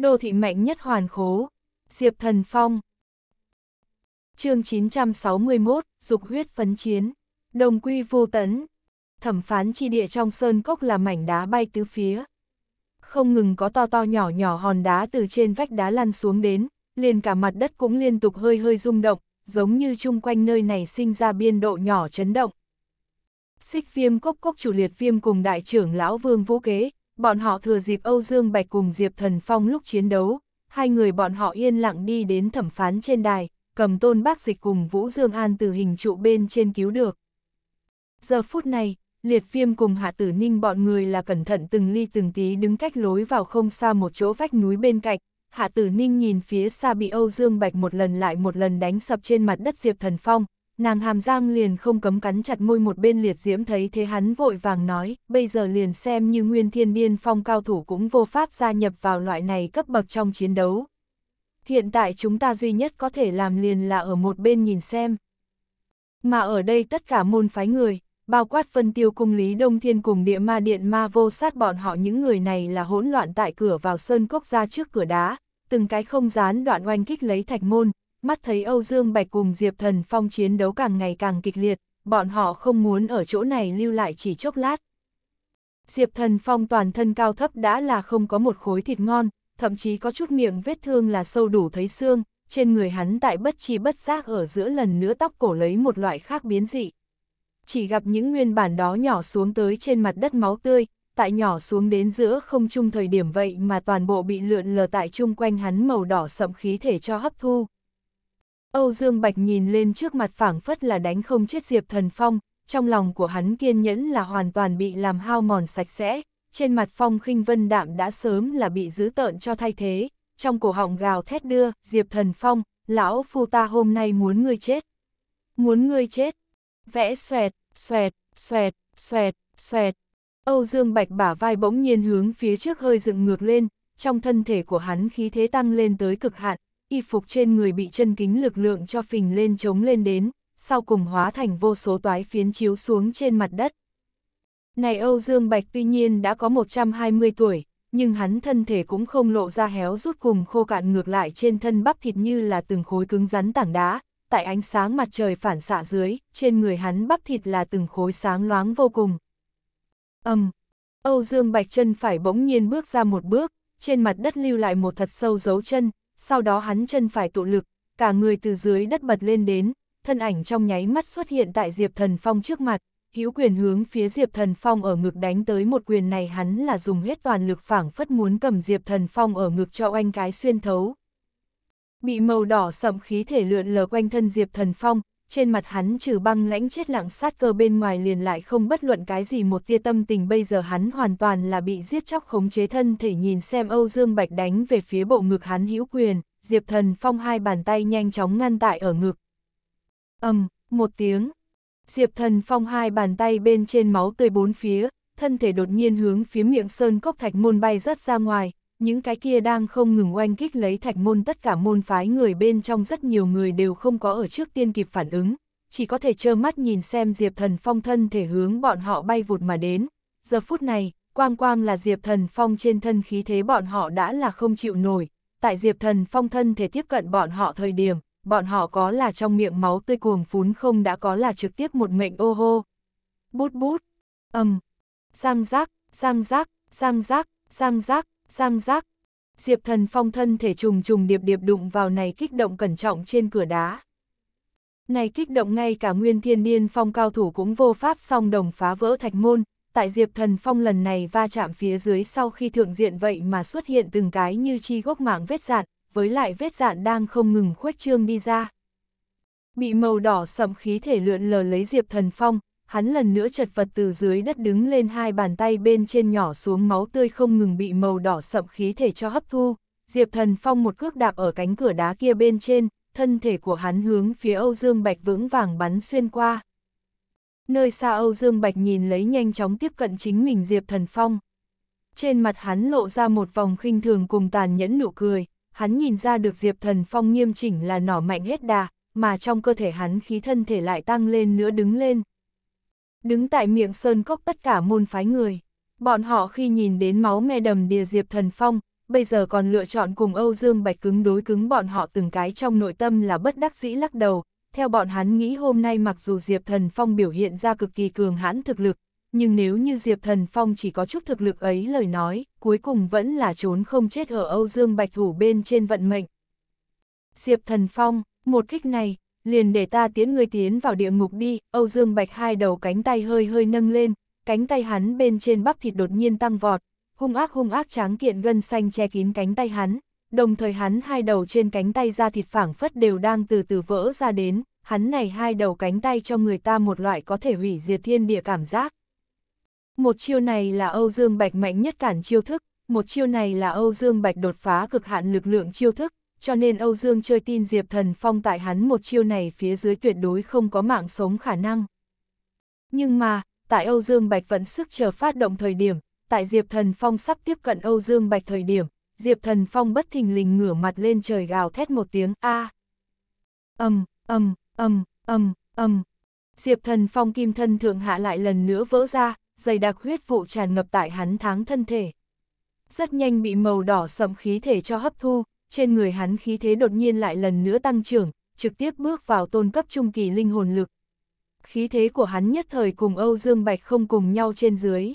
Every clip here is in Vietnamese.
Đô thị mạnh nhất hoàn khố, Diệp Thần Phong. chương 961, Dục huyết phấn chiến, đồng quy vô tấn. Thẩm phán chi địa trong sơn cốc là mảnh đá bay tứ phía. Không ngừng có to to nhỏ nhỏ hòn đá từ trên vách đá lăn xuống đến, liền cả mặt đất cũng liên tục hơi hơi rung động, giống như chung quanh nơi này sinh ra biên độ nhỏ chấn động. Xích viêm cốc cốc chủ liệt viêm cùng đại trưởng lão vương vũ kế, bọn họ thừa dịp Âu Dương Bạch cùng Diệp Thần Phong lúc chiến đấu, hai người bọn họ yên lặng đi đến thẩm phán trên đài, cầm tôn bác dịch cùng Vũ Dương An từ hình trụ bên trên cứu được. Giờ phút này, liệt viêm cùng Hạ Tử Ninh bọn người là cẩn thận từng ly từng tí đứng cách lối vào không xa một chỗ vách núi bên cạnh, Hạ Tử Ninh nhìn phía xa bị Âu Dương Bạch một lần lại một lần đánh sập trên mặt đất Diệp Thần Phong, nàng hàm giang liền không cấm cắn chặt môi một bên liệt diễm thấy thế hắn vội vàng nói, bây giờ liền xem như nguyên thiên điên phong cao thủ cũng vô pháp gia nhập vào loại này cấp bậc trong chiến đấu. Hiện tại chúng ta duy nhất có thể làm liền là ở một bên nhìn xem. Mà ở đây tất cả môn phái người, bao quát phân tiêu cung Lý Đông Thiên cùng địa ma điện ma vô sát bọn họ những người này là hỗn loạn tại cửa vào sơn cốc ra trước cửa đá, từng cái không dán đoạn oanh kích lấy thạch môn, mắt thấy Âu Dương Bạch cùng Diệp Thần Phong chiến đấu càng ngày càng kịch liệt, bọn họ không muốn ở chỗ này lưu lại chỉ chốc lát. Diệp Thần Phong toàn thân cao thấp đã là không có một khối thịt ngon, thậm chí có chút miệng vết thương là sâu đủ thấy xương, trên người hắn tại bất chi bất giác ở giữa lần nữa tóc cổ lấy một loại khác biến dị. Chỉ gặp những nguyên bản đó nhỏ xuống tới trên mặt đất máu tươi, tại nhỏ xuống đến giữa không chung thời điểm vậy mà toàn bộ bị lượn lờ tại chung quanh hắn màu đỏ sậm khí thể cho hấp thu. Âu Dương Bạch nhìn lên trước mặt phảng phất là đánh không chết Diệp Thần Phong, trong lòng của hắn kiên nhẫn là hoàn toàn bị làm hao mòn sạch sẽ, trên mặt Phong khinh vân đạm đã sớm là bị giữ tợn cho thay thế, trong cổ họng gào thét đưa, Diệp Thần Phong, lão phu ta hôm nay muốn ngươi chết. Muốn ngươi chết. Vẽ xoẹt, xoẹt, xoẹt, xoẹt, xoẹt. Âu Dương Bạch bả vai bỗng nhiên hướng phía trước hơi dựng ngược lên, trong thân thể của hắn khí thế tăng lên tới cực hạn, y phục trên người bị chân kính lực lượng cho phình lên chống lên đến, sau cùng hóa thành vô số toái phiến chiếu xuống trên mặt đất. Này Âu Dương Bạch tuy nhiên đã có 120 tuổi, nhưng hắn thân thể cũng không lộ ra héo rút cùng khô cạn ngược lại trên thân bắp thịt như là từng khối cứng rắn tảng đá, tại ánh sáng mặt trời phản xạ dưới, trên người hắn bắp thịt là từng khối sáng loáng vô cùng. Âm, Âu Dương Bạch chân phải bỗng nhiên bước ra một bước, trên mặt đất lưu lại một thật sâu dấu chân, sau đó hắn chân phải tụ lực, cả người từ dưới đất bật lên đến, thân ảnh trong nháy mắt xuất hiện tại Diệp Thần Phong trước mặt, hữu quyền hướng phía Diệp Thần Phong ở ngực đánh tới một quyền này hắn là dùng hết toàn lực phảng phất muốn cầm Diệp Thần Phong ở ngực cho anh cái xuyên thấu. Bị màu đỏ sậm khí thể lượn lờ quanh thân Diệp Thần Phong, trên mặt hắn trừ băng lãnh chết lặng sát cơ bên ngoài liền lại không bất luận cái gì một tia tâm tình bây giờ hắn hoàn toàn là bị giết chóc khống chế thân thể nhìn xem Âu Dương Bạch đánh về phía bộ ngực hắn hữu quyền, Diệp Thần Phong hai bàn tay nhanh chóng ngăn tại ở ngực. âm một tiếng, Diệp Thần Phong hai bàn tay bên trên máu tươi bốn phía, thân thể đột nhiên hướng phía miệng sơn cốc thạch môn bay rớt ra ngoài, những cái kia đang không ngừng oanh kích lấy thạch môn tất cả môn phái người bên trong rất nhiều người đều không có ở trước tiên kịp phản ứng, chỉ có thể trơ mắt nhìn xem Diệp Thần Phong thân thể hướng bọn họ bay vụt mà đến. Giờ phút này, quang quang là Diệp Thần Phong trên thân khí thế bọn họ đã là không chịu nổi, tại Diệp Thần Phong thân thể tiếp cận bọn họ thời điểm, bọn họ có là trong miệng máu tươi cuồng phún không đã có là trực tiếp một mệnh ô hô. Bút bút, ầm, um, sang rác, sang rác, sang rác, sang rác, sang rác. Diệp thần phong thân thể trùng trùng điệp điệp đụng vào này kích động cẩn trọng trên cửa đá. Này kích động ngay cả nguyên thiên niên phong cao thủ cũng vô pháp song đồng phá vỡ thạch môn, tại diệp thần phong lần này va chạm phía dưới sau khi thượng diện vậy mà xuất hiện từng cái như chi gốc mạng vết dạn, với lại vết dạn đang không ngừng khuếch trương đi ra. Bị màu đỏ sậm khí thể lượn lờ lấy diệp thần phong, hắn lần nữa chật vật từ dưới đất đứng lên hai bàn tay bên trên nhỏ xuống máu tươi không ngừng bị màu đỏ sậm khí thể cho hấp thu. Diệp Thần Phong một cước đạp ở cánh cửa đá kia bên trên, thân thể của hắn hướng phía Âu Dương Bạch vững vàng bắn xuyên qua. Nơi xa Âu Dương Bạch nhìn lấy nhanh chóng tiếp cận chính mình Diệp Thần Phong. Trên mặt hắn lộ ra một vòng khinh thường cùng tàn nhẫn nụ cười, hắn nhìn ra được Diệp Thần Phong nghiêm chỉnh là nỏ mạnh hết đà, mà trong cơ thể hắn khí thân thể lại tăng lên nữa đứng lên, Đứng tại miệng sơn cốc tất cả môn phái người. Bọn họ khi nhìn đến máu me đầm đìa Diệp Thần Phong, bây giờ còn lựa chọn cùng Âu Dương Bạch cứng đối cứng bọn họ từng cái trong nội tâm là bất đắc dĩ lắc đầu. Theo bọn hắn nghĩ hôm nay mặc dù Diệp Thần Phong biểu hiện ra cực kỳ cường hãn thực lực, nhưng nếu như Diệp Thần Phong chỉ có chút thực lực ấy lời nói, cuối cùng vẫn là trốn không chết ở Âu Dương Bạch Thủ bên trên vận mệnh. Diệp Thần Phong, một kích này, liền để ta tiến ngươi tiến vào địa ngục đi, Âu Dương Bạch hai đầu cánh tay hơi hơi nâng lên, cánh tay hắn bên trên bắp thịt đột nhiên tăng vọt, hung ác hung ác tráng kiện gân xanh che kín cánh tay hắn, đồng thời hắn hai đầu trên cánh tay da thịt phảng phất đều đang từ từ vỡ ra đến, hắn này hai đầu cánh tay cho người ta một loại có thể hủy diệt thiên địa cảm giác. Một chiêu này là Âu Dương Bạch mạnh nhất cản chiêu thức, một chiêu này là Âu Dương Bạch đột phá cực hạn lực lượng chiêu thức, cho nên Âu Dương chơi tin Diệp Thần Phong tại hắn một chiêu này phía dưới tuyệt đối không có mạng sống khả năng. Nhưng mà, tại Âu Dương Bạch vẫn sức chờ phát động thời điểm, tại Diệp Thần Phong sắp tiếp cận Âu Dương Bạch thời điểm, Diệp Thần Phong bất thình lình ngửa mặt lên trời gào thét một tiếng a. âm âm âm âm âm Diệp Thần Phong kim thân thượng hạ lại lần nữa vỡ ra, dày đặc huyết vụ tràn ngập tại hắn tháng thân thể. Rất nhanh bị màu đỏ sậm khí thể cho hấp thu, trên người hắn khí thế đột nhiên lại lần nữa tăng trưởng, trực tiếp bước vào tôn cấp trung kỳ linh hồn lực. Khí thế của hắn nhất thời cùng Âu Dương Bạch không cùng nhau trên dưới.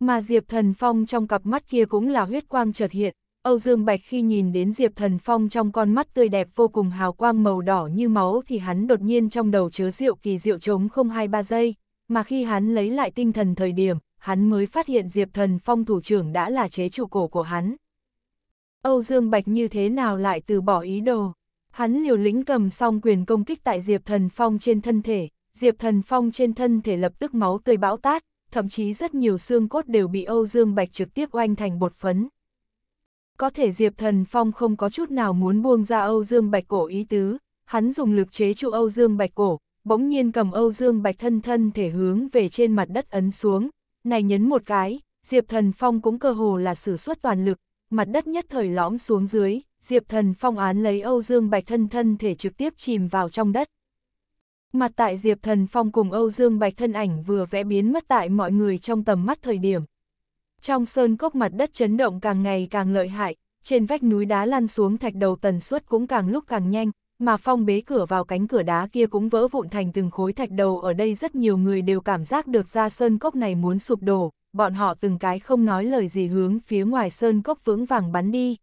Mà Diệp Thần Phong trong cặp mắt kia cũng là huyết quang chợt hiện, Âu Dương Bạch khi nhìn đến Diệp Thần Phong trong con mắt tươi đẹp vô cùng hào quang màu đỏ như máu thì hắn đột nhiên trong đầu chứa rượu kỳ rượu trống không hai ba giây, mà khi hắn lấy lại tinh thần thời điểm, hắn mới phát hiện Diệp Thần Phong thủ trưởng đã là chế trụ cổ của hắn, Âu Dương Bạch như thế nào lại từ bỏ ý đồ. Hắn liều lĩnh cầm xong quyền công kích tại Diệp Thần Phong trên thân thể, Diệp Thần Phong trên thân thể lập tức máu tươi bão tát, thậm chí rất nhiều xương cốt đều bị Âu Dương Bạch trực tiếp oanh thành bột phấn. Có thể Diệp Thần Phong không có chút nào muốn buông ra Âu Dương Bạch cổ ý tứ, hắn dùng lực chế trụ Âu Dương Bạch cổ, bỗng nhiên cầm Âu Dương Bạch thân thân thể hướng về trên mặt đất ấn xuống, này nhấn một cái, Diệp Thần Phong cũng cơ hồ là sử xuất toàn lực, mặt đất nhất thời lõm xuống dưới, Diệp Thần phong án lấy Âu Dương Bạch thân thân thể trực tiếp chìm vào trong đất. Mặt tại Diệp Thần phong cùng Âu Dương Bạch thân ảnh vừa vẽ biến mất tại mọi người trong tầm mắt thời điểm. Trong sơn cốc mặt đất chấn động càng ngày càng lợi hại, trên vách núi đá lăn xuống thạch đầu tần suất cũng càng lúc càng nhanh, mà phong bế cửa vào cánh cửa đá kia cũng vỡ vụn thành từng khối thạch đầu ở đây rất nhiều người đều cảm giác được ra sơn cốc này muốn sụp đổ, bọn họ từng cái không nói lời gì hướng phía ngoài sơn cốc vững vàng bắn đi.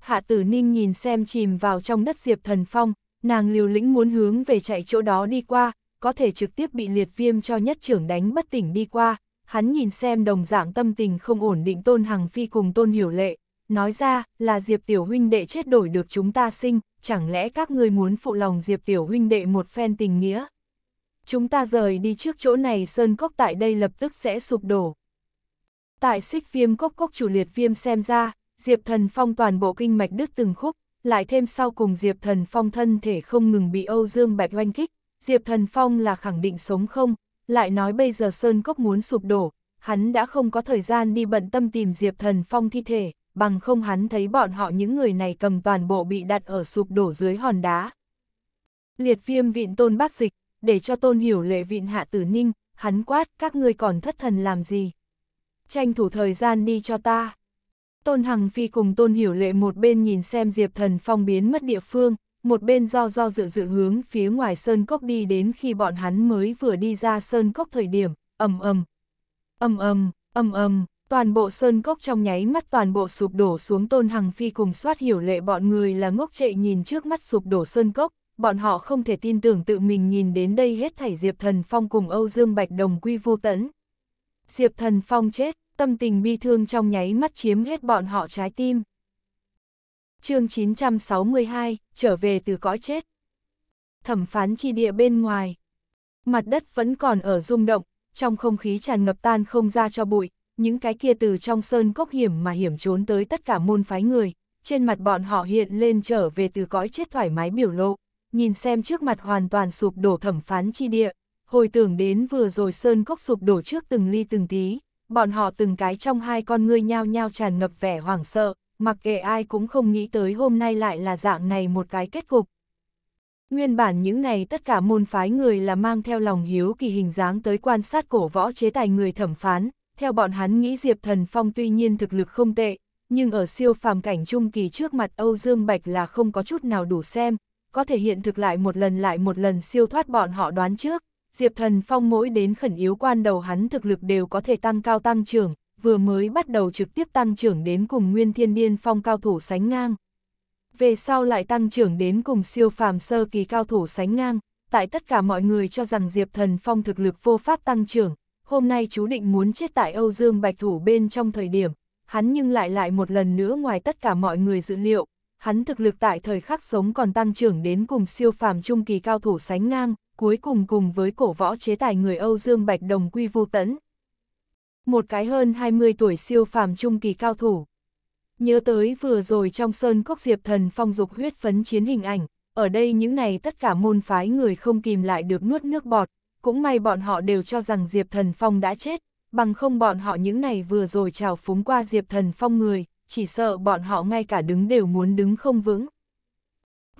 Hạ tử ninh nhìn xem chìm vào trong đất diệp thần phong, nàng liều lĩnh muốn hướng về chạy chỗ đó đi qua, có thể trực tiếp bị liệt viêm cho nhất trưởng đánh bất tỉnh đi qua. Hắn nhìn xem đồng dạng tâm tình không ổn định tôn hằng phi cùng tôn hiểu lệ, nói ra là diệp tiểu huynh đệ chết đổi được chúng ta sinh, chẳng lẽ các ngươi muốn phụ lòng diệp tiểu huynh đệ một phen tình nghĩa chúng ta rời đi trước chỗ này sơn cốc tại đây lập tức sẽ sụp đổ. Tại xích viêm cốc cốc chủ liệt viêm xem ra, Diệp Thần Phong toàn bộ kinh mạch đứt từng khúc, lại thêm sau cùng Diệp Thần Phong thân thể không ngừng bị Âu Dương Bạch oanh kích, Diệp Thần Phong là khẳng định sống không, lại nói bây giờ Sơn Cốc muốn sụp đổ, hắn đã không có thời gian đi bận tâm tìm Diệp Thần Phong thi thể, bằng không hắn thấy bọn họ những người này cầm toàn bộ bị đặt ở sụp đổ dưới hòn đá. Liệt viêm vịn tôn bác dịch, để cho tôn hiểu lệ vịn hạ tử ninh, hắn quát các ngươi còn thất thần làm gì. Tranh thủ thời gian đi cho ta. Tôn Hằng Phi cùng Tôn Hiểu Lệ một bên nhìn xem Diệp Thần Phong biến mất địa phương, một bên do do dự dự hướng phía ngoài sơn cốc đi đến khi bọn hắn mới vừa đi ra sơn cốc thời điểm, ầm ầm. Ầm ầm, ầm ầm, toàn bộ sơn cốc trong nháy mắt toàn bộ sụp đổ xuống Tôn Hằng Phi cùng soát Hiểu Lệ bọn người là ngốc trệ nhìn trước mắt sụp đổ sơn cốc, bọn họ không thể tin tưởng tự mình nhìn đến đây hết thảy Diệp Thần Phong cùng Âu Dương Bạch Đồng quy vô tẫn. Diệp Thần Phong chết, tâm tình bi thương trong nháy mắt chiếm hết bọn họ trái tim. chương 962, trở về từ cõi chết. Thẩm phán chi địa bên ngoài. Mặt đất vẫn còn ở rung động, trong không khí tràn ngập tan không ra cho bụi, những cái kia từ trong sơn cốc hiểm mà hiểm trốn tới tất cả môn phái người, trên mặt bọn họ hiện lên trở về từ cõi chết thoải mái biểu lộ nhìn xem trước mặt hoàn toàn sụp đổ thẩm phán chi địa, hồi tưởng đến vừa rồi sơn cốc sụp đổ trước từng ly từng tí, bọn họ từng cái trong hai con ngươi nhao nhao tràn ngập vẻ hoảng sợ, mặc kệ ai cũng không nghĩ tới hôm nay lại là dạng này một cái kết cục. Nguyên bản những này tất cả môn phái người là mang theo lòng hiếu kỳ hình dáng tới quan sát cổ võ chế tài người thẩm phán, theo bọn hắn nghĩ Diệp Thần Phong tuy nhiên thực lực không tệ, nhưng ở siêu phàm cảnh trung kỳ trước mặt Âu Dương Bạch là không có chút nào đủ xem, có thể hiện thực lại một lần lại một lần siêu thoát bọn họ đoán trước. Diệp Thần Phong mỗi đến khẩn yếu quan đầu hắn thực lực đều có thể tăng cao tăng trưởng, vừa mới bắt đầu trực tiếp tăng trưởng đến cùng Nguyên Thiên Điên Phong cao thủ sánh ngang. Về sau lại tăng trưởng đến cùng siêu phàm sơ kỳ cao thủ sánh ngang, tại tất cả mọi người cho rằng Diệp Thần Phong thực lực vô pháp tăng trưởng, hôm nay chú định muốn chết tại Âu Dương Bạch Thủ bên trong thời điểm, hắn nhưng lại lại một lần nữa ngoài tất cả mọi người dự liệu, hắn thực lực tại thời khắc sống còn tăng trưởng đến cùng siêu phàm trung kỳ cao thủ sánh ngang, cuối cùng cùng với cổ võ chế tài người Âu Dương Bạch Đồng quy vô tẫn. Một cái hơn 20 tuổi siêu phàm trung kỳ cao thủ. Nhớ tới vừa rồi trong sơn cốc diệp thần phong dục huyết phấn chiến hình ảnh, ở đây những này tất cả môn phái người không kìm lại được nuốt nước bọt, cũng may bọn họ đều cho rằng diệp thần phong đã chết, bằng không bọn họ những này vừa rồi trào phúng qua diệp thần phong người, chỉ sợ bọn họ ngay cả đứng đều muốn đứng không vững.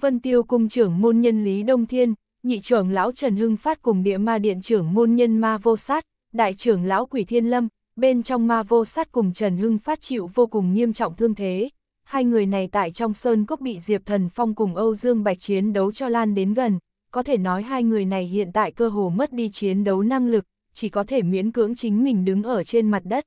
Vân Tiêu Cung trưởng môn nhân Lý Đông Thiên, nhị trưởng lão Trần Hưng Phát cùng địa ma điện trưởng môn nhân Ma Vô Sát, đại trưởng lão Quỷ Thiên Lâm, bên trong Ma Vô Sát cùng Trần Hưng Phát chịu vô cùng nghiêm trọng thương thế. Hai người này tại trong sơn cốc bị Diệp Thần Phong cùng Âu Dương Bạch chiến đấu cho lan đến gần, có thể nói hai người này hiện tại cơ hồ mất đi chiến đấu năng lực, chỉ có thể miễn cưỡng chính mình đứng ở trên mặt đất.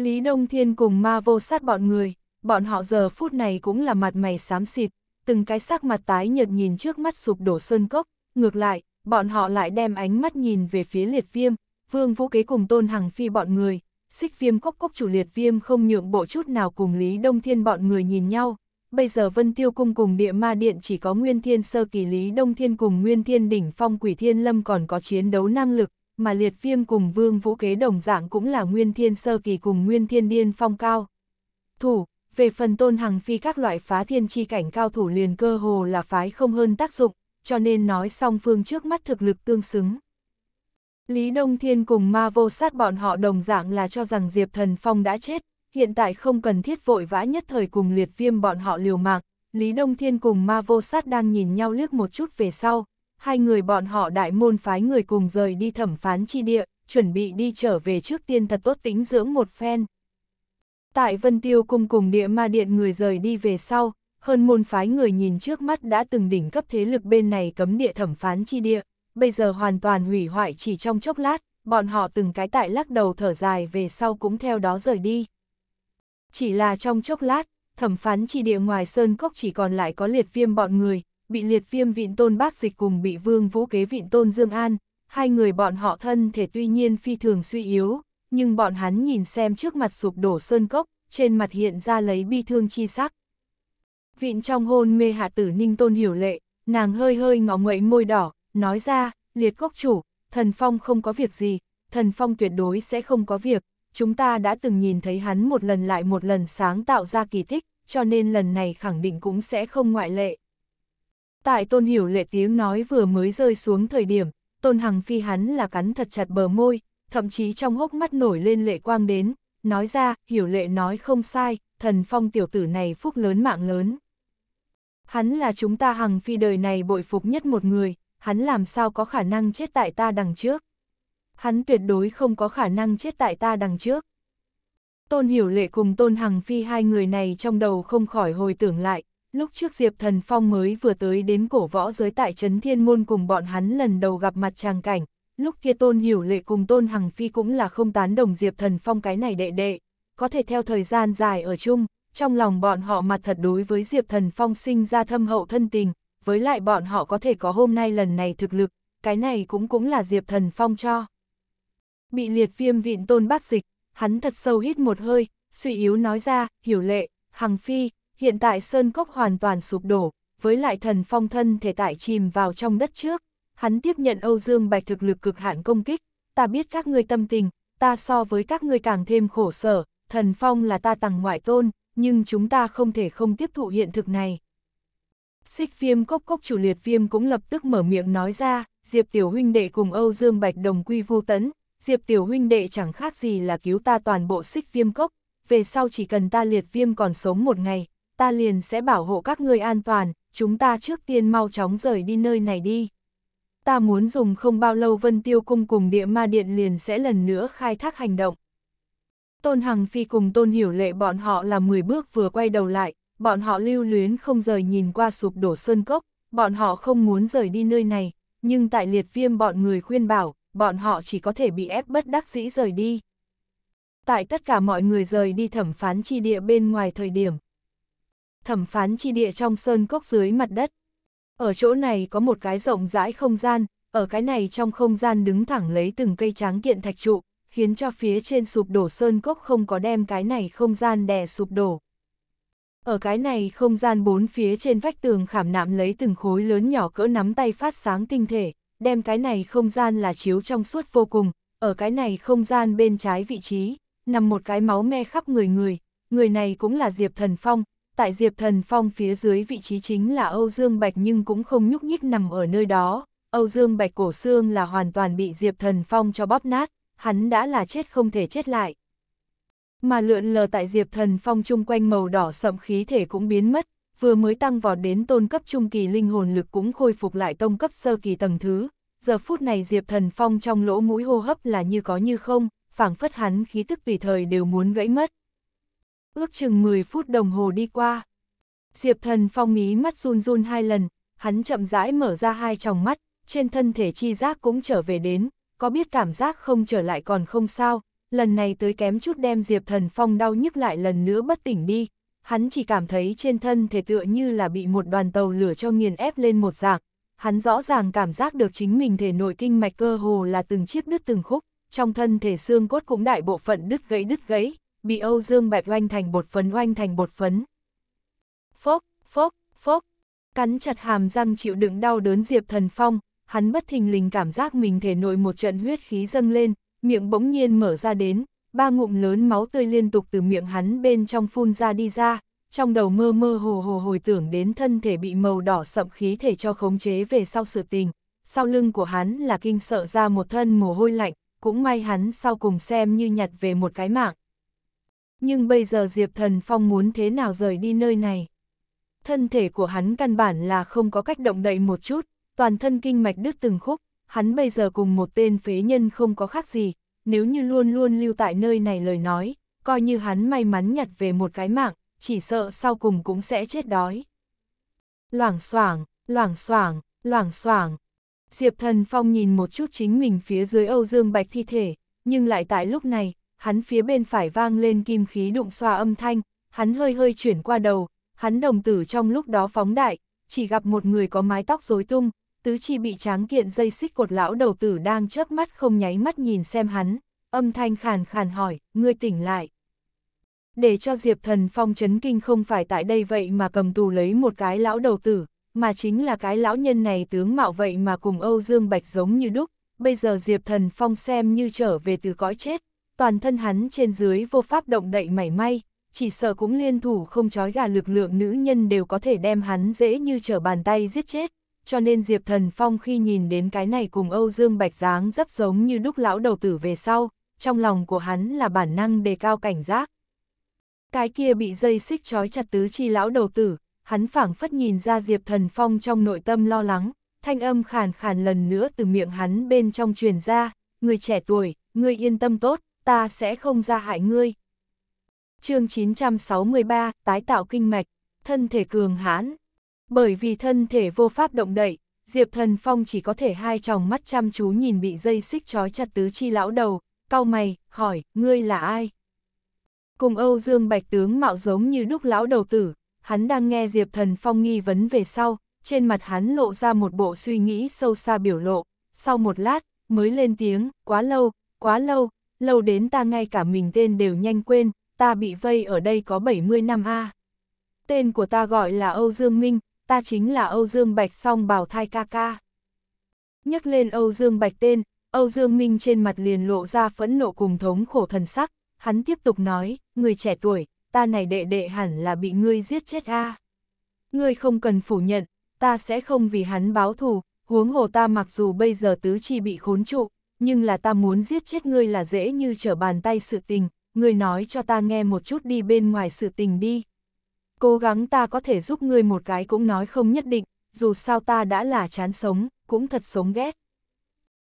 Lý Đông Thiên cùng ma vô sát bọn người, bọn họ giờ phút này cũng là mặt mày xám xịt, từng cái sắc mặt tái nhợt nhìn trước mắt sụp đổ sơn cốc, ngược lại, bọn họ lại đem ánh mắt nhìn về phía liệt viêm, vương vũ kế cùng tôn hằng phi bọn người, xích viêm cốc cốc chủ liệt viêm không nhượng bộ chút nào cùng Lý Đông Thiên bọn người nhìn nhau. Bây giờ Vân Tiêu Cung cùng địa ma điện chỉ có Nguyên Thiên Sơ Kỳ Lý Đông Thiên cùng Nguyên Thiên Đỉnh Phong Quỷ Thiên Lâm còn có chiến đấu năng lực, mà liệt viêm cùng vương vũ kế đồng dạng cũng là nguyên thiên sơ kỳ cùng nguyên thiên điên phong cao. Thủ, về phần tôn hằng phi các loại phá thiên chi cảnh cao thủ liền cơ hồ là phái không hơn tác dụng, cho nên nói song phương trước mắt thực lực tương xứng. Lý Đông Thiên cùng ma vô sát bọn họ đồng dạng là cho rằng Diệp Thần Phong đã chết, hiện tại không cần thiết vội vã nhất thời cùng liệt viêm bọn họ liều mạng, Lý Đông Thiên cùng ma vô sát đang nhìn nhau liếc một chút về sau, hai người bọn họ đại môn phái người cùng rời đi thẩm phán chi địa, chuẩn bị đi trở về trước tiên thật tốt tính dưỡng một phen. Tại Vân Tiêu cung cùng địa ma điện người rời đi về sau, hơn môn phái người nhìn trước mắt đã từng đỉnh cấp thế lực bên này cấm địa thẩm phán chi địa, bây giờ hoàn toàn hủy hoại chỉ trong chốc lát, bọn họ từng cái tại lắc đầu thở dài về sau cũng theo đó rời đi. Chỉ là trong chốc lát, thẩm phán chi địa ngoài sơn cốc chỉ còn lại có liệt viêm bọn người, bị liệt viêm vịn tôn bác dịch cùng bị vương vũ kế vịn tôn Dương An, hai người bọn họ thân thể tuy nhiên phi thường suy yếu, nhưng bọn hắn nhìn xem trước mặt sụp đổ sơn cốc, trên mặt hiện ra lấy bi thương chi sắc. Vịn trong hôn mê hạ tử ninh tôn hiểu lệ, nàng hơi hơi ngó nguậy môi đỏ, nói ra, liệt cốc chủ, thần phong không có việc gì, thần phong tuyệt đối sẽ không có việc, chúng ta đã từng nhìn thấy hắn một lần lại một lần sáng tạo ra kỳ tích, cho nên lần này khẳng định cũng sẽ không ngoại lệ. Tại Tôn Hiểu Lệ tiếng nói vừa mới rơi xuống thời điểm, Tôn Hằng Phi hắn là cắn thật chặt bờ môi, thậm chí trong hốc mắt nổi lên lệ quang đến, nói ra, Hiểu Lệ nói không sai, thần phong tiểu tử này phúc lớn mạng lớn. Hắn là chúng ta Hằng Phi đời này bội phục nhất một người, hắn làm sao có khả năng chết tại ta đằng trước. Hắn tuyệt đối không có khả năng chết tại ta đằng trước. Tôn Hiểu Lệ cùng Tôn Hằng Phi hai người này trong đầu không khỏi hồi tưởng lại, lúc trước Diệp Thần Phong mới vừa tới đến cổ võ giới tại Trấn Thiên Môn cùng bọn hắn lần đầu gặp mặt tràng cảnh, lúc kia Tôn Hiểu Lệ cùng Tôn Hằng Phi cũng là không tán đồng Diệp Thần Phong cái này đệ đệ, có thể theo thời gian dài ở chung, trong lòng bọn họ mặt thật đối với Diệp Thần Phong sinh ra thâm hậu thân tình, với lại bọn họ có thể có hôm nay lần này thực lực, cái này cũng cũng là Diệp Thần Phong cho. Bị liệt viêm vịn Tôn bác dịch, hắn thật sâu hít một hơi, suy yếu nói ra, Hiểu Lệ, Hằng Phi, hiện tại sơn cốc hoàn toàn sụp đổ, với lại thần phong thân thể tại chìm vào trong đất trước, hắn tiếp nhận Âu Dương Bạch thực lực cực hạn công kích, ta biết các ngươi tâm tình, ta so với các ngươi càng thêm khổ sở, thần phong là ta tặng ngoại tôn, nhưng chúng ta không thể không tiếp thụ hiện thực này. Xích viêm cốc cốc chủ liệt viêm cũng lập tức mở miệng nói ra, Diệp Tiểu Huynh Đệ cùng Âu Dương Bạch đồng quy vô tấn, Diệp Tiểu Huynh Đệ chẳng khác gì là cứu ta toàn bộ xích viêm cốc, về sau chỉ cần ta liệt viêm còn sống một ngày, ta liền sẽ bảo hộ các ngươi an toàn, chúng ta trước tiên mau chóng rời đi nơi này đi. Ta muốn dùng không bao lâu vân tiêu cung cùng địa ma điện liền sẽ lần nữa khai thác hành động. Tôn Hằng Phi cùng Tôn Hiểu Lệ bọn họ là 10 bước vừa quay đầu lại, bọn họ lưu luyến không rời nhìn qua sụp đổ sơn cốc, bọn họ không muốn rời đi nơi này, nhưng tại liệt viêm bọn người khuyên bảo, bọn họ chỉ có thể bị ép bất đắc dĩ rời đi. Tại tất cả mọi người rời đi thẩm phán chi địa bên ngoài thời điểm, thẩm phán chi địa trong sơn cốc dưới mặt đất. Ở chỗ này có một cái rộng rãi không gian, ở cái này trong không gian đứng thẳng lấy từng cây tráng kiện thạch trụ, khiến cho phía trên sụp đổ sơn cốc không có đem cái này không gian đè sụp đổ. Ở cái này không gian bốn phía trên vách tường khảm nạm lấy từng khối lớn nhỏ cỡ nắm tay phát sáng tinh thể, đem cái này không gian là chiếu trong suốt vô cùng, ở cái này không gian bên trái vị trí, nằm một cái máu me khắp người người, người này cũng là Diệp Thần Phong, tại Diệp Thần Phong phía dưới vị trí chính là Âu Dương Bạch nhưng cũng không nhúc nhích nằm ở nơi đó, Âu Dương Bạch cổ xương là hoàn toàn bị Diệp Thần Phong cho bóp nát, hắn đã là chết không thể chết lại. Mà lượn lờ tại Diệp Thần Phong chung quanh màu đỏ sậm khí thể cũng biến mất, vừa mới tăng vọt đến tôn cấp trung kỳ linh hồn lực cũng khôi phục lại tông cấp sơ kỳ tầng thứ. Giờ phút này Diệp Thần Phong trong lỗ mũi hô hấp là như có như không, phảng phất hắn khí tức tùy thời đều muốn gãy mất. Ước chừng 10 phút đồng hồ đi qua. Diệp thần phong mí mắt run run hai lần, hắn chậm rãi mở ra hai tròng mắt, trên thân thể chi giác cũng trở về đến, có biết cảm giác không trở lại còn không sao, lần này tới kém chút đem Diệp Thần Phong đau nhức lại lần nữa bất tỉnh đi, hắn chỉ cảm thấy trên thân thể tựa như là bị một đoàn tàu lửa cho nghiền ép lên một dạng, hắn rõ ràng cảm giác được chính mình thể nội kinh mạch cơ hồ là từng chiếc đứt từng khúc, trong thân thể xương cốt cũng đại bộ phận đứt gãy đứt gãy, bị Âu Dương Bạch oanh thành bột phấn oanh thành bột phấn. Phốc, phốc, phốc, cắn chặt hàm răng chịu đựng đau đớn Diệp Thần Phong, hắn bất thình lình cảm giác mình thể nội một trận huyết khí dâng lên, miệng bỗng nhiên mở ra đến, ba ngụm lớn máu tươi liên tục từ miệng hắn bên trong phun ra đi ra, trong đầu mơ mơ hồ hồ hồi tưởng đến thân thể bị màu đỏ sậm khí thể cho khống chế về sau sự tình, sau lưng của hắn là kinh sợ ra một thân mồ hôi lạnh, cũng may hắn sau cùng xem như nhặt về một cái mạng. Nhưng bây giờ Diệp Thần Phong muốn thế nào rời đi nơi này? Thân thể của hắn căn bản là không có cách động đậy một chút, toàn thân kinh mạch đứt từng khúc, hắn bây giờ cùng một tên phế nhân không có khác gì, nếu như luôn luôn lưu tại nơi này lời nói, coi như hắn may mắn nhặt về một cái mạng, chỉ sợ sau cùng cũng sẽ chết đói. Loảng xoảng, loảng xoảng, loảng xoảng. Diệp Thần Phong nhìn một chút chính mình phía dưới Âu Dương Bạch thi thể, nhưng lại tại lúc này, hắn phía bên phải vang lên kim khí đụng xoa âm thanh, hắn hơi hơi chuyển qua đầu, hắn đồng tử trong lúc đó phóng đại, chỉ gặp một người có mái tóc rối tung, tứ chi bị tráng kiện dây xích cột lão đầu tử đang chớp mắt không nháy mắt nhìn xem hắn, âm thanh khàn khàn hỏi, ngươi tỉnh lại. Để cho Diệp Thần Phong chấn kinh không phải tại đây vậy mà cầm tù lấy một cái lão đầu tử, mà chính là cái lão nhân này tướng mạo vậy mà cùng Âu Dương Bạch giống như đúc, bây giờ Diệp Thần Phong xem như trở về từ cõi chết, toàn thân hắn trên dưới vô pháp động đậy mảy may, chỉ sợ cũng liên thủ không trói gà lực lượng nữ nhân đều có thể đem hắn dễ như trở bàn tay giết chết, cho nên Diệp Thần Phong khi nhìn đến cái này cùng Âu Dương Bạch dáng rất giống như đúc lão đầu tử về sau, trong lòng của hắn là bản năng đề cao cảnh giác. Cái kia bị dây xích trói chặt tứ chi lão đầu tử, hắn phảng phất nhìn ra Diệp Thần Phong trong nội tâm lo lắng, thanh âm khàn khàn lần nữa từ miệng hắn bên trong truyền ra, người trẻ tuổi, người yên tâm tốt, ta sẽ không ra hại ngươi. chương 963, tái tạo kinh mạch, thân thể cường hãn. Bởi vì thân thể vô pháp động đậy, Diệp Thần Phong chỉ có thể hai tròng mắt chăm chú nhìn bị dây xích trói chặt tứ chi lão đầu, cau mày, hỏi, ngươi là ai? Cùng Âu Dương Bạch Tướng mạo giống như đúc lão đầu tử, hắn đang nghe Diệp Thần Phong nghi vấn về sau, trên mặt hắn lộ ra một bộ suy nghĩ sâu xa biểu lộ, sau một lát, mới lên tiếng, quá lâu, quá lâu, lâu đến ta ngay cả mình tên đều nhanh quên, ta bị vây ở đây có 70 năm a. À. Tên của ta gọi là Âu Dương Minh, ta chính là Âu Dương Bạch song bào thai ca ca. Nhắc lên Âu Dương Bạch tên, Âu Dương Minh trên mặt liền lộ ra phẫn nộ cùng thống khổ thần sắc, hắn tiếp tục nói, người trẻ tuổi, ta này đệ đệ hẳn là bị ngươi giết chết a. À. Ngươi không cần phủ nhận, ta sẽ không vì hắn báo thù, huống hồ ta mặc dù bây giờ tứ chi bị khốn trụ, nhưng là ta muốn giết chết ngươi là dễ như trở bàn tay sự tình, ngươi nói cho ta nghe một chút đi bên ngoài sự tình đi. Cố gắng ta có thể giúp ngươi một cái cũng nói không nhất định, dù sao ta đã là chán sống, cũng thật sống ghét.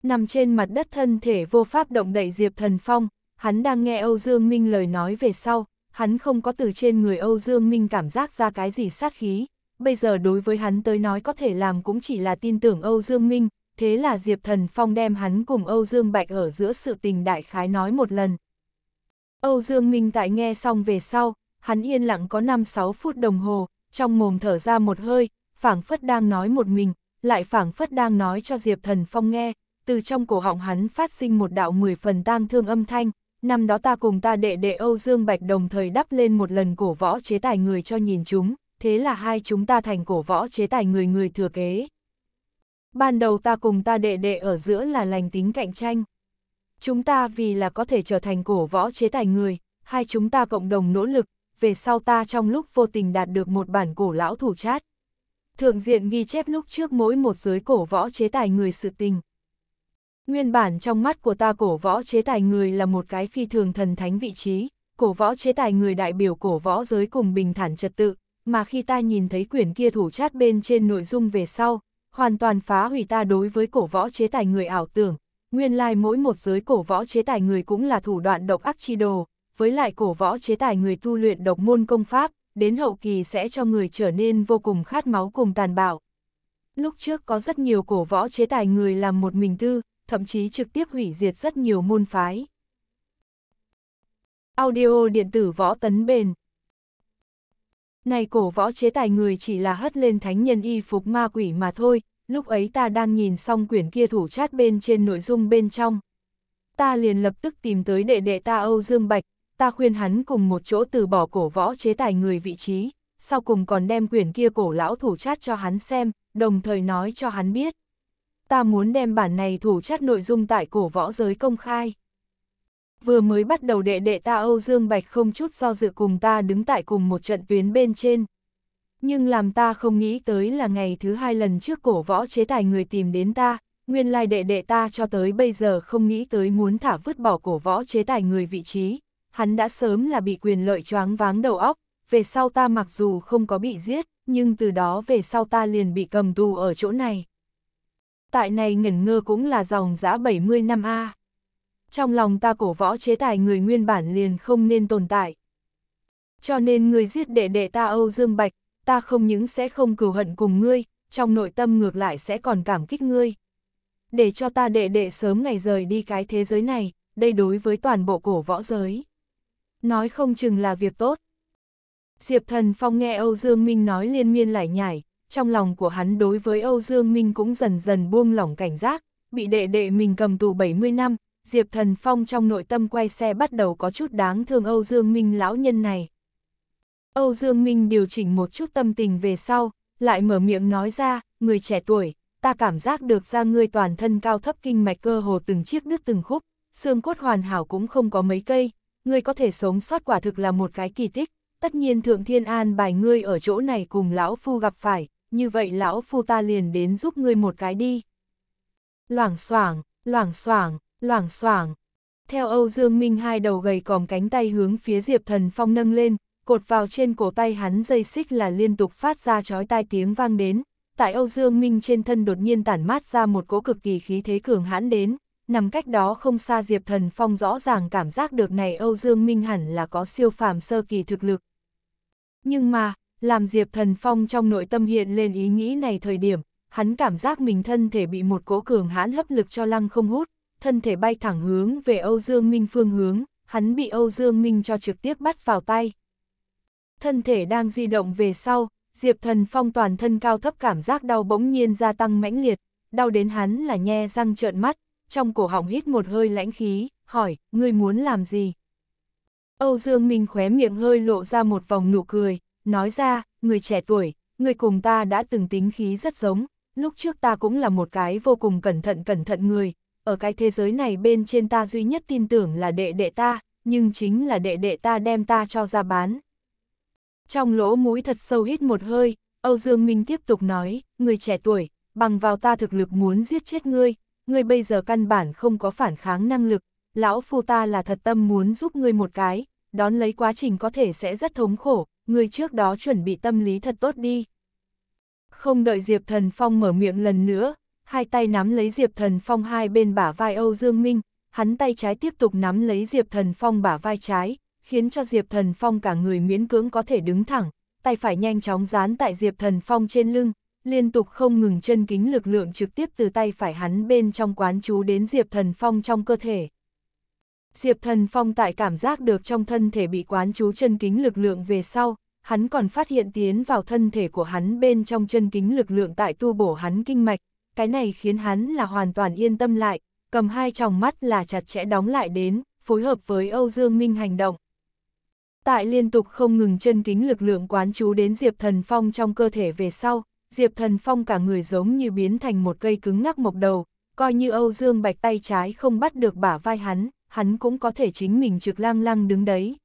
Nằm trên mặt đất thân thể vô pháp động đậy Diệp Thần Phong, hắn đang nghe Âu Dương Minh lời nói về sau, hắn không có từ trên người Âu Dương Minh cảm giác ra cái gì sát khí, bây giờ đối với hắn tới nói có thể làm cũng chỉ là tin tưởng Âu Dương Minh, thế là Diệp Thần Phong đem hắn cùng Âu Dương Bạch ở giữa sự tình đại khái nói một lần. Âu Dương Minh Tại nghe xong về sau, hắn yên lặng có 5-6 phút đồng hồ, trong mồm thở ra một hơi, phảng phất đang nói một mình, lại phảng phất đang nói cho Diệp Thần Phong nghe, từ trong cổ họng hắn phát sinh một đạo mười phần tang thương âm thanh, năm đó ta cùng ta đệ đệ Âu Dương Bạch đồng thời đắp lên một lần cổ võ chế tài người cho nhìn chúng, thế là hai chúng ta thành cổ võ chế tài người người thừa kế ban đầu ta cùng ta đệ đệ ở giữa là lành tính cạnh tranh. Chúng ta vì là có thể trở thành cổ võ chế tài người, hai chúng ta cộng đồng nỗ lực, về sau ta trong lúc vô tình đạt được một bản cổ lão thủ chát. Thượng diện ghi chép lúc trước mỗi một giới cổ võ chế tài người sự tình. Nguyên bản trong mắt của ta cổ võ chế tài người là một cái phi thường thần thánh vị trí, cổ võ chế tài người đại biểu cổ võ giới cùng bình thản trật tự, mà khi ta nhìn thấy quyển kia thủ chát bên trên nội dung về sau, hoàn toàn phá hủy ta đối với cổ võ chế tài người ảo tưởng. Nguyên lai like mỗi một giới cổ võ chế tài người cũng là thủ đoạn độc ác chi đồ, với lại cổ võ chế tài người tu luyện độc môn công pháp, đến hậu kỳ sẽ cho người trở nên vô cùng khát máu cùng tàn bạo. Lúc trước có rất nhiều cổ võ chế tài người làm một mình tư, thậm chí trực tiếp hủy diệt rất nhiều môn phái. Audio điện tử võ tấn bền này cổ võ chế tài người chỉ là hất lên thánh nhân y phục ma quỷ mà thôi, lúc ấy ta đang nhìn xong quyển kia thủ chát bên trên nội dung bên trong. Ta liền lập tức tìm tới đệ đệ ta Âu Dương Bạch, ta khuyên hắn cùng một chỗ từ bỏ cổ võ chế tài người vị trí, sau cùng còn đem quyển kia cổ lão thủ chát cho hắn xem, đồng thời nói cho hắn biết. Ta muốn đem bản này thủ chát nội dung tại cổ võ giới công khai vừa mới bắt đầu đệ đệ ta Âu Dương Bạch không chút do dự cùng ta đứng tại cùng một trận tuyến bên trên. Nhưng làm ta không nghĩ tới là ngày thứ hai lần trước cổ võ chế tài người tìm đến ta, nguyên lai đệ đệ ta cho tới bây giờ không nghĩ tới muốn thả vứt bỏ cổ võ chế tài người vị trí, hắn đã sớm là bị quyền lợi choáng váng đầu óc, về sau ta mặc dù không có bị giết, nhưng từ đó về sau ta liền bị cầm tù ở chỗ này. Tại này ngẩn ngơ cũng là dòng giã 70 năm A trong lòng ta cổ võ chế tài người nguyên bản liền không nên tồn tại. Cho nên người giết đệ đệ ta Âu Dương Bạch, ta không những sẽ không cừu hận cùng ngươi, trong nội tâm ngược lại sẽ còn cảm kích ngươi. Để cho ta đệ đệ sớm ngày rời đi cái thế giới này, đây đối với toàn bộ cổ võ giới. Nói không chừng là việc tốt. Diệp Thần Phong nghe Âu Dương Minh nói liên miên lải nhải, trong lòng của hắn đối với Âu Dương Minh cũng dần dần buông lỏng cảnh giác, bị đệ đệ mình cầm tù 70 năm, Diệp Thần Phong trong nội tâm quay xe bắt đầu có chút đáng thương Âu Dương Minh lão nhân này. Âu Dương Minh điều chỉnh một chút tâm tình về sau, lại mở miệng nói ra, người trẻ tuổi, ta cảm giác được ra ngươi toàn thân cao thấp kinh mạch cơ hồ từng chiếc đứt từng khúc, xương cốt hoàn hảo cũng không có mấy cây, ngươi có thể sống sót quả thực là một cái kỳ tích, tất nhiên Thượng Thiên An bài ngươi ở chỗ này cùng lão phu gặp phải, như vậy lão phu ta liền đến giúp ngươi một cái đi. Loảng xoảng, loảng xoảng, loảng xoảng. Theo Âu Dương Minh hai đầu gầy còm cánh tay hướng phía Diệp Thần Phong nâng lên, cột vào trên cổ tay hắn dây xích là liên tục phát ra chói tai tiếng vang đến. Tại Âu Dương Minh trên thân đột nhiên tản mát ra một cỗ cực kỳ khí thế cường hãn đến, nằm cách đó không xa Diệp Thần Phong rõ ràng cảm giác được này Âu Dương Minh hẳn là có siêu phàm sơ kỳ thực lực. Nhưng mà, làm Diệp Thần Phong trong nội tâm hiện lên ý nghĩ này thời điểm, hắn cảm giác mình thân thể bị một cỗ cường hãn hấp lực cho lăng không hút, thân thể bay thẳng hướng về Âu Dương Minh phương hướng, hắn bị Âu Dương Minh cho trực tiếp bắt vào tay. Thân thể đang di động về sau, Diệp Thần Phong toàn thân cao thấp cảm giác đau bỗng nhiên gia tăng mãnh liệt, đau đến hắn là nhe răng trợn mắt, trong cổ họng hít một hơi lãnh khí, hỏi, ngươi muốn làm gì? Âu Dương Minh khóe miệng hơi lộ ra một vòng nụ cười, nói ra, người trẻ tuổi, người cùng ta đã từng tính khí rất giống, lúc trước ta cũng là một cái vô cùng cẩn thận cẩn thận người, ở cái thế giới này bên trên ta duy nhất tin tưởng là đệ đệ ta, nhưng chính là đệ đệ ta đem ta cho ra bán. Trong lỗ mũi thật sâu hít một hơi, Âu Dương Minh tiếp tục nói, người trẻ tuổi, bằng vào ta thực lực muốn giết chết ngươi, ngươi bây giờ căn bản không có phản kháng năng lực, lão phu ta là thật tâm muốn giúp ngươi một cái, đón lấy quá trình có thể sẽ rất thống khổ, ngươi trước đó chuẩn bị tâm lý thật tốt đi. Không đợi Diệp Thần Phong mở miệng lần nữa, hai tay nắm lấy Diệp Thần Phong hai bên bả vai Âu Dương Minh, hắn tay trái tiếp tục nắm lấy Diệp Thần Phong bả vai trái, khiến cho Diệp Thần Phong cả người miễn cưỡng có thể đứng thẳng, tay phải nhanh chóng dán tại Diệp Thần Phong trên lưng, liên tục không ngừng chân kính lực lượng trực tiếp từ tay phải hắn bên trong quán chú đến Diệp Thần Phong trong cơ thể. Diệp Thần Phong tại cảm giác được trong thân thể bị quán chú chân kính lực lượng về sau, hắn còn phát hiện tiến vào thân thể của hắn bên trong chân kính lực lượng tại tu bổ hắn kinh mạch, cái này khiến hắn là hoàn toàn yên tâm lại, cầm hai tròng mắt là chặt chẽ đóng lại đến, phối hợp với Âu Dương Minh hành động. Tại liên tục không ngừng chân kính lực lượng quán chú đến Diệp Thần Phong trong cơ thể về sau, Diệp Thần Phong cả người giống như biến thành một cây cứng ngắc mộc đầu, coi như Âu Dương Bạch tay trái không bắt được bả vai hắn, hắn cũng có thể chính mình trực lang lăng đứng đấy.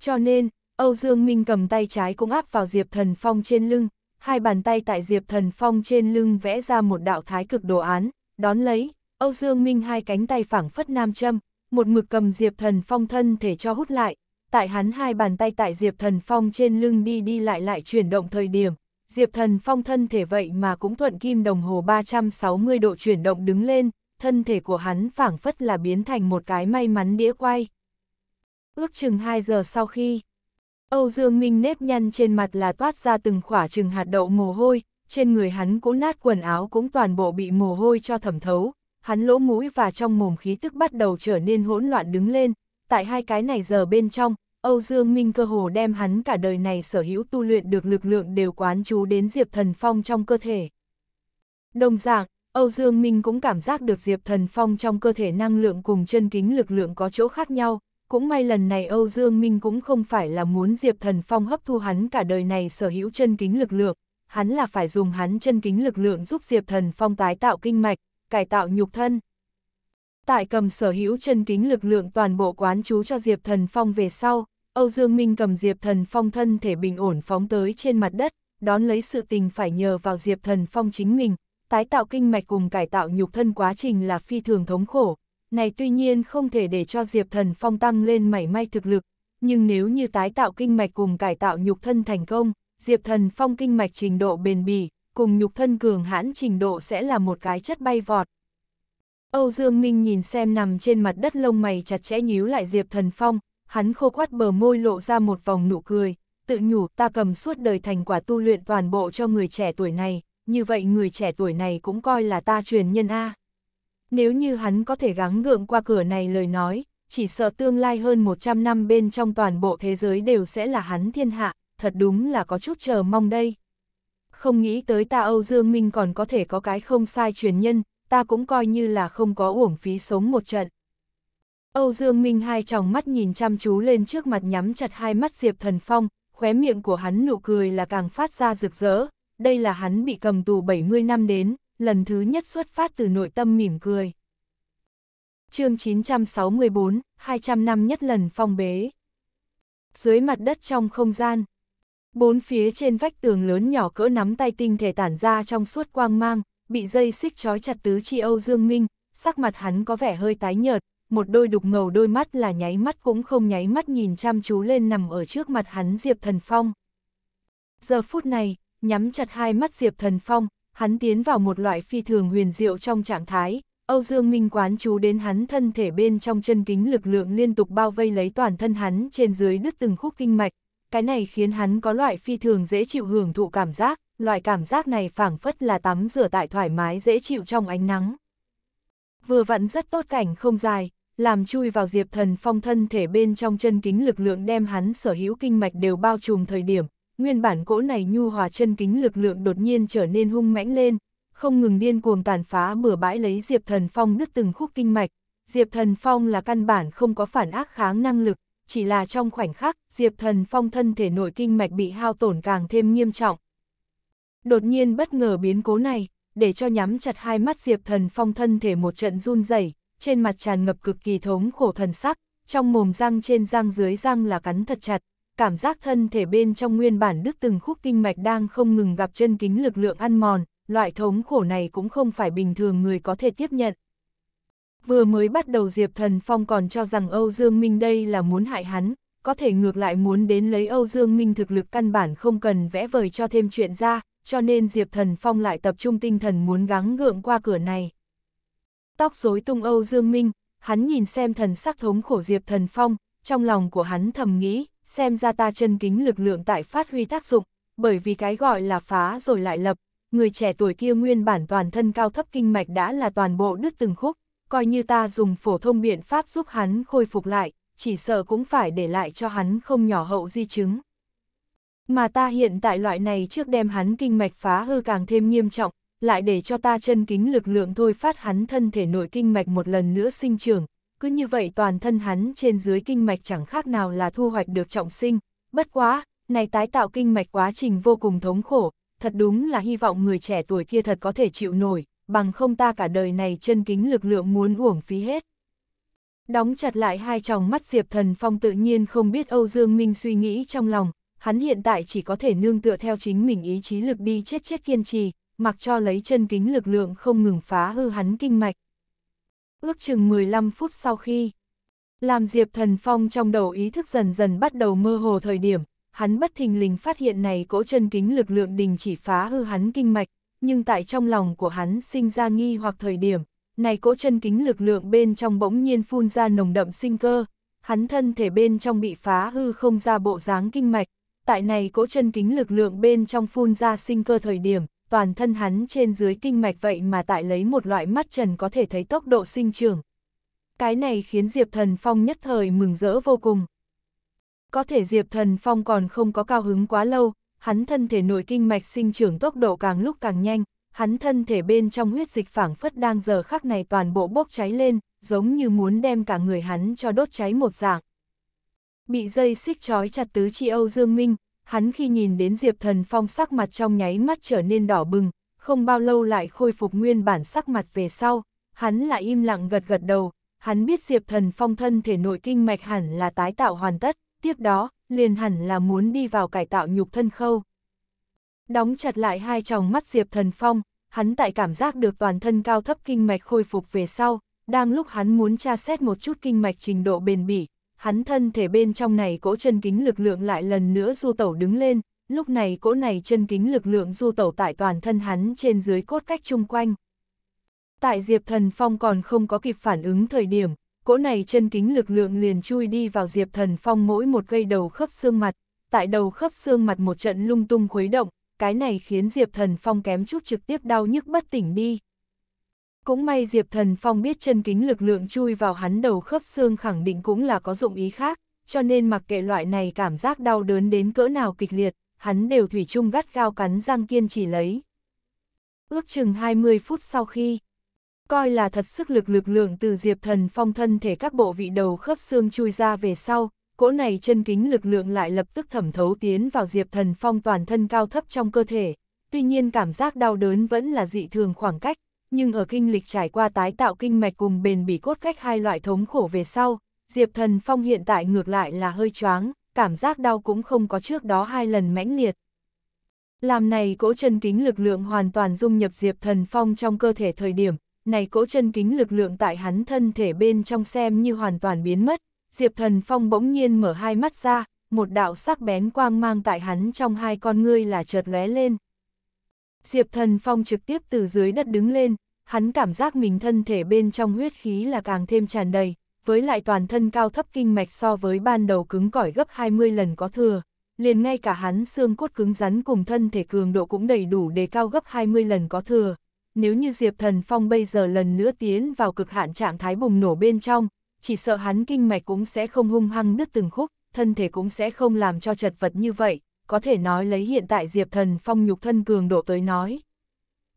Cho nên, Âu Dương Minh cầm tay trái cũng áp vào Diệp Thần Phong trên lưng, hai bàn tay tại Diệp Thần Phong trên lưng vẽ ra một đạo thái cực đồ án, đón lấy, Âu Dương Minh hai cánh tay phảng phất nam châm, một mực cầm Diệp Thần Phong thân thể cho hút lại, tại hắn hai bàn tay tại Diệp Thần Phong trên lưng đi đi lại lại chuyển động thời điểm, Diệp Thần Phong thân thể vậy mà cũng thuận kim đồng hồ 360 độ chuyển động đứng lên, thân thể của hắn phảng phất là biến thành một cái may mắn đĩa quay. Ước chừng 2 giờ sau khi, Âu Dương Minh nếp nhăn trên mặt là toát ra từng khỏa trừng hạt đậu mồ hôi, trên người hắn cũng nát quần áo cũng toàn bộ bị mồ hôi cho thẩm thấu, hắn lỗ mũi và trong mồm khí tức bắt đầu trở nên hỗn loạn đứng lên, tại hai cái này giờ bên trong, Âu Dương Minh cơ hồ đem hắn cả đời này sở hữu tu luyện được lực lượng đều quán chú đến Diệp Thần Phong trong cơ thể. Đồng dạng, Âu Dương Minh cũng cảm giác được Diệp Thần Phong trong cơ thể năng lượng cùng chân kính lực lượng có chỗ khác nhau, cũng may lần này Âu Dương Minh cũng không phải là muốn Diệp Thần Phong hấp thu hắn cả đời này sở hữu chân kính lực lượng, hắn là phải dùng hắn chân kính lực lượng giúp Diệp Thần Phong tái tạo kinh mạch, cải tạo nhục thân. Tại cầm sở hữu chân kính lực lượng toàn bộ quán chú cho Diệp Thần Phong về sau, Âu Dương Minh cầm Diệp Thần Phong thân thể bình ổn phóng tới trên mặt đất, đón lấy sự tình phải nhờ vào Diệp Thần Phong chính mình, tái tạo kinh mạch cùng cải tạo nhục thân quá trình là phi thường thống khổ, này tuy nhiên không thể để cho Diệp Thần Phong tăng lên mảy may thực lực, nhưng nếu như tái tạo kinh mạch cùng cải tạo nhục thân thành công, Diệp Thần Phong kinh mạch trình độ bền bỉ, cùng nhục thân cường hãn trình độ sẽ là một cái chất bay vọt. Âu Dương Minh nhìn xem nằm trên mặt đất lông mày chặt chẽ nhíu lại Diệp Thần Phong, hắn khô quát bờ môi lộ ra một vòng nụ cười, tự nhủ ta cầm suốt đời thành quả tu luyện toàn bộ cho người trẻ tuổi này, như vậy người trẻ tuổi này cũng coi là ta truyền nhân A. Nếu như hắn có thể gắng gượng qua cửa này lời nói, chỉ sợ tương lai hơn 100 năm bên trong toàn bộ thế giới đều sẽ là hắn thiên hạ, thật đúng là có chút chờ mong đây. Không nghĩ tới ta Âu Dương Minh còn có thể có cái không sai truyền nhân, ta cũng coi như là không có uổng phí sống một trận. Âu Dương Minh hai tròng mắt nhìn chăm chú lên trước mặt nhắm chặt hai mắt Diệp Thần Phong, khóe miệng của hắn nụ cười là càng phát ra rực rỡ, đây là hắn bị cầm tù 70 năm đến, lần thứ nhất xuất phát từ nội tâm mỉm cười. chương 964, 200 năm nhất lần phong bế. Dưới mặt đất trong không gian, bốn phía trên vách tường lớn nhỏ cỡ nắm tay tinh thể tản ra trong suốt quang mang, bị dây xích trói chặt tứ chi Âu Dương Minh, sắc mặt hắn có vẻ hơi tái nhợt, một đôi đục ngầu đôi mắt là nháy mắt cũng không nháy mắt nhìn chăm chú lên nằm ở trước mặt hắn Diệp Thần Phong. Giờ phút này, nhắm chặt hai mắt Diệp Thần Phong, hắn tiến vào một loại phi thường huyền diệu trong trạng thái, Âu Dương Minh quán chú đến hắn thân thể bên trong chân kính lực lượng liên tục bao vây lấy toàn thân hắn trên dưới đứt từng khúc kinh mạch, cái này khiến hắn có loại phi thường dễ chịu hưởng thụ cảm giác, loại cảm giác này phảng phất là tắm rửa tại thoải mái dễ chịu trong ánh nắng. Vừa vặn rất tốt cảnh không dài, làm chui vào diệp thần phong thân thể bên trong chân kính lực lượng đem hắn sở hữu kinh mạch đều bao trùm thời điểm, nguyên bản cỗ này nhu hòa chân kính lực lượng đột nhiên trở nên hung mãnh lên, không ngừng điên cuồng tàn phá bừa bãi lấy Diệp Thần Phong đứt từng khúc kinh mạch. Diệp Thần Phong là căn bản không có phản ác kháng năng lực, chỉ là trong khoảnh khắc, Diệp Thần Phong thân thể nội kinh mạch bị hao tổn càng thêm nghiêm trọng. Đột nhiên bất ngờ biến cố này, để cho nhắm chặt hai mắt Diệp Thần Phong thân thể một trận run rẩy, trên mặt tràn ngập cực kỳ thống khổ thần sắc, trong mồm răng trên răng dưới răng là cắn thật chặt, cảm giác thân thể bên trong nguyên bản đứt từng khúc kinh mạch đang không ngừng gặp chân kính lực lượng ăn mòn, loại thống khổ này cũng không phải bình thường người có thể tiếp nhận. Vừa mới bắt đầu Diệp Thần Phong còn cho rằng Âu Dương Minh đây là muốn hại hắn, có thể ngược lại muốn đến lấy Âu Dương Minh thực lực căn bản không cần vẽ vời cho thêm chuyện ra, cho nên Diệp Thần Phong lại tập trung tinh thần muốn gắng gượng qua cửa này. Tóc rối tung Âu Dương Minh, hắn nhìn xem thần sắc thống khổ Diệp Thần Phong, trong lòng của hắn thầm nghĩ, xem ra ta chân kính lực lượng tại phát huy tác dụng, bởi vì cái gọi là phá rồi lại lập, người trẻ tuổi kia nguyên bản toàn thân cao thấp kinh mạch đã là toàn bộ đứt từng khúc, coi như ta dùng phổ thông biện pháp giúp hắn khôi phục lại, chỉ sợ cũng phải để lại cho hắn không nhỏ hậu di chứng. Mà ta hiện tại loại này trước đem hắn kinh mạch phá hư càng thêm nghiêm trọng, lại để cho ta chân kính lực lượng thôi phát hắn thân thể nội kinh mạch một lần nữa sinh trưởng, cứ như vậy toàn thân hắn trên dưới kinh mạch chẳng khác nào là thu hoạch được trọng sinh, bất quá, này tái tạo kinh mạch quá trình vô cùng thống khổ, thật đúng là hy vọng người trẻ tuổi kia thật có thể chịu nổi, bằng không ta cả đời này chân kính lực lượng muốn uổng phí hết. Đóng chặt lại hai tròng mắt Diệp Thần Phong tự nhiên không biết Âu Dương Minh suy nghĩ trong lòng, hắn hiện tại chỉ có thể nương tựa theo chính mình ý chí lực đi chết chết kiên trì, mặc cho lấy chân kính lực lượng không ngừng phá hư hắn kinh mạch. Ước chừng 15 phút sau khi, làm Diệp Thần Phong trong đầu ý thức dần dần bắt đầu mơ hồ thời điểm, hắn bất thình lình phát hiện này cỗ chân kính lực lượng đình chỉ phá hư hắn kinh mạch, nhưng tại trong lòng của hắn sinh ra nghi hoặc thời điểm, này cỗ chân kính lực lượng bên trong bỗng nhiên phun ra nồng đậm sinh cơ, hắn thân thể bên trong bị phá hư không ra bộ dáng kinh mạch, tại này cỗ chân kính lực lượng bên trong phun ra sinh cơ thời điểm, toàn thân hắn trên dưới kinh mạch vậy mà tại lấy một loại mắt trần có thể thấy tốc độ sinh trưởng. Cái này khiến Diệp Thần Phong nhất thời mừng rỡ vô cùng. Có thể Diệp Thần Phong còn không có cao hứng quá lâu, hắn thân thể nội kinh mạch sinh trưởng tốc độ càng lúc càng nhanh, hắn thân thể bên trong huyết dịch phảng phất đang giờ khắc này toàn bộ bốc cháy lên, giống như muốn đem cả người hắn cho đốt cháy một dạng. Bị dây xích trói chặt tứ chi Âu Dương Minh, hắn khi nhìn đến Diệp Thần Phong sắc mặt trong nháy mắt trở nên đỏ bừng, không bao lâu lại khôi phục nguyên bản sắc mặt về sau, hắn lại im lặng gật gật đầu, hắn biết Diệp Thần Phong thân thể nội kinh mạch hẳn là tái tạo hoàn tất, tiếp đó, liền hẳn là muốn đi vào cải tạo nhục thân khâu. Đóng chặt lại hai tròng mắt Diệp Thần Phong, hắn tại cảm giác được toàn thân cao thấp kinh mạch khôi phục về sau, đang lúc hắn muốn tra xét một chút kinh mạch trình độ bền bỉ, hắn thân thể bên trong này cỗ chân kính lực lượng lại lần nữa du tẩu đứng lên, lúc này cỗ này chân kính lực lượng du tẩu tại toàn thân hắn trên dưới cốt cách chung quanh. Tại Diệp Thần Phong còn không có kịp phản ứng thời điểm, cỗ này chân kính lực lượng liền chui đi vào Diệp Thần Phong mỗi một cây đầu khớp xương mặt, tại đầu khớp xương mặt một trận lung tung khuấy động, cái này khiến Diệp Thần Phong kém chút trực tiếp đau nhức bất tỉnh đi. Cũng may Diệp Thần Phong biết chân kính lực lượng chui vào hắn đầu khớp xương khẳng định cũng là có dụng ý khác, cho nên mặc kệ loại này cảm giác đau đớn đến cỡ nào kịch liệt, hắn đều thủy chung gắt gao cắn răng kiên trì lấy. Ước chừng 20 phút sau khi, coi là thật sức lực lực lượng từ Diệp Thần Phong thân thể các bộ vị đầu khớp xương chui ra về sau, cỗ này chân kính lực lượng lại lập tức thẩm thấu tiến vào Diệp Thần Phong toàn thân cao thấp trong cơ thể, tuy nhiên cảm giác đau đớn vẫn là dị thường khoảng cách, nhưng ở kinh lịch trải qua tái tạo kinh mạch cùng bền bỉ cốt cách hai loại thống khổ về sau, Diệp Thần Phong hiện tại ngược lại là hơi choáng, cảm giác đau cũng không có trước đó hai lần mãnh liệt. Làm này cỗ chân kính lực lượng hoàn toàn dung nhập Diệp Thần Phong trong cơ thể thời điểm, này cỗ chân kính lực lượng tại hắn thân thể bên trong xem như hoàn toàn biến mất, Diệp Thần Phong bỗng nhiên mở hai mắt ra, một đạo sắc bén quang mang tại hắn trong hai con ngươi là chợt lóe lên. Diệp Thần Phong trực tiếp từ dưới đất đứng lên, hắn cảm giác mình thân thể bên trong huyết khí là càng thêm tràn đầy, với lại toàn thân cao thấp kinh mạch so với ban đầu cứng cỏi gấp 20 lần có thừa, liền ngay cả hắn xương cốt cứng rắn cùng thân thể cường độ cũng đầy đủ để cao gấp 20 lần có thừa. Nếu như Diệp Thần Phong bây giờ lần nữa tiến vào cực hạn trạng thái bùng nổ bên trong, chỉ sợ hắn kinh mạch cũng sẽ không hung hăng đứt từng khúc, thân thể cũng sẽ không làm cho chật vật như vậy có thể nói lấy hiện tại Diệp Thần Phong nhục thân cường độ tới nói.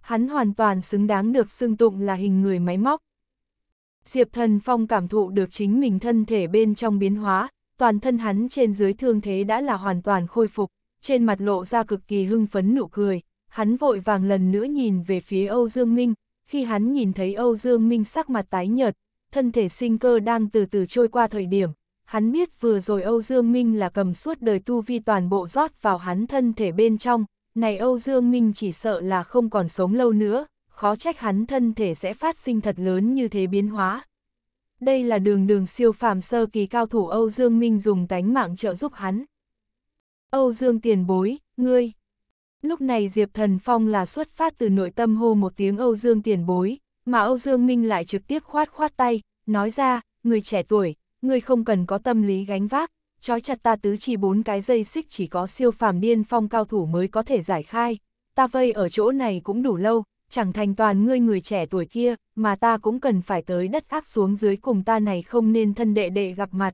Hắn hoàn toàn xứng đáng được xưng tụng là hình người máy móc. Diệp Thần Phong cảm thụ được chính mình thân thể bên trong biến hóa, toàn thân hắn trên dưới thương thế đã là hoàn toàn khôi phục, trên mặt lộ ra cực kỳ hưng phấn nụ cười, hắn vội vàng lần nữa nhìn về phía Âu Dương Minh, khi hắn nhìn thấy Âu Dương Minh sắc mặt tái nhợt, thân thể sinh cơ đang từ từ trôi qua thời điểm, hắn biết vừa rồi Âu Dương Minh là cầm suốt đời tu vi toàn bộ rót vào hắn thân thể bên trong, này Âu Dương Minh chỉ sợ là không còn sống lâu nữa, khó trách hắn thân thể sẽ phát sinh thật lớn như thế biến hóa. Đây là đường đường siêu phàm sơ kỳ cao thủ Âu Dương Minh dùng tánh mạng trợ giúp hắn. Âu Dương tiền bối, ngươi. Lúc này Diệp Thần Phong là xuất phát từ nội tâm hô một tiếng Âu Dương tiền bối, mà Âu Dương Minh lại trực tiếp khoát khoát tay, nói ra, người trẻ tuổi, ngươi không cần có tâm lý gánh vác, trói chặt ta tứ chi bốn cái dây xích chỉ có siêu phàm điên phong cao thủ mới có thể giải khai, ta vây ở chỗ này cũng đủ lâu, chẳng thành toàn ngươi người trẻ tuổi kia, mà ta cũng cần phải tới đất ác xuống dưới cùng ta này không nên thân đệ đệ gặp mặt.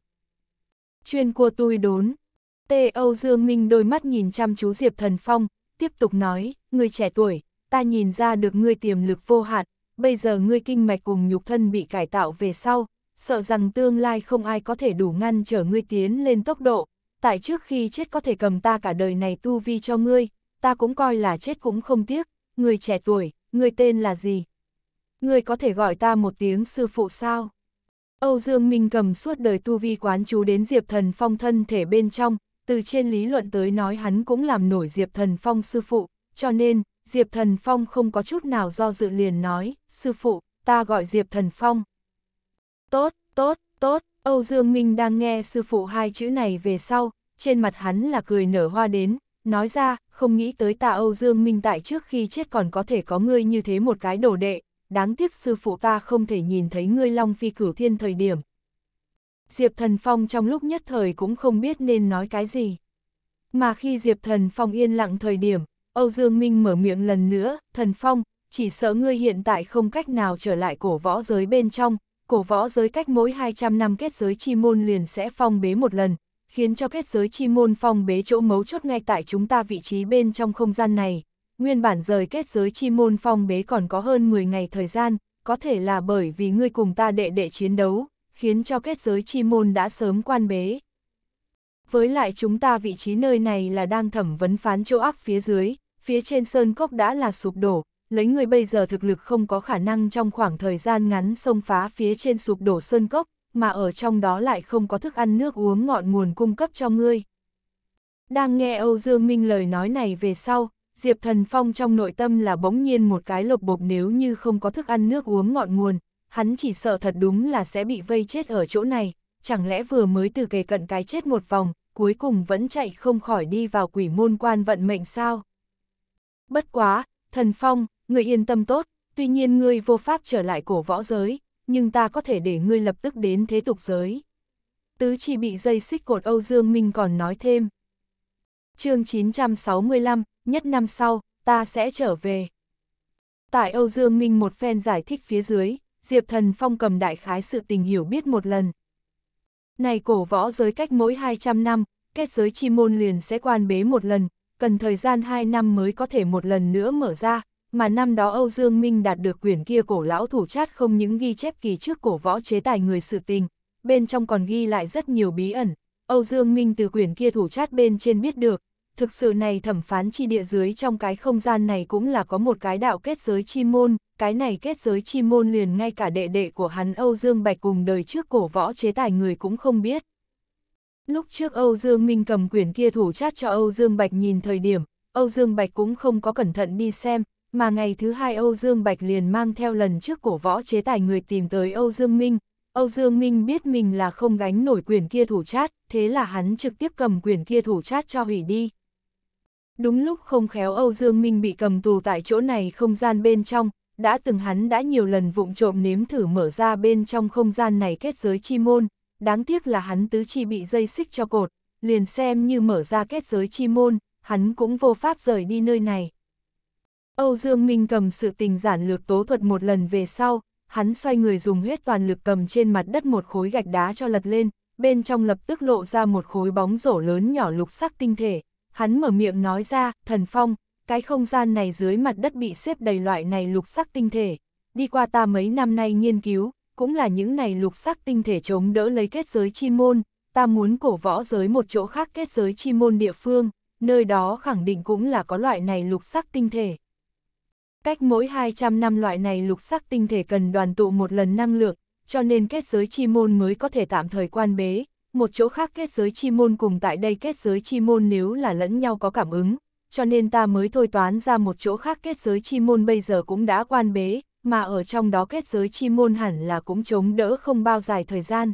Chuyên của tôi đốn, tê Âu Dương Minh đôi mắt nhìn chăm chú Diệp Thần Phong, tiếp tục nói, ngươi trẻ tuổi, ta nhìn ra được ngươi tiềm lực vô hạn, bây giờ ngươi kinh mạch cùng nhục thân bị cải tạo về sau, sợ rằng tương lai không ai có thể đủ ngăn trở ngươi tiến lên tốc độ, tại trước khi chết có thể cầm ta cả đời này tu vi cho ngươi, ta cũng coi là chết cũng không tiếc, người trẻ tuổi, người tên là gì? Ngươi có thể gọi ta một tiếng sư phụ sao? Âu Dương Minh cầm suốt đời tu vi quán chú đến Diệp Thần Phong thân thể bên trong, từ trên lý luận tới nói hắn cũng làm nổi Diệp Thần Phong sư phụ, cho nên, Diệp Thần Phong không có chút nào do dự liền nói, sư phụ, ta gọi Diệp Thần Phong. Tốt, tốt, tốt, Âu Dương Minh đang nghe sư phụ hai chữ này về sau, trên mặt hắn là cười nở hoa đến, nói ra, không nghĩ tới ta Âu Dương Minh tại trước khi chết còn có thể có ngươi như thế một cái đồ đệ, đáng tiếc sư phụ ta không thể nhìn thấy ngươi long phi cửu thiên thời điểm. Diệp Thần Phong trong lúc nhất thời cũng không biết nên nói cái gì. Mà khi Diệp Thần Phong yên lặng thời điểm, Âu Dương Minh mở miệng lần nữa, Thần Phong, chỉ sợ ngươi hiện tại không cách nào trở lại cổ võ giới bên trong, cổ võ giới cách mỗi 200 năm kết giới chi môn liền sẽ phong bế một lần, khiến cho kết giới chi môn phong bế chỗ mấu chốt ngay tại chúng ta vị trí bên trong không gian này. Nguyên bản rời kết giới chi môn phong bế còn có hơn 10 ngày thời gian, có thể là bởi vì ngươi cùng ta đệ đệ chiến đấu, khiến cho kết giới chi môn đã sớm quan bế. Với lại chúng ta vị trí nơi này là đang thẩm vấn phán chỗ áp phía dưới, phía trên sơn cốc đã là sụp đổ, lấy người bây giờ thực lực không có khả năng trong khoảng thời gian ngắn xông phá phía trên sụp đổ sơn cốc, mà ở trong đó lại không có thức ăn nước uống ngọn nguồn cung cấp cho ngươi. Đang nghe Âu Dương Minh lời nói này về sau, Diệp Thần Phong trong nội tâm là bỗng nhiên một cái lộc bộc nếu như không có thức ăn nước uống ngọn nguồn, hắn chỉ sợ thật đúng là sẽ bị vây chết ở chỗ này, chẳng lẽ vừa mới từ kề cận cái chết một vòng, cuối cùng vẫn chạy không khỏi đi vào quỷ môn quan vận mệnh sao? Bất quá, Thần Phong, ngươi yên tâm tốt, tuy nhiên ngươi vô pháp trở lại cổ võ giới, nhưng ta có thể để ngươi lập tức đến thế tục giới. Tứ chi bị dây xích cột Âu Dương Minh còn nói thêm. chương 965, nhất năm sau, ta sẽ trở về. Tại Âu Dương Minh một phen giải thích phía dưới, Diệp Thần Phong cầm đại khái sự tình hiểu biết một lần. Này cổ võ giới cách mỗi 200 năm, kết giới chi môn liền sẽ quan bế một lần, cần thời gian 2 năm mới có thể một lần nữa mở ra, mà năm đó Âu Dương Minh đạt được quyển kia cổ lão thủ chát không những ghi chép kỳ trước cổ võ chế tài người sự tình, bên trong còn ghi lại rất nhiều bí ẩn. Âu Dương Minh từ quyển kia thủ chát bên trên biết được, thực sự này thẩm phán chi địa dưới trong cái không gian này cũng là có một cái đạo kết giới chi môn, cái này kết giới chi môn liền ngay cả đệ đệ của hắn Âu Dương Bạch cùng đời trước cổ võ chế tài người cũng không biết. Lúc trước Âu Dương Minh cầm quyển kia thủ chát cho Âu Dương Bạch nhìn thời điểm, Âu Dương Bạch cũng không có cẩn thận đi xem, mà ngày thứ hai Âu Dương Bạch liền mang theo lần trước cổ võ chế tài người tìm tới Âu Dương Minh. Âu Dương Minh biết mình là không gánh nổi quyền kia thủ chát, thế là hắn trực tiếp cầm quyền kia thủ chát cho hủy đi. Đúng lúc không khéo Âu Dương Minh bị cầm tù tại chỗ này không gian bên trong, đã từng hắn đã nhiều lần vụng trộm nếm thử mở ra bên trong không gian này kết giới chi môn, đáng tiếc là hắn tứ chi bị dây xích cho cột, liền xem như mở ra kết giới chi môn, hắn cũng vô pháp rời đi nơi này. Âu Dương Minh cầm sự tình giản lược tố thuật một lần về sau, hắn xoay người dùng hết toàn lực cầm trên mặt đất một khối gạch đá cho lật lên, bên trong lập tức lộ ra một khối bóng rổ lớn nhỏ lục sắc tinh thể. Hắn mở miệng nói ra, thần phong, cái không gian này dưới mặt đất bị xếp đầy loại này lục sắc tinh thể. Đi qua ta mấy năm nay nghiên cứu, cũng là những này lục sắc tinh thể chống đỡ lấy kết giới chi môn, ta muốn cổ võ giới một chỗ khác kết giới chi môn địa phương, nơi đó khẳng định cũng là có loại này lục sắc tinh thể. Cách mỗi 200 năm loại này lục sắc tinh thể cần đoàn tụ một lần năng lượng, cho nên kết giới chi môn mới có thể tạm thời quan bế, một chỗ khác kết giới chi môn cùng tại đây kết giới chi môn nếu là lẫn nhau có cảm ứng, cho nên ta mới thôi toán ra một chỗ khác kết giới chi môn bây giờ cũng đã quan bế, mà ở trong đó kết giới chi môn hẳn là cũng chống đỡ không bao dài thời gian.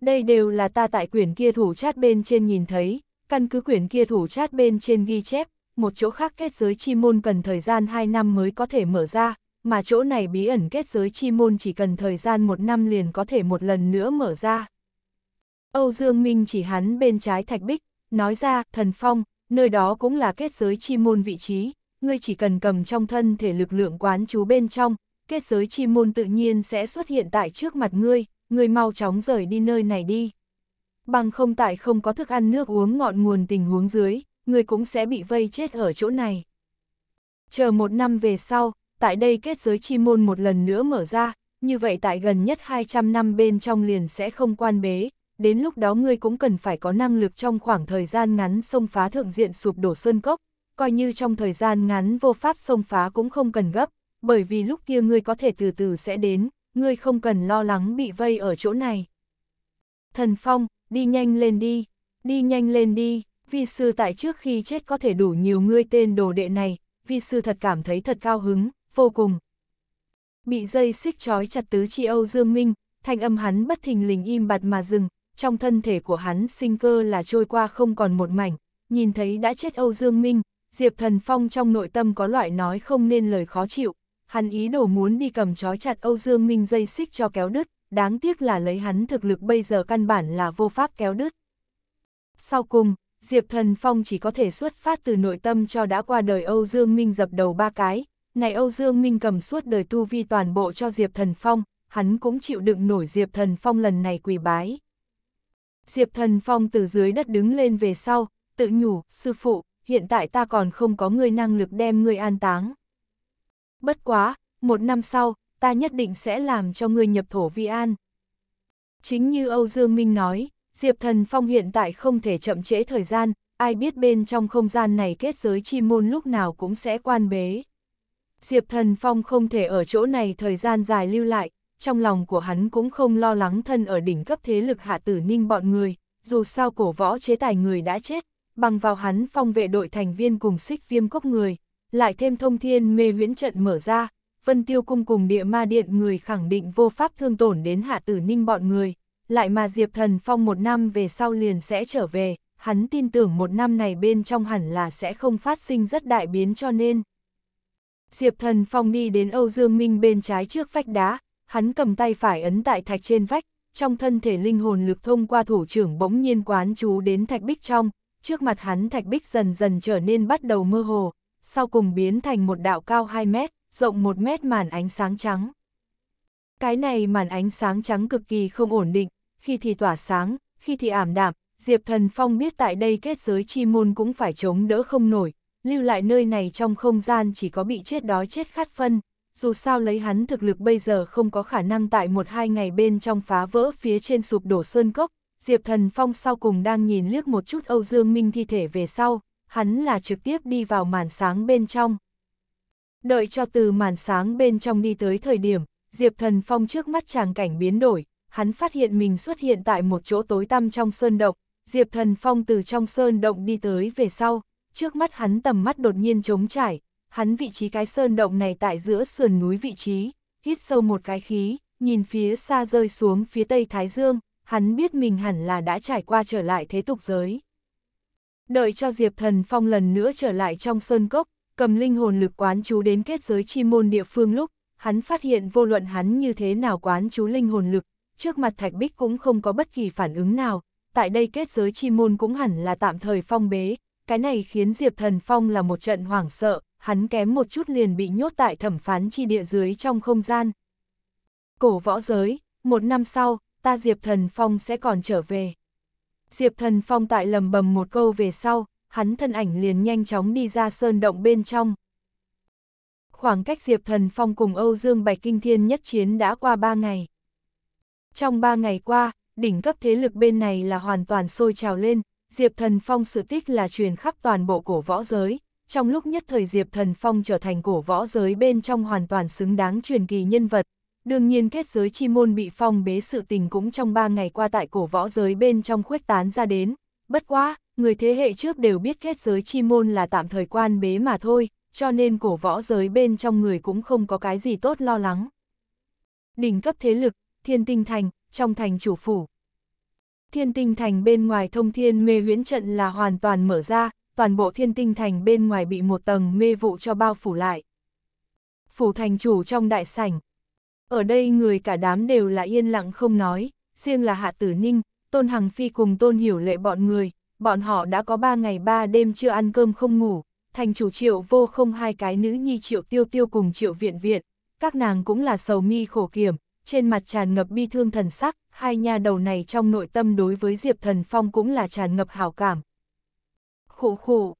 Đây đều là ta tại quyển kia thủ chát bên trên nhìn thấy, căn cứ quyển kia thủ chát bên trên ghi chép, một chỗ khác kết giới chi môn cần thời gian 2 năm mới có thể mở ra, mà chỗ này bí ẩn kết giới chi môn chỉ cần thời gian một năm liền có thể một lần nữa mở ra. Âu Dương Minh chỉ hắn bên trái thạch bích, nói ra, thần phong, nơi đó cũng là kết giới chi môn vị trí, ngươi chỉ cần cầm trong thân thể lực lượng quán chú bên trong, kết giới chi môn tự nhiên sẽ xuất hiện tại trước mặt ngươi, ngươi mau chóng rời đi nơi này đi. Bằng không tại không có thức ăn nước uống ngọn nguồn tình huống dưới, người cũng sẽ bị vây chết ở chỗ này. Chờ một năm về sau, tại đây kết giới chi môn một lần nữa mở ra, như vậy tại gần nhất 200 năm bên trong liền sẽ không quan bế, đến lúc đó ngươi cũng cần phải có năng lực trong khoảng thời gian ngắn xông phá thượng diện sụp đổ sơn cốc, coi như trong thời gian ngắn vô pháp xông phá cũng không cần gấp, bởi vì lúc kia ngươi có thể từ từ sẽ đến, ngươi không cần lo lắng bị vây ở chỗ này. Thần Phong, đi nhanh lên đi, đi nhanh lên đi vi sư tại trước khi chết có thể đủ nhiều ngươi tên đồ đệ này, vi sư thật cảm thấy thật cao hứng, vô cùng. Bị dây xích trói chặt tứ chi Âu Dương Minh, thanh âm hắn bất thình lình im bặt mà dừng, trong thân thể của hắn sinh cơ là trôi qua không còn một mảnh, nhìn thấy đã chết Âu Dương Minh, Diệp Thần Phong trong nội tâm có loại nói không nên lời khó chịu, hắn ý đồ muốn đi cầm trói chặt Âu Dương Minh dây xích cho kéo đứt, đáng tiếc là lấy hắn thực lực bây giờ căn bản là vô pháp kéo đứt. Sau cùng, Diệp Thần Phong chỉ có thể xuất phát từ nội tâm cho đã qua đời Âu Dương Minh dập đầu ba cái, này Âu Dương Minh cầm suốt đời tu vi toàn bộ cho Diệp Thần Phong, hắn cũng chịu đựng nổi Diệp Thần Phong lần này quỳ bái. Diệp Thần Phong từ dưới đất đứng lên về sau, tự nhủ, sư phụ, hiện tại ta còn không có người năng lực đem ngươi an táng. Bất quá, một năm sau, ta nhất định sẽ làm cho ngươi nhập thổ vi an. Chính như Âu Dương Minh nói, Diệp Thần Phong hiện tại không thể chậm trễ thời gian, ai biết bên trong không gian này kết giới chi môn lúc nào cũng sẽ quan bế. Diệp Thần Phong không thể ở chỗ này thời gian dài lưu lại, trong lòng của hắn cũng không lo lắng thân ở đỉnh cấp thế lực hạ tử ninh bọn người, dù sao cổ võ chế tài người đã chết, bằng vào hắn phong vệ đội thành viên cùng xích viêm cốc người, lại thêm thông thiên mê huyễn trận mở ra, vân tiêu cung cùng địa ma điện người khẳng định vô pháp thương tổn đến hạ tử ninh bọn người, lại mà Diệp Thần Phong một năm về sau liền sẽ trở về, hắn tin tưởng một năm này bên trong hẳn là sẽ không phát sinh rất đại biến cho nên. Diệp Thần Phong đi đến Âu Dương Minh bên trái trước vách đá, hắn cầm tay phải ấn tại thạch trên vách, trong thân thể linh hồn lực thông qua thủ trưởng bỗng nhiên quán chú đến thạch bích trong, trước mặt hắn thạch bích dần dần trở nên bắt đầu mơ hồ, sau cùng biến thành một đạo cao 2 mét, rộng 1 mét màn ánh sáng trắng. Cái này màn ánh sáng trắng cực kỳ không ổn định, khi thì tỏa sáng, khi thì ảm đạm, Diệp Thần Phong biết tại đây kết giới chi môn cũng phải chống đỡ không nổi, lưu lại nơi này trong không gian chỉ có bị chết đói chết khát phân, dù sao lấy hắn thực lực bây giờ không có khả năng tại một hai ngày bên trong phá vỡ phía trên sụp đổ sơn cốc, Diệp Thần Phong sau cùng đang nhìn liếc một chút Âu Dương Minh thi thể về sau, hắn là trực tiếp đi vào màn sáng bên trong. Đợi cho từ màn sáng bên trong đi tới thời điểm, Diệp Thần Phong trước mắt chàng cảnh biến đổi, hắn phát hiện mình xuất hiện tại một chỗ tối tăm trong sơn động, Diệp Thần Phong từ trong sơn động đi tới về sau, trước mắt hắn tầm mắt đột nhiên trống trải, hắn vị trí cái sơn động này tại giữa sườn núi vị trí, hít sâu một cái khí, nhìn phía xa rơi xuống phía tây Thái Dương, hắn biết mình hẳn là đã trải qua trở lại thế tục giới. Đợi cho Diệp Thần Phong lần nữa trở lại trong sơn cốc, cầm linh hồn lực quán chú đến kết giới chi môn địa phương lúc, hắn phát hiện vô luận hắn như thế nào quán chú linh hồn lực, trước mặt thạch bích cũng không có bất kỳ phản ứng nào, tại đây kết giới chi môn cũng hẳn là tạm thời phong bế, cái này khiến Diệp Thần Phong là một trận hoảng sợ, hắn kém một chút liền bị nhốt tại thẩm phán chi địa dưới trong không gian. Cổ võ giới, một năm sau, ta Diệp Thần Phong sẽ còn trở về. Diệp Thần Phong tại lầm bầm một câu về sau, hắn thân ảnh liền nhanh chóng đi ra sơn động bên trong. Khoảng cách Diệp Thần Phong cùng Âu Dương Bạch Kinh Thiên nhất chiến đã qua ba ngày. Trong ba ngày qua, đỉnh cấp thế lực bên này là hoàn toàn sôi trào lên, Diệp Thần Phong sự tích là truyền khắp toàn bộ cổ võ giới. Trong lúc nhất thời Diệp Thần Phong trở thành cổ võ giới bên trong hoàn toàn xứng đáng truyền kỳ nhân vật, Đương nhiên kết giới chi môn bị phong bế sự tình cũng trong ba ngày qua tại cổ võ giới bên trong khuếch tán ra đến. Bất quá, người thế hệ trước đều biết kết giới chi môn là tạm thời quan bế mà thôi, cho nên cổ võ giới bên trong người cũng không có cái gì tốt lo lắng. Đỉnh cấp thế lực, thiên tinh thành, trong thành chủ phủ. Thiên tinh thành bên ngoài thông thiên mê huyễn trận là hoàn toàn mở ra, toàn bộ thiên tinh thành bên ngoài bị một tầng mê vụ cho bao phủ lại. Phủ thành chủ trong đại sảnh. Ở đây người cả đám đều là yên lặng không nói, riêng là Hạ Tử Ninh, Tôn Hằng Phi cùng Tôn Hiểu Lệ bọn người, bọn họ đã có ba ngày ba đêm chưa ăn cơm không ngủ, thành chủ triệu vô không hai cái nữ nhi triệu tiêu tiêu cùng triệu viện viện, các nàng cũng là sầu mi khổ kiểm, trên mặt tràn ngập bi thương thần sắc, hai nha đầu này trong nội tâm đối với Diệp Thần Phong cũng là tràn ngập hảo cảm. Khụ khụ,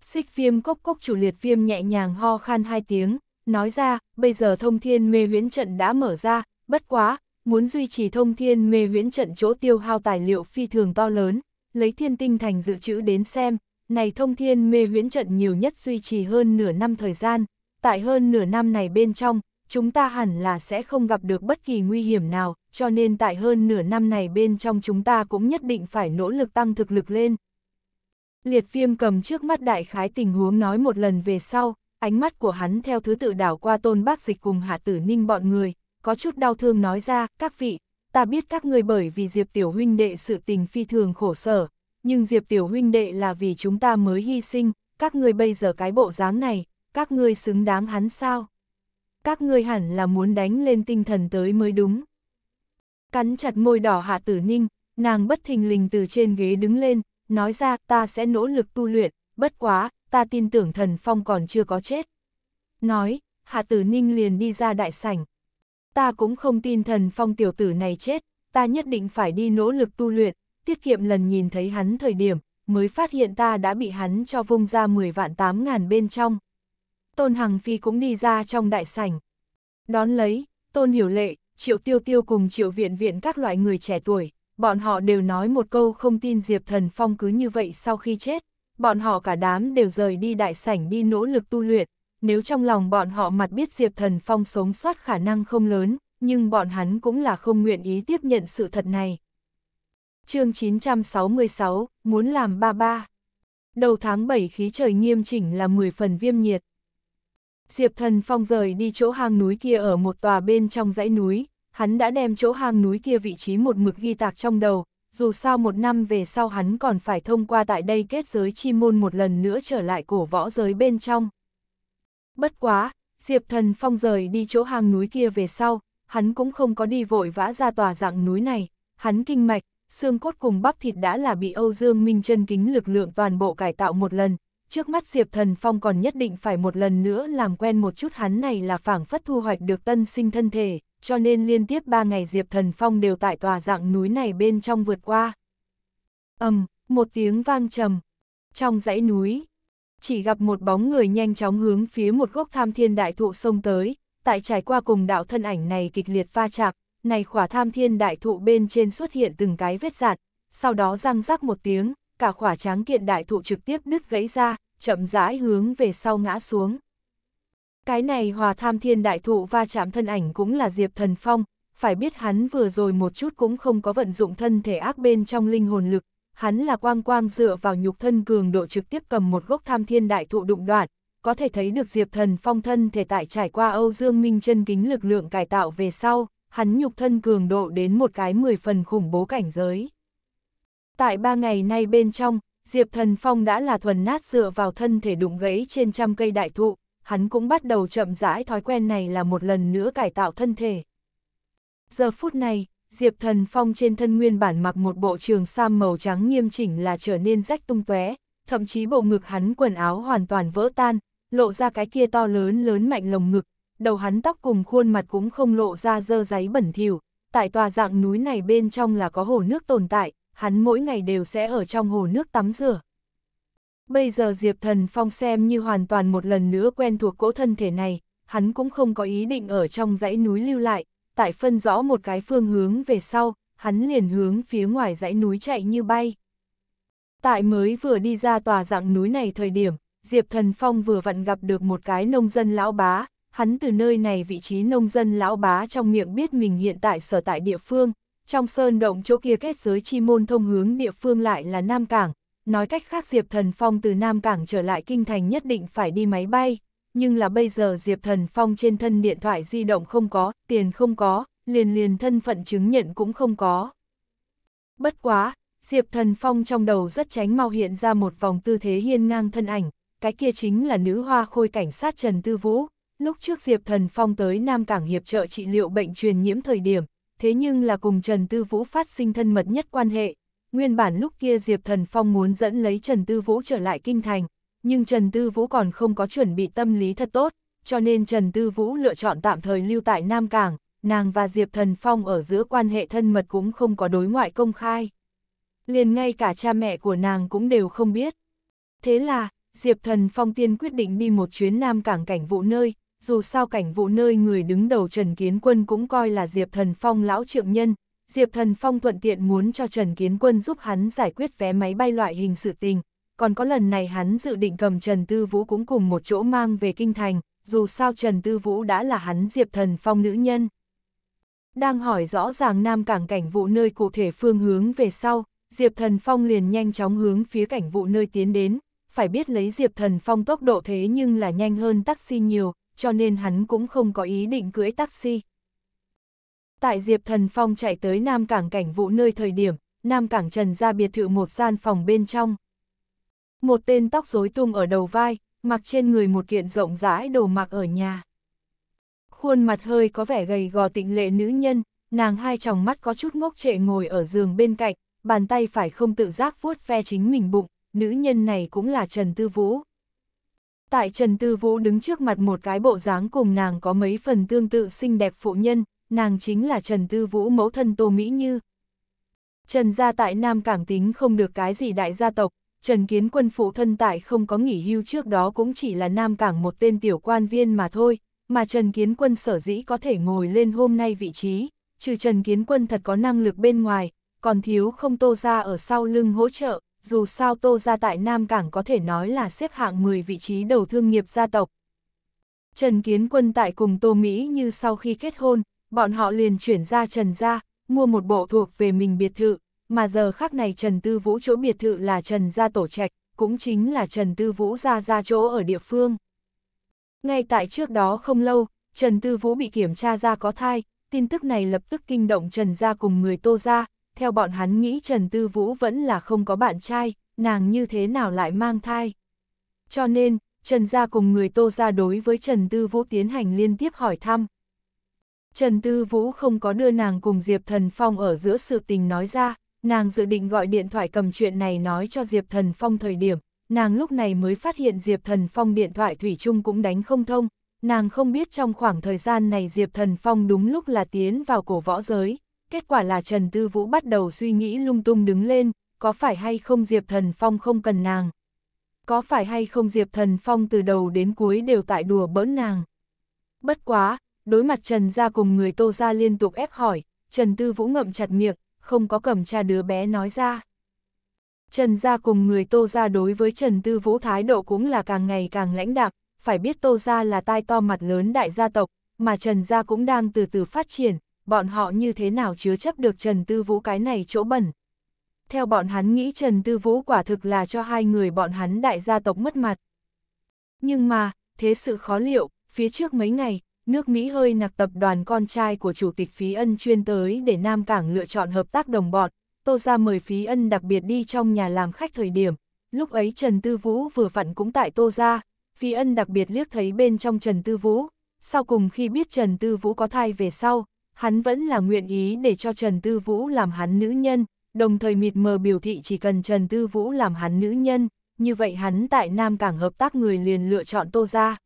xích viêm cốc cốc chủ liệt viêm nhẹ nhàng ho khan hai tiếng, nói ra, bây giờ thông thiên mê huyễn trận đã mở ra, bất quá, muốn duy trì thông thiên mê huyễn trận chỗ tiêu hao tài liệu phi thường to lớn, lấy thiên tinh thành dự trữ đến xem, này thông thiên mê huyễn trận nhiều nhất duy trì hơn nửa năm thời gian, tại hơn nửa năm này bên trong, chúng ta hẳn là sẽ không gặp được bất kỳ nguy hiểm nào, cho nên tại hơn nửa năm này bên trong chúng ta cũng nhất định phải nỗ lực tăng thực lực lên. Liệt viêm cầm trước mắt đại khái tình huống nói một lần về sau, ánh mắt của hắn theo thứ tự đảo qua tôn bác dịch cùng hạ tử ninh bọn người, có chút đau thương nói ra, các vị, ta biết các người bởi vì Diệp Tiểu Huynh Đệ sự tình phi thường khổ sở, nhưng Diệp Tiểu Huynh Đệ là vì chúng ta mới hy sinh, các người bây giờ cái bộ dáng này, các người xứng đáng hắn sao? các ngươi hẳn là muốn đánh lên tinh thần tới mới đúng. Cắn chặt môi đỏ hạ tử ninh, nàng bất thình lình từ trên ghế đứng lên, nói ra ta sẽ nỗ lực tu luyện, bất quá, ta tin tưởng thần phong còn chưa có chết. Nói, hạ tử ninh liền đi ra đại sảnh. Ta cũng không tin thần phong tiểu tử này chết, ta nhất định phải đi nỗ lực tu luyện, tiết kiệm lần nhìn thấy hắn thời điểm, mới phát hiện ta đã bị hắn cho vung ra 10 vạn 8 ngàn bên trong. Tôn Hằng Phi cũng đi ra trong đại sảnh. Đón lấy, Tôn Hiểu Lệ, Triệu Tiêu Tiêu cùng Triệu Viện Viện các loại người trẻ tuổi, bọn họ đều nói một câu không tin Diệp Thần Phong cứ như vậy sau khi chết. Bọn họ cả đám đều rời đi đại sảnh đi nỗ lực tu luyện, nếu trong lòng bọn họ mặt biết Diệp Thần Phong sống sót khả năng không lớn, nhưng bọn hắn cũng là không nguyện ý tiếp nhận sự thật này. chương 966, muốn làm ba ba. Đầu tháng 7 khí trời nghiêm chỉnh là 10 phần viêm nhiệt, Diệp Thần Phong rời đi chỗ hang núi kia ở một tòa bên trong dãy núi, hắn đã đem chỗ hang núi kia vị trí một mực ghi tạc trong đầu, dù sao một năm về sau hắn còn phải thông qua tại đây kết giới chi môn một lần nữa trở lại cổ võ giới bên trong. Bất quá, Diệp Thần Phong rời đi chỗ hang núi kia về sau, hắn cũng không có đi vội vã ra tòa dạng núi này, hắn kinh mạch, xương cốt cùng bắp thịt đã là bị Âu Dương Minh chân kính lực lượng toàn bộ cải tạo một lần, trước mắt Diệp Thần Phong còn nhất định phải một lần nữa làm quen một chút hắn này là phảng phất thu hoạch được tân sinh thân thể, cho nên liên tiếp ba ngày Diệp Thần Phong đều tại tòa dạng núi này bên trong vượt qua. ầm um, một tiếng vang trầm, trong dãy núi, chỉ gặp một bóng người nhanh chóng hướng phía một gốc tham thiên đại thụ sông tới, tại trải qua cùng đạo thân ảnh này kịch liệt pha chạm, này khỏa tham thiên đại thụ bên trên xuất hiện từng cái vết dạn sau đó răng rắc một tiếng, cả khỏa tráng kiện đại thụ trực tiếp đứt gãy ra, chậm rãi hướng về sau ngã xuống. Cái này hòa tham thiên đại thụ va chạm thân ảnh cũng là Diệp Thần Phong, phải biết hắn vừa rồi một chút cũng không có vận dụng thân thể ác bên trong linh hồn lực, hắn là quang quang dựa vào nhục thân cường độ trực tiếp cầm một gốc tham thiên đại thụ đụng đoạn, có thể thấy được Diệp Thần Phong thân thể tại trải qua Âu Dương Minh chân kính lực lượng cải tạo về sau, hắn nhục thân cường độ đến một cái 10 phần khủng bố cảnh giới. Tại ba ngày nay bên trong, Diệp Thần Phong đã là thuần nát dựa vào thân thể đụng gãy trên trăm cây đại thụ, hắn cũng bắt đầu chậm rãi thói quen này là một lần nữa cải tạo thân thể. Giờ phút này, Diệp Thần Phong trên thân nguyên bản mặc một bộ trường sam màu trắng nghiêm chỉnh là trở nên rách tung tóe, thậm chí bộ ngực hắn quần áo hoàn toàn vỡ tan, lộ ra cái kia to lớn lớn mạnh lồng ngực, đầu hắn tóc cùng khuôn mặt cũng không lộ ra dơ giấy bẩn thỉu. Tại tòa dạng núi này bên trong là có hồ nước tồn tại, hắn mỗi ngày đều sẽ ở trong hồ nước tắm rửa. Bây giờ Diệp Thần Phong xem như hoàn toàn một lần nữa quen thuộc cỗ thân thể này, hắn cũng không có ý định ở trong dãy núi lưu lại, tại phân rõ một cái phương hướng về sau, hắn liền hướng phía ngoài dãy núi chạy như bay. Tại mới vừa đi ra tòa dạng núi này thời điểm, Diệp Thần Phong vừa vặn gặp được một cái nông dân lão bá, hắn từ nơi này vị trí nông dân lão bá trong miệng biết mình hiện tại sở tại địa phương, trong sơn động chỗ kia kết giới chi môn thông hướng địa phương lại là Nam Cảng, nói cách khác Diệp Thần Phong từ Nam Cảng trở lại Kinh Thành nhất định phải đi máy bay, nhưng là bây giờ Diệp Thần Phong trên thân điện thoại di động không có, tiền không có, liền liền thân phận chứng nhận cũng không có. Bất quá, Diệp Thần Phong trong đầu rất tránh mau hiện ra một vòng tư thế hiên ngang thân ảnh, cái kia chính là nữ hoa khôi cảnh sát Trần Tư Vũ. Lúc trước Diệp Thần Phong tới Nam Cảng hiệp trợ trị liệu bệnh truyền nhiễm thời điểm, thế nhưng là cùng Trần Tư Vũ phát sinh thân mật nhất quan hệ. Nguyên bản lúc kia Diệp Thần Phong muốn dẫn lấy Trần Tư Vũ trở lại kinh thành, nhưng Trần Tư Vũ còn không có chuẩn bị tâm lý thật tốt, cho nên Trần Tư Vũ lựa chọn tạm thời lưu tại Nam Cảng, nàng và Diệp Thần Phong ở giữa quan hệ thân mật cũng không có đối ngoại công khai. Liền ngay cả cha mẹ của nàng cũng đều không biết. Thế là, Diệp Thần Phong tiên quyết định đi một chuyến Nam Cảng cảnh vụ nơi, dù sao cảnh vụ nơi người đứng đầu Trần Kiến Quân cũng coi là Diệp Thần Phong lão trượng nhân, Diệp Thần Phong thuận tiện muốn cho Trần Kiến Quân giúp hắn giải quyết vé máy bay loại hình sự tình, còn có lần này hắn dự định cầm Trần Tư Vũ cũng cùng một chỗ mang về Kinh Thành, dù sao Trần Tư Vũ đã là hắn Diệp Thần Phong nữ nhân. Đang hỏi rõ ràng Nam Cảng cảnh vụ nơi cụ thể phương hướng về sau, Diệp Thần Phong liền nhanh chóng hướng phía cảnh vụ nơi tiến đến, phải biết lấy Diệp Thần Phong tốc độ thế nhưng là nhanh hơn taxi nhiều, cho nên hắn cũng không có ý định cưỡi taxi. Tại Diệp Thần Phong chạy tới Nam Cảng cảnh vụ nơi thời điểm, Nam Cảng Trần ra biệt thự một gian phòng bên trong. Một tên tóc rối tung ở đầu vai, mặc trên người một kiện rộng rãi đồ mặc ở nhà. Khuôn mặt hơi có vẻ gầy gò tịnh lệ nữ nhân, nàng hai tròng mắt có chút ngốc trệ ngồi ở giường bên cạnh, bàn tay phải không tự giác vuốt ve chính mình bụng, nữ nhân này cũng là Trần Tư Vũ. Tại Trần Tư Vũ đứng trước mặt một cái bộ dáng cùng nàng có mấy phần tương tự xinh đẹp phụ nhân, nàng chính là Trần Tư Vũ mẫu thân Tô Mỹ Như. Trần gia tại Nam Cảng tính không được cái gì đại gia tộc, Trần Kiến quân phụ thân tại không có nghỉ hưu trước đó cũng chỉ là Nam Cảng một tên tiểu quan viên mà thôi, mà Trần Kiến quân sở dĩ có thể ngồi lên hôm nay vị trí, trừ Trần Kiến quân thật có năng lực bên ngoài, còn thiếu không tô ra ở sau lưng hỗ trợ, dù sao Tô gia tại Nam Cảng có thể nói là xếp hạng 10 vị trí đầu thương nghiệp gia tộc. Trần Kiến Quân tại cùng Tô Mỹ như sau khi kết hôn, bọn họ liền chuyển ra Trần gia mua một bộ thuộc về mình biệt thự, mà giờ khác này Trần Tư Vũ chỗ biệt thự là Trần gia tổ trạch, cũng chính là Trần Tư Vũ gia ra chỗ ở địa phương. Ngay tại trước đó không lâu, Trần Tư Vũ bị kiểm tra ra có thai, tin tức này lập tức kinh động Trần gia cùng người Tô gia, theo bọn hắn nghĩ Trần Tư Vũ vẫn là không có bạn trai, nàng như thế nào lại mang thai. Cho nên, Trần Gia cùng người Tô Gia đối với Trần Tư Vũ tiến hành liên tiếp hỏi thăm. Trần Tư Vũ không có đưa nàng cùng Diệp Thần Phong ở giữa sự tình nói ra, nàng dự định gọi điện thoại cầm chuyện này nói cho Diệp Thần Phong thời điểm, nàng lúc này mới phát hiện Diệp Thần Phong điện thoại Thủy chung cũng đánh không thông, nàng không biết trong khoảng thời gian này Diệp Thần Phong đúng lúc là tiến vào cổ võ giới, kết quả là Trần Tư Vũ bắt đầu suy nghĩ lung tung đứng lên, có phải hay không Diệp Thần Phong không cần nàng? Có phải hay không Diệp Thần Phong từ đầu đến cuối đều tại đùa bỡn nàng? Bất quá, đối mặt Trần ra cùng người Tô ra liên tục ép hỏi, Trần Tư Vũ ngậm chặt miệng, không có cầm cha đứa bé nói ra. Trần gia cùng người Tô gia đối với Trần Tư Vũ thái độ cũng là càng ngày càng lãnh đạm, phải biết Tô gia là tai to mặt lớn đại gia tộc, mà Trần gia cũng đang từ từ phát triển, bọn họ như thế nào chứa chấp được Trần Tư Vũ cái này chỗ bẩn. Theo bọn hắn nghĩ Trần Tư Vũ quả thực là cho hai người bọn hắn đại gia tộc mất mặt. Nhưng mà, thế sự khó liệu, phía trước mấy ngày, nước Mỹ hơi nặc tập đoàn con trai của Chủ tịch Phí Ân chuyên tới để Nam Cảng lựa chọn hợp tác đồng bọn, Tô ra mời Phí Ân đặc biệt đi trong nhà làm khách thời điểm. Lúc ấy Trần Tư Vũ vừa vặn cũng tại Tô ra, Phí Ân đặc biệt liếc thấy bên trong Trần Tư Vũ. Sau cùng khi biết Trần Tư Vũ có thai về sau, hắn vẫn là nguyện ý để cho Trần Tư Vũ làm hắn nữ nhân, đồng thời mịt mờ biểu thị chỉ cần Trần Tư Vũ làm hắn nữ nhân, như vậy hắn tại Nam Cảng hợp tác người liền lựa chọn Tô Gia.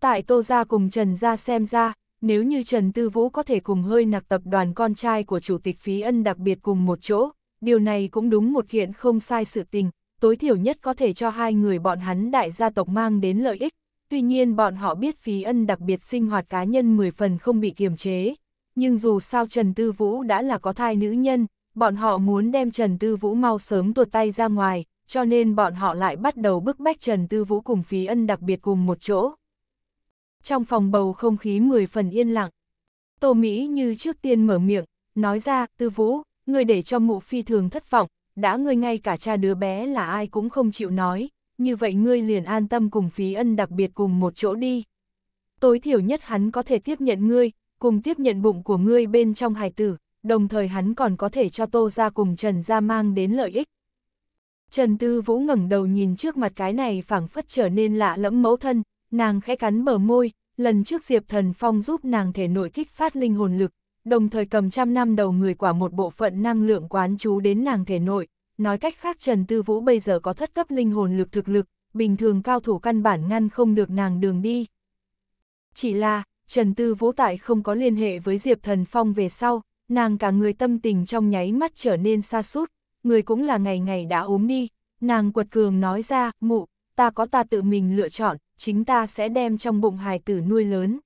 Tại Tô Gia cùng Trần Gia xem ra, nếu như Trần Tư Vũ có thể cùng hơi nặc tập đoàn con trai của Chủ tịch Phí Ân đặc biệt cùng một chỗ, điều này cũng đúng một kiện không sai sự tình, tối thiểu nhất có thể cho hai người bọn hắn đại gia tộc mang đến lợi ích, tuy nhiên bọn họ biết Phí Ân đặc biệt sinh hoạt cá nhân 10 phần không bị kiềm chế nhưng dù sao Trần Tư Vũ đã là có thai nữ nhân, bọn họ muốn đem Trần Tư Vũ mau sớm tuột tay ra ngoài, cho nên bọn họ lại bắt đầu bức bách Trần Tư Vũ cùng phí ân đặc biệt cùng một chỗ. Trong phòng bầu không khí 10 phần yên lặng, Tô Mỹ như trước tiên mở miệng, nói ra, Tư Vũ, người để cho mụ phi thường thất vọng, đã ngươi ngay cả cha đứa bé là ai cũng không chịu nói, như vậy ngươi liền an tâm cùng phí ân đặc biệt cùng một chỗ đi. Tối thiểu nhất hắn có thể tiếp nhận ngươi, cùng tiếp nhận bụng của ngươi bên trong hài tử, đồng thời hắn còn có thể cho Tô ra cùng Trần ra mang đến lợi ích. Trần Tư Vũ ngẩng đầu nhìn trước mặt cái này phảng phất trở nên lạ lẫm mẫu thân, nàng khẽ cắn bờ môi, lần trước Diệp Thần Phong giúp nàng thể nội kích phát linh hồn lực, đồng thời cầm trăm năm đầu người quả một bộ phận năng lượng quán chú đến nàng thể nội, nói cách khác Trần Tư Vũ bây giờ có thất cấp linh hồn lực thực lực, bình thường cao thủ căn bản ngăn không được nàng đường đi. Chỉ là, Trần Tư Vũ tại không có liên hệ với Diệp Thần Phong về sau, nàng cả người tâm tình trong nháy mắt trở nên xa sút người cũng là ngày ngày đã ốm đi, nàng quật cường nói ra, mụ, ta có ta tự mình lựa chọn, chính ta sẽ đem trong bụng hài tử nuôi lớn.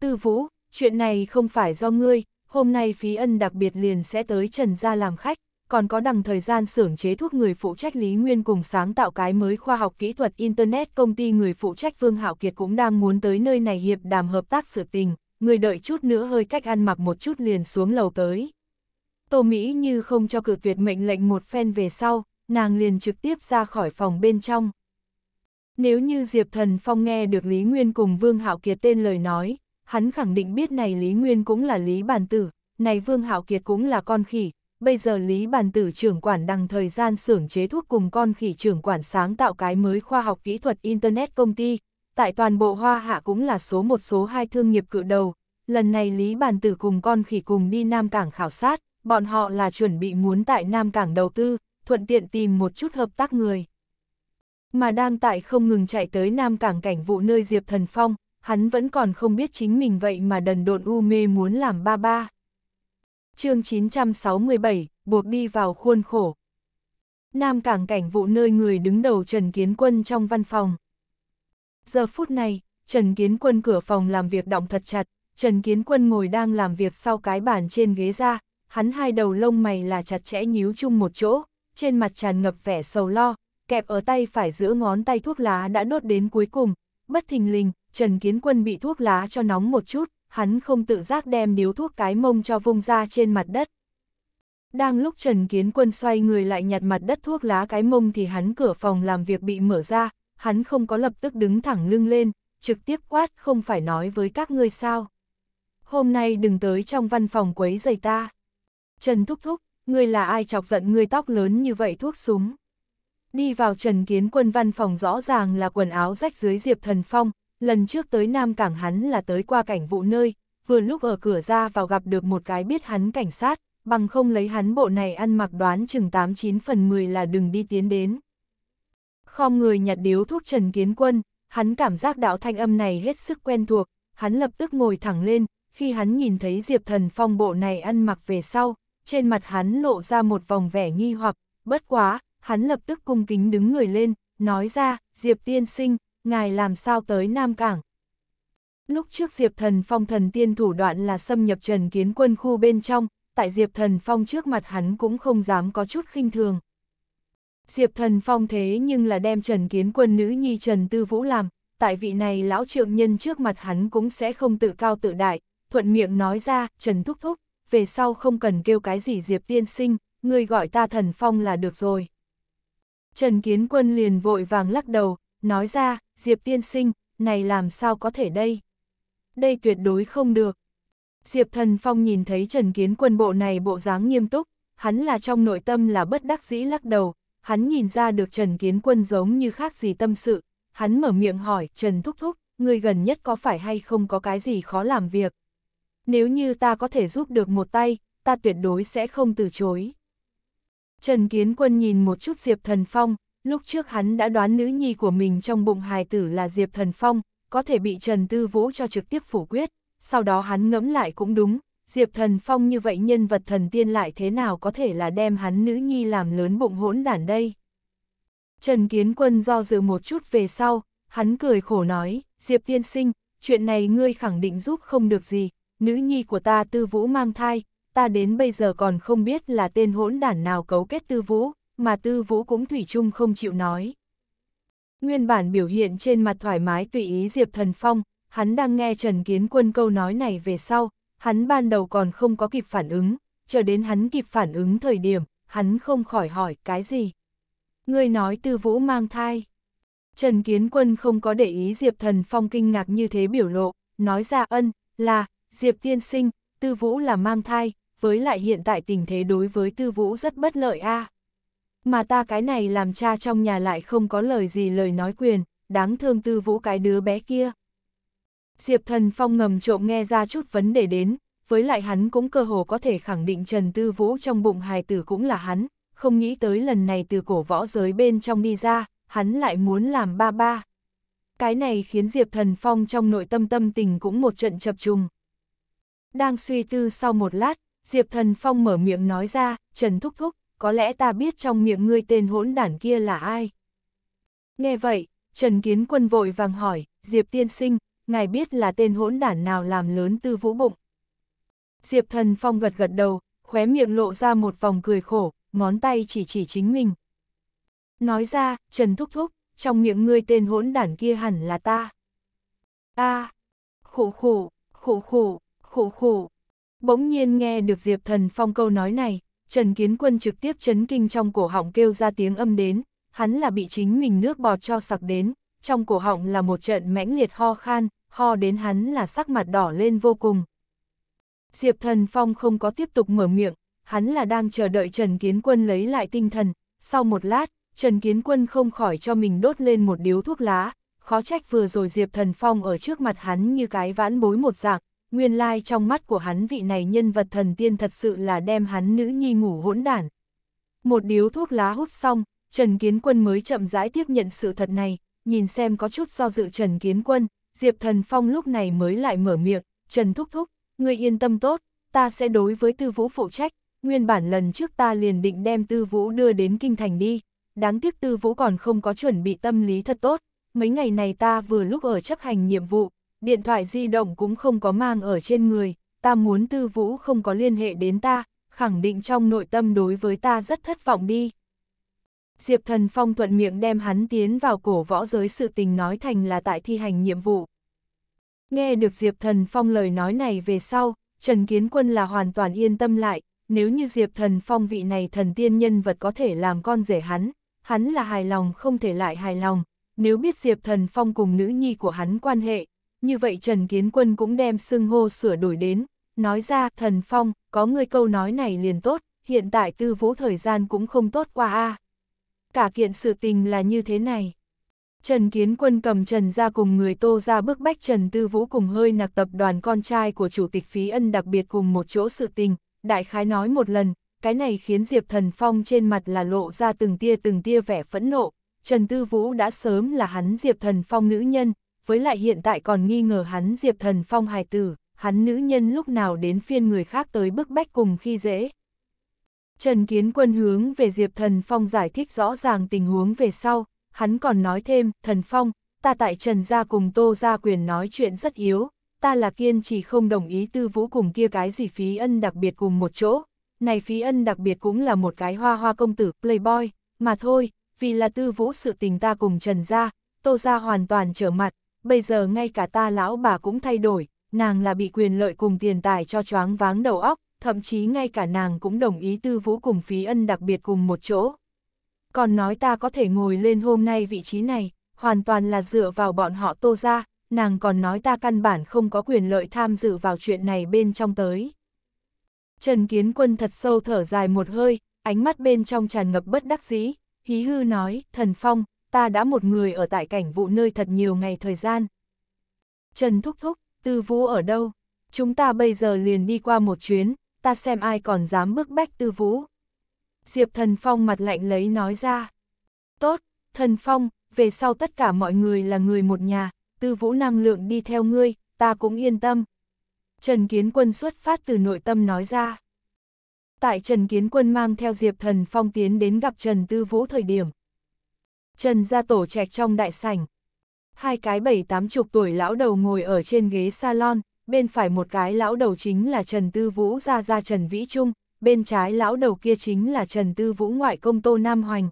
Tư Vũ, chuyện này không phải do ngươi, hôm nay phí ân đặc biệt liền sẽ tới Trần gia làm khách còn có đằng thời gian xưởng chế thuốc người phụ trách Lý Nguyên cùng sáng tạo cái mới khoa học kỹ thuật Internet công ty người phụ trách Vương Hạo Kiệt cũng đang muốn tới nơi này hiệp đàm hợp tác sự tình, người đợi chút nữa hơi cách ăn mặc một chút liền xuống lầu tới. Tô Mỹ như không cho cử tuyệt mệnh lệnh một phen về sau, nàng liền trực tiếp ra khỏi phòng bên trong. Nếu như Diệp Thần Phong nghe được Lý Nguyên cùng Vương Hạo Kiệt tên lời nói, hắn khẳng định biết này Lý Nguyên cũng là Lý Bản Tử, này Vương Hạo Kiệt cũng là con khỉ, bây giờ Lý Bàn Tử trưởng quản đằng thời gian xưởng chế thuốc cùng con khỉ trưởng quản sáng tạo cái mới khoa học kỹ thuật Internet công ty, tại toàn bộ Hoa Hạ cũng là số một số hai thương nghiệp cự đầu. Lần này Lý Bàn Tử cùng con khỉ cùng đi Nam Cảng khảo sát, bọn họ là chuẩn bị muốn tại Nam Cảng đầu tư, thuận tiện tìm một chút hợp tác người. Mà đang tại không ngừng chạy tới Nam Cảng cảnh vụ nơi Diệp Thần Phong, hắn vẫn còn không biết chính mình vậy mà đần độn u mê muốn làm ba ba chương 967, buộc đi vào khuôn khổ. Nam cảng cảnh vụ nơi người đứng đầu Trần Kiến Quân trong văn phòng. Giờ phút này, Trần Kiến Quân cửa phòng làm việc động thật chặt, Trần Kiến Quân ngồi đang làm việc sau cái bàn trên ghế ra, hắn hai đầu lông mày là chặt chẽ nhíu chung một chỗ, trên mặt tràn ngập vẻ sầu lo, kẹp ở tay phải giữa ngón tay thuốc lá đã đốt đến cuối cùng, bất thình lình, Trần Kiến Quân bị thuốc lá cho nóng một chút, hắn không tự giác đem điếu thuốc cái mông cho vung ra trên mặt đất. Đang lúc Trần Kiến Quân xoay người lại nhặt mặt đất thuốc lá cái mông thì hắn cửa phòng làm việc bị mở ra, hắn không có lập tức đứng thẳng lưng lên, trực tiếp quát không phải nói với các ngươi sao. Hôm nay đừng tới trong văn phòng quấy giày ta. Trần Thúc Thúc, ngươi là ai chọc giận ngươi tóc lớn như vậy thuốc súng. Đi vào Trần Kiến Quân văn phòng rõ ràng là quần áo rách dưới Diệp Thần Phong, lần trước tới Nam Cảng hắn là tới qua cảnh vụ nơi, vừa lúc ở cửa ra vào gặp được một cái biết hắn cảnh sát, bằng không lấy hắn bộ này ăn mặc đoán chừng 89 phần 10 là đừng đi tiến đến. Khom người nhặt điếu thuốc Trần Kiến Quân, hắn cảm giác đạo thanh âm này hết sức quen thuộc, hắn lập tức ngồi thẳng lên, khi hắn nhìn thấy Diệp Thần Phong bộ này ăn mặc về sau, trên mặt hắn lộ ra một vòng vẻ nghi hoặc, bất quá, hắn lập tức cung kính đứng người lên, nói ra, Diệp Tiên Sinh, ngài làm sao tới Nam Cảng? Lúc trước Diệp Thần Phong thần tiên thủ đoạn là xâm nhập Trần Kiến quân khu bên trong, tại Diệp Thần Phong trước mặt hắn cũng không dám có chút khinh thường. Diệp Thần Phong thế nhưng là đem Trần Kiến quân nữ nhi Trần Tư Vũ làm, tại vị này lão trượng nhân trước mặt hắn cũng sẽ không tự cao tự đại, thuận miệng nói ra, Trần Thúc Thúc, về sau không cần kêu cái gì Diệp Tiên Sinh, ngươi gọi ta Thần Phong là được rồi. Trần Kiến Quân liền vội vàng lắc đầu, nói ra, Diệp tiên sinh, này làm sao có thể đây? Đây tuyệt đối không được. Diệp thần phong nhìn thấy Trần Kiến quân bộ này bộ dáng nghiêm túc, hắn là trong nội tâm là bất đắc dĩ lắc đầu, hắn nhìn ra được Trần Kiến quân giống như khác gì tâm sự, hắn mở miệng hỏi Trần Thúc Thúc, người gần nhất có phải hay không có cái gì khó làm việc? Nếu như ta có thể giúp được một tay, ta tuyệt đối sẽ không từ chối. Trần Kiến Quân nhìn một chút Diệp Thần Phong, Lúc trước hắn đã đoán nữ nhi của mình trong bụng hài tử là Diệp Thần Phong, có thể bị Trần Tư Vũ cho trực tiếp phủ quyết, sau đó hắn ngẫm lại cũng đúng, Diệp Thần Phong như vậy nhân vật thần tiên lại thế nào có thể là đem hắn nữ nhi làm lớn bụng hỗn đản đây. Trần Kiến Quân do dự một chút về sau, hắn cười khổ nói, Diệp Tiên Sinh, chuyện này ngươi khẳng định giúp không được gì, nữ nhi của ta Tư Vũ mang thai, ta đến bây giờ còn không biết là tên hỗn đản nào cấu kết Tư Vũ, mà Tư Vũ cũng thủy chung không chịu nói. Nguyên bản biểu hiện trên mặt thoải mái tùy ý Diệp Thần Phong, hắn đang nghe Trần Kiến Quân câu nói này về sau, hắn ban đầu còn không có kịp phản ứng, chờ đến hắn kịp phản ứng thời điểm, hắn không khỏi hỏi cái gì. Ngươi nói Tư Vũ mang thai. Trần Kiến Quân không có để ý Diệp Thần Phong kinh ngạc như thế biểu lộ, nói ra ân, là, Diệp tiên sinh, Tư Vũ là mang thai, với lại hiện tại tình thế đối với Tư Vũ rất bất lợi a. À mà ta cái này làm cha trong nhà lại không có lời gì lời nói quyền, đáng thương tư vũ cái đứa bé kia. Diệp thần phong ngầm trộm nghe ra chút vấn đề đến, với lại hắn cũng cơ hồ có thể khẳng định Trần Tư Vũ trong bụng hài tử cũng là hắn, không nghĩ tới lần này từ cổ võ giới bên trong đi ra, hắn lại muốn làm ba ba. Cái này khiến Diệp Thần Phong trong nội tâm tâm tình cũng một trận chập trùng. Đang suy tư sau một lát, Diệp Thần Phong mở miệng nói ra, Trần Thúc Thúc, có lẽ ta biết trong miệng ngươi tên hỗn đản kia là ai. Nghe vậy, Trần Kiến Quân vội vàng hỏi, Diệp tiên sinh, ngài biết là tên hỗn đản nào làm lớn tư vũ bụng. Diệp thần phong gật gật đầu, khóe miệng lộ ra một vòng cười khổ, ngón tay chỉ chỉ chính mình. Nói ra, Trần Thúc Thúc, trong miệng ngươi tên hỗn đản kia hẳn là ta. a khổ khổ khổ khổ khổ khổ, Bỗng nhiên nghe được Diệp Thần Phong câu nói này, Trần Kiến Quân trực tiếp chấn kinh trong cổ họng kêu ra tiếng âm đến, hắn là bị chính mình nước bọt cho sặc đến, trong cổ họng là một trận mãnh liệt ho khan, ho đến hắn là sắc mặt đỏ lên vô cùng. Diệp Thần Phong không có tiếp tục mở miệng, hắn là đang chờ đợi Trần Kiến Quân lấy lại tinh thần, sau một lát, Trần Kiến Quân không khỏi cho mình đốt lên một điếu thuốc lá, khó trách vừa rồi Diệp Thần Phong ở trước mặt hắn như cái vãn bối một dạng, nguyên lai trong mắt của hắn vị này nhân vật thần tiên thật sự là đem hắn nữ nhi ngủ hỗn đản. Một điếu thuốc lá hút xong, Trần Kiến Quân mới chậm rãi tiếp nhận sự thật này, nhìn xem có chút do dự Trần Kiến Quân, Diệp Thần Phong lúc này mới lại mở miệng, Trần Thúc Thúc, người yên tâm tốt, ta sẽ đối với tư vũ phụ trách, nguyên bản lần trước ta liền định đem tư vũ đưa đến kinh thành đi, đáng tiếc tư vũ còn không có chuẩn bị tâm lý thật tốt, mấy ngày này ta vừa lúc ở chấp hành nhiệm vụ, điện thoại di động cũng không có mang ở trên người, ta muốn tư vũ không có liên hệ đến ta, khẳng định trong nội tâm đối với ta rất thất vọng đi. Diệp Thần Phong thuận miệng đem hắn tiến vào cổ võ giới sự tình nói thành là tại thi hành nhiệm vụ. Nghe được Diệp Thần Phong lời nói này về sau, Trần Kiến Quân là hoàn toàn yên tâm lại, nếu như Diệp Thần Phong vị này thần tiên nhân vật có thể làm con rể hắn, hắn là hài lòng không thể lại hài lòng, nếu biết Diệp Thần Phong cùng nữ nhi của hắn quan hệ, như vậy Trần Kiến Quân cũng đem xưng hô sửa đổi đến, nói ra thần phong, có người câu nói này liền tốt, hiện tại tư vũ thời gian cũng không tốt qua a Cả kiện sự tình là như thế này. Trần Kiến Quân cầm Trần ra cùng người tô ra bức bách Trần Tư Vũ cùng hơi nặc tập đoàn con trai của Chủ tịch Phí Ân đặc biệt cùng một chỗ sự tình, đại khái nói một lần, cái này khiến Diệp Thần Phong trên mặt là lộ ra từng tia từng tia vẻ phẫn nộ, Trần Tư Vũ đã sớm là hắn Diệp Thần Phong nữ nhân, với lại hiện tại còn nghi ngờ hắn Diệp Thần Phong hài tử, hắn nữ nhân lúc nào đến phiên người khác tới bức bách cùng khi dễ. Trần Kiến Quân hướng về Diệp Thần Phong giải thích rõ ràng tình huống về sau, hắn còn nói thêm, Thần Phong, ta tại Trần Gia cùng Tô Gia Quyền nói chuyện rất yếu, ta là kiên trì không đồng ý tư vũ cùng kia cái gì phí ân đặc biệt cùng một chỗ, này phí ân đặc biệt cũng là một cái hoa hoa công tử, playboy, mà thôi, vì là tư vũ sự tình ta cùng Trần Gia, Tô Gia hoàn toàn trở mặt, bây giờ ngay cả ta lão bà cũng thay đổi, nàng là bị quyền lợi cùng tiền tài cho choáng váng đầu óc, thậm chí ngay cả nàng cũng đồng ý tư vũ cùng phí ân đặc biệt cùng một chỗ. Còn nói ta có thể ngồi lên hôm nay vị trí này, hoàn toàn là dựa vào bọn họ tô ra, nàng còn nói ta căn bản không có quyền lợi tham dự vào chuyện này bên trong tới. Trần Kiến Quân thật sâu thở dài một hơi, ánh mắt bên trong tràn ngập bất đắc dĩ, hí hư nói, thần phong, ta đã một người ở tại cảnh vụ nơi thật nhiều ngày thời gian. Trần Thúc Thúc, Tư Vũ ở đâu? Chúng ta bây giờ liền đi qua một chuyến, ta xem ai còn dám bước bách Tư Vũ. Diệp Thần Phong mặt lạnh lấy nói ra. Tốt, Thần Phong, về sau tất cả mọi người là người một nhà, Tư Vũ năng lượng đi theo ngươi, ta cũng yên tâm. Trần Kiến Quân xuất phát từ nội tâm nói ra. Tại Trần Kiến Quân mang theo Diệp Thần Phong tiến đến gặp Trần Tư Vũ thời điểm, Trần gia tổ trạch trong đại sảnh. Hai cái bảy tám chục tuổi lão đầu ngồi ở trên ghế salon, bên phải một cái lão đầu chính là Trần Tư Vũ ra ra Trần Vĩ Trung, bên trái lão đầu kia chính là Trần Tư Vũ ngoại công Tô Nam Hoành.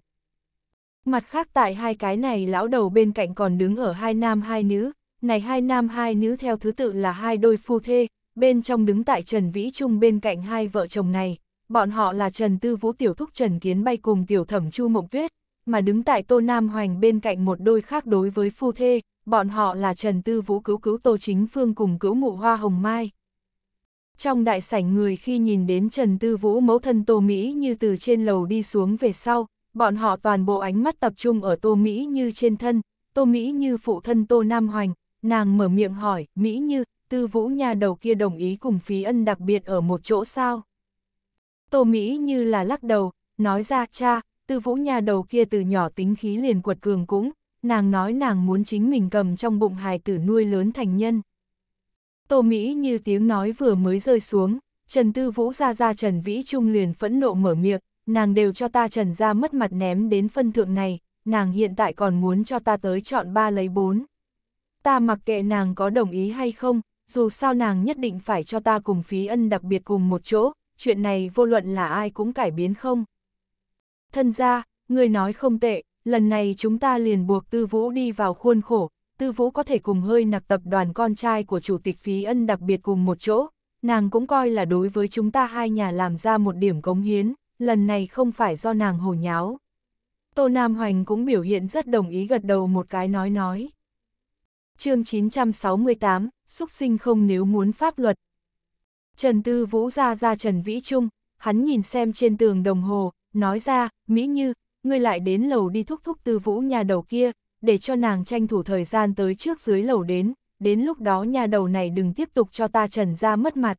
Mặt khác tại hai cái này lão đầu bên cạnh còn đứng ở hai nam hai nữ, này hai nam hai nữ theo thứ tự là hai đôi phu thê, bên trong đứng tại Trần Vĩ Trung bên cạnh hai vợ chồng này, bọn họ là Trần Tư Vũ tiểu thúc Trần Kiến Bay cùng tiểu thẩm Chu Mộng Tuyết, mà đứng tại Tô Nam Hoành bên cạnh một đôi khác đối với phu thê, bọn họ là Trần Tư Vũ cứu cứu Tô Chính Phương cùng cứu mụ Hoa Hồng Mai. Trong đại sảnh người khi nhìn đến Trần Tư Vũ mẫu thân Tô Mỹ như từ trên lầu đi xuống về sau, bọn họ toàn bộ ánh mắt tập trung ở Tô Mỹ như trên thân, Tô Mỹ như phụ thân Tô Nam Hoành, nàng mở miệng hỏi, Mỹ như, Tư Vũ nhà đầu kia đồng ý cùng phí ân đặc biệt ở một chỗ sao? Tô Mỹ như là lắc đầu, nói ra cha, Tư vũ nhà đầu kia từ nhỏ tính khí liền quật cường cũng, nàng nói nàng muốn chính mình cầm trong bụng hài tử nuôi lớn thành nhân. Tô Mỹ như tiếng nói vừa mới rơi xuống, Trần Tư Vũ ra ra Trần Vĩ Trung liền phẫn nộ mở miệng, nàng đều cho ta Trần ra mất mặt ném đến phân thượng này, nàng hiện tại còn muốn cho ta tới chọn ba lấy bốn. Ta mặc kệ nàng có đồng ý hay không, dù sao nàng nhất định phải cho ta cùng phí ân đặc biệt cùng một chỗ, chuyện này vô luận là ai cũng cải biến không thân ra, người nói không tệ, lần này chúng ta liền buộc Tư Vũ đi vào khuôn khổ, Tư Vũ có thể cùng hơi nặc tập đoàn con trai của Chủ tịch Phí Ân đặc biệt cùng một chỗ, nàng cũng coi là đối với chúng ta hai nhà làm ra một điểm cống hiến, lần này không phải do nàng hồ nháo. Tô Nam Hoành cũng biểu hiện rất đồng ý gật đầu một cái nói nói. chương 968, xúc sinh không nếu muốn pháp luật. Trần Tư Vũ ra ra Trần Vĩ Trung, hắn nhìn xem trên tường đồng hồ, nói ra, Mỹ Như, ngươi lại đến lầu đi thúc thúc tư vũ nhà đầu kia, để cho nàng tranh thủ thời gian tới trước dưới lầu đến, đến lúc đó nhà đầu này đừng tiếp tục cho ta trần ra mất mặt.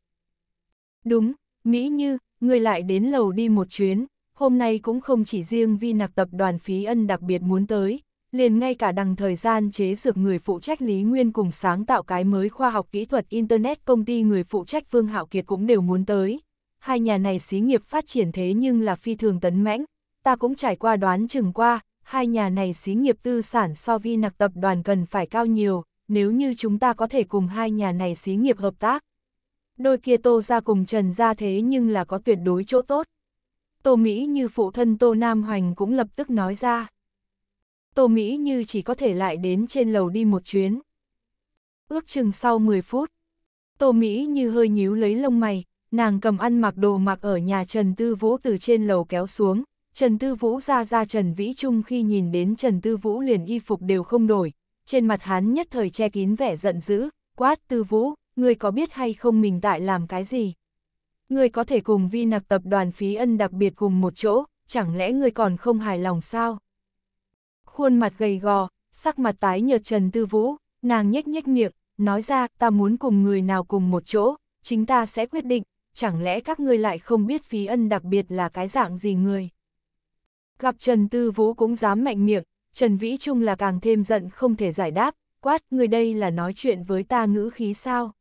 Đúng, Mỹ Như, ngươi lại đến lầu đi một chuyến, hôm nay cũng không chỉ riêng vi nạc tập đoàn phí ân đặc biệt muốn tới, liền ngay cả đằng thời gian chế dược người phụ trách Lý Nguyên cùng sáng tạo cái mới khoa học kỹ thuật Internet công ty người phụ trách Vương Hạo Kiệt cũng đều muốn tới hai nhà này xí nghiệp phát triển thế nhưng là phi thường tấn mãnh, ta cũng trải qua đoán chừng qua, hai nhà này xí nghiệp tư sản so vi nặc tập đoàn cần phải cao nhiều, nếu như chúng ta có thể cùng hai nhà này xí nghiệp hợp tác. Đôi kia Tô ra cùng Trần ra thế nhưng là có tuyệt đối chỗ tốt. Tô Mỹ như phụ thân Tô Nam Hoành cũng lập tức nói ra. Tô Mỹ như chỉ có thể lại đến trên lầu đi một chuyến. Ước chừng sau 10 phút, Tô Mỹ như hơi nhíu lấy lông mày, nàng cầm ăn mặc đồ mặc ở nhà Trần Tư Vũ từ trên lầu kéo xuống, Trần Tư Vũ ra ra Trần Vĩ Trung khi nhìn đến Trần Tư Vũ liền y phục đều không đổi, trên mặt hắn nhất thời che kín vẻ giận dữ, quát Tư Vũ, ngươi có biết hay không mình tại làm cái gì? Ngươi có thể cùng vi nặc tập đoàn phí ân đặc biệt cùng một chỗ, chẳng lẽ ngươi còn không hài lòng sao? Khuôn mặt gầy gò, sắc mặt tái nhợt Trần Tư Vũ, nàng nhếch nhếch miệng, nói ra ta muốn cùng người nào cùng một chỗ, chính ta sẽ quyết định, chẳng lẽ các ngươi lại không biết phí ân đặc biệt là cái dạng gì người. Gặp Trần Tư Vũ cũng dám mạnh miệng, Trần Vĩ Trung là càng thêm giận không thể giải đáp, quát người đây là nói chuyện với ta ngữ khí sao.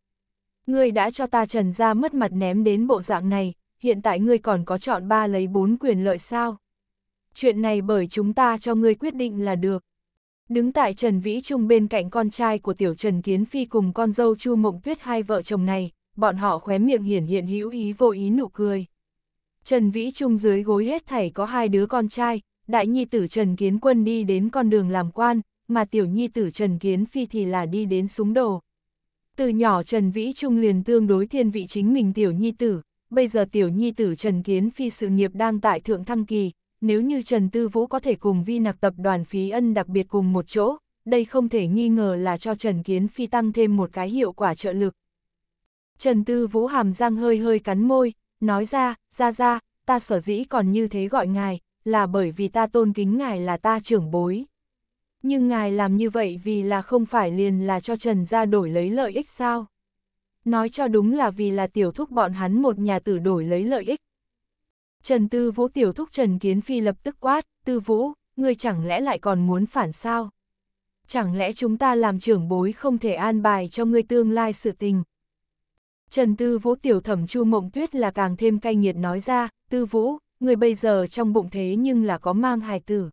Ngươi đã cho ta Trần ra mất mặt ném đến bộ dạng này, hiện tại ngươi còn có chọn ba lấy bốn quyền lợi sao. Chuyện này bởi chúng ta cho ngươi quyết định là được. Đứng tại Trần Vĩ Trung bên cạnh con trai của tiểu Trần Kiến Phi cùng con dâu Chu Mộng Tuyết hai vợ chồng này, bọn họ khóe miệng hiển hiện hữu ý vô ý nụ cười. Trần Vĩ Trung dưới gối hết thảy có hai đứa con trai, đại nhi tử Trần Kiến Quân đi đến con đường làm quan, mà tiểu nhi tử Trần Kiến Phi thì là đi đến súng đồ. Từ nhỏ Trần Vĩ Trung liền tương đối thiên vị chính mình tiểu nhi tử, bây giờ tiểu nhi tử Trần Kiến Phi sự nghiệp đang tại thượng thăng kỳ, nếu như Trần Tư Vũ có thể cùng vi nạc tập đoàn phí ân đặc biệt cùng một chỗ, đây không thể nghi ngờ là cho Trần Kiến Phi tăng thêm một cái hiệu quả trợ lực. Trần Tư Vũ hàm răng hơi hơi cắn môi, nói ra, ra ra, ta sở dĩ còn như thế gọi ngài, là bởi vì ta tôn kính ngài là ta trưởng bối. Nhưng ngài làm như vậy vì là không phải liền là cho Trần ra đổi lấy lợi ích sao? Nói cho đúng là vì là tiểu thúc bọn hắn một nhà tử đổi lấy lợi ích. Trần Tư Vũ tiểu thúc Trần Kiến Phi lập tức quát, Tư Vũ, ngươi chẳng lẽ lại còn muốn phản sao? Chẳng lẽ chúng ta làm trưởng bối không thể an bài cho ngươi tương lai sự tình, Trần Tư Vũ tiểu thẩm Chu Mộng Tuyết là càng thêm cay nghiệt nói ra, Tư Vũ, người bây giờ trong bụng thế nhưng là có mang hài tử.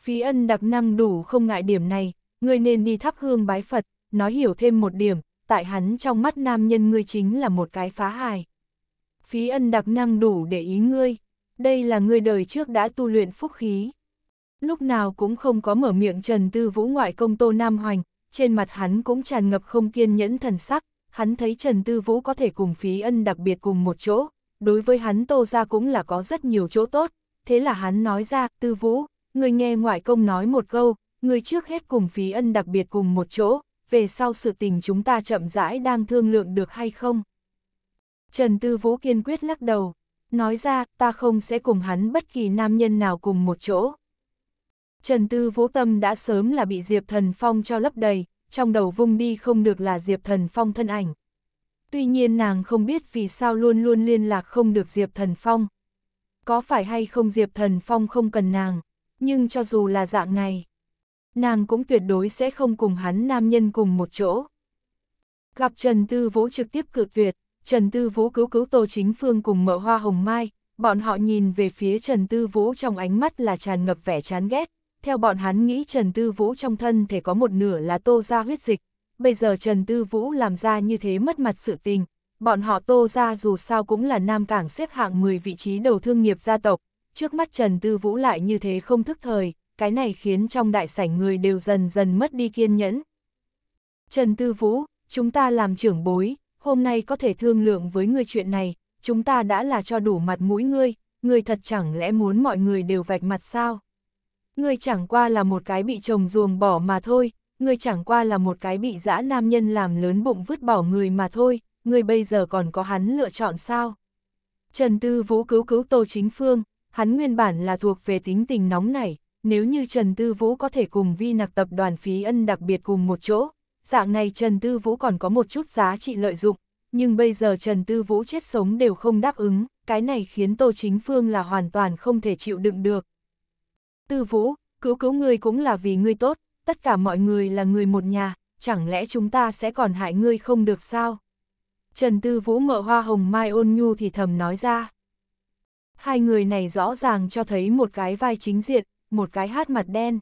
Phí ân đặc năng đủ không ngại điểm này, người nên đi thắp hương bái Phật, nói hiểu thêm một điểm, tại hắn trong mắt nam nhân ngươi chính là một cái phá hài. Phí ân đặc năng đủ để ý ngươi, đây là ngươi đời trước đã tu luyện phúc khí. Lúc nào cũng không có mở miệng Trần Tư Vũ ngoại công Tô Nam Hoành, trên mặt hắn cũng tràn ngập không kiên nhẫn thần sắc, hắn thấy Trần Tư Vũ có thể cùng phí ân đặc biệt cùng một chỗ, đối với hắn Tô ra cũng là có rất nhiều chỗ tốt, thế là hắn nói ra, Tư Vũ, người nghe ngoại công nói một câu, người trước hết cùng phí ân đặc biệt cùng một chỗ, về sau sự tình chúng ta chậm rãi đang thương lượng được hay không. Trần Tư Vũ kiên quyết lắc đầu, nói ra ta không sẽ cùng hắn bất kỳ nam nhân nào cùng một chỗ. Trần Tư Vũ Tâm đã sớm là bị Diệp Thần Phong cho lấp đầy, trong đầu vung đi không được là Diệp Thần Phong thân ảnh. Tuy nhiên nàng không biết vì sao luôn luôn liên lạc không được Diệp Thần Phong. Có phải hay không Diệp Thần Phong không cần nàng, nhưng cho dù là dạng này, nàng cũng tuyệt đối sẽ không cùng hắn nam nhân cùng một chỗ. Gặp Trần Tư Vũ trực tiếp cự tuyệt, Trần Tư Vũ cứu cứu Tô Chính Phương cùng mở hoa hồng mai, bọn họ nhìn về phía Trần Tư Vũ trong ánh mắt là tràn ngập vẻ chán ghét theo bọn hắn nghĩ Trần Tư Vũ trong thân thể có một nửa là tô ra huyết dịch, bây giờ Trần Tư Vũ làm ra như thế mất mặt sự tình, bọn họ tô ra dù sao cũng là Nam Cảng xếp hạng 10 vị trí đầu thương nghiệp gia tộc, trước mắt Trần Tư Vũ lại như thế không thức thời, cái này khiến trong đại sảnh người đều dần dần mất đi kiên nhẫn. Trần Tư Vũ, chúng ta làm trưởng bối, hôm nay có thể thương lượng với người chuyện này, chúng ta đã là cho đủ mặt mũi ngươi, ngươi thật chẳng lẽ muốn mọi người đều vạch mặt sao? ngươi chẳng qua là một cái bị chồng ruồng bỏ mà thôi, ngươi chẳng qua là một cái bị dã nam nhân làm lớn bụng vứt bỏ người mà thôi, ngươi bây giờ còn có hắn lựa chọn sao? Trần Tư Vũ cứu cứu Tô Chính Phương, hắn nguyên bản là thuộc về tính tình nóng nảy, nếu như Trần Tư Vũ có thể cùng vi nặc tập đoàn phí ân đặc biệt cùng một chỗ, dạng này Trần Tư Vũ còn có một chút giá trị lợi dụng, nhưng bây giờ Trần Tư Vũ chết sống đều không đáp ứng, cái này khiến Tô Chính Phương là hoàn toàn không thể chịu đựng được, Tư Vũ, cứu cứu người cũng là vì người tốt, tất cả mọi người là người một nhà, chẳng lẽ chúng ta sẽ còn hại ngươi không được sao? Trần Tư Vũ ngợ hoa hồng mai ôn nhu thì thầm nói ra. Hai người này rõ ràng cho thấy một cái vai chính diện, một cái hát mặt đen.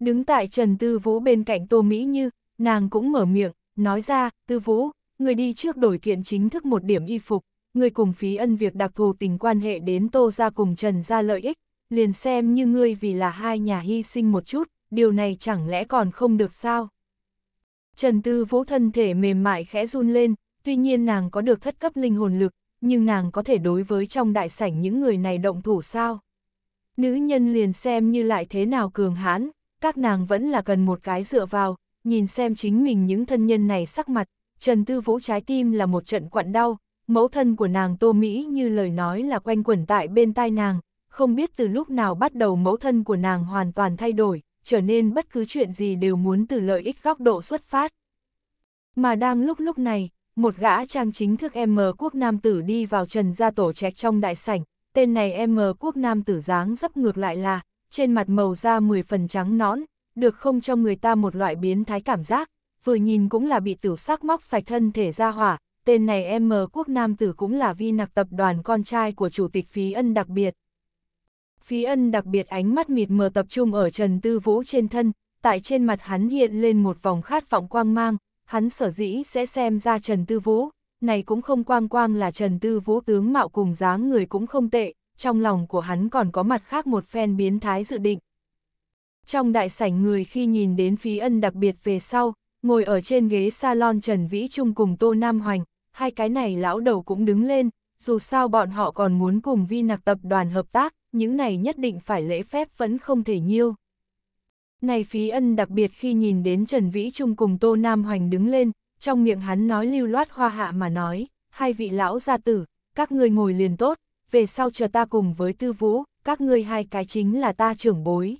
Đứng tại Trần Tư Vũ bên cạnh Tô Mỹ Như, nàng cũng mở miệng, nói ra, Tư Vũ, người đi trước đổi kiện chính thức một điểm y phục, người cùng phí ân việc đặc thù tình quan hệ đến Tô ra cùng Trần ra lợi ích, liền xem như ngươi vì là hai nhà hy sinh một chút, điều này chẳng lẽ còn không được sao? Trần Tư Vũ thân thể mềm mại khẽ run lên, tuy nhiên nàng có được thất cấp linh hồn lực, nhưng nàng có thể đối với trong đại sảnh những người này động thủ sao? Nữ nhân liền xem như lại thế nào cường hãn, các nàng vẫn là cần một cái dựa vào, nhìn xem chính mình những thân nhân này sắc mặt, Trần Tư Vũ trái tim là một trận quặn đau, mẫu thân của nàng Tô Mỹ như lời nói là quanh quẩn tại bên tai nàng, không biết từ lúc nào bắt đầu mẫu thân của nàng hoàn toàn thay đổi, trở nên bất cứ chuyện gì đều muốn từ lợi ích góc độ xuất phát. Mà đang lúc lúc này, một gã trang chính thức M quốc nam tử đi vào trần gia tổ trạch trong đại sảnh, tên này M quốc nam tử dáng dấp ngược lại là, trên mặt màu da 10 phần trắng nõn, được không cho người ta một loại biến thái cảm giác, vừa nhìn cũng là bị tử sắc móc sạch thân thể ra hỏa, tên này M quốc nam tử cũng là vi nặc tập đoàn con trai của chủ tịch phí ân đặc biệt, Phí ân đặc biệt ánh mắt mịt mờ tập trung ở Trần Tư Vũ trên thân, tại trên mặt hắn hiện lên một vòng khát vọng quang mang, hắn sở dĩ sẽ xem ra Trần Tư Vũ, này cũng không quang quang là Trần Tư Vũ tướng mạo cùng dáng người cũng không tệ, trong lòng của hắn còn có mặt khác một phen biến thái dự định. Trong đại sảnh người khi nhìn đến phí ân đặc biệt về sau, ngồi ở trên ghế salon Trần Vĩ Trung cùng Tô Nam Hoành, hai cái này lão đầu cũng đứng lên, dù sao bọn họ còn muốn cùng vi nạc tập đoàn hợp tác, những này nhất định phải lễ phép vẫn không thể nhiêu. Này phí ân đặc biệt khi nhìn đến Trần Vĩ Trung cùng Tô Nam Hoành đứng lên, trong miệng hắn nói lưu loát hoa hạ mà nói, hai vị lão gia tử, các ngươi ngồi liền tốt, về sau chờ ta cùng với tư vũ, các ngươi hai cái chính là ta trưởng bối.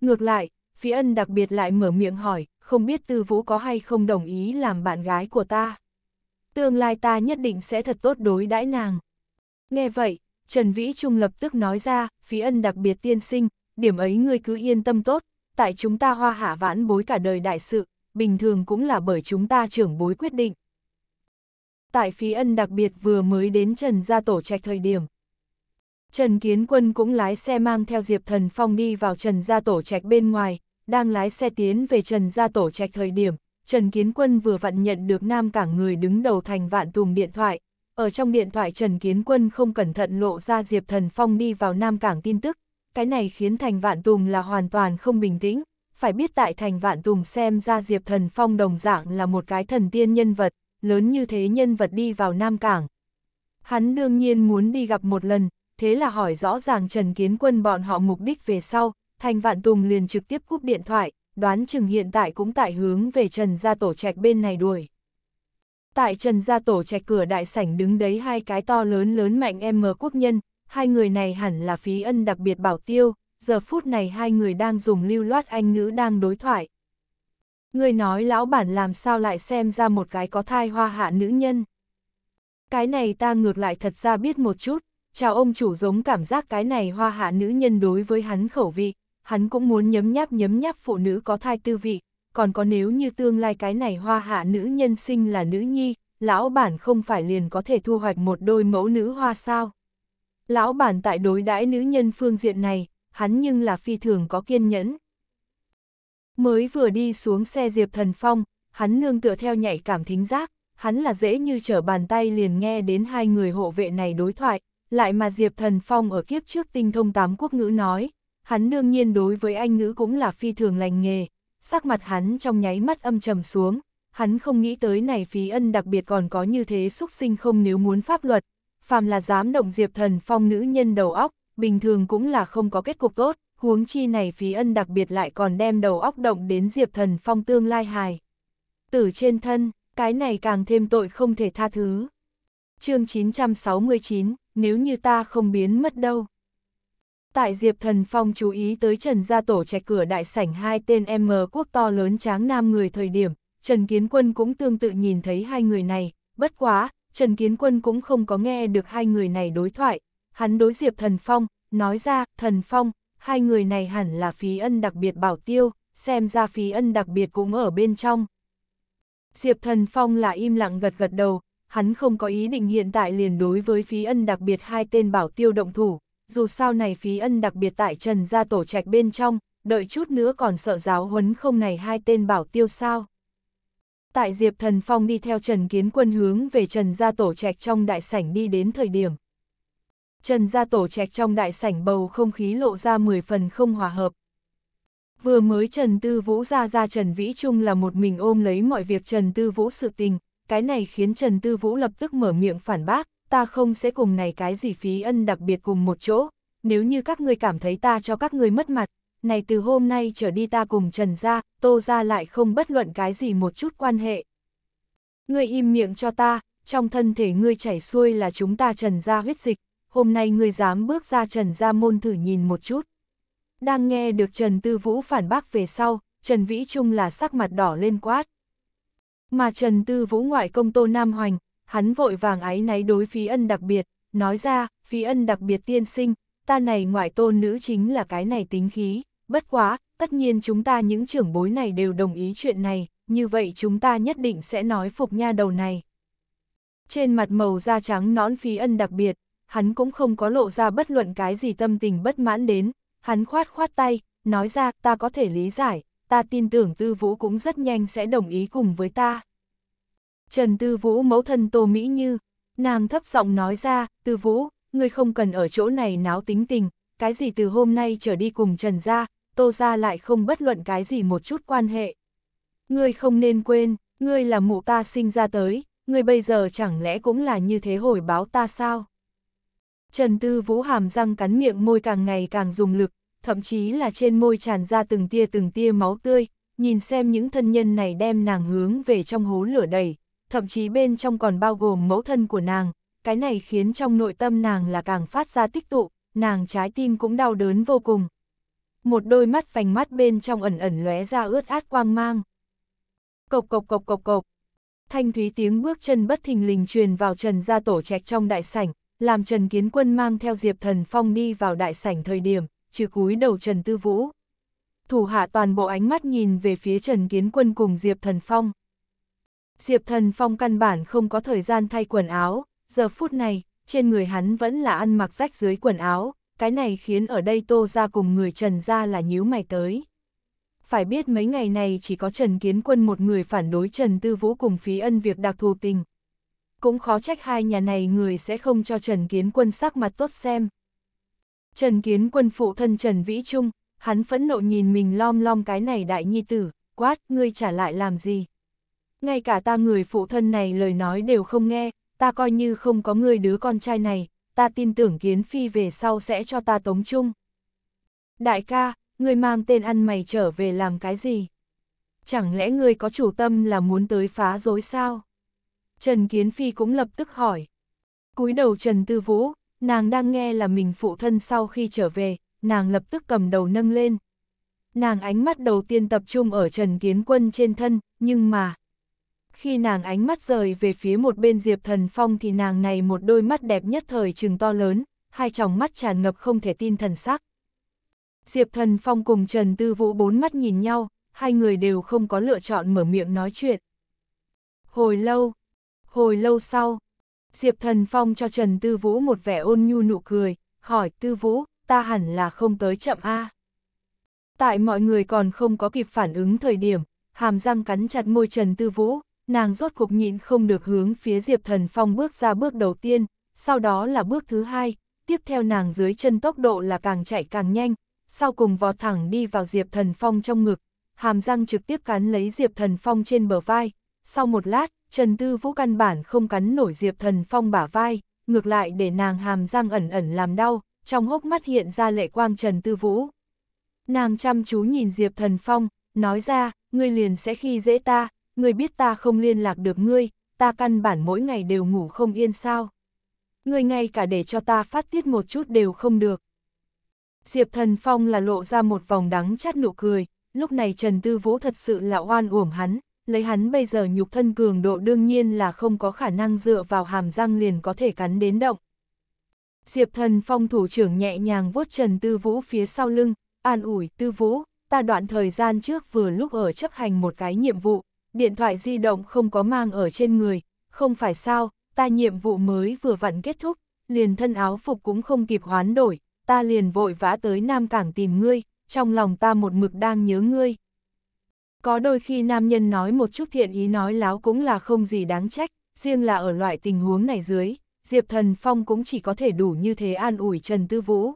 Ngược lại, phí ân đặc biệt lại mở miệng hỏi, không biết tư vũ có hay không đồng ý làm bạn gái của ta. Tương lai ta nhất định sẽ thật tốt đối đãi nàng. Nghe vậy, Trần Vĩ Trung lập tức nói ra, phí ân đặc biệt tiên sinh, điểm ấy ngươi cứ yên tâm tốt, tại chúng ta hoa hạ vãn bối cả đời đại sự, bình thường cũng là bởi chúng ta trưởng bối quyết định. Tại phí ân đặc biệt vừa mới đến Trần gia tổ trạch thời điểm. Trần Kiến Quân cũng lái xe mang theo Diệp Thần Phong đi vào Trần gia tổ trạch bên ngoài, đang lái xe tiến về Trần gia tổ trạch thời điểm. Trần Kiến Quân vừa vặn nhận được Nam Cảng người đứng đầu thành vạn tùng điện thoại, ở trong điện thoại Trần Kiến Quân không cẩn thận lộ ra Diệp Thần Phong đi vào Nam Cảng tin tức, cái này khiến Thành Vạn Tùng là hoàn toàn không bình tĩnh, phải biết tại Thành Vạn Tùng xem ra Diệp Thần Phong đồng dạng là một cái thần tiên nhân vật, lớn như thế nhân vật đi vào Nam Cảng. Hắn đương nhiên muốn đi gặp một lần, thế là hỏi rõ ràng Trần Kiến Quân bọn họ mục đích về sau, Thành Vạn Tùng liền trực tiếp cúp điện thoại, đoán chừng hiện tại cũng tại hướng về Trần gia tổ trạch bên này đuổi. Tại Trần Gia Tổ trẻ cửa đại sảnh đứng đấy hai cái to lớn lớn mạnh em mờ quốc nhân, hai người này hẳn là phí ân đặc biệt bảo tiêu, giờ phút này hai người đang dùng lưu loát anh ngữ đang đối thoại. Người nói lão bản làm sao lại xem ra một cái có thai hoa hạ nữ nhân. Cái này ta ngược lại thật ra biết một chút, chào ông chủ giống cảm giác cái này hoa hạ nữ nhân đối với hắn khẩu vị, hắn cũng muốn nhấm nháp nhấm nháp phụ nữ có thai tư vị, còn có nếu như tương lai cái này hoa hạ nữ nhân sinh là nữ nhi, lão bản không phải liền có thể thu hoạch một đôi mẫu nữ hoa sao. Lão bản tại đối đãi nữ nhân phương diện này, hắn nhưng là phi thường có kiên nhẫn. Mới vừa đi xuống xe Diệp Thần Phong, hắn nương tựa theo nhạy cảm thính giác, hắn là dễ như trở bàn tay liền nghe đến hai người hộ vệ này đối thoại, lại mà Diệp Thần Phong ở kiếp trước tinh thông tám quốc ngữ nói, hắn đương nhiên đối với anh ngữ cũng là phi thường lành nghề, sắc mặt hắn trong nháy mắt âm trầm xuống, hắn không nghĩ tới này phí ân đặc biệt còn có như thế xúc sinh không nếu muốn pháp luật, phàm là dám động diệp thần phong nữ nhân đầu óc, bình thường cũng là không có kết cục tốt, huống chi này phí ân đặc biệt lại còn đem đầu óc động đến diệp thần phong tương lai hài. Tử trên thân, cái này càng thêm tội không thể tha thứ. chương 969, nếu như ta không biến mất đâu tại Diệp Thần Phong chú ý tới Trần Gia Tổ trẻ cửa đại sảnh hai tên M quốc to lớn tráng nam người thời điểm, Trần Kiến Quân cũng tương tự nhìn thấy hai người này, bất quá, Trần Kiến Quân cũng không có nghe được hai người này đối thoại, hắn đối Diệp Thần Phong, nói ra, Thần Phong, hai người này hẳn là phí ân đặc biệt bảo tiêu, xem ra phí ân đặc biệt cũng ở bên trong. Diệp Thần Phong là im lặng gật gật đầu, hắn không có ý định hiện tại liền đối với phí ân đặc biệt hai tên bảo tiêu động thủ, dù sao này phí ân đặc biệt tại trần gia tổ trạch bên trong, đợi chút nữa còn sợ giáo huấn không này hai tên bảo tiêu sao. Tại Diệp Thần Phong đi theo Trần Kiến Quân hướng về Trần Gia Tổ Trạch trong đại sảnh đi đến thời điểm. Trần Gia Tổ Trạch trong đại sảnh bầu không khí lộ ra 10 phần không hòa hợp. Vừa mới Trần Tư Vũ ra ra Trần Vĩ Trung là một mình ôm lấy mọi việc Trần Tư Vũ sự tình, cái này khiến Trần Tư Vũ lập tức mở miệng phản bác, ta không sẽ cùng này cái gì phí ân đặc biệt cùng một chỗ, nếu như các ngươi cảm thấy ta cho các ngươi mất mặt, này từ hôm nay trở đi ta cùng Trần ra, Tô ra lại không bất luận cái gì một chút quan hệ. Ngươi im miệng cho ta, trong thân thể ngươi chảy xuôi là chúng ta Trần ra huyết dịch, hôm nay ngươi dám bước ra Trần ra môn thử nhìn một chút. Đang nghe được Trần Tư Vũ phản bác về sau, Trần Vĩ Trung là sắc mặt đỏ lên quát. Mà Trần Tư Vũ ngoại công Tô Nam Hoành, hắn vội vàng ái náy đối phí ân đặc biệt, nói ra, phí ân đặc biệt tiên sinh, ta này ngoại tôn nữ chính là cái này tính khí, bất quá, tất nhiên chúng ta những trưởng bối này đều đồng ý chuyện này, như vậy chúng ta nhất định sẽ nói phục nha đầu này. Trên mặt màu da trắng nõn phí ân đặc biệt, hắn cũng không có lộ ra bất luận cái gì tâm tình bất mãn đến, hắn khoát khoát tay, nói ra ta có thể lý giải, ta tin tưởng tư vũ cũng rất nhanh sẽ đồng ý cùng với ta. Trần Tư Vũ mẫu thân Tô Mỹ Như, nàng thấp giọng nói ra, Tư Vũ, ngươi không cần ở chỗ này náo tính tình, cái gì từ hôm nay trở đi cùng Trần gia, Tô gia lại không bất luận cái gì một chút quan hệ. Ngươi không nên quên, ngươi là mụ ta sinh ra tới, ngươi bây giờ chẳng lẽ cũng là như thế hồi báo ta sao? Trần Tư Vũ hàm răng cắn miệng môi càng ngày càng dùng lực, thậm chí là trên môi tràn ra từng tia từng tia máu tươi, nhìn xem những thân nhân này đem nàng hướng về trong hố lửa đầy, thậm chí bên trong còn bao gồm mẫu thân của nàng, cái này khiến trong nội tâm nàng là càng phát ra tích tụ, nàng trái tim cũng đau đớn vô cùng. Một đôi mắt vành mắt bên trong ẩn ẩn lóe ra ướt át quang mang. Cộc cộc cộc cộc cộc. Thanh thúy tiếng bước chân bất thình lình truyền vào Trần gia tổ trạch trong đại sảnh, làm Trần Kiến Quân mang theo Diệp Thần Phong đi vào đại sảnh thời điểm, trừ cúi đầu Trần Tư Vũ. Thủ hạ toàn bộ ánh mắt nhìn về phía Trần Kiến Quân cùng Diệp Thần Phong. Diệp Thần Phong căn bản không có thời gian thay quần áo, giờ phút này, trên người hắn vẫn là ăn mặc rách dưới quần áo, cái này khiến ở đây Tô ra cùng người Trần ra là nhíu mày tới. Phải biết mấy ngày này chỉ có Trần Kiến Quân một người phản đối Trần Tư Vũ cùng phí ân việc đặc thù tình. Cũng khó trách hai nhà này người sẽ không cho Trần Kiến Quân sắc mặt tốt xem. Trần Kiến Quân phụ thân Trần Vĩ Trung, hắn phẫn nộ nhìn mình lom lom cái này đại nhi tử, quát, ngươi trả lại làm gì? ngay cả ta người phụ thân này lời nói đều không nghe, ta coi như không có người đứa con trai này, ta tin tưởng Kiến Phi về sau sẽ cho ta tống chung. Đại ca, người mang tên ăn mày trở về làm cái gì? Chẳng lẽ người có chủ tâm là muốn tới phá dối sao? Trần Kiến Phi cũng lập tức hỏi. cúi đầu Trần Tư Vũ, nàng đang nghe là mình phụ thân sau khi trở về, nàng lập tức cầm đầu nâng lên. Nàng ánh mắt đầu tiên tập trung ở Trần Kiến Quân trên thân, nhưng mà, khi nàng ánh mắt rời về phía một bên Diệp Thần Phong thì nàng này một đôi mắt đẹp nhất thời trừng to lớn, hai tròng mắt tràn ngập không thể tin thần sắc. Diệp Thần Phong cùng Trần Tư Vũ bốn mắt nhìn nhau, hai người đều không có lựa chọn mở miệng nói chuyện. Hồi lâu, hồi lâu sau, Diệp Thần Phong cho Trần Tư Vũ một vẻ ôn nhu nụ cười, hỏi Tư Vũ, ta hẳn là không tới chậm a. À. Tại mọi người còn không có kịp phản ứng thời điểm, hàm răng cắn chặt môi Trần Tư Vũ, nàng rốt cục nhịn không được hướng phía Diệp Thần Phong bước ra bước đầu tiên, sau đó là bước thứ hai, tiếp theo nàng dưới chân tốc độ là càng chạy càng nhanh, sau cùng vò thẳng đi vào Diệp Thần Phong trong ngực, hàm răng trực tiếp cắn lấy Diệp Thần Phong trên bờ vai. Sau một lát, Trần Tư Vũ căn bản không cắn nổi Diệp Thần Phong bả vai, ngược lại để nàng hàm răng ẩn ẩn làm đau, trong hốc mắt hiện ra lệ quang Trần Tư Vũ. Nàng chăm chú nhìn Diệp Thần Phong, nói ra, ngươi liền sẽ khi dễ ta, ngươi biết ta không liên lạc được ngươi, ta căn bản mỗi ngày đều ngủ không yên sao. Ngươi ngay cả để cho ta phát tiết một chút đều không được. Diệp Thần Phong là lộ ra một vòng đắng chát nụ cười, lúc này Trần Tư Vũ thật sự là oan uổng hắn, lấy hắn bây giờ nhục thân cường độ đương nhiên là không có khả năng dựa vào hàm răng liền có thể cắn đến động. Diệp Thần Phong thủ trưởng nhẹ nhàng vuốt Trần Tư Vũ phía sau lưng, an ủi Tư Vũ, ta đoạn thời gian trước vừa lúc ở chấp hành một cái nhiệm vụ, điện thoại di động không có mang ở trên người, không phải sao, ta nhiệm vụ mới vừa vặn kết thúc, liền thân áo phục cũng không kịp hoán đổi, ta liền vội vã tới Nam Cảng tìm ngươi, trong lòng ta một mực đang nhớ ngươi. Có đôi khi nam nhân nói một chút thiện ý nói láo cũng là không gì đáng trách, riêng là ở loại tình huống này dưới, Diệp Thần Phong cũng chỉ có thể đủ như thế an ủi Trần Tư Vũ.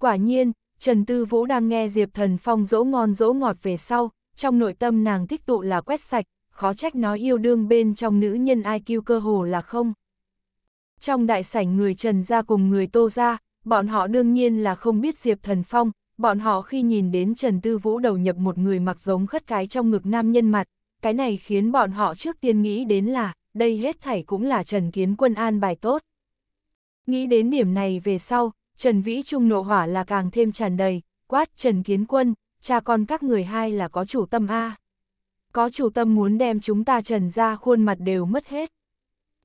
Quả nhiên, Trần Tư Vũ đang nghe Diệp Thần Phong dỗ ngon dỗ ngọt về sau, trong nội tâm nàng thích tụ là quét sạch, khó trách nói yêu đương bên trong nữ nhân IQ cơ hồ là không. Trong đại sảnh người Trần ra cùng người Tô ra, bọn họ đương nhiên là không biết Diệp Thần Phong, bọn họ khi nhìn đến Trần Tư Vũ đầu nhập một người mặc giống khất cái trong ngực nam nhân mặt, cái này khiến bọn họ trước tiên nghĩ đến là, đây hết thảy cũng là Trần Kiến Quân an bài tốt. Nghĩ đến điểm này về sau, Trần Vĩ Trung nộ hỏa là càng thêm tràn đầy, quát Trần Kiến Quân, cha con các người hai là có chủ tâm A. Có chủ tâm muốn đem chúng ta trần ra khuôn mặt đều mất hết.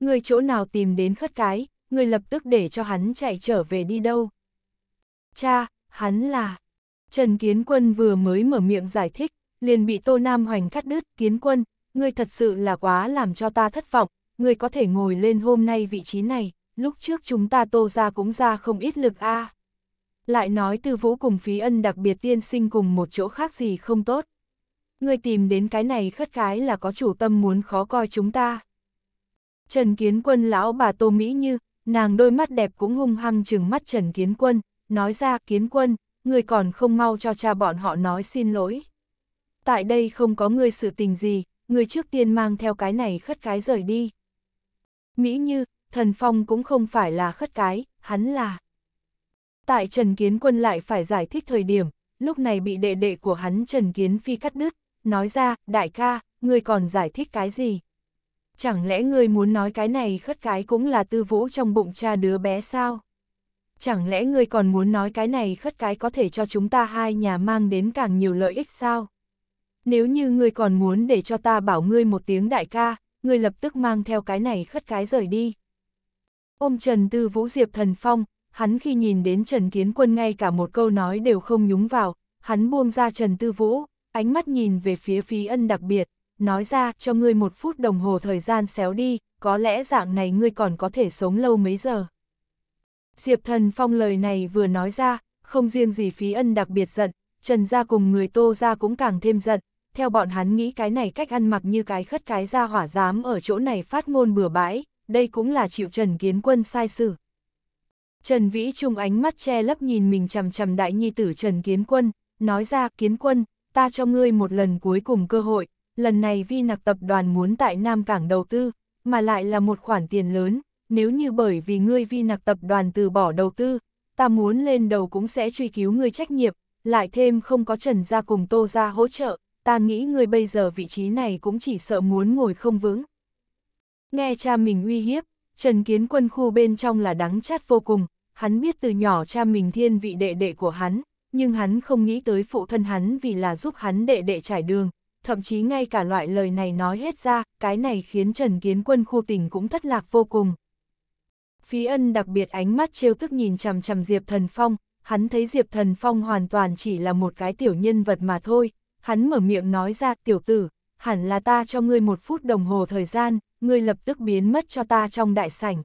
Người chỗ nào tìm đến khất cái, người lập tức để cho hắn chạy trở về đi đâu. Cha, hắn là... Trần Kiến Quân vừa mới mở miệng giải thích, liền bị Tô Nam Hoành cắt đứt. Kiến Quân, ngươi thật sự là quá làm cho ta thất vọng, ngươi có thể ngồi lên hôm nay vị trí này, lúc trước chúng ta tô ra cũng ra không ít lực a à. Lại nói từ vũ cùng phí ân đặc biệt tiên sinh cùng một chỗ khác gì không tốt. Người tìm đến cái này khất cái là có chủ tâm muốn khó coi chúng ta. Trần Kiến Quân lão bà Tô Mỹ Như, nàng đôi mắt đẹp cũng hung hăng chừng mắt Trần Kiến Quân, nói ra Kiến Quân, người còn không mau cho cha bọn họ nói xin lỗi. Tại đây không có người sự tình gì, người trước tiên mang theo cái này khất cái rời đi. Mỹ Như, thần phong cũng không phải là khất cái, hắn là... Tại Trần Kiến Quân lại phải giải thích thời điểm, lúc này bị đệ đệ của hắn Trần Kiến Phi cắt đứt, nói ra, đại ca, ngươi còn giải thích cái gì? Chẳng lẽ ngươi muốn nói cái này khất cái cũng là tư vũ trong bụng cha đứa bé sao? Chẳng lẽ ngươi còn muốn nói cái này khất cái có thể cho chúng ta hai nhà mang đến càng nhiều lợi ích sao? Nếu như ngươi còn muốn để cho ta bảo ngươi một tiếng đại ca, ngươi lập tức mang theo cái này khất cái rời đi. Ôm Trần Tư Vũ Diệp Thần Phong, hắn khi nhìn đến Trần Kiến Quân ngay cả một câu nói đều không nhúng vào, hắn buông ra Trần Tư Vũ, ánh mắt nhìn về phía phí ân đặc biệt, nói ra cho ngươi một phút đồng hồ thời gian xéo đi, có lẽ dạng này ngươi còn có thể sống lâu mấy giờ. Diệp Thần Phong lời này vừa nói ra, không riêng gì phí ân đặc biệt giận, Trần gia cùng người tô gia cũng càng thêm giận, theo bọn hắn nghĩ cái này cách ăn mặc như cái khất cái ra hỏa dám ở chỗ này phát ngôn bừa bãi, đây cũng là chịu Trần Kiến Quân sai sử Trần Vĩ Trung ánh mắt che lấp nhìn mình chằm chằm đại nhi tử Trần Kiến Quân, nói ra Kiến Quân, ta cho ngươi một lần cuối cùng cơ hội, lần này vi nặc tập đoàn muốn tại Nam Cảng đầu tư, mà lại là một khoản tiền lớn, nếu như bởi vì ngươi vi nặc tập đoàn từ bỏ đầu tư, ta muốn lên đầu cũng sẽ truy cứu ngươi trách nhiệm, lại thêm không có Trần gia cùng Tô gia hỗ trợ, ta nghĩ ngươi bây giờ vị trí này cũng chỉ sợ muốn ngồi không vững. Nghe cha mình uy hiếp, Trần Kiến Quân khu bên trong là đắng chát vô cùng, hắn biết từ nhỏ cha mình thiên vị đệ đệ của hắn, nhưng hắn không nghĩ tới phụ thân hắn vì là giúp hắn đệ đệ trải đường, thậm chí ngay cả loại lời này nói hết ra, cái này khiến Trần Kiến Quân khu tình cũng thất lạc vô cùng. Phí ân đặc biệt ánh mắt trêu tức nhìn chằm chằm Diệp Thần Phong, hắn thấy Diệp Thần Phong hoàn toàn chỉ là một cái tiểu nhân vật mà thôi, hắn mở miệng nói ra tiểu tử, hẳn là ta cho ngươi một phút đồng hồ thời gian, ngươi lập tức biến mất cho ta trong đại sảnh.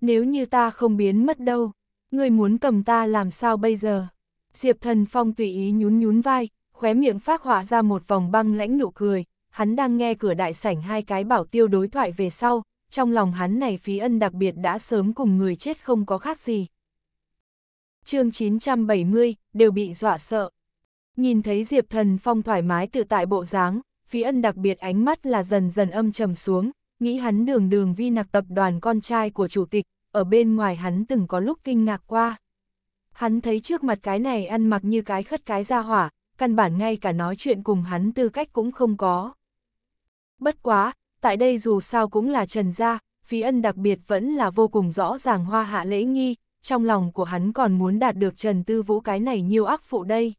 Nếu như ta không biến mất đâu, ngươi muốn cầm ta làm sao bây giờ? Diệp thần phong tùy ý nhún nhún vai, khóe miệng phát họa ra một vòng băng lãnh nụ cười, hắn đang nghe cửa đại sảnh hai cái bảo tiêu đối thoại về sau, trong lòng hắn này phí ân đặc biệt đã sớm cùng người chết không có khác gì. chương 970, đều bị dọa sợ. Nhìn thấy Diệp Thần Phong thoải mái tự tại bộ dáng, Phí ân đặc biệt ánh mắt là dần dần âm trầm xuống, nghĩ hắn đường đường vi nạc tập đoàn con trai của chủ tịch, ở bên ngoài hắn từng có lúc kinh ngạc qua. Hắn thấy trước mặt cái này ăn mặc như cái khất cái ra hỏa, căn bản ngay cả nói chuyện cùng hắn tư cách cũng không có. Bất quá, tại đây dù sao cũng là trần gia, phí ân đặc biệt vẫn là vô cùng rõ ràng hoa hạ lễ nghi, trong lòng của hắn còn muốn đạt được trần tư vũ cái này nhiêu ác phụ đây.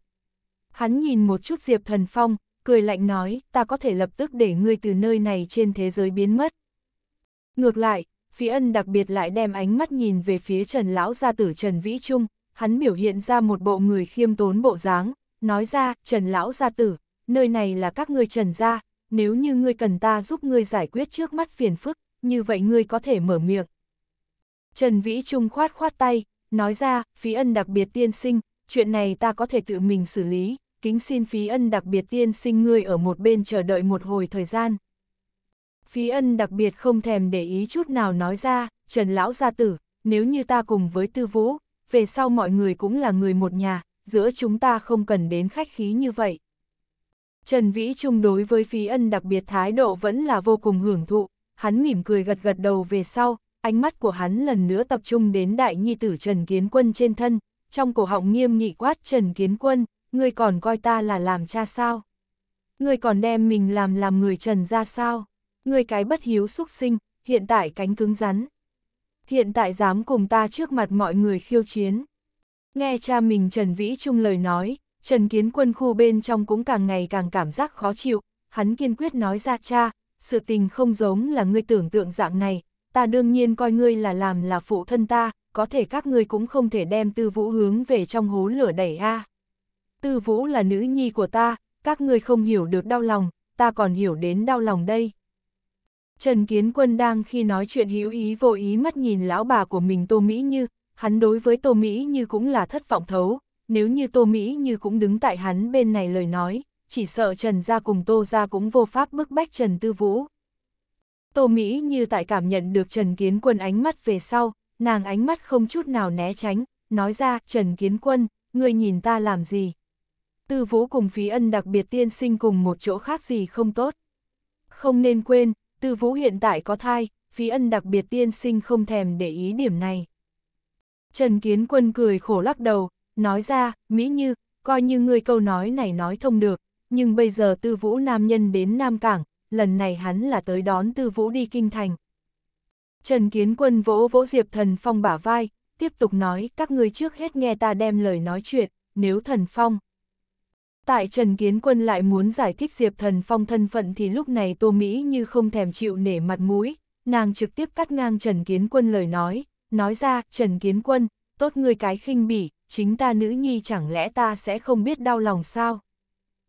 Hắn nhìn một chút Diệp Thần Phong, cười lạnh nói, ta có thể lập tức để ngươi từ nơi này trên thế giới biến mất. Ngược lại, Phí Ân đặc biệt lại đem ánh mắt nhìn về phía Trần Lão gia tử Trần Vĩ Trung, hắn biểu hiện ra một bộ người khiêm tốn bộ dáng, nói ra, Trần Lão gia tử, nơi này là các ngươi Trần gia, nếu như ngươi cần ta giúp ngươi giải quyết trước mắt phiền phức, như vậy ngươi có thể mở miệng. Trần Vĩ Trung khoát khoát tay, nói ra, Phí Ân đặc biệt tiên sinh, chuyện này ta có thể tự mình xử lý, kính xin phí ân đặc biệt tiên sinh ngươi ở một bên chờ đợi một hồi thời gian. Phí ân đặc biệt không thèm để ý chút nào nói ra, Trần Lão gia tử, nếu như ta cùng với Tư Vũ, về sau mọi người cũng là người một nhà, giữa chúng ta không cần đến khách khí như vậy. Trần Vĩ Trung đối với phí ân đặc biệt thái độ vẫn là vô cùng hưởng thụ, hắn mỉm cười gật gật đầu về sau, ánh mắt của hắn lần nữa tập trung đến đại nhi tử Trần Kiến Quân trên thân, trong cổ họng nghiêm nghị quát Trần Kiến Quân, ngươi còn coi ta là làm cha sao? Ngươi còn đem mình làm làm người trần ra sao? Ngươi cái bất hiếu xúc sinh, hiện tại cánh cứng rắn. Hiện tại dám cùng ta trước mặt mọi người khiêu chiến. Nghe cha mình Trần Vĩ Trung lời nói, Trần Kiến quân khu bên trong cũng càng ngày càng cảm giác khó chịu, hắn kiên quyết nói ra cha, sự tình không giống là ngươi tưởng tượng dạng này, ta đương nhiên coi ngươi là làm là phụ thân ta, có thể các ngươi cũng không thể đem tư vũ hướng về trong hố lửa đẩy a. À. Tư Vũ là nữ nhi của ta, các ngươi không hiểu được đau lòng, ta còn hiểu đến đau lòng đây. Trần Kiến Quân đang khi nói chuyện hữu ý vô ý mắt nhìn lão bà của mình Tô Mỹ Như, hắn đối với Tô Mỹ Như cũng là thất vọng thấu, nếu như Tô Mỹ Như cũng đứng tại hắn bên này lời nói, chỉ sợ Trần gia cùng Tô gia cũng vô pháp bức bách Trần Tư Vũ. Tô Mỹ Như tại cảm nhận được Trần Kiến Quân ánh mắt về sau, nàng ánh mắt không chút nào né tránh, nói ra Trần Kiến Quân, người nhìn ta làm gì? tư vũ cùng phí ân đặc biệt tiên sinh cùng một chỗ khác gì không tốt. Không nên quên, tư vũ hiện tại có thai, phí ân đặc biệt tiên sinh không thèm để ý điểm này. Trần Kiến Quân cười khổ lắc đầu, nói ra, Mỹ Như, coi như người câu nói này nói thông được, nhưng bây giờ tư vũ nam nhân đến Nam Cảng, lần này hắn là tới đón tư vũ đi kinh thành. Trần Kiến Quân vỗ vỗ Diệp Thần Phong bả vai, tiếp tục nói, các ngươi trước hết nghe ta đem lời nói chuyện, nếu Thần Phong, Tại Trần Kiến Quân lại muốn giải thích Diệp Thần Phong thân phận thì lúc này Tô Mỹ như không thèm chịu nể mặt mũi, nàng trực tiếp cắt ngang Trần Kiến Quân lời nói, nói ra, Trần Kiến Quân, tốt người cái khinh bỉ, chính ta nữ nhi chẳng lẽ ta sẽ không biết đau lòng sao?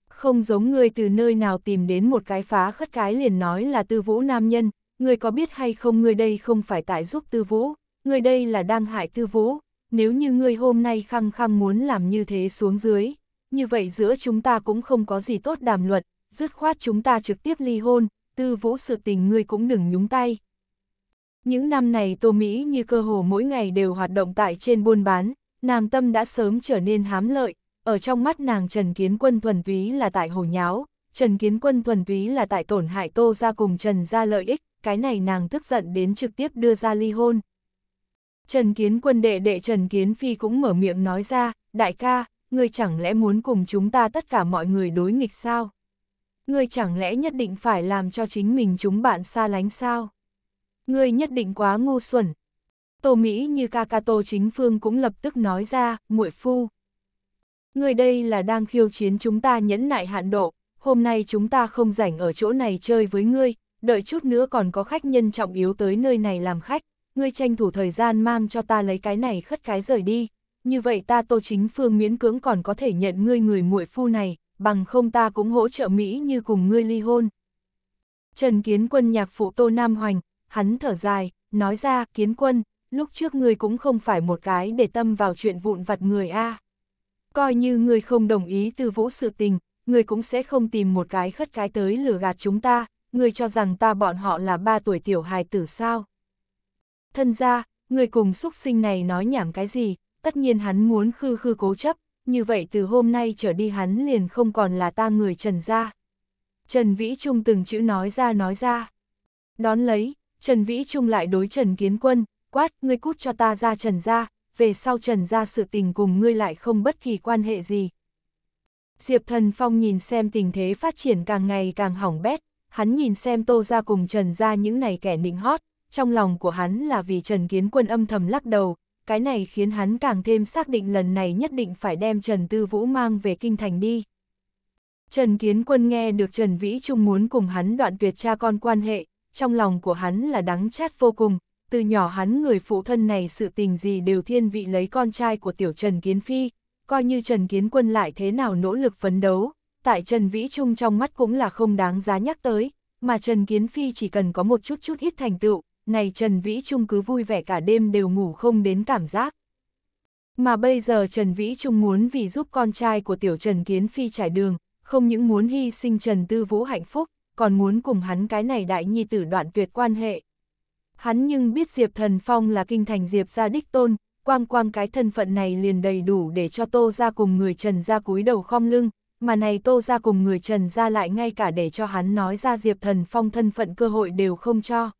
Không giống người từ nơi nào tìm đến một cái phá khất cái liền nói là tư vũ nam nhân, người có biết hay không Người đây không phải tại giúp tư vũ, người đây là đang hại tư vũ, nếu như người hôm nay khăng khăng muốn làm như thế xuống dưới, như vậy giữa chúng ta cũng không có gì tốt đàm luận, dứt khoát chúng ta trực tiếp ly hôn, tư vũ sự tình ngươi cũng đừng nhúng tay. Những năm này Tô Mỹ như cơ hồ mỗi ngày đều hoạt động tại trên buôn bán, nàng tâm đã sớm trở nên hám lợi, ở trong mắt nàng Trần Kiến Quân thuần túy là tại hồ nháo, Trần Kiến Quân thuần túy là tại tổn hại Tô ra cùng Trần ra lợi ích, cái này nàng tức giận đến trực tiếp đưa ra ly hôn. Trần Kiến Quân đệ đệ Trần Kiến Phi cũng mở miệng nói ra, đại ca, ngươi chẳng lẽ muốn cùng chúng ta tất cả mọi người đối nghịch sao? Ngươi chẳng lẽ nhất định phải làm cho chính mình chúng bạn xa lánh sao? Ngươi nhất định quá ngu xuẩn. Tô Mỹ như Kakato chính phương cũng lập tức nói ra, muội phu. Ngươi đây là đang khiêu chiến chúng ta nhẫn nại hạn độ, hôm nay chúng ta không rảnh ở chỗ này chơi với ngươi, đợi chút nữa còn có khách nhân trọng yếu tới nơi này làm khách, ngươi tranh thủ thời gian mang cho ta lấy cái này khất cái rời đi như vậy ta Tô Chính Phương miễn cưỡng còn có thể nhận ngươi người muội phu này, bằng không ta cũng hỗ trợ Mỹ như cùng ngươi ly hôn. Trần Kiến Quân nhạc phụ Tô Nam Hoành, hắn thở dài, nói ra, Kiến Quân, lúc trước ngươi cũng không phải một cái để tâm vào chuyện vụn vặt người a. À. Coi như ngươi không đồng ý từ vũ sự tình, ngươi cũng sẽ không tìm một cái khất cái tới lừa gạt chúng ta, ngươi cho rằng ta bọn họ là ba tuổi tiểu hài tử sao. Thân ra, ngươi cùng xúc sinh này nói nhảm cái gì, tất nhiên hắn muốn khư khư cố chấp, như vậy từ hôm nay trở đi hắn liền không còn là ta người Trần gia. Trần Vĩ Trung từng chữ nói ra nói ra. Đón lấy, Trần Vĩ Trung lại đối Trần Kiến Quân, quát, ngươi cút cho ta ra Trần gia, về sau Trần gia sự tình cùng ngươi lại không bất kỳ quan hệ gì. Diệp Thần Phong nhìn xem tình thế phát triển càng ngày càng hỏng bét, hắn nhìn xem Tô gia cùng Trần gia những này kẻ nịnh hót, trong lòng của hắn là vì Trần Kiến Quân âm thầm lắc đầu, cái này khiến hắn càng thêm xác định lần này nhất định phải đem Trần Tư Vũ mang về kinh thành đi. Trần Kiến Quân nghe được Trần Vĩ Trung muốn cùng hắn đoạn tuyệt cha con quan hệ, trong lòng của hắn là đắng chát vô cùng, từ nhỏ hắn người phụ thân này sự tình gì đều thiên vị lấy con trai của tiểu Trần Kiến Phi, coi như Trần Kiến Quân lại thế nào nỗ lực phấn đấu, tại Trần Vĩ Trung trong mắt cũng là không đáng giá nhắc tới, mà Trần Kiến Phi chỉ cần có một chút chút hít thành tựu, này Trần Vĩ Trung cứ vui vẻ cả đêm đều ngủ không đến cảm giác. Mà bây giờ Trần Vĩ Trung muốn vì giúp con trai của tiểu Trần Kiến Phi trải đường, không những muốn hy sinh Trần Tư Vũ hạnh phúc, còn muốn cùng hắn cái này đại nhi tử đoạn tuyệt quan hệ. Hắn nhưng biết Diệp Thần Phong là kinh thành Diệp gia đích tôn, quang quang cái thân phận này liền đầy đủ để cho Tô ra cùng người Trần ra cúi đầu khom lưng, mà này Tô ra cùng người Trần ra lại ngay cả để cho hắn nói ra Diệp Thần Phong thân phận cơ hội đều không cho.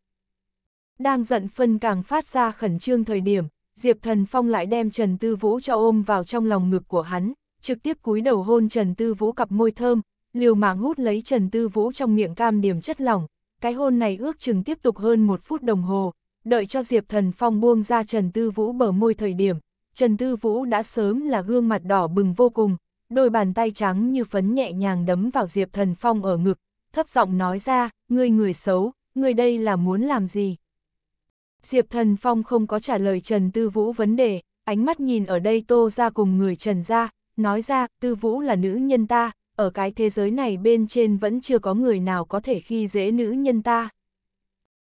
Đang giận phân càng phát ra khẩn trương thời điểm, Diệp Thần Phong lại đem Trần Tư Vũ cho ôm vào trong lòng ngực của hắn, trực tiếp cúi đầu hôn Trần Tư Vũ cặp môi thơm, liều mạng hút lấy Trần Tư Vũ trong miệng cam điểm chất lỏng. Cái hôn này ước chừng tiếp tục hơn một phút đồng hồ, đợi cho Diệp Thần Phong buông ra Trần Tư Vũ bờ môi thời điểm, Trần Tư Vũ đã sớm là gương mặt đỏ bừng vô cùng, đôi bàn tay trắng như phấn nhẹ nhàng đấm vào Diệp Thần Phong ở ngực, thấp giọng nói ra, ngươi người xấu, ngươi đây là muốn làm gì? Diệp Thần Phong không có trả lời Trần Tư Vũ vấn đề, ánh mắt nhìn ở đây Tô ra cùng người Trần ra, nói ra Tư Vũ là nữ nhân ta, ở cái thế giới này bên trên vẫn chưa có người nào có thể khi dễ nữ nhân ta.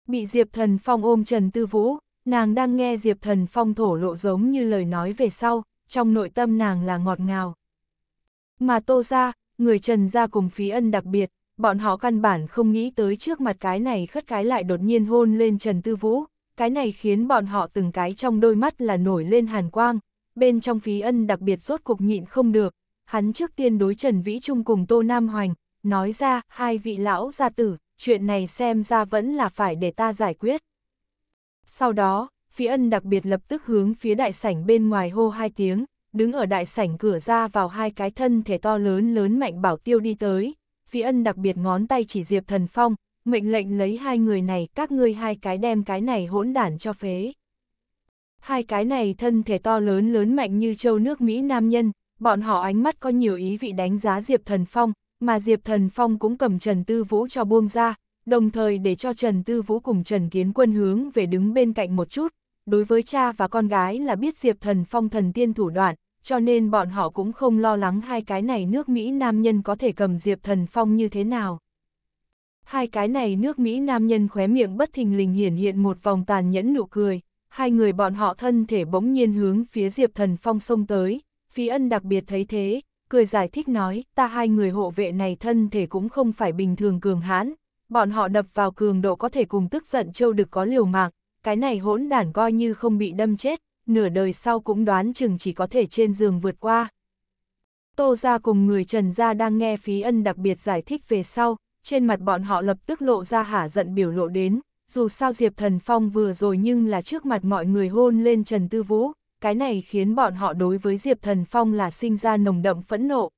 Bị Diệp Thần Phong ôm Trần Tư Vũ, nàng đang nghe Diệp Thần Phong thổ lộ giống như lời nói về sau, trong nội tâm nàng là ngọt ngào. Mà Tô ra, người Trần ra cùng phí ân đặc biệt, bọn họ căn bản không nghĩ tới trước mặt cái này khất cái lại đột nhiên hôn lên Trần Tư Vũ, cái này khiến bọn họ từng cái trong đôi mắt là nổi lên hàn quang, bên trong phí ân đặc biệt rốt cục nhịn không được, hắn trước tiên đối Trần Vĩ Trung cùng Tô Nam Hoành, nói ra, hai vị lão gia tử, chuyện này xem ra vẫn là phải để ta giải quyết. Sau đó, phí ân đặc biệt lập tức hướng phía đại sảnh bên ngoài hô hai tiếng, đứng ở đại sảnh cửa ra vào hai cái thân thể to lớn lớn mạnh bảo tiêu đi tới, phí ân đặc biệt ngón tay chỉ diệp thần phong, mệnh lệnh lấy hai người này các ngươi hai cái đem cái này hỗn đản cho phế. Hai cái này thân thể to lớn lớn mạnh như châu nước Mỹ nam nhân, bọn họ ánh mắt có nhiều ý vị đánh giá Diệp Thần Phong, mà Diệp Thần Phong cũng cầm Trần Tư Vũ cho buông ra, đồng thời để cho Trần Tư Vũ cùng Trần Kiến Quân hướng về đứng bên cạnh một chút. Đối với cha và con gái là biết Diệp Thần Phong thần tiên thủ đoạn, cho nên bọn họ cũng không lo lắng hai cái này nước Mỹ nam nhân có thể cầm Diệp Thần Phong như thế nào. Hai cái này nước Mỹ nam nhân khóe miệng bất thình lình hiển hiện một vòng tàn nhẫn nụ cười, hai người bọn họ thân thể bỗng nhiên hướng phía Diệp Thần Phong xông tới, Phí Ân đặc biệt thấy thế, cười giải thích nói, ta hai người hộ vệ này thân thể cũng không phải bình thường cường hãn, bọn họ đập vào cường độ có thể cùng tức giận châu được có liều mạng, cái này hỗn đản coi như không bị đâm chết, nửa đời sau cũng đoán chừng chỉ có thể trên giường vượt qua. Tô ra cùng người Trần gia đang nghe Phí Ân đặc biệt giải thích về sau, trên mặt bọn họ lập tức lộ ra hả giận biểu lộ đến, dù sao Diệp Thần Phong vừa rồi nhưng là trước mặt mọi người hôn lên Trần Tư Vũ, cái này khiến bọn họ đối với Diệp Thần Phong là sinh ra nồng đậm phẫn nộ.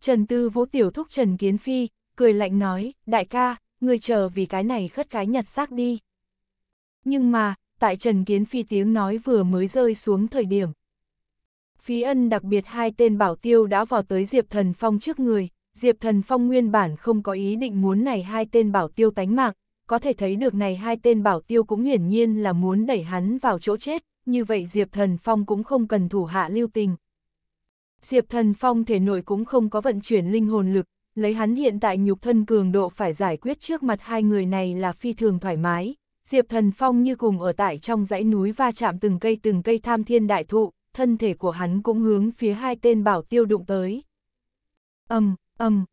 Trần Tư Vũ tiểu thúc Trần Kiến Phi, cười lạnh nói, đại ca, người chờ vì cái này khất cái nhặt xác đi. Nhưng mà, tại Trần Kiến Phi tiếng nói vừa mới rơi xuống thời điểm. Phí ân đặc biệt hai tên bảo tiêu đã vào tới Diệp Thần Phong trước người, Diệp Thần Phong nguyên bản không có ý định muốn này hai tên bảo tiêu tánh mạng, có thể thấy được này hai tên bảo tiêu cũng hiển nhiên là muốn đẩy hắn vào chỗ chết, như vậy Diệp Thần Phong cũng không cần thủ hạ lưu tình. Diệp Thần Phong thể nội cũng không có vận chuyển linh hồn lực, lấy hắn hiện tại nhục thân cường độ phải giải quyết trước mặt hai người này là phi thường thoải mái. Diệp Thần Phong như cùng ở tại trong dãy núi va chạm từng cây từng cây tham thiên đại thụ, thân thể của hắn cũng hướng phía hai tên bảo tiêu đụng tới. Âm, Âm,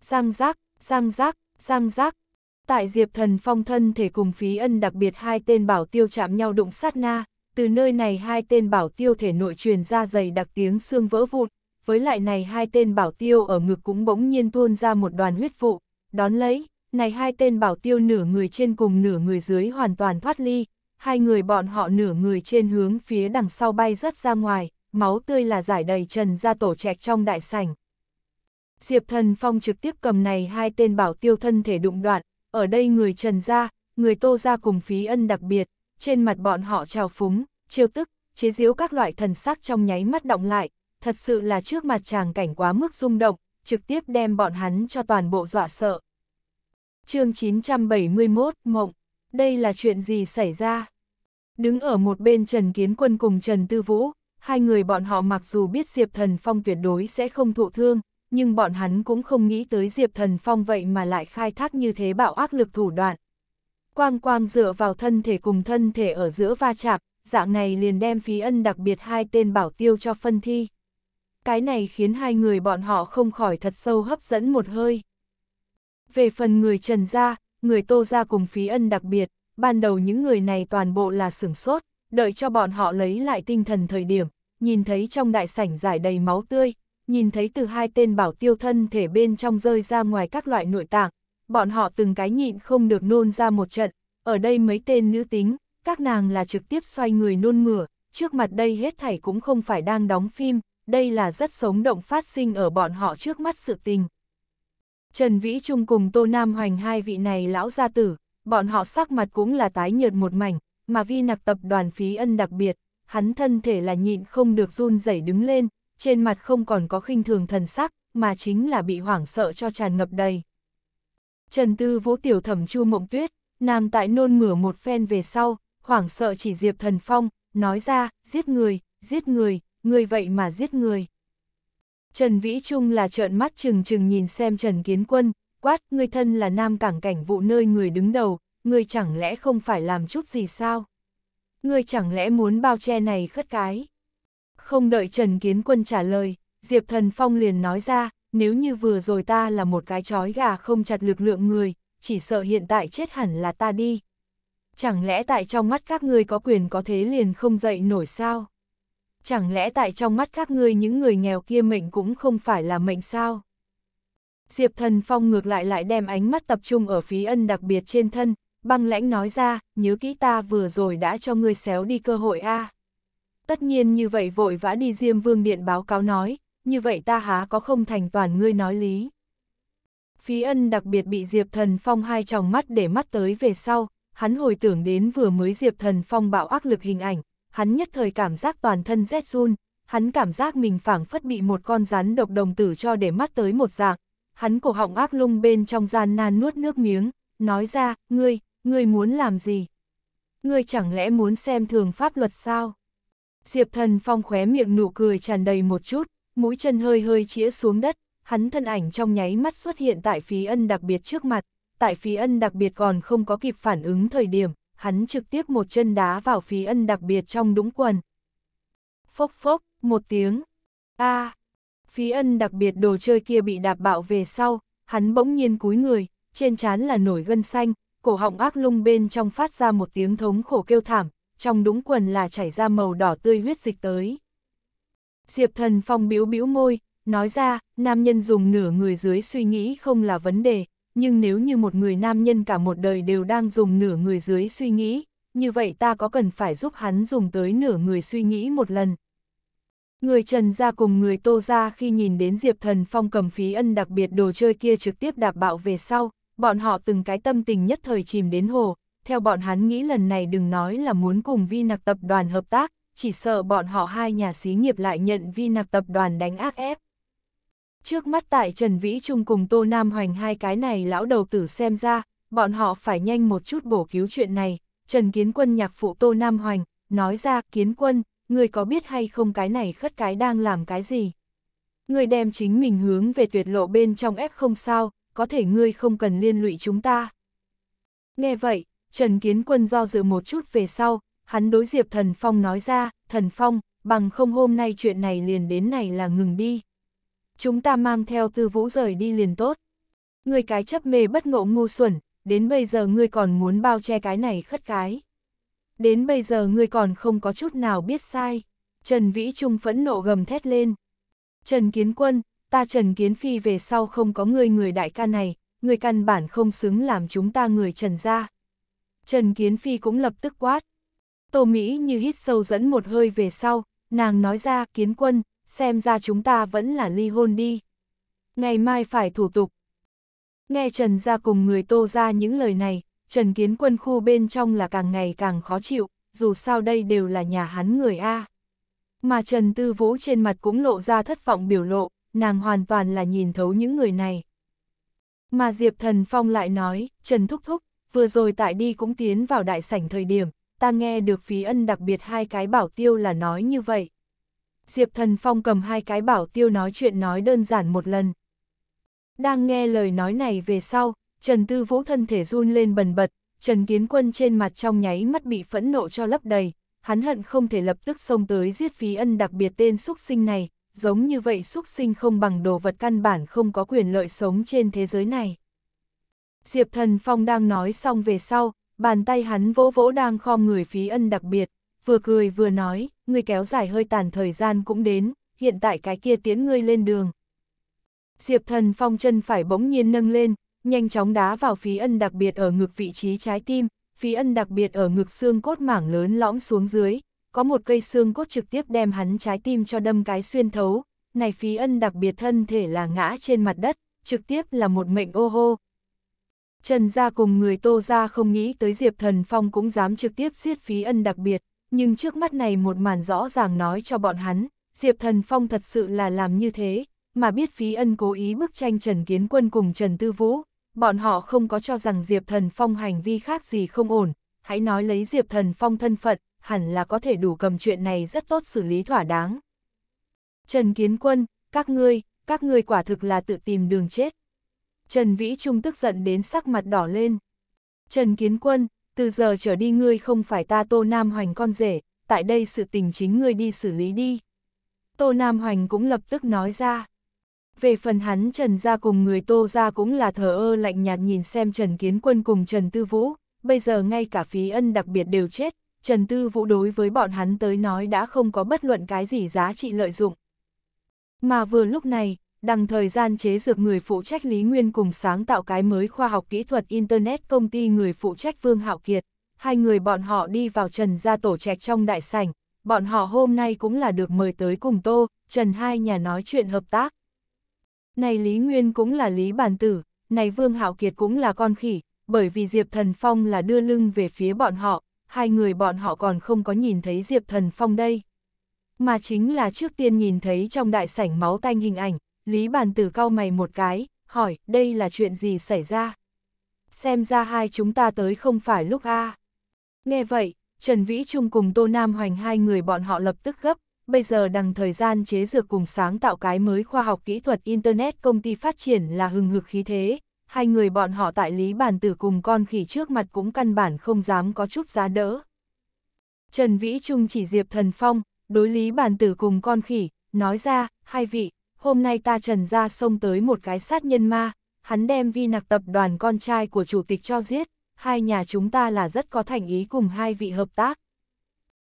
răng rác, răng rác, răng rác. Tại Diệp Thần Phong thân thể cùng phí ân đặc biệt hai tên bảo tiêu chạm nhau đụng sát na, từ nơi này hai tên bảo tiêu thể nội truyền ra dày đặc tiếng xương vỡ vụn, với lại này hai tên bảo tiêu ở ngực cũng bỗng nhiên tuôn ra một đoàn huyết vụ, đón lấy, này hai tên bảo tiêu nửa người trên cùng nửa người dưới hoàn toàn thoát ly, hai người bọn họ nửa người trên hướng phía đằng sau bay rớt ra ngoài, máu tươi là giải đầy trần ra tổ trạch trong đại sảnh. Diệp Thần Phong trực tiếp cầm này hai tên bảo tiêu thân thể đụng đoạn, ở đây người Trần gia, người Tô gia cùng phí ân đặc biệt, trên mặt bọn họ trào phúng, trêu tức, chế giễu các loại thần sắc trong nháy mắt động lại, thật sự là trước mặt chàng cảnh quá mức rung động, trực tiếp đem bọn hắn cho toàn bộ dọa sợ. chương 971 Mộng, đây là chuyện gì xảy ra? Đứng ở một bên Trần Kiến Quân cùng Trần Tư Vũ, hai người bọn họ mặc dù biết Diệp Thần Phong tuyệt đối sẽ không thụ thương, nhưng bọn hắn cũng không nghĩ tới Diệp Thần Phong vậy mà lại khai thác như thế bạo ác lực thủ đoạn. Quang quang dựa vào thân thể cùng thân thể ở giữa va chạm, dạng này liền đem phí ân đặc biệt hai tên bảo tiêu cho phân thi. Cái này khiến hai người bọn họ không khỏi thật sâu hấp dẫn một hơi. Về phần người Trần Gia, người Tô Gia cùng phí ân đặc biệt, ban đầu những người này toàn bộ là sửng sốt, đợi cho bọn họ lấy lại tinh thần thời điểm, nhìn thấy trong đại sảnh giải đầy máu tươi, nhìn thấy từ hai tên bảo tiêu thân thể bên trong rơi ra ngoài các loại nội tạng, bọn họ từng cái nhịn không được nôn ra một trận, ở đây mấy tên nữ tính, các nàng là trực tiếp xoay người nôn mửa, trước mặt đây hết thảy cũng không phải đang đóng phim, đây là rất sống động phát sinh ở bọn họ trước mắt sự tình. Trần Vĩ Trung cùng Tô Nam Hoành hai vị này lão gia tử, bọn họ sắc mặt cũng là tái nhợt một mảnh, mà vi nặc tập đoàn phí ân đặc biệt, hắn thân thể là nhịn không được run rẩy đứng lên, trên mặt không còn có khinh thường thần sắc, mà chính là bị hoảng sợ cho tràn ngập đầy. Trần Tư Vũ tiểu thẩm Chu Mộng Tuyết, nàng tại nôn mửa một phen về sau, hoảng sợ chỉ Diệp Thần Phong, nói ra, giết người, giết người, người vậy mà giết người. Trần Vĩ Trung là trợn mắt chừng chừng nhìn xem Trần Kiến Quân, quát, người thân là nam cảng cảnh vụ nơi người đứng đầu, người chẳng lẽ không phải làm chút gì sao? Người chẳng lẽ muốn bao che này khất cái? Không đợi Trần Kiến Quân trả lời, Diệp Thần Phong liền nói ra, nếu như vừa rồi ta là một cái chói gà không chặt lực lượng người, chỉ sợ hiện tại chết hẳn là ta đi. Chẳng lẽ tại trong mắt các ngươi có quyền có thế liền không dậy nổi sao? Chẳng lẽ tại trong mắt các ngươi những người nghèo kia mệnh cũng không phải là mệnh sao? Diệp Thần Phong ngược lại lại đem ánh mắt tập trung ở phí ân đặc biệt trên thân, băng lãnh nói ra, nhớ kỹ ta vừa rồi đã cho ngươi xéo đi cơ hội a. À. Tất nhiên như vậy vội vã đi Diêm Vương Điện báo cáo nói, như vậy ta há có không thành toàn ngươi nói lý. Phí ân đặc biệt bị Diệp Thần Phong hai tròng mắt để mắt tới về sau, hắn hồi tưởng đến vừa mới Diệp Thần Phong bạo ác lực hình ảnh, hắn nhất thời cảm giác toàn thân rét run, hắn cảm giác mình phảng phất bị một con rắn độc đồng tử cho để mắt tới một dạng, hắn cổ họng ác lung bên trong gian nan nuốt nước miếng, nói ra, ngươi, ngươi muốn làm gì? Ngươi chẳng lẽ muốn xem thường pháp luật sao? Diệp Thần Phong khóe miệng nụ cười tràn đầy một chút, mũi chân hơi hơi chĩa xuống đất, hắn thân ảnh trong nháy mắt xuất hiện tại phí ân đặc biệt trước mặt, tại phí ân đặc biệt còn không có kịp phản ứng thời điểm, hắn trực tiếp một chân đá vào phí ân đặc biệt trong đũng quần. Phốc phốc, một tiếng, a à, phí ân đặc biệt đồ chơi kia bị đạp bạo về sau, hắn bỗng nhiên cúi người, trên trán là nổi gân xanh, cổ họng ác lung bên trong phát ra một tiếng thống khổ kêu thảm, trong đúng quần là chảy ra màu đỏ tươi huyết dịch tới. Diệp thần phong biếu biếu môi, nói ra, nam nhân dùng nửa người dưới suy nghĩ không là vấn đề, nhưng nếu như một người nam nhân cả một đời đều đang dùng nửa người dưới suy nghĩ, như vậy ta có cần phải giúp hắn dùng tới nửa người suy nghĩ một lần. Người Trần ra cùng người Tô ra khi nhìn đến Diệp Thần Phong cầm phí ân đặc biệt đồ chơi kia trực tiếp đạp bạo về sau, bọn họ từng cái tâm tình nhất thời chìm đến hồ, theo bọn hắn nghĩ lần này đừng nói là muốn cùng vi nặc tập đoàn hợp tác, chỉ sợ bọn họ hai nhà xí nghiệp lại nhận vi nặc tập đoàn đánh ác ép. Trước mắt tại Trần Vĩ Trung cùng Tô Nam Hoành hai cái này lão đầu tử xem ra, bọn họ phải nhanh một chút bổ cứu chuyện này. Trần Kiến Quân nhạc phụ Tô Nam Hoành, nói ra Kiến Quân, người có biết hay không cái này khất cái đang làm cái gì? Người đem chính mình hướng về tuyệt lộ bên trong ép không sao, có thể ngươi không cần liên lụy chúng ta. Nghe vậy, Trần Kiến Quân do dự một chút về sau, hắn đối Diệp Thần Phong nói ra, Thần Phong, bằng không hôm nay chuyện này liền đến này là ngừng đi. Chúng ta mang theo tư vũ rời đi liền tốt. Người cái chấp mê bất ngộ ngu xuẩn, đến bây giờ ngươi còn muốn bao che cái này khất cái. Đến bây giờ ngươi còn không có chút nào biết sai. Trần Vĩ Trung phẫn nộ gầm thét lên. Trần Kiến Quân, ta Trần Kiến Phi về sau không có ngươi người đại ca này, người căn bản không xứng làm chúng ta người Trần ra. Trần Kiến Phi cũng lập tức quát. Tô Mỹ như hít sâu dẫn một hơi về sau, nàng nói ra kiến quân, xem ra chúng ta vẫn là ly hôn đi. Ngày mai phải thủ tục. Nghe Trần ra cùng người tô ra những lời này, Trần Kiến quân khu bên trong là càng ngày càng khó chịu, dù sao đây đều là nhà hắn người A. Mà Trần Tư Vũ trên mặt cũng lộ ra thất vọng biểu lộ, nàng hoàn toàn là nhìn thấu những người này. Mà Diệp Thần Phong lại nói, Trần Thúc Thúc, vừa rồi tại đi cũng tiến vào đại sảnh thời điểm, ta nghe được phí ân đặc biệt hai cái bảo tiêu là nói như vậy. Diệp Thần Phong cầm hai cái bảo tiêu nói chuyện nói đơn giản một lần. Đang nghe lời nói này về sau, Trần Tư Vũ thân thể run lên bần bật, Trần Kiến Quân trên mặt trong nháy mắt bị phẫn nộ cho lấp đầy, hắn hận không thể lập tức xông tới giết phí ân đặc biệt tên xúc sinh này, giống như vậy xúc sinh không bằng đồ vật căn bản không có quyền lợi sống trên thế giới này. Diệp Thần Phong đang nói xong về sau, bàn tay hắn vỗ vỗ đang khom người phí ân đặc biệt, vừa cười vừa nói, người kéo dài hơi tàn thời gian cũng đến, hiện tại cái kia tiến ngươi lên đường. Diệp Thần Phong chân phải bỗng nhiên nâng lên, nhanh chóng đá vào phí ân đặc biệt ở ngực vị trí trái tim, phí ân đặc biệt ở ngực xương cốt mảng lớn lõm xuống dưới, có một cây xương cốt trực tiếp đem hắn trái tim cho đâm cái xuyên thấu, này phí ân đặc biệt thân thể là ngã trên mặt đất, trực tiếp là một mệnh ô hô, Trần gia cùng người Tô gia không nghĩ tới Diệp Thần Phong cũng dám trực tiếp giết phí ân đặc biệt, nhưng trước mắt này một màn rõ ràng nói cho bọn hắn, Diệp Thần Phong thật sự là làm như thế, mà biết phí ân cố ý bức tranh Trần Kiến Quân cùng Trần Tư Vũ, bọn họ không có cho rằng Diệp Thần Phong hành vi khác gì không ổn, hãy nói lấy Diệp Thần Phong thân phận, hẳn là có thể đủ cầm chuyện này rất tốt xử lý thỏa đáng. Trần Kiến Quân, các ngươi, các ngươi quả thực là tự tìm đường chết. Trần Vĩ Trung tức giận đến sắc mặt đỏ lên. Trần Kiến Quân, từ giờ trở đi ngươi không phải ta Tô Nam Hoành con rể, tại đây sự tình chính ngươi đi xử lý đi. Tô Nam Hoành cũng lập tức nói ra. Về phần hắn Trần ra cùng người Tô ra cũng là thờ ơ lạnh nhạt nhìn xem Trần Kiến Quân cùng Trần Tư Vũ, bây giờ ngay cả phí ân đặc biệt đều chết, Trần Tư Vũ đối với bọn hắn tới nói đã không có bất luận cái gì giá trị lợi dụng. Mà vừa lúc này, đằng thời gian chế dược người phụ trách Lý Nguyên cùng sáng tạo cái mới khoa học kỹ thuật Internet công ty người phụ trách Vương Hạo Kiệt. Hai người bọn họ đi vào Trần ra tổ trạch trong đại sảnh, bọn họ hôm nay cũng là được mời tới cùng Tô, Trần hai nhà nói chuyện hợp tác. Này Lý Nguyên cũng là Lý Bản Tử, này Vương Hạo Kiệt cũng là con khỉ, bởi vì Diệp Thần Phong là đưa lưng về phía bọn họ, hai người bọn họ còn không có nhìn thấy Diệp Thần Phong đây. Mà chính là trước tiên nhìn thấy trong đại sảnh máu tanh hình ảnh, Lý Bàn Tử cau mày một cái, hỏi, đây là chuyện gì xảy ra? Xem ra hai chúng ta tới không phải lúc A. Nghe vậy, Trần Vĩ Trung cùng Tô Nam Hoành hai người bọn họ lập tức gấp, bây giờ đằng thời gian chế dược cùng sáng tạo cái mới khoa học kỹ thuật Internet công ty phát triển là hừng hực khí thế, hai người bọn họ tại Lý bản Tử cùng con khỉ trước mặt cũng căn bản không dám có chút giá đỡ. Trần Vĩ Trung chỉ Diệp Thần Phong, đối Lý bản Tử cùng con khỉ, nói ra, hai vị, hôm nay ta trần ra xông tới một cái sát nhân ma, hắn đem vi nặc tập đoàn con trai của chủ tịch cho giết, hai nhà chúng ta là rất có thành ý cùng hai vị hợp tác.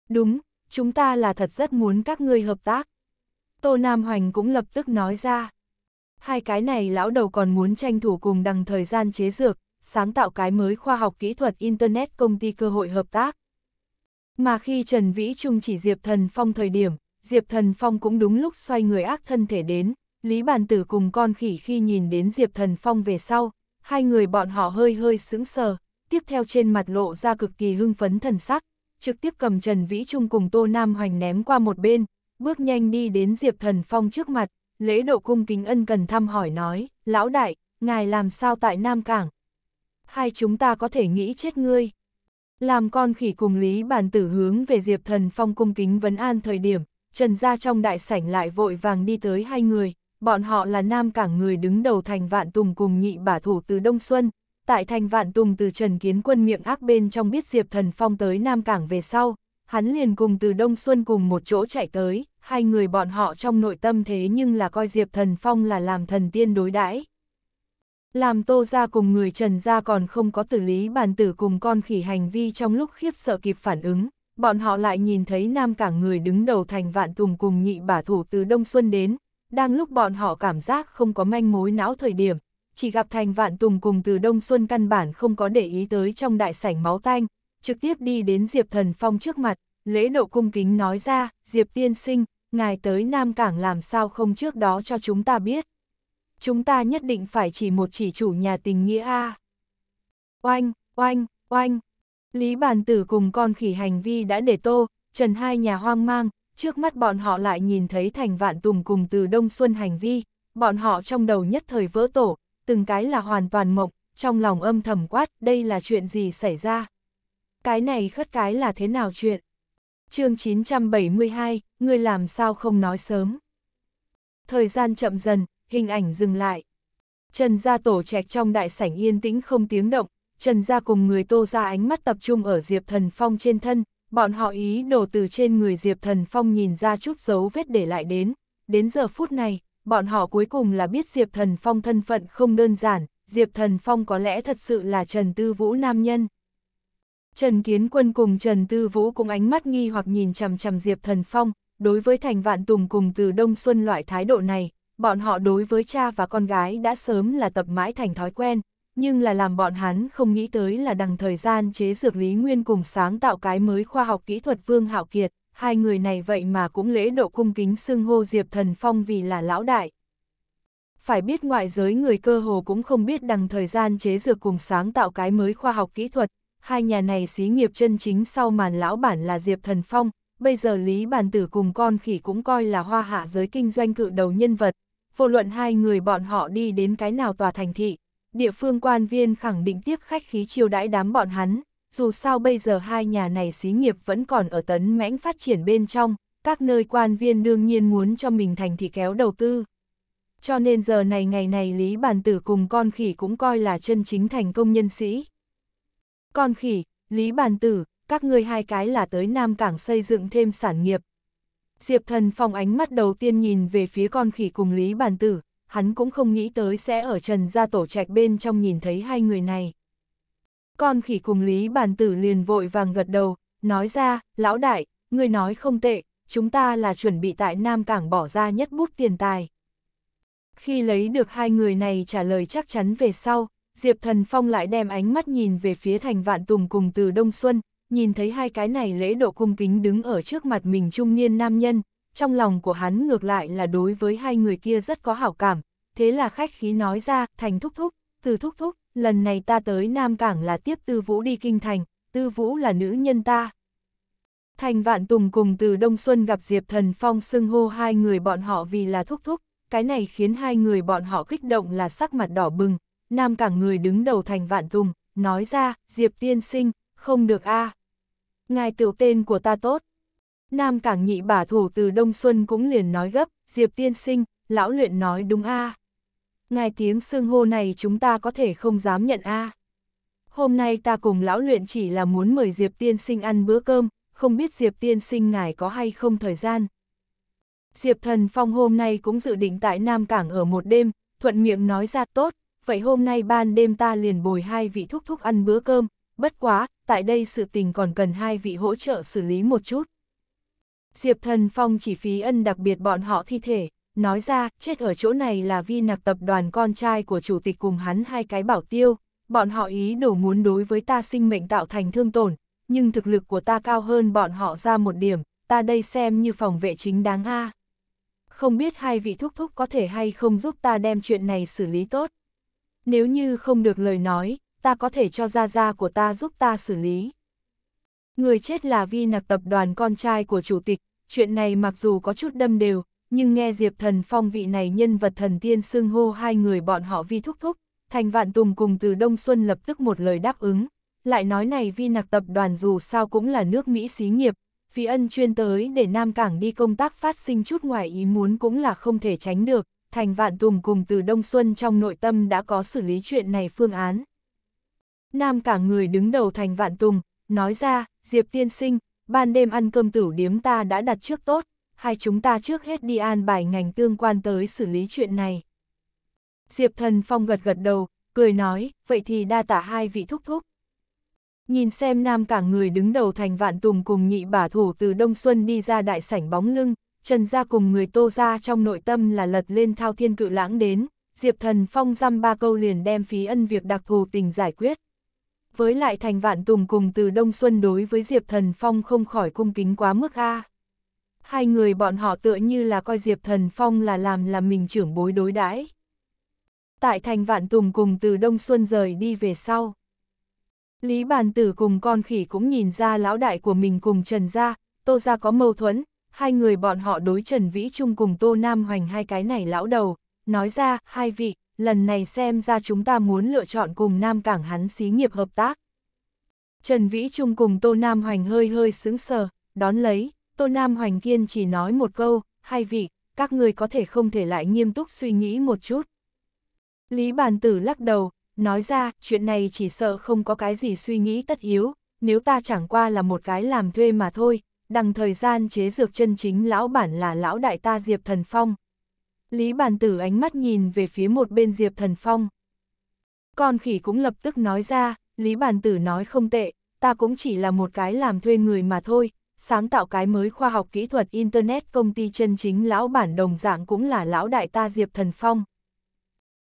Đúng, chúng ta là thật rất muốn các ngươi hợp tác. Tô Nam Hoành cũng lập tức nói ra. Hai cái này lão đầu còn muốn tranh thủ cùng đằng thời gian chế dược, sáng tạo cái mới khoa học kỹ thuật Internet công ty cơ hội hợp tác. Mà khi Trần Vĩ Trung chỉ Diệp Thần Phong thời điểm, Diệp Thần Phong cũng đúng lúc xoay người ác thân thể đến, Lý Bàn Tử cùng con khỉ khi nhìn đến Diệp Thần Phong về sau, hai người bọn họ hơi hơi sững sờ, tiếp theo trên mặt lộ ra cực kỳ hưng phấn thần sắc, trực tiếp cầm Trần Vĩ Trung cùng Tô Nam Hoành ném qua một bên, bước nhanh đi đến Diệp Thần Phong trước mặt, lễ độ cung kính ân cần thăm hỏi nói, lão đại, ngài làm sao tại Nam Cảng? Hai chúng ta có thể nghĩ chết ngươi. Làm con khỉ cùng Lý Bàn Tử hướng về Diệp Thần Phong cung kính vấn an thời điểm, Trần gia trong đại sảnh lại vội vàng đi tới hai người, bọn họ là nam cảng người đứng đầu thành vạn tùng cùng nhị bả thủ từ Đông Xuân. Tại thành vạn tùng từ Trần Kiến Quân miệng ác bên trong biết Diệp Thần Phong tới Nam Cảng về sau, hắn liền cùng từ Đông Xuân cùng một chỗ chạy tới, hai người bọn họ trong nội tâm thế nhưng là coi Diệp Thần Phong là làm thần tiên đối đãi. Làm tô ra cùng người trần ra còn không có tử lý bàn tử cùng con khỉ hành vi trong lúc khiếp sợ kịp phản ứng, bọn họ lại nhìn thấy nam cảng người đứng đầu thành vạn tùng cùng nhị bả thủ từ Đông Xuân đến, đang lúc bọn họ cảm giác không có manh mối não thời điểm, chỉ gặp thành vạn tùng cùng từ Đông Xuân căn bản không có để ý tới trong đại sảnh máu tanh, trực tiếp đi đến Diệp Thần Phong trước mặt, lễ độ cung kính nói ra, Diệp Tiên Sinh, ngài tới Nam Cảng làm sao không trước đó cho chúng ta biết. Chúng ta nhất định phải chỉ một chỉ chủ nhà tình nghĩa A. Oanh, oanh, oanh, Lý Bàn Tử cùng con khỉ hành vi đã để tô, trần hai nhà hoang mang, trước mắt bọn họ lại nhìn thấy thành vạn tùng cùng từ Đông Xuân hành vi, bọn họ trong đầu nhất thời vỡ tổ, từng cái là hoàn toàn mộng, trong lòng âm thầm quát đây là chuyện gì xảy ra. Cái này khất cái là thế nào chuyện? chương 972, người làm sao không nói sớm? Thời gian chậm dần, hình ảnh dừng lại. Trần gia tổ trạch trong đại sảnh yên tĩnh không tiếng động, Trần gia cùng người Tô ra ánh mắt tập trung ở Diệp Thần Phong trên thân, bọn họ ý đồ từ trên người Diệp Thần Phong nhìn ra chút dấu vết để lại đến. Đến giờ phút này, bọn họ cuối cùng là biết Diệp Thần Phong thân phận không đơn giản, Diệp Thần Phong có lẽ thật sự là Trần Tư Vũ nam nhân. Trần Kiến Quân cùng Trần Tư Vũ cũng ánh mắt nghi hoặc nhìn chằm chằm Diệp Thần Phong, đối với Thành Vạn Tùng cùng từ Đông Xuân loại thái độ này, bọn họ đối với cha và con gái đã sớm là tập mãi thành thói quen, nhưng là làm bọn hắn không nghĩ tới là đằng thời gian chế dược Lý Nguyên cùng sáng tạo cái mới khoa học kỹ thuật Vương Hạo Kiệt, hai người này vậy mà cũng lễ độ cung kính xưng hô Diệp Thần Phong vì là lão đại. Phải biết ngoại giới người cơ hồ cũng không biết đằng thời gian chế dược cùng sáng tạo cái mới khoa học kỹ thuật, hai nhà này xí nghiệp chân chính sau màn lão bản là Diệp Thần Phong, bây giờ Lý bản Tử cùng con khỉ cũng coi là hoa hạ giới kinh doanh cự đầu nhân vật, vô luận hai người bọn họ đi đến cái nào tòa thành thị, địa phương quan viên khẳng định tiếp khách khí chiêu đãi đám bọn hắn, dù sao bây giờ hai nhà này xí nghiệp vẫn còn ở tấn mãnh phát triển bên trong, các nơi quan viên đương nhiên muốn cho mình thành thì kéo đầu tư. Cho nên giờ này ngày này Lý Bàn Tử cùng con khỉ cũng coi là chân chính thành công nhân sĩ. Con khỉ, Lý Bàn Tử, các ngươi hai cái là tới Nam Cảng xây dựng thêm sản nghiệp. Diệp thần phòng ánh mắt đầu tiên nhìn về phía con khỉ cùng Lý Bàn Tử, hắn cũng không nghĩ tới sẽ ở trần gia tổ trạch bên trong nhìn thấy hai người này. Con khỉ cùng Lý Bàn Tử liền vội vàng gật đầu, nói ra, lão đại, người nói không tệ, chúng ta là chuẩn bị tại Nam Cảng bỏ ra nhất bút tiền tài. Khi lấy được hai người này trả lời chắc chắn về sau, Diệp Thần Phong lại đem ánh mắt nhìn về phía thành vạn tùng cùng từ Đông Xuân, nhìn thấy hai cái này lễ độ cung kính đứng ở trước mặt mình trung niên nam nhân, trong lòng của hắn ngược lại là đối với hai người kia rất có hảo cảm, thế là khách khí nói ra, thành thúc thúc, từ thúc thúc, lần này ta tới Nam Cảng là tiếp tư vũ đi kinh thành, tư vũ là nữ nhân ta. Thành Vạn Tùng cùng từ Đông Xuân gặp Diệp Thần Phong xưng hô hai người bọn họ vì là thúc thúc, cái này khiến hai người bọn họ kích động là sắc mặt đỏ bừng, Nam Cảng người đứng đầu Thành Vạn Tùng, nói ra, Diệp Tiên Sinh, không được a Ngài tiểu tên của ta tốt, Nam Cảng nhị bà thủ từ Đông Xuân cũng liền nói gấp, Diệp tiên sinh, lão luyện nói đúng a Ngài tiếng xương hô này chúng ta có thể không dám nhận a Hôm nay ta cùng lão luyện chỉ là muốn mời Diệp tiên sinh ăn bữa cơm, không biết Diệp tiên sinh ngài có hay không thời gian. Diệp thần phong hôm nay cũng dự định tại Nam Cảng ở một đêm, thuận miệng nói ra tốt, vậy hôm nay ban đêm ta liền bồi hai vị thúc thúc ăn bữa cơm, bất quá, tại đây sự tình còn cần hai vị hỗ trợ xử lý một chút. Diệp Thần Phong chỉ phí ân đặc biệt bọn họ thi thể, nói ra, chết ở chỗ này là vi nạc tập đoàn con trai của chủ tịch cùng hắn hai cái bảo tiêu, bọn họ ý đồ muốn đối với ta sinh mệnh tạo thành thương tổn, nhưng thực lực của ta cao hơn bọn họ ra một điểm, ta đây xem như phòng vệ chính đáng ha Không biết hai vị thúc thúc có thể hay không giúp ta đem chuyện này xử lý tốt. Nếu như không được lời nói, ta có thể cho gia gia của ta giúp ta xử lý. Người chết là vi nặc tập đoàn con trai của chủ tịch, chuyện này mặc dù có chút đâm đều, nhưng nghe Diệp Thần Phong vị này nhân vật thần tiên xưng hô hai người bọn họ vi thúc thúc, Thành Vạn Tùng cùng từ Đông Xuân lập tức một lời đáp ứng. Lại nói này vi nặc tập đoàn dù sao cũng là nước Mỹ xí nghiệp, phí ân chuyên tới để Nam Cảng đi công tác phát sinh chút ngoài ý muốn cũng là không thể tránh được, Thành Vạn Tùng cùng từ Đông Xuân trong nội tâm đã có xử lý chuyện này phương án. Nam Cảng người đứng đầu Thành Vạn Tùng, nói ra, Diệp tiên sinh, ban đêm ăn cơm tử điếm ta đã đặt trước tốt, hai chúng ta trước hết đi an bài ngành tương quan tới xử lý chuyện này. Diệp thần phong gật gật đầu, cười nói, vậy thì đa tả hai vị thúc thúc. Nhìn xem nam cả người đứng đầu thành vạn tùng cùng nhị bả thủ từ Đông Xuân đi ra đại sảnh bóng lưng, trần ra cùng người tô ra trong nội tâm là lật lên thao thiên cự lãng đến, Diệp thần phong dăm ba câu liền đem phí ân việc đặc thù tình giải quyết với lại thành vạn tùng cùng từ Đông Xuân đối với Diệp Thần Phong không khỏi cung kính quá mức a. Hai người bọn họ tựa như là coi Diệp Thần Phong là làm là mình trưởng bối đối đãi. Tại thành vạn tùng cùng từ Đông Xuân rời đi về sau. Lý bàn tử cùng con khỉ cũng nhìn ra lão đại của mình cùng Trần Gia, Tô Gia có mâu thuẫn, hai người bọn họ đối Trần Vĩ Trung cùng Tô Nam Hoành hai cái này lão đầu, nói ra, hai vị, lần này xem ra chúng ta muốn lựa chọn cùng Nam Cảng hắn xí nghiệp hợp tác. Trần Vĩ Trung cùng Tô Nam Hoành hơi hơi sững sờ, đón lấy, Tô Nam Hoành kiên chỉ nói một câu, hai vị, các người có thể không thể lại nghiêm túc suy nghĩ một chút. Lý Bàn Tử lắc đầu, nói ra, chuyện này chỉ sợ không có cái gì suy nghĩ tất yếu, nếu ta chẳng qua là một cái làm thuê mà thôi, đằng thời gian chế dược chân chính lão bản là lão đại ta Diệp Thần Phong, Lý Bàn Tử ánh mắt nhìn về phía một bên Diệp Thần Phong. Con khỉ cũng lập tức nói ra, Lý Bàn Tử nói không tệ, ta cũng chỉ là một cái làm thuê người mà thôi, sáng tạo cái mới khoa học kỹ thuật Internet công ty chân chính lão bản đồng dạng cũng là lão đại ta Diệp Thần Phong.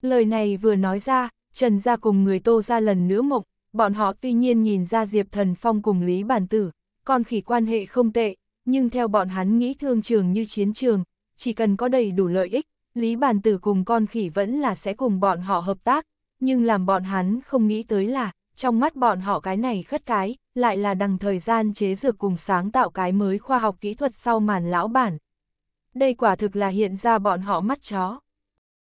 Lời này vừa nói ra, Trần ra cùng người tô ra lần nữa mộng, bọn họ tuy nhiên nhìn ra Diệp Thần Phong cùng Lý Bàn Tử, con khỉ quan hệ không tệ, nhưng theo bọn hắn nghĩ thương trường như chiến trường, chỉ cần có đầy đủ lợi ích, Lý Bàn Tử cùng con khỉ vẫn là sẽ cùng bọn họ hợp tác, nhưng làm bọn hắn không nghĩ tới là, trong mắt bọn họ cái này khất cái, lại là đằng thời gian chế dược cùng sáng tạo cái mới khoa học kỹ thuật sau màn lão bản. Đây quả thực là hiện ra bọn họ mắt chó.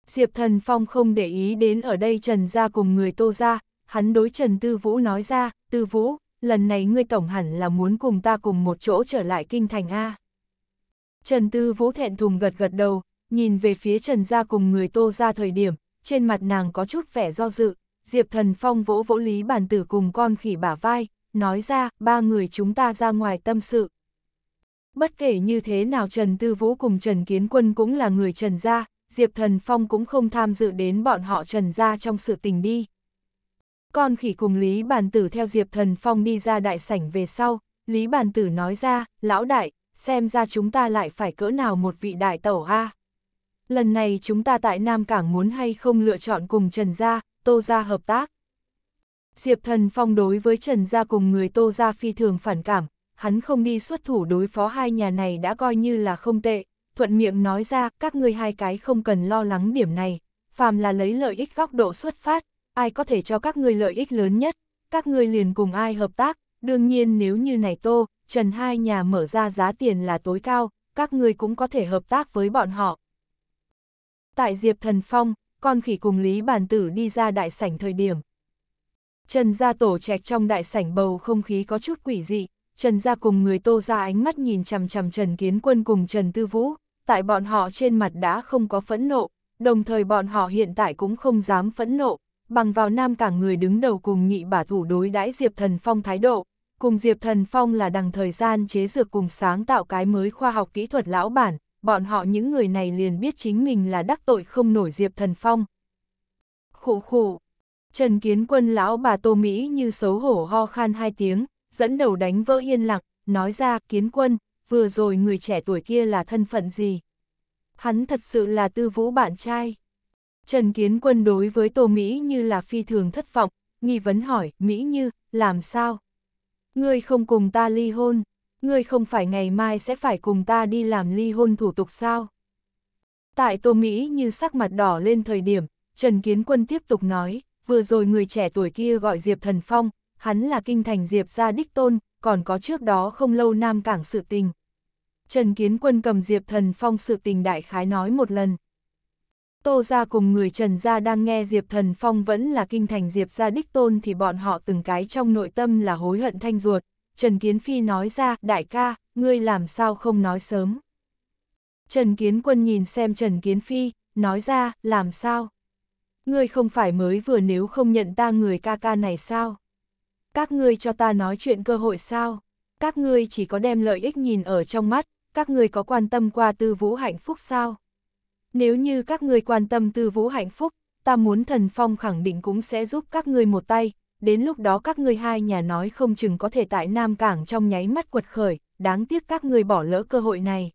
Diệp Thần Phong không để ý đến ở đây Trần Gia cùng người Tô Gia, hắn đối Trần Tư Vũ nói ra, Tư Vũ, lần này ngươi tổng hẳn là muốn cùng ta cùng một chỗ trở lại kinh thành A. Trần Tư Vũ thẹn thùng gật gật đầu, nhìn về phía Trần Gia cùng người Tô Gia thời điểm, trên mặt nàng có chút vẻ do dự, Diệp Thần Phong vỗ vỗ Lý Bản Tử cùng con khỉ bả vai, nói ra, ba người chúng ta ra ngoài tâm sự. Bất kể như thế nào Trần Tư Vũ cùng Trần Kiến Quân cũng là người Trần Gia, Diệp Thần Phong cũng không tham dự đến bọn họ Trần Gia trong sự tình đi. Con khỉ cùng Lý Bàn Tử theo Diệp Thần Phong đi ra đại sảnh về sau, Lý Bàn Tử nói ra, lão đại, xem ra chúng ta lại phải cỡ nào một vị đại tẩu ha Lần này chúng ta tại Nam Cảng muốn hay không lựa chọn cùng Trần Gia, Tô Gia hợp tác. Diệp Thần Phong đối với Trần Gia cùng người Tô Gia phi thường phản cảm, hắn không đi xuất thủ đối phó hai nhà này đã coi như là không tệ, thuận miệng nói ra các ngươi hai cái không cần lo lắng điểm này, phàm là lấy lợi ích góc độ xuất phát, ai có thể cho các ngươi lợi ích lớn nhất, các ngươi liền cùng ai hợp tác, đương nhiên nếu như này Tô, Trần hai nhà mở ra giá tiền là tối cao, các ngươi cũng có thể hợp tác với bọn họ. Tại Diệp Thần Phong, con khỉ cùng Lý Bàn Tử đi ra đại sảnh thời điểm. Trần gia tổ trạch trong đại sảnh bầu không khí có chút quỷ dị, Trần gia cùng người tô ra ánh mắt nhìn chằm chằm Trần Kiến Quân cùng Trần Tư Vũ, tại bọn họ trên mặt đã không có phẫn nộ, đồng thời bọn họ hiện tại cũng không dám phẫn nộ, bằng vào nam cả người đứng đầu cùng nhị bà thủ đối đãi Diệp Thần Phong thái độ, cùng Diệp Thần Phong là đằng thời gian chế dược cùng sáng tạo cái mới khoa học kỹ thuật lão bản, bọn họ những người này liền biết chính mình là đắc tội không nổi Diệp Thần Phong. Khụ khụ, Trần Kiến Quân lão bà Tô Mỹ như xấu hổ ho khan hai tiếng, dẫn đầu đánh vỡ yên lặng, nói ra Kiến Quân, vừa rồi người trẻ tuổi kia là thân phận gì? Hắn thật sự là tư vũ bạn trai. Trần Kiến Quân đối với Tô Mỹ như là phi thường thất vọng, nghi vấn hỏi, Mỹ Như, làm sao? Ngươi không cùng ta ly hôn, ngươi không phải ngày mai sẽ phải cùng ta đi làm ly hôn thủ tục sao? Tại Tô Mỹ như sắc mặt đỏ lên thời điểm, Trần Kiến Quân tiếp tục nói, vừa rồi người trẻ tuổi kia gọi Diệp Thần Phong, hắn là kinh thành Diệp gia đích tôn, còn có trước đó không lâu Nam Cảng sự tình. Trần Kiến Quân cầm Diệp Thần Phong sự tình đại khái nói một lần. Tô gia cùng người Trần gia đang nghe Diệp Thần Phong vẫn là kinh thành Diệp gia đích tôn thì bọn họ từng cái trong nội tâm là hối hận thanh ruột. Trần Kiến Phi nói ra, đại ca, ngươi làm sao không nói sớm. Trần Kiến Quân nhìn xem Trần Kiến Phi, nói ra, làm sao? Ngươi không phải mới vừa nếu không nhận ta người ca ca này sao? Các ngươi cho ta nói chuyện cơ hội sao? Các ngươi chỉ có đem lợi ích nhìn ở trong mắt, các ngươi có quan tâm qua tư vũ hạnh phúc sao? nếu như các người quan tâm tư vũ hạnh phúc, ta muốn thần phong khẳng định cũng sẽ giúp các người một tay, đến lúc đó các người hai nhà nói không chừng có thể tại Nam Cảng trong nháy mắt quật khởi, đáng tiếc các người bỏ lỡ cơ hội này.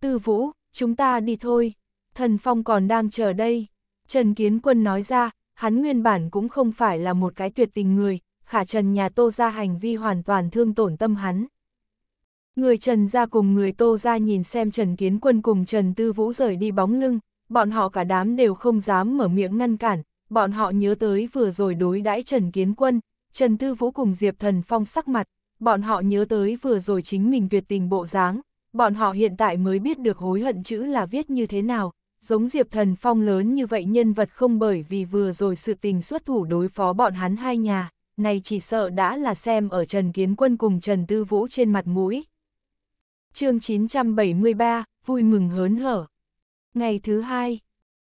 Tư vũ, chúng ta đi thôi, thần phong còn đang chờ đây. Trần Kiến Quân nói ra, hắn nguyên bản cũng không phải là một cái tuyệt tình người, khả trần nhà tô ra hành vi hoàn toàn thương tổn tâm hắn. Người Trần ra cùng người Tô ra nhìn xem Trần Kiến Quân cùng Trần Tư Vũ rời đi bóng lưng, bọn họ cả đám đều không dám mở miệng ngăn cản, bọn họ nhớ tới vừa rồi đối đãi Trần Kiến Quân, Trần Tư Vũ cùng Diệp Thần Phong sắc mặt, bọn họ nhớ tới vừa rồi chính mình tuyệt tình bộ dáng, bọn họ hiện tại mới biết được hối hận chữ là viết như thế nào, giống Diệp Thần Phong lớn như vậy nhân vật không bởi vì vừa rồi sự tình xuất thủ đối phó bọn hắn hai nhà, này chỉ sợ đã là xem ở Trần Kiến Quân cùng Trần Tư Vũ trên mặt mũi chương 973, vui mừng hớn hở. Ngày thứ hai,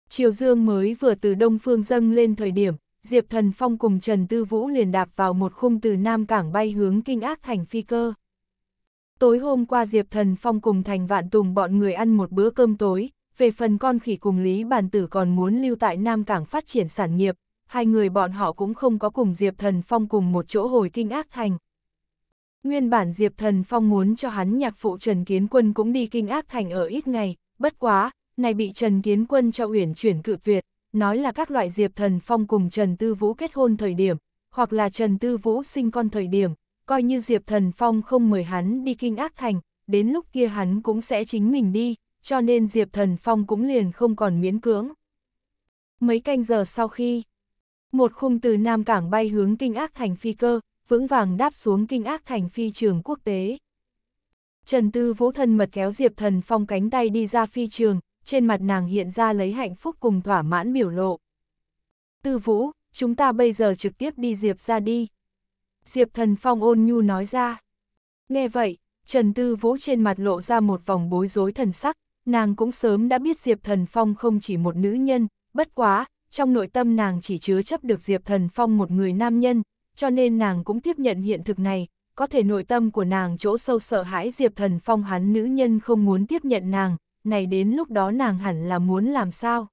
chiều Dương mới vừa từ Đông Phương dâng lên thời điểm, Diệp Thần Phong cùng Trần Tư Vũ liền đạp vào một khung từ Nam Cảng bay hướng Kinh Ác Thành phi cơ. Tối hôm qua Diệp Thần Phong cùng Thành Vạn Tùng bọn người ăn một bữa cơm tối, về phần con khỉ cùng Lý Bàn Tử còn muốn lưu tại Nam Cảng phát triển sản nghiệp, hai người bọn họ cũng không có cùng Diệp Thần Phong cùng một chỗ hồi Kinh Ác Thành, Nguyên bản Diệp Thần Phong muốn cho hắn nhạc phụ Trần Kiến Quân cũng đi kinh ác thành ở ít ngày, bất quá, này bị Trần Kiến Quân cho uyển chuyển cự tuyệt, nói là các loại Diệp Thần Phong cùng Trần Tư Vũ kết hôn thời điểm, hoặc là Trần Tư Vũ sinh con thời điểm, coi như Diệp Thần Phong không mời hắn đi kinh ác thành, đến lúc kia hắn cũng sẽ chính mình đi, cho nên Diệp Thần Phong cũng liền không còn miễn cưỡng. Mấy canh giờ sau khi, một khung từ Nam Cảng bay hướng kinh ác thành phi cơ, vững vàng đáp xuống kinh ác thành phi trường quốc tế. Trần Tư Vũ thân mật kéo Diệp Thần Phong cánh tay đi ra phi trường, trên mặt nàng hiện ra lấy hạnh phúc cùng thỏa mãn biểu lộ. Tư Vũ, chúng ta bây giờ trực tiếp đi Diệp ra đi. Diệp Thần Phong ôn nhu nói ra. Nghe vậy, Trần Tư Vũ trên mặt lộ ra một vòng bối rối thần sắc, nàng cũng sớm đã biết Diệp Thần Phong không chỉ một nữ nhân, bất quá, trong nội tâm nàng chỉ chứa chấp được Diệp Thần Phong một người nam nhân, cho nên nàng cũng tiếp nhận hiện thực này, có thể nội tâm của nàng chỗ sâu sợ hãi Diệp Thần Phong hắn nữ nhân không muốn tiếp nhận nàng, này đến lúc đó nàng hẳn là muốn làm sao.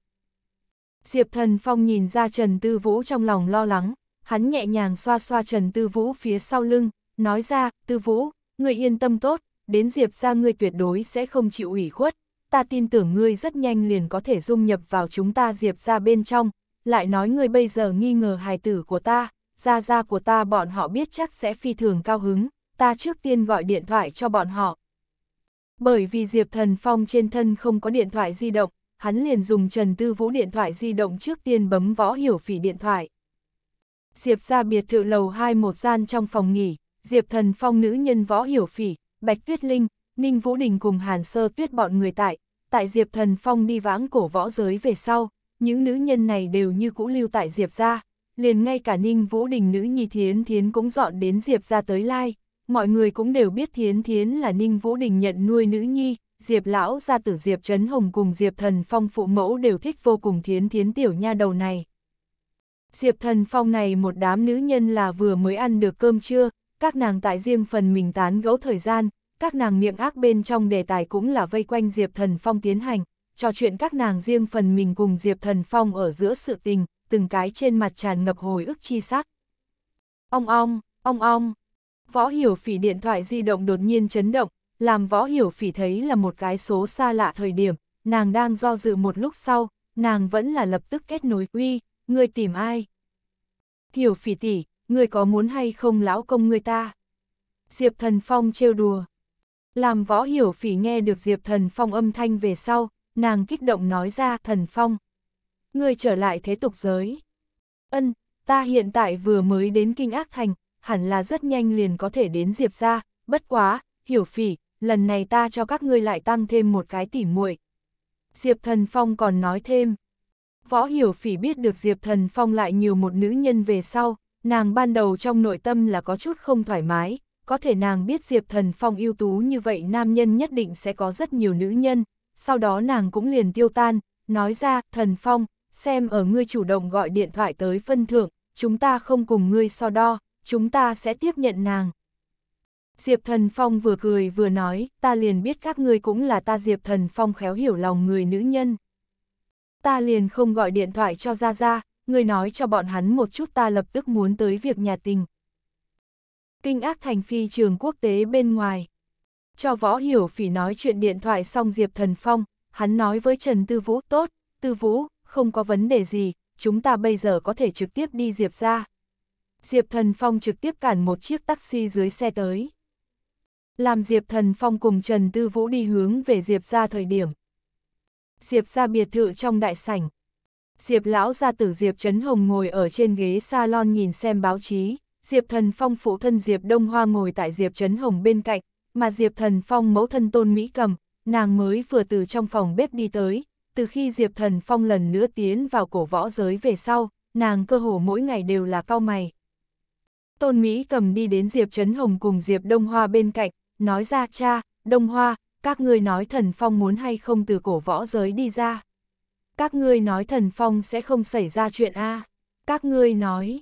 Diệp Thần Phong nhìn ra Trần Tư Vũ trong lòng lo lắng, hắn nhẹ nhàng xoa xoa Trần Tư Vũ phía sau lưng, nói ra, Tư Vũ, người yên tâm tốt, đến Diệp ra ngươi tuyệt đối sẽ không chịu ủy khuất, ta tin tưởng ngươi rất nhanh liền có thể dung nhập vào chúng ta Diệp ra bên trong, lại nói ngươi bây giờ nghi ngờ hài tử của ta gia gia của ta bọn họ biết chắc sẽ phi thường cao hứng, ta trước tiên gọi điện thoại cho bọn họ. Bởi vì Diệp Thần Phong trên thân không có điện thoại di động, hắn liền dùng Trần Tư Vũ điện thoại di động trước tiên bấm võ hiểu phỉ điện thoại. Diệp ra biệt thự lầu 2 một gian trong phòng nghỉ, Diệp Thần Phong nữ nhân võ hiểu phỉ, Bạch Tuyết Linh, Ninh Vũ Đình cùng Hàn Sơ Tuyết bọn người tại, tại Diệp Thần Phong đi vãng cổ võ giới về sau, những nữ nhân này đều như cũ lưu tại Diệp ra liền ngay cả Ninh Vũ Đình nữ nhi Thiến Thiến cũng dọn đến Diệp ra tới lai, mọi người cũng đều biết Thiến Thiến là Ninh Vũ Đình nhận nuôi nữ nhi, Diệp Lão ra tử Diệp Trấn Hồng cùng Diệp Thần Phong phụ mẫu đều thích vô cùng Thiến Thiến tiểu nha đầu này. Diệp Thần Phong này một đám nữ nhân là vừa mới ăn được cơm trưa, các nàng tại riêng phần mình tán gẫu thời gian, các nàng miệng ác bên trong đề tài cũng là vây quanh Diệp Thần Phong tiến hành, trò chuyện các nàng riêng phần mình cùng Diệp Thần Phong ở giữa sự tình, từng cái trên mặt tràn ngập hồi ức chi sắc. Ong ong, ong ong. Võ hiểu phỉ điện thoại di động đột nhiên chấn động, làm võ hiểu phỉ thấy là một cái số xa lạ thời điểm, nàng đang do dự một lúc sau, nàng vẫn là lập tức kết nối uy, ngươi tìm ai? Hiểu phỉ tỷ, ngươi có muốn hay không lão công ngươi ta? Diệp Thần Phong trêu đùa. Làm võ hiểu phỉ nghe được Diệp Thần Phong âm thanh về sau, nàng kích động nói ra Thần Phong, người trở lại thế tục giới. Ân, ta hiện tại vừa mới đến kinh ác thành, hẳn là rất nhanh liền có thể đến Diệp ra, bất quá, hiểu phỉ, lần này ta cho các ngươi lại tăng thêm một cái tỉ muội. Diệp Thần Phong còn nói thêm, võ hiểu phỉ biết được Diệp Thần Phong lại nhiều một nữ nhân về sau, nàng ban đầu trong nội tâm là có chút không thoải mái, có thể nàng biết Diệp Thần Phong ưu tú như vậy nam nhân nhất định sẽ có rất nhiều nữ nhân, sau đó nàng cũng liền tiêu tan, nói ra, Thần Phong, xem ở ngươi chủ động gọi điện thoại tới phân thưởng, chúng ta không cùng ngươi so đo, chúng ta sẽ tiếp nhận nàng. Diệp Thần Phong vừa cười vừa nói, ta liền biết các ngươi cũng là ta Diệp Thần Phong khéo hiểu lòng người nữ nhân. Ta liền không gọi điện thoại cho Gia Gia, ngươi nói cho bọn hắn một chút ta lập tức muốn tới việc nhà tình. Kinh ác thành phi trường quốc tế bên ngoài. Cho võ hiểu phỉ nói chuyện điện thoại xong Diệp Thần Phong, hắn nói với Trần Tư Vũ tốt, Tư Vũ, không có vấn đề gì, chúng ta bây giờ có thể trực tiếp đi Diệp ra. Diệp Thần Phong trực tiếp cản một chiếc taxi dưới xe tới. Làm Diệp Thần Phong cùng Trần Tư Vũ đi hướng về Diệp ra thời điểm. Diệp ra biệt thự trong đại sảnh. Diệp lão gia tử Diệp Trấn Hồng ngồi ở trên ghế salon nhìn xem báo chí, Diệp Thần Phong phụ thân Diệp Đông Hoa ngồi tại Diệp Trấn Hồng bên cạnh, mà Diệp Thần Phong mẫu thân Tôn Mỹ Cầm, nàng mới vừa từ trong phòng bếp đi tới, từ khi Diệp Thần Phong lần nữa tiến vào cổ võ giới về sau, nàng cơ hồ mỗi ngày đều là cao mày. Tôn Mỹ cầm đi đến Diệp Trấn Hồng cùng Diệp Đông Hoa bên cạnh, nói ra cha, Đông Hoa, các ngươi nói Thần Phong muốn hay không từ cổ võ giới đi ra. Các ngươi nói Thần Phong sẽ không xảy ra chuyện a Các ngươi nói,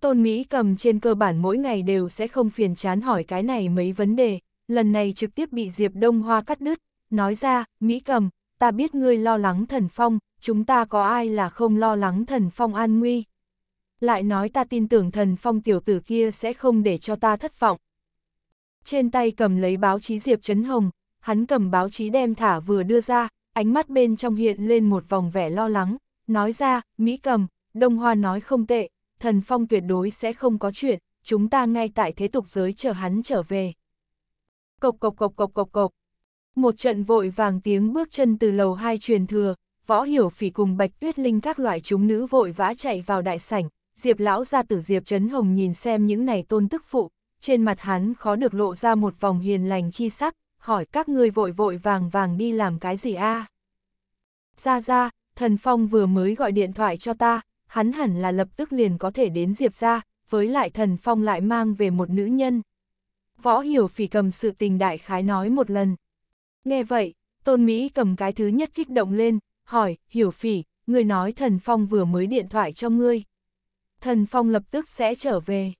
Tôn Mỹ cầm trên cơ bản mỗi ngày đều sẽ không phiền chán hỏi cái này mấy vấn đề, lần này trực tiếp bị Diệp Đông Hoa cắt đứt, nói ra, Mỹ cầm, ta biết ngươi lo lắng thần phong, chúng ta có ai là không lo lắng thần phong an nguy. Lại nói ta tin tưởng thần phong tiểu tử kia sẽ không để cho ta thất vọng. Trên tay cầm lấy báo chí Diệp Trấn Hồng, hắn cầm báo chí đem thả vừa đưa ra, ánh mắt bên trong hiện lên một vòng vẻ lo lắng, nói ra, Mỹ cầm, Đông Hoa nói không tệ, thần phong tuyệt đối sẽ không có chuyện, chúng ta ngay tại thế tục giới chờ hắn trở về. Cộc cộc cộc cộc cộc cộc, một trận vội vàng tiếng bước chân từ lầu hai truyền thừa, võ hiểu phỉ cùng bạch tuyết linh các loại chúng nữ vội vã chạy vào đại sảnh, diệp lão ra tử diệp trấn hồng nhìn xem những này tôn tức phụ, trên mặt hắn khó được lộ ra một vòng hiền lành chi sắc, hỏi các ngươi vội vội vàng vàng đi làm cái gì a? À? Ra ra, thần phong vừa mới gọi điện thoại cho ta, hắn hẳn là lập tức liền có thể đến diệp ra, với lại thần phong lại mang về một nữ nhân. Võ hiểu phỉ cầm sự tình đại khái nói một lần, Nghe vậy, Tôn Mỹ cầm cái thứ nhất kích động lên, hỏi, hiểu phỉ, người nói thần phong vừa mới điện thoại cho ngươi. Thần phong lập tức sẽ trở về.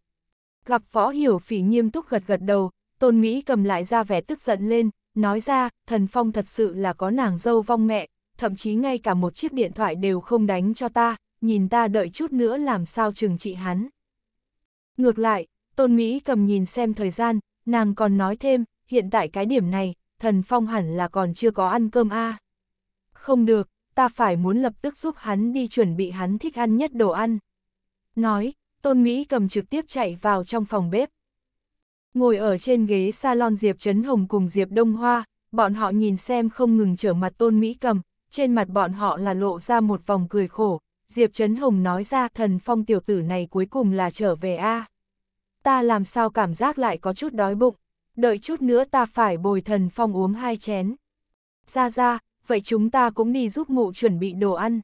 Gặp võ hiểu phỉ nghiêm túc gật gật đầu, Tôn Mỹ cầm lại ra vẻ tức giận lên, nói ra, thần phong thật sự là có nàng dâu vong mẹ, thậm chí ngay cả một chiếc điện thoại đều không đánh cho ta, nhìn ta đợi chút nữa làm sao chừng trị hắn. Ngược lại, Tôn Mỹ cầm nhìn xem thời gian, nàng còn nói thêm, hiện tại cái điểm này, thần phong hẳn là còn chưa có ăn cơm a à. Không được, ta phải muốn lập tức giúp hắn đi chuẩn bị hắn thích ăn nhất đồ ăn. Nói, Tôn Mỹ cầm trực tiếp chạy vào trong phòng bếp. Ngồi ở trên ghế salon Diệp Trấn Hồng cùng Diệp Đông Hoa, bọn họ nhìn xem không ngừng trở mặt Tôn Mỹ cầm, trên mặt bọn họ là lộ ra một vòng cười khổ. Diệp Trấn Hồng nói ra thần phong tiểu tử này cuối cùng là trở về A. À. Ta làm sao cảm giác lại có chút đói bụng đợi chút nữa ta phải bồi thần phong uống hai chén. Ra ra, vậy chúng ta cũng đi giúp mụ chuẩn bị đồ ăn.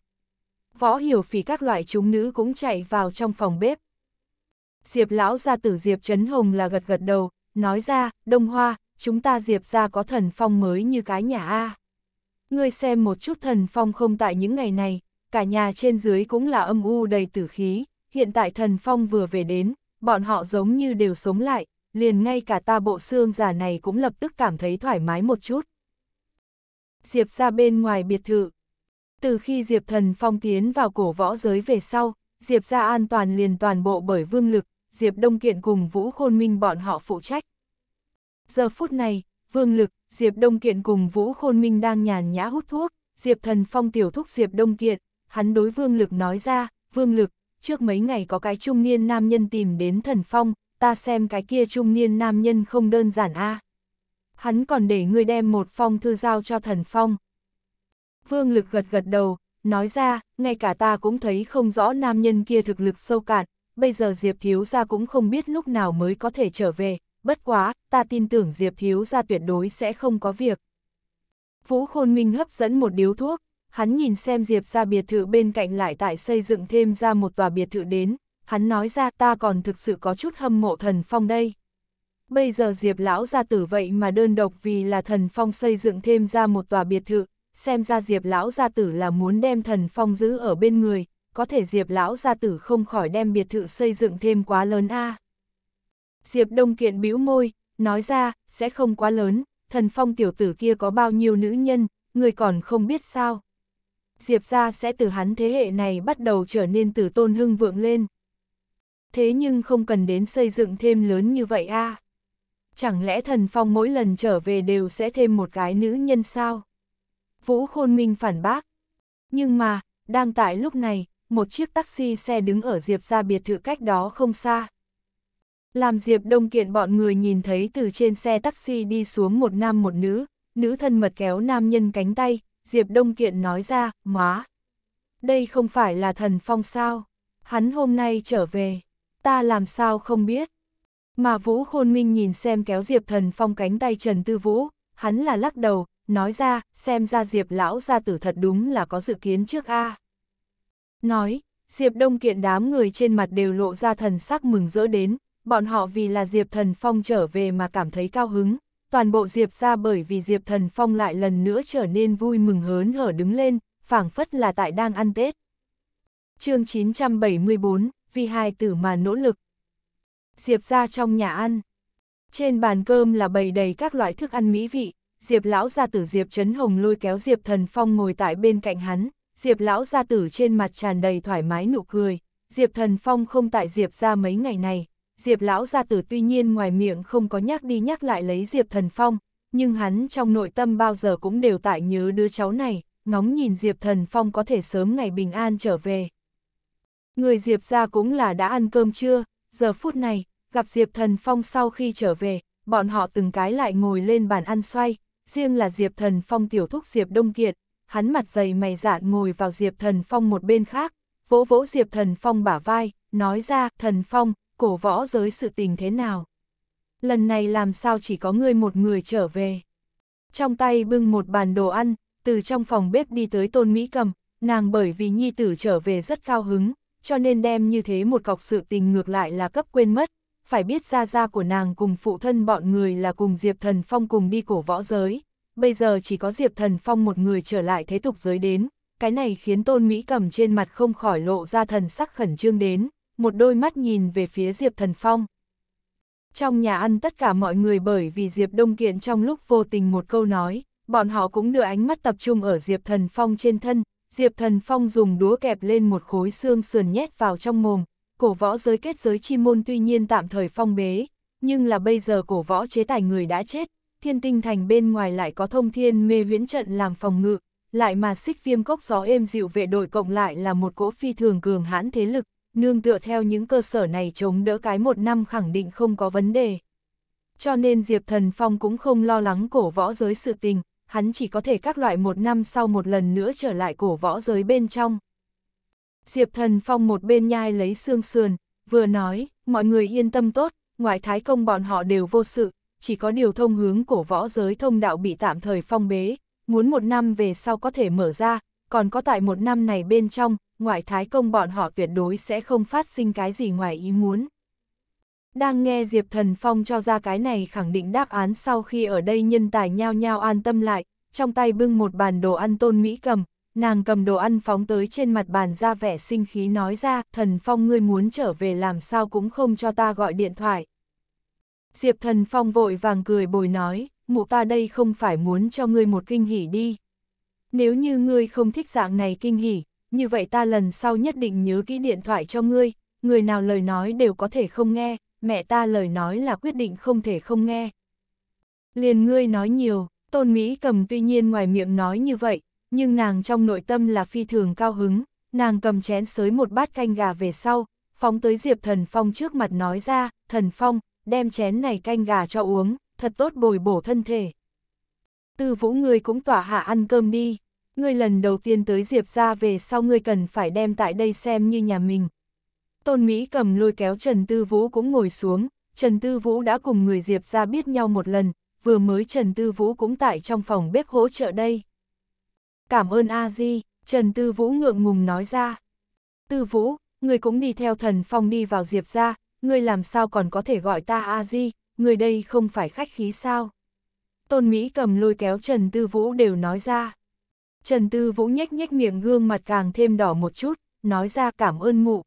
Võ hiểu phỉ các loại chúng nữ cũng chạy vào trong phòng bếp. Diệp lão gia tử Diệp Trấn Hồng là gật gật đầu, nói ra, Đông Hoa, chúng ta Diệp ra có thần phong mới như cái nhà A. Ngươi xem một chút thần phong không tại những ngày này, cả nhà trên dưới cũng là âm u đầy tử khí, hiện tại thần phong vừa về đến, bọn họ giống như đều sống lại, liền ngay cả ta bộ xương già này cũng lập tức cảm thấy thoải mái một chút. Diệp ra bên ngoài biệt thự. Từ khi Diệp Thần Phong tiến vào cổ võ giới về sau, Diệp ra an toàn liền toàn bộ bởi vương lực, Diệp Đông Kiện cùng Vũ Khôn Minh bọn họ phụ trách. Giờ phút này, vương lực, Diệp Đông Kiện cùng Vũ Khôn Minh đang nhàn nhã hút thuốc, Diệp Thần Phong tiểu thúc Diệp Đông Kiện, hắn đối vương lực nói ra, vương lực, trước mấy ngày có cái trung niên nam nhân tìm đến Thần Phong, ta xem cái kia trung niên nam nhân không đơn giản a. À. Hắn còn để ngươi đem một phong thư giao cho thần phong. Vương lực gật gật đầu, nói ra, ngay cả ta cũng thấy không rõ nam nhân kia thực lực sâu cạn, bây giờ Diệp Thiếu Gia cũng không biết lúc nào mới có thể trở về, bất quá, ta tin tưởng Diệp Thiếu Gia tuyệt đối sẽ không có việc. Vũ Khôn Minh hấp dẫn một điếu thuốc, hắn nhìn xem Diệp ra biệt thự bên cạnh lại tại xây dựng thêm ra một tòa biệt thự đến, hắn nói ra ta còn thực sự có chút hâm mộ thần phong đây. Bây giờ Diệp lão ra tử vậy mà đơn độc vì là thần phong xây dựng thêm ra một tòa biệt thự, xem ra Diệp lão gia tử là muốn đem thần phong giữ ở bên người, có thể Diệp lão gia tử không khỏi đem biệt thự xây dựng thêm quá lớn a. Diệp Đông Kiện bĩu môi, nói ra, sẽ không quá lớn, thần phong tiểu tử kia có bao nhiêu nữ nhân, người còn không biết sao. Diệp ra sẽ từ hắn thế hệ này bắt đầu trở nên từ tôn hưng vượng lên thế nhưng không cần đến xây dựng thêm lớn như vậy a. À. Chẳng lẽ thần phong mỗi lần trở về đều sẽ thêm một cái nữ nhân sao? Vũ Khôn Minh phản bác. Nhưng mà, đang tại lúc này, một chiếc taxi xe đứng ở Diệp ra biệt thự cách đó không xa. Làm Diệp Đông Kiện bọn người nhìn thấy từ trên xe taxi đi xuống một nam một nữ, nữ thân mật kéo nam nhân cánh tay, Diệp Đông Kiện nói ra, má. Đây không phải là thần phong sao, hắn hôm nay trở về ta làm sao không biết. Mà Vũ Khôn Minh nhìn xem kéo Diệp Thần Phong cánh tay Trần Tư Vũ, hắn là lắc đầu, nói ra, xem ra Diệp lão gia tử thật đúng là có dự kiến trước a. Nói, Diệp Đông kiện đám người trên mặt đều lộ ra thần sắc mừng rỡ đến, bọn họ vì là Diệp Thần Phong trở về mà cảm thấy cao hứng, toàn bộ Diệp ra bởi vì Diệp Thần Phong lại lần nữa trở nên vui mừng hớn hở đứng lên, phảng phất là tại đang ăn Tết. chương 974, vì hài tử mà nỗ lực. Diệp ra trong nhà ăn. Trên bàn cơm là bầy đầy các loại thức ăn mỹ vị, Diệp lão gia tử Diệp Trấn Hồng lôi kéo Diệp Thần Phong ngồi tại bên cạnh hắn, Diệp lão gia tử trên mặt tràn đầy thoải mái nụ cười, Diệp Thần Phong không tại Diệp ra mấy ngày này, Diệp lão gia tử tuy nhiên ngoài miệng không có nhắc đi nhắc lại lấy Diệp Thần Phong, nhưng hắn trong nội tâm bao giờ cũng đều tại nhớ đứa cháu này, ngóng nhìn Diệp Thần Phong có thể sớm ngày bình an trở về. Người Diệp ra cũng là đã ăn cơm chưa, giờ phút này, gặp Diệp Thần Phong sau khi trở về, bọn họ từng cái lại ngồi lên bàn ăn xoay, riêng là Diệp Thần Phong tiểu thúc Diệp Đông Kiệt, hắn mặt dày mày dạn ngồi vào Diệp Thần Phong một bên khác, vỗ vỗ Diệp Thần Phong bả vai, nói ra, Thần Phong, cổ võ giới sự tình thế nào? Lần này làm sao chỉ có ngươi một người trở về? Trong tay bưng một bàn đồ ăn, từ trong phòng bếp đi tới Tôn Mỹ Cầm, nàng bởi vì nhi tử trở về rất cao hứng, cho nên đem như thế một cọc sự tình ngược lại là cấp quên mất, phải biết ra ra của nàng cùng phụ thân bọn người là cùng Diệp Thần Phong cùng đi cổ võ giới, bây giờ chỉ có Diệp Thần Phong một người trở lại thế tục giới đến, cái này khiến Tôn Mỹ cầm trên mặt không khỏi lộ ra thần sắc khẩn trương đến, một đôi mắt nhìn về phía Diệp Thần Phong. Trong nhà ăn tất cả mọi người bởi vì Diệp Đông Kiện trong lúc vô tình một câu nói, bọn họ cũng đưa ánh mắt tập trung ở Diệp Thần Phong trên thân, Diệp Thần Phong dùng đũa kẹp lên một khối xương sườn nhét vào trong mồm, cổ võ giới kết giới chi môn tuy nhiên tạm thời phong bế, nhưng là bây giờ cổ võ chế tài người đã chết, thiên tinh thành bên ngoài lại có thông thiên mê huyễn trận làm phòng ngự, lại mà xích viêm cốc gió êm dịu vệ đội cộng lại là một cỗ phi thường cường hãn thế lực, nương tựa theo những cơ sở này chống đỡ cái một năm khẳng định không có vấn đề. Cho nên Diệp Thần Phong cũng không lo lắng cổ võ giới sự tình, hắn chỉ có thể các loại một năm sau một lần nữa trở lại cổ võ giới bên trong. Diệp Thần Phong một bên nhai lấy xương sườn, vừa nói, mọi người yên tâm tốt, ngoại thái công bọn họ đều vô sự, chỉ có điều thông hướng cổ võ giới thông đạo bị tạm thời phong bế, muốn một năm về sau có thể mở ra, còn có tại một năm này bên trong, ngoại thái công bọn họ tuyệt đối sẽ không phát sinh cái gì ngoài ý muốn. Đang nghe Diệp Thần Phong cho ra cái này khẳng định đáp án sau khi ở đây nhân tài nhao nhao an tâm lại, trong tay bưng một bàn đồ ăn tôn Mỹ cầm, nàng cầm đồ ăn phóng tới trên mặt bàn ra vẻ sinh khí nói ra, Thần Phong ngươi muốn trở về làm sao cũng không cho ta gọi điện thoại. Diệp Thần Phong vội vàng cười bồi nói, mụ ta đây không phải muốn cho ngươi một kinh hỉ đi. Nếu như ngươi không thích dạng này kinh hỉ, như vậy ta lần sau nhất định nhớ kỹ điện thoại cho ngươi, người nào lời nói đều có thể không nghe, mẹ ta lời nói là quyết định không thể không nghe. Liền ngươi nói nhiều, tôn Mỹ cầm tuy nhiên ngoài miệng nói như vậy, nhưng nàng trong nội tâm là phi thường cao hứng, nàng cầm chén sới một bát canh gà về sau, phóng tới Diệp Thần Phong trước mặt nói ra, Thần Phong, đem chén này canh gà cho uống, thật tốt bồi bổ thân thể. Tư vũ ngươi cũng tỏa hạ ăn cơm đi, ngươi lần đầu tiên tới Diệp ra về sau ngươi cần phải đem tại đây xem như nhà mình, Tôn Mỹ cầm lôi kéo Trần Tư Vũ cũng ngồi xuống, Trần Tư Vũ đã cùng người Diệp ra biết nhau một lần, vừa mới Trần Tư Vũ cũng tại trong phòng bếp hỗ trợ đây. Cảm ơn A Di, Trần Tư Vũ ngượng ngùng nói ra. Tư Vũ, người cũng đi theo thần phong đi vào Diệp ra, người làm sao còn có thể gọi ta A Di, người đây không phải khách khí sao. Tôn Mỹ cầm lôi kéo Trần Tư Vũ đều nói ra. Trần Tư Vũ nhếch nhếch miệng gương mặt càng thêm đỏ một chút, nói ra cảm ơn mụ.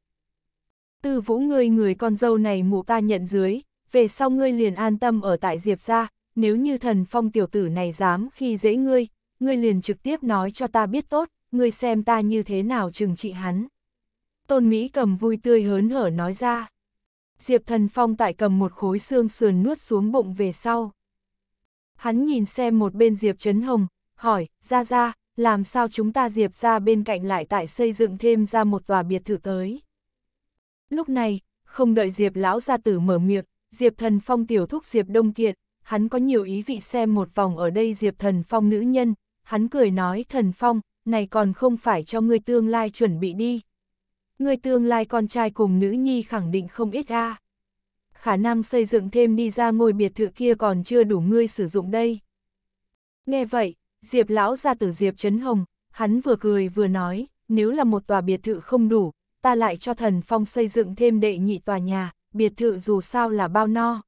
Tư vũ ngươi người con dâu này mụ ta nhận dưới, về sau ngươi liền an tâm ở tại Diệp gia nếu như thần phong tiểu tử này dám khi dễ ngươi, ngươi liền trực tiếp nói cho ta biết tốt, ngươi xem ta như thế nào trừng trị hắn. Tôn Mỹ cầm vui tươi hớn hở nói ra. Diệp thần phong tại cầm một khối xương sườn nuốt xuống bụng về sau. Hắn nhìn xem một bên Diệp Trấn Hồng, hỏi, ra ra, làm sao chúng ta Diệp ra bên cạnh lại tại xây dựng thêm ra một tòa biệt thự tới. Lúc này, không đợi Diệp lão gia tử mở miệng, Diệp Thần Phong tiểu thúc Diệp Đông Kiệt, hắn có nhiều ý vị xem một vòng ở đây Diệp Thần Phong nữ nhân, hắn cười nói Thần Phong, này còn không phải cho ngươi tương lai chuẩn bị đi. Ngươi tương lai con trai cùng nữ nhi khẳng định không ít a. Khả năng xây dựng thêm đi ra ngôi biệt thự kia còn chưa đủ ngươi sử dụng đây. Nghe vậy, Diệp lão gia tử Diệp Trấn Hồng, hắn vừa cười vừa nói, nếu là một tòa biệt thự không đủ, ta lại cho thần phong xây dựng thêm đệ nhị tòa nhà, biệt thự dù sao là bao no.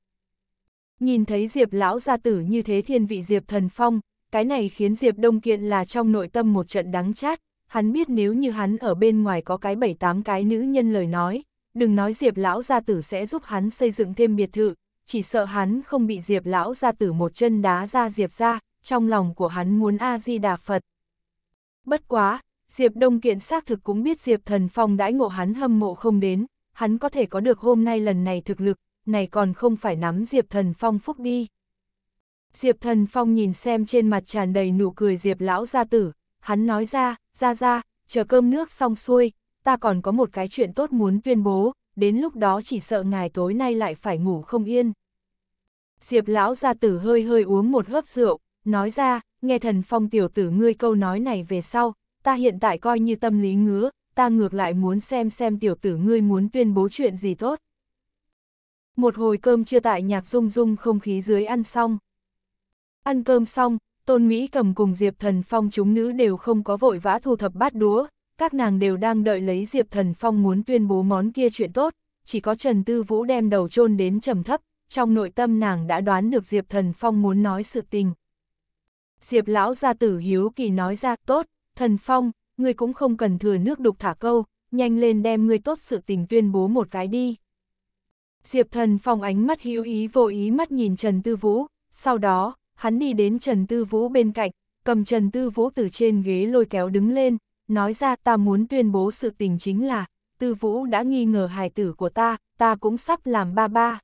Nhìn thấy Diệp lão gia tử như thế thiên vị Diệp thần phong, cái này khiến Diệp Đông Kiện là trong nội tâm một trận đắng chát, hắn biết nếu như hắn ở bên ngoài có cái bảy tám cái nữ nhân lời nói, đừng nói Diệp lão gia tử sẽ giúp hắn xây dựng thêm biệt thự, chỉ sợ hắn không bị Diệp lão gia tử một chân đá ra Diệp ra, trong lòng của hắn muốn A Di Đà Phật. Bất quá, Diệp Đông Kiện xác thực cũng biết Diệp Thần Phong đãi ngộ hắn hâm mộ không đến, hắn có thể có được hôm nay lần này thực lực, này còn không phải nắm Diệp Thần Phong phúc đi. Diệp Thần Phong nhìn xem trên mặt tràn đầy nụ cười Diệp Lão Gia Tử, hắn nói ra, ra ra, chờ cơm nước xong xuôi, ta còn có một cái chuyện tốt muốn tuyên bố, đến lúc đó chỉ sợ ngài tối nay lại phải ngủ không yên. Diệp Lão Gia Tử hơi hơi uống một hớp rượu, nói ra, nghe Thần Phong tiểu tử ngươi câu nói này về sau, ta hiện tại coi như tâm lý ngứa, ta ngược lại muốn xem xem tiểu tử ngươi muốn tuyên bố chuyện gì tốt. Một hồi cơm chưa tại nhạc rung rung không khí dưới ăn xong. Ăn cơm xong, Tôn Mỹ cầm cùng Diệp Thần Phong chúng nữ đều không có vội vã thu thập bát đúa, các nàng đều đang đợi lấy Diệp Thần Phong muốn tuyên bố món kia chuyện tốt, chỉ có Trần Tư Vũ đem đầu chôn đến trầm thấp, trong nội tâm nàng đã đoán được Diệp Thần Phong muốn nói sự tình. Diệp lão gia tử hiếu kỳ nói ra, tốt, Thần Phong, ngươi cũng không cần thừa nước đục thả câu, nhanh lên đem ngươi tốt sự tình tuyên bố một cái đi. Diệp Thần Phong ánh mắt hữu ý vô ý mắt nhìn Trần Tư Vũ, sau đó, hắn đi đến Trần Tư Vũ bên cạnh, cầm Trần Tư Vũ từ trên ghế lôi kéo đứng lên, nói ra ta muốn tuyên bố sự tình chính là, Tư Vũ đã nghi ngờ hài tử của ta, ta cũng sắp làm ba ba.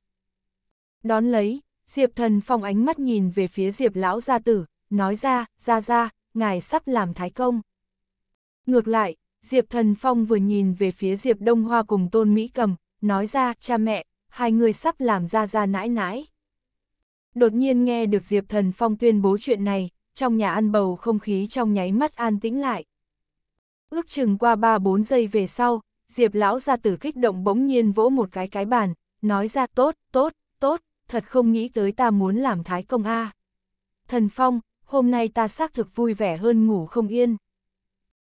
Đón lấy, Diệp Thần Phong ánh mắt nhìn về phía Diệp Lão Gia Tử, nói ra, ra ra, ngài sắp làm thái công. Ngược lại, Diệp Thần Phong vừa nhìn về phía Diệp Đông Hoa cùng Tôn Mỹ Cầm, nói ra, cha mẹ, hai người sắp làm ra ra nãi nãi. Đột nhiên nghe được Diệp Thần Phong tuyên bố chuyện này, trong nhà ăn bầu không khí trong nháy mắt an tĩnh lại. Ước chừng qua 3-4 giây về sau, Diệp lão ra tử kích động bỗng nhiên vỗ một cái cái bàn, nói ra tốt, tốt, tốt, thật không nghĩ tới ta muốn làm thái công a. Thần Phong, hôm nay ta xác thực vui vẻ hơn ngủ không yên.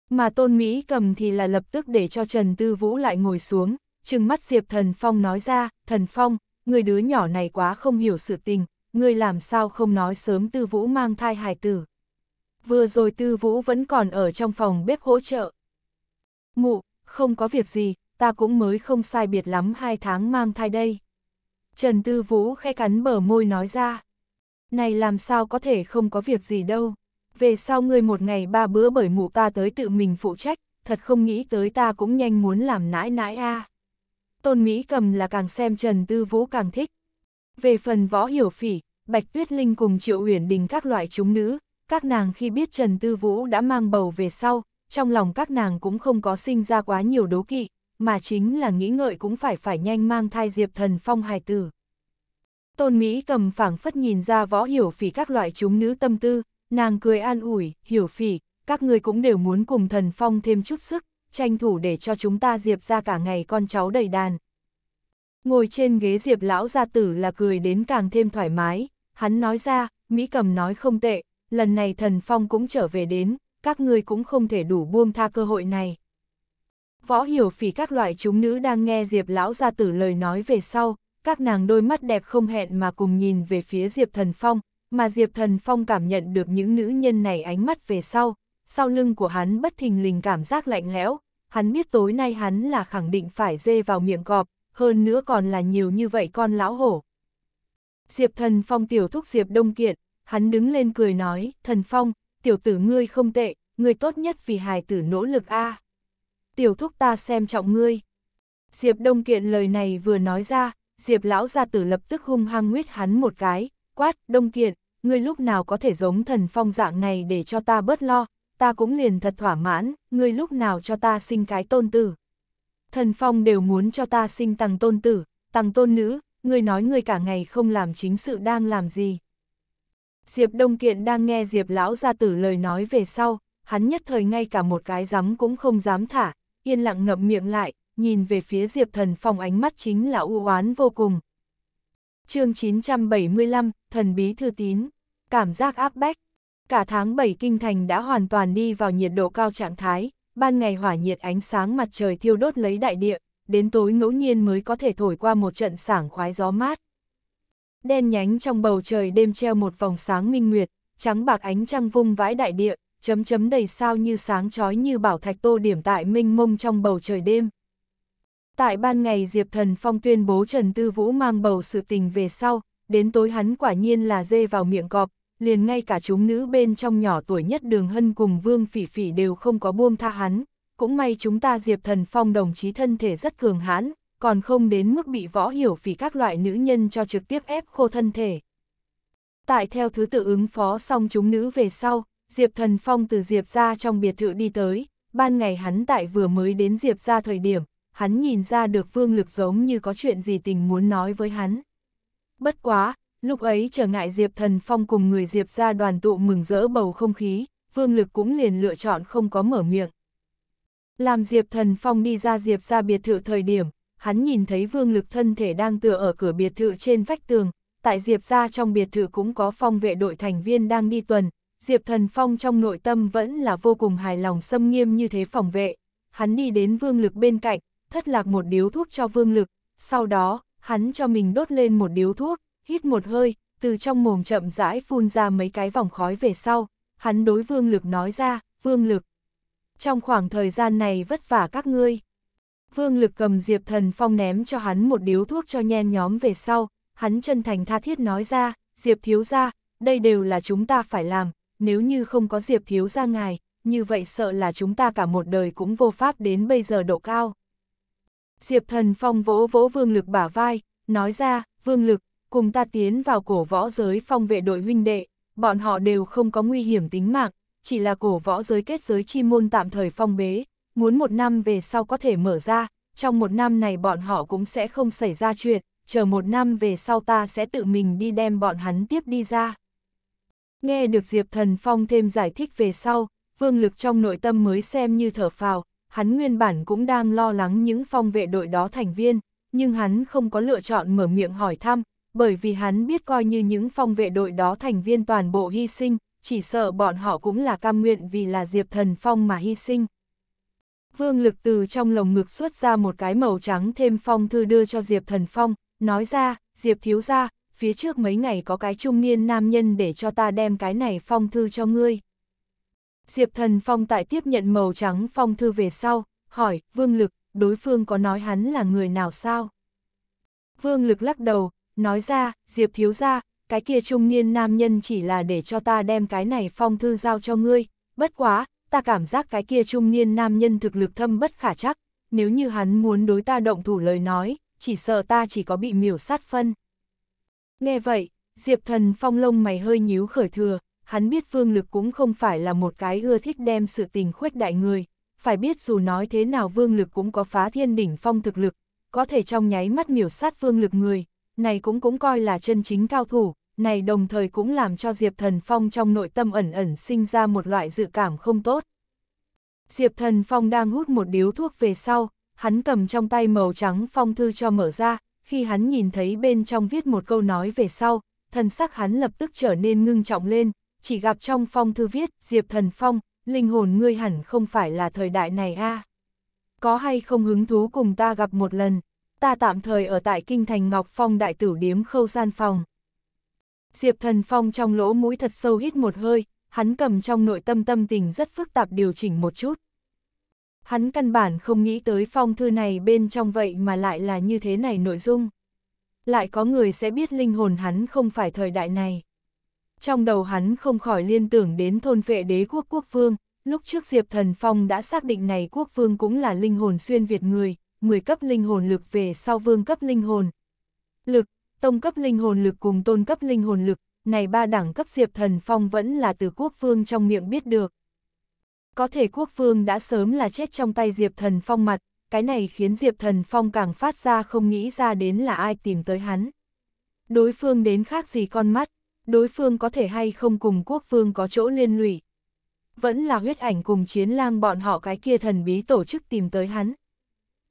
Mà tôn Mỹ cầm thì là lập tức để cho Trần Tư Vũ lại ngồi xuống, trừng mắt Diệp Thần Phong nói ra, Thần Phong, người đứa nhỏ này quá không hiểu sự tình, người làm sao không nói sớm Tư Vũ mang thai hài tử. Vừa rồi Tư Vũ vẫn còn ở trong phòng bếp hỗ trợ. Mụ, không có việc gì, ta cũng mới không sai biệt lắm hai tháng mang thai đây. Trần Tư Vũ khẽ cắn bờ môi nói ra. Này làm sao có thể không có việc gì đâu. Về sau ngươi một ngày ba bữa bởi mụ ta tới tự mình phụ trách, thật không nghĩ tới ta cũng nhanh muốn làm nãi nãi a. Tôn Mỹ cầm là càng xem Trần Tư Vũ càng thích. Về phần võ hiểu phỉ, Bạch Tuyết Linh cùng Triệu Uyển Đình các loại chúng nữ, các nàng khi biết Trần Tư Vũ đã mang bầu về sau, trong lòng các nàng cũng không có sinh ra quá nhiều đố kỵ, mà chính là nghĩ ngợi cũng phải phải nhanh mang thai Diệp Thần Phong hài tử. Tôn Mỹ cầm phảng phất nhìn ra võ hiểu phỉ các loại chúng nữ tâm tư, nàng cười an ủi, hiểu phỉ, các người cũng đều muốn cùng thần phong thêm chút sức, tranh thủ để cho chúng ta diệp ra cả ngày con cháu đầy đàn. Ngồi trên ghế diệp lão gia tử là cười đến càng thêm thoải mái, hắn nói ra, Mỹ cầm nói không tệ, lần này thần phong cũng trở về đến, các người cũng không thể đủ buông tha cơ hội này. Võ hiểu phỉ các loại chúng nữ đang nghe diệp lão gia tử lời nói về sau, các nàng đôi mắt đẹp không hẹn mà cùng nhìn về phía Diệp Thần Phong, mà Diệp Thần Phong cảm nhận được những nữ nhân này ánh mắt về sau, sau lưng của hắn bất thình lình cảm giác lạnh lẽo, hắn biết tối nay hắn là khẳng định phải dê vào miệng cọp, hơn nữa còn là nhiều như vậy con lão hổ. Diệp Thần Phong tiểu thúc Diệp Đông Kiện, hắn đứng lên cười nói, Thần Phong, tiểu tử ngươi không tệ, ngươi tốt nhất vì hài tử nỗ lực a. Tiểu thúc ta xem trọng ngươi. Diệp Đông Kiện lời này vừa nói ra, Diệp lão gia tử lập tức hung hăng nguyết hắn một cái, quát, đông kiện, ngươi lúc nào có thể giống thần phong dạng này để cho ta bớt lo, ta cũng liền thật thỏa mãn, ngươi lúc nào cho ta sinh cái tôn tử. Thần phong đều muốn cho ta sinh tăng tôn tử, tăng tôn nữ, ngươi nói ngươi cả ngày không làm chính sự đang làm gì. Diệp Đông Kiện đang nghe Diệp lão gia tử lời nói về sau, hắn nhất thời ngay cả một cái rắm cũng không dám thả, yên lặng ngậm miệng lại, nhìn về phía Diệp Thần Phong ánh mắt chính là u oán vô cùng. chương 975, Thần Bí Thư Tín, cảm giác áp bách. Cả tháng 7 kinh thành đã hoàn toàn đi vào nhiệt độ cao trạng thái, ban ngày hỏa nhiệt ánh sáng mặt trời thiêu đốt lấy đại địa, đến tối ngẫu nhiên mới có thể thổi qua một trận sảng khoái gió mát. Đen nhánh trong bầu trời đêm treo một vòng sáng minh nguyệt, trắng bạc ánh trăng vung vãi đại địa, chấm chấm đầy sao như sáng chói như bảo thạch tô điểm tại minh mông trong bầu trời đêm. Tại ban ngày Diệp Thần Phong tuyên bố Trần Tư Vũ mang bầu sự tình về sau, đến tối hắn quả nhiên là dê vào miệng cọp, liền ngay cả chúng nữ bên trong nhỏ tuổi nhất đường hân cùng Vương Phỉ Phỉ đều không có buông tha hắn. Cũng may chúng ta Diệp Thần Phong đồng chí thân thể rất cường hãn, còn không đến mức bị võ hiểu phỉ các loại nữ nhân cho trực tiếp ép khô thân thể. Tại theo thứ tự ứng phó xong chúng nữ về sau, Diệp Thần Phong từ Diệp ra trong biệt thự đi tới, ban ngày hắn tại vừa mới đến Diệp ra thời điểm, hắn nhìn ra được vương lực giống như có chuyện gì tình muốn nói với hắn. Bất quá, lúc ấy trở ngại Diệp Thần Phong cùng người Diệp ra đoàn tụ mừng rỡ bầu không khí, vương lực cũng liền lựa chọn không có mở miệng. Làm Diệp Thần Phong đi ra Diệp ra biệt thự thời điểm, hắn nhìn thấy vương lực thân thể đang tựa ở cửa biệt thự trên vách tường, tại Diệp ra trong biệt thự cũng có phong vệ đội thành viên đang đi tuần, Diệp Thần Phong trong nội tâm vẫn là vô cùng hài lòng xâm nghiêm như thế phòng vệ. Hắn đi đến vương lực bên cạnh, thất lạc một điếu thuốc cho vương lực, sau đó, hắn cho mình đốt lên một điếu thuốc, hít một hơi, từ trong mồm chậm rãi phun ra mấy cái vòng khói về sau, hắn đối vương lực nói ra, vương lực. Trong khoảng thời gian này vất vả các ngươi. Vương lực cầm diệp thần phong ném cho hắn một điếu thuốc cho nhen nhóm về sau, hắn chân thành tha thiết nói ra, diệp thiếu ra, đây đều là chúng ta phải làm, nếu như không có diệp thiếu ra ngài, như vậy sợ là chúng ta cả một đời cũng vô pháp đến bây giờ độ cao. Diệp Thần Phong vỗ vỗ Vương Lực bả vai, nói ra, Vương Lực, cùng ta tiến vào cổ võ giới phong vệ đội huynh đệ, bọn họ đều không có nguy hiểm tính mạng, chỉ là cổ võ giới kết giới chi môn tạm thời phong bế, muốn một năm về sau có thể mở ra, trong một năm này bọn họ cũng sẽ không xảy ra chuyện, chờ một năm về sau ta sẽ tự mình đi đem bọn hắn tiếp đi ra. Nghe được Diệp Thần Phong thêm giải thích về sau, vương lực trong nội tâm mới xem như thở phào, hắn nguyên bản cũng đang lo lắng những phong vệ đội đó thành viên, nhưng hắn không có lựa chọn mở miệng hỏi thăm, bởi vì hắn biết coi như những phong vệ đội đó thành viên toàn bộ hy sinh, chỉ sợ bọn họ cũng là cam nguyện vì là Diệp Thần Phong mà hy sinh. Vương Lực từ trong lồng ngực xuất ra một cái màu trắng thêm phong thư đưa cho Diệp Thần Phong, nói ra, Diệp Thiếu ra, phía trước mấy ngày có cái trung niên nam nhân để cho ta đem cái này phong thư cho ngươi. Diệp Thần Phong tại tiếp nhận màu trắng phong thư về sau, hỏi, Vương Lực, đối phương có nói hắn là người nào sao? Vương Lực lắc đầu, nói ra, Diệp Thiếu ra, cái kia trung niên nam nhân chỉ là để cho ta đem cái này phong thư giao cho ngươi, bất quá, ta cảm giác cái kia trung niên nam nhân thực lực thâm bất khả chắc, nếu như hắn muốn đối ta động thủ lời nói, chỉ sợ ta chỉ có bị miểu sát phân. Nghe vậy, Diệp Thần Phong lông mày hơi nhíu khởi thừa, hắn biết Vương Lực cũng không phải là một cái ưa thích đem sự tình khuếch đại người, phải biết dù nói thế nào Vương Lực cũng có phá thiên đỉnh phong thực lực, có thể trong nháy mắt miểu sát Vương Lực người, này cũng cũng coi là chân chính cao thủ, này đồng thời cũng làm cho Diệp Thần Phong trong nội tâm ẩn ẩn sinh ra một loại dự cảm không tốt. Diệp Thần Phong đang hút một điếu thuốc về sau, hắn cầm trong tay màu trắng phong thư cho mở ra, khi hắn nhìn thấy bên trong viết một câu nói về sau, thần sắc hắn lập tức trở nên ngưng trọng lên, chỉ gặp trong phong thư viết, Diệp Thần Phong, linh hồn ngươi hẳn không phải là thời đại này a Có hay không hứng thú cùng ta gặp một lần, ta tạm thời ở tại kinh thành Ngọc Phong đại tử điếm khâu gian phòng. Diệp Thần Phong trong lỗ mũi thật sâu hít một hơi, hắn cầm trong nội tâm tâm tình rất phức tạp điều chỉnh một chút. Hắn căn bản không nghĩ tới phong thư này bên trong vậy mà lại là như thế này nội dung. Lại có người sẽ biết linh hồn hắn không phải thời đại này trong đầu hắn không khỏi liên tưởng đến thôn vệ đế quốc quốc vương, lúc trước Diệp Thần Phong đã xác định này quốc vương cũng là linh hồn xuyên Việt người, 10 cấp linh hồn lực về sau vương cấp linh hồn. Lực, tông cấp linh hồn lực cùng tôn cấp linh hồn lực, này ba đẳng cấp Diệp Thần Phong vẫn là từ quốc vương trong miệng biết được. Có thể quốc vương đã sớm là chết trong tay Diệp Thần Phong mặt, cái này khiến Diệp Thần Phong càng phát ra không nghĩ ra đến là ai tìm tới hắn. Đối phương đến khác gì con mắt, đối phương có thể hay không cùng quốc phương có chỗ liên lụy. Vẫn là huyết ảnh cùng chiến lang bọn họ cái kia thần bí tổ chức tìm tới hắn.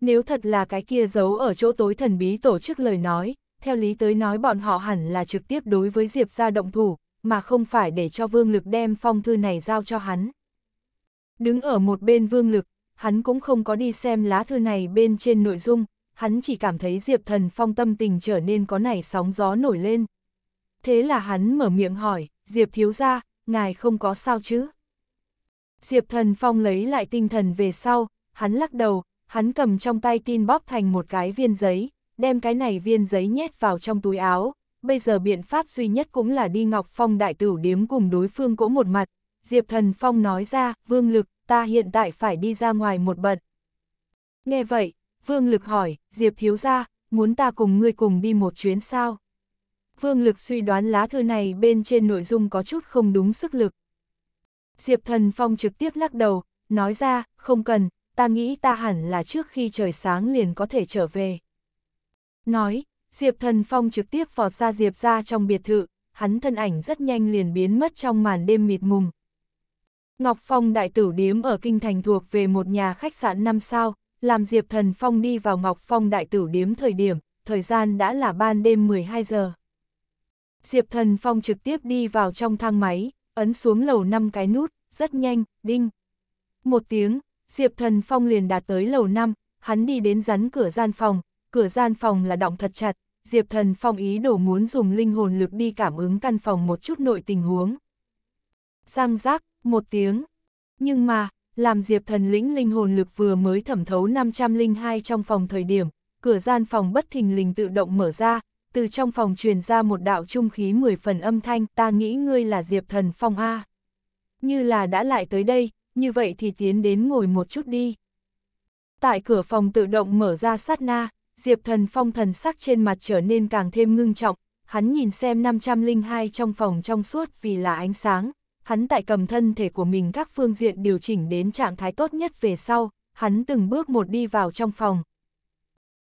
Nếu thật là cái kia giấu ở chỗ tối thần bí tổ chức lời nói, theo lý tới nói bọn họ hẳn là trực tiếp đối với Diệp ra động thủ, mà không phải để cho vương lực đem phong thư này giao cho hắn. Đứng ở một bên vương lực, hắn cũng không có đi xem lá thư này bên trên nội dung, hắn chỉ cảm thấy Diệp thần phong tâm tình trở nên có nảy sóng gió nổi lên thế là hắn mở miệng hỏi, Diệp thiếu ra, ngài không có sao chứ? Diệp thần phong lấy lại tinh thần về sau, hắn lắc đầu, hắn cầm trong tay tin bóp thành một cái viên giấy, đem cái này viên giấy nhét vào trong túi áo. Bây giờ biện pháp duy nhất cũng là đi Ngọc Phong đại Tử điếm cùng đối phương cỗ một mặt. Diệp thần phong nói ra, vương lực, ta hiện tại phải đi ra ngoài một bận. Nghe vậy, vương lực hỏi, Diệp thiếu ra, muốn ta cùng ngươi cùng đi một chuyến sao? Vương Lực suy đoán lá thư này bên trên nội dung có chút không đúng sức lực. Diệp Thần Phong trực tiếp lắc đầu, nói ra, không cần, ta nghĩ ta hẳn là trước khi trời sáng liền có thể trở về. Nói, Diệp Thần Phong trực tiếp vọt ra Diệp ra trong biệt thự, hắn thân ảnh rất nhanh liền biến mất trong màn đêm mịt mùng. Ngọc Phong đại tử điếm ở Kinh Thành thuộc về một nhà khách sạn 5 sao, làm Diệp Thần Phong đi vào Ngọc Phong đại tử điếm thời điểm, thời gian đã là ban đêm 12 giờ. Diệp Thần Phong trực tiếp đi vào trong thang máy, ấn xuống lầu 5 cái nút, rất nhanh, đinh. Một tiếng, Diệp Thần Phong liền đạt tới lầu 5, hắn đi đến rắn cửa gian phòng, cửa gian phòng là động thật chặt, Diệp Thần Phong ý đồ muốn dùng linh hồn lực đi cảm ứng căn phòng một chút nội tình huống. Giang giác, một tiếng. Nhưng mà, làm Diệp Thần lĩnh linh hồn lực vừa mới thẩm thấu 502 trong phòng thời điểm, cửa gian phòng bất thình lình tự động mở ra, từ trong phòng truyền ra một đạo trung khí mười phần âm thanh, ta nghĩ ngươi là Diệp Thần Phong A. Như là đã lại tới đây, như vậy thì tiến đến ngồi một chút đi. Tại cửa phòng tự động mở ra sát na, Diệp Thần Phong thần sắc trên mặt trở nên càng thêm ngưng trọng, hắn nhìn xem 502 trong phòng trong suốt vì là ánh sáng, hắn tại cầm thân thể của mình các phương diện điều chỉnh đến trạng thái tốt nhất về sau, hắn từng bước một đi vào trong phòng.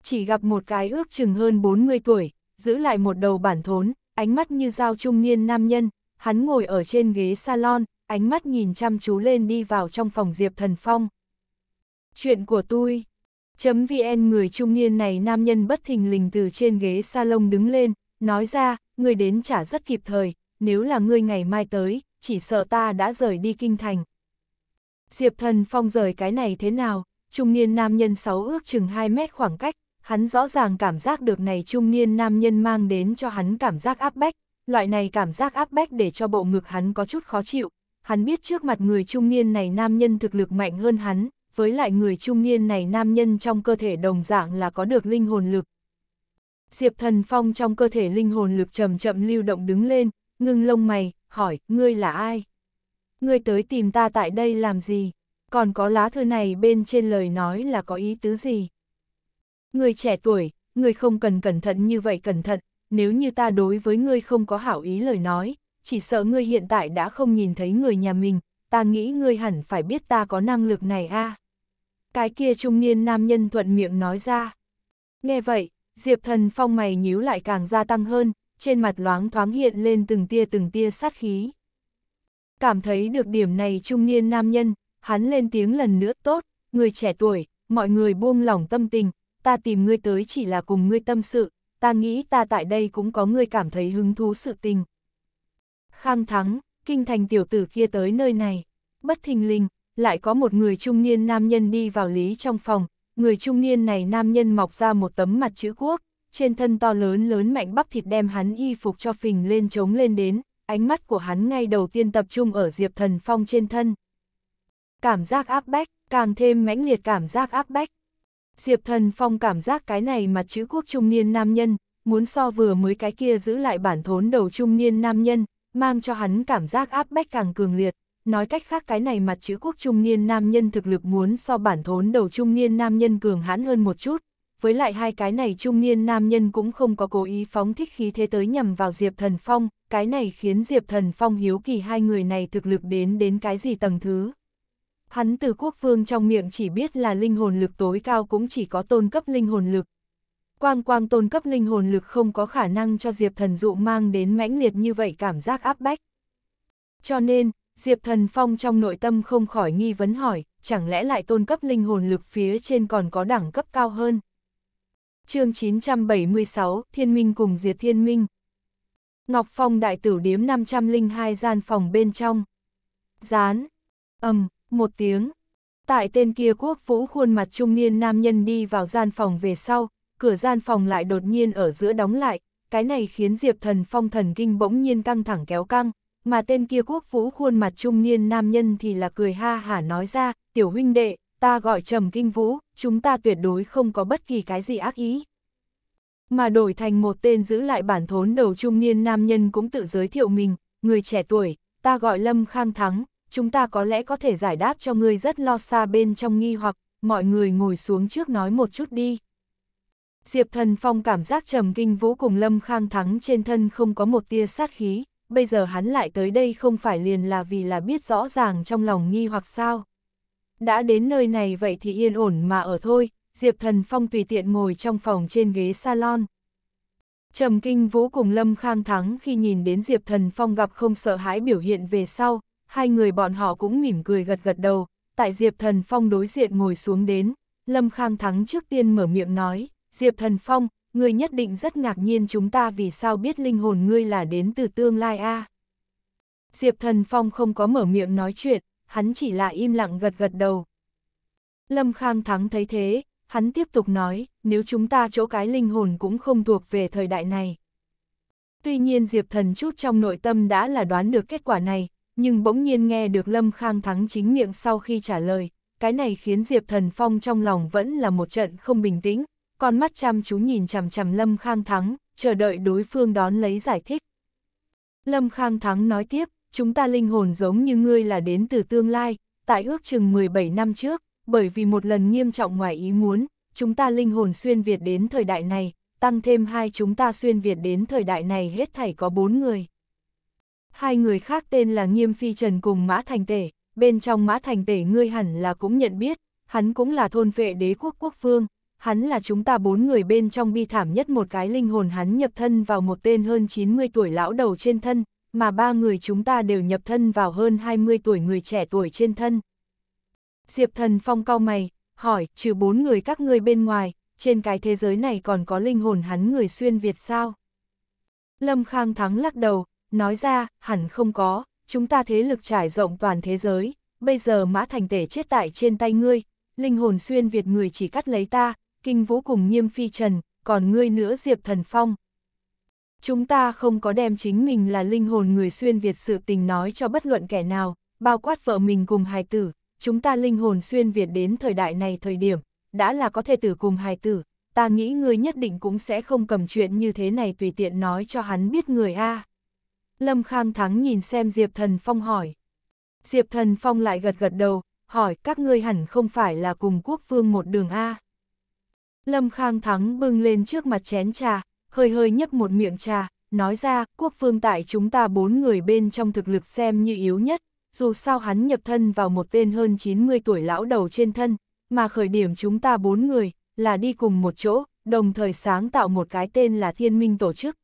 Chỉ gặp một cái ước chừng hơn 40 tuổi, giữ lại một đầu bản thốn, ánh mắt như dao trung niên nam nhân, hắn ngồi ở trên ghế salon, ánh mắt nhìn chăm chú lên đi vào trong phòng Diệp Thần Phong. Chuyện của tôi. Chấm VN người trung niên này nam nhân bất thình lình từ trên ghế salon đứng lên, nói ra, người đến trả rất kịp thời, nếu là ngươi ngày mai tới, chỉ sợ ta đã rời đi kinh thành. Diệp Thần Phong rời cái này thế nào, trung niên nam nhân sáu ước chừng 2 mét khoảng cách, hắn rõ ràng cảm giác được này trung niên nam nhân mang đến cho hắn cảm giác áp bách, loại này cảm giác áp bách để cho bộ ngực hắn có chút khó chịu, hắn biết trước mặt người trung niên này nam nhân thực lực mạnh hơn hắn, với lại người trung niên này nam nhân trong cơ thể đồng dạng là có được linh hồn lực. Diệp Thần Phong trong cơ thể linh hồn lực chậm chậm lưu động đứng lên, ngưng lông mày, hỏi, ngươi là ai? Ngươi tới tìm ta tại đây làm gì? Còn có lá thư này bên trên lời nói là có ý tứ gì? Người trẻ tuổi, người không cần cẩn thận như vậy cẩn thận, nếu như ta đối với ngươi không có hảo ý lời nói, chỉ sợ ngươi hiện tại đã không nhìn thấy người nhà mình, ta nghĩ ngươi hẳn phải biết ta có năng lực này a. À. Cái kia trung niên nam nhân thuận miệng nói ra. Nghe vậy, Diệp Thần Phong mày nhíu lại càng gia tăng hơn, trên mặt loáng thoáng hiện lên từng tia từng tia sát khí. Cảm thấy được điểm này trung niên nam nhân, hắn lên tiếng lần nữa tốt, người trẻ tuổi, mọi người buông lỏng tâm tình, ta tìm ngươi tới chỉ là cùng ngươi tâm sự, ta nghĩ ta tại đây cũng có ngươi cảm thấy hứng thú sự tình. Khang Thắng, kinh thành tiểu tử kia tới nơi này, bất thình lình, lại có một người trung niên nam nhân đi vào lý trong phòng, người trung niên này nam nhân mọc ra một tấm mặt chữ quốc, trên thân to lớn lớn mạnh bắp thịt đem hắn y phục cho phình lên trống lên đến, ánh mắt của hắn ngay đầu tiên tập trung ở Diệp Thần Phong trên thân. Cảm giác áp bách, càng thêm mãnh liệt cảm giác áp bách. Diệp Thần Phong cảm giác cái này mặt chữ quốc trung niên nam nhân, muốn so vừa mới cái kia giữ lại bản thốn đầu trung niên nam nhân, mang cho hắn cảm giác áp bách càng cường liệt. Nói cách khác cái này mặt chữ quốc trung niên nam nhân thực lực muốn so bản thốn đầu trung niên nam nhân cường hãn hơn một chút, với lại hai cái này trung niên nam nhân cũng không có cố ý phóng thích khí thế tới nhằm vào Diệp Thần Phong, cái này khiến Diệp Thần Phong hiếu kỳ hai người này thực lực đến đến cái gì tầng thứ. Hắn từ quốc vương trong miệng chỉ biết là linh hồn lực tối cao cũng chỉ có tôn cấp linh hồn lực. Quang quang tôn cấp linh hồn lực không có khả năng cho Diệp Thần dụ mang đến mãnh liệt như vậy cảm giác áp bách. Cho nên, Diệp Thần Phong trong nội tâm không khỏi nghi vấn hỏi, chẳng lẽ lại tôn cấp linh hồn lực phía trên còn có đẳng cấp cao hơn? chương 976, Thiên Minh cùng Diệt Thiên Minh. Ngọc Phong đại tử điếm 502 gian phòng bên trong. Gián. Âm một tiếng. Tại tên kia quốc vũ khuôn mặt trung niên nam nhân đi vào gian phòng về sau, cửa gian phòng lại đột nhiên ở giữa đóng lại, cái này khiến Diệp Thần Phong thần kinh bỗng nhiên căng thẳng kéo căng, mà tên kia quốc vũ khuôn mặt trung niên nam nhân thì là cười ha hả nói ra, tiểu huynh đệ, ta gọi trầm kinh vũ, chúng ta tuyệt đối không có bất kỳ cái gì ác ý. Mà đổi thành một tên giữ lại bản thốn đầu trung niên nam nhân cũng tự giới thiệu mình, người trẻ tuổi, ta gọi Lâm Khang Thắng, chúng ta có lẽ có thể giải đáp cho ngươi rất lo xa bên trong nghi hoặc, mọi người ngồi xuống trước nói một chút đi. Diệp Thần Phong cảm giác trầm kinh vũ cùng Lâm Khang Thắng trên thân không có một tia sát khí, bây giờ hắn lại tới đây không phải liền là vì là biết rõ ràng trong lòng nghi hoặc sao. Đã đến nơi này vậy thì yên ổn mà ở thôi, Diệp Thần Phong tùy tiện ngồi trong phòng trên ghế salon. Trầm Kinh Vũ cùng Lâm Khang Thắng khi nhìn đến Diệp Thần Phong gặp không sợ hãi biểu hiện về sau, hai người bọn họ cũng mỉm cười gật gật đầu, tại Diệp Thần Phong đối diện ngồi xuống đến, Lâm Khang Thắng trước tiên mở miệng nói, Diệp Thần Phong, người nhất định rất ngạc nhiên chúng ta vì sao biết linh hồn ngươi là đến từ tương lai a. Diệp Thần Phong không có mở miệng nói chuyện, hắn chỉ là im lặng gật gật đầu. Lâm Khang Thắng thấy thế, hắn tiếp tục nói, nếu chúng ta chỗ cái linh hồn cũng không thuộc về thời đại này. Tuy nhiên Diệp Thần chút trong nội tâm đã là đoán được kết quả này, nhưng bỗng nhiên nghe được Lâm Khang Thắng chính miệng sau khi trả lời, cái này khiến Diệp Thần Phong trong lòng vẫn là một trận không bình tĩnh, con mắt chăm chú nhìn chằm chằm Lâm Khang Thắng, chờ đợi đối phương đón lấy giải thích. Lâm Khang Thắng nói tiếp, chúng ta linh hồn giống như ngươi là đến từ tương lai, tại ước chừng 17 năm trước, bởi vì một lần nghiêm trọng ngoài ý muốn, chúng ta linh hồn xuyên Việt đến thời đại này, tăng thêm hai chúng ta xuyên Việt đến thời đại này hết thảy có bốn người. Hai người khác tên là Nghiêm Phi Trần cùng Mã Thành Tể, bên trong Mã Thành Tể ngươi hẳn là cũng nhận biết, hắn cũng là thôn vệ đế quốc quốc vương, hắn là chúng ta bốn người bên trong bi thảm nhất một cái linh hồn hắn nhập thân vào một tên hơn 90 tuổi lão đầu trên thân, mà ba người chúng ta đều nhập thân vào hơn 20 tuổi người trẻ tuổi trên thân. Diệp thần phong cao mày, hỏi, trừ bốn người các ngươi bên ngoài, trên cái thế giới này còn có linh hồn hắn người xuyên Việt sao? Lâm Khang Thắng lắc đầu, nói ra, hẳn không có, chúng ta thế lực trải rộng toàn thế giới, bây giờ mã thành tể chết tại trên tay ngươi, linh hồn xuyên Việt người chỉ cắt lấy ta, kinh vũ cùng nghiêm phi trần, còn ngươi nữa Diệp Thần Phong. Chúng ta không có đem chính mình là linh hồn người xuyên Việt sự tình nói cho bất luận kẻ nào, bao quát vợ mình cùng hài tử, chúng ta linh hồn xuyên Việt đến thời đại này thời điểm, đã là có thể tử cùng hài tử, ta nghĩ ngươi nhất định cũng sẽ không cầm chuyện như thế này tùy tiện nói cho hắn biết người a. À. Lâm Khang Thắng nhìn xem Diệp Thần Phong hỏi. Diệp Thần Phong lại gật gật đầu, hỏi các ngươi hẳn không phải là cùng quốc vương một đường A. Lâm Khang Thắng bưng lên trước mặt chén trà, hơi hơi nhấp một miệng trà, nói ra quốc vương tại chúng ta bốn người bên trong thực lực xem như yếu nhất, dù sao hắn nhập thân vào một tên hơn 90 tuổi lão đầu trên thân, mà khởi điểm chúng ta bốn người là đi cùng một chỗ, đồng thời sáng tạo một cái tên là Thiên Minh Tổ chức,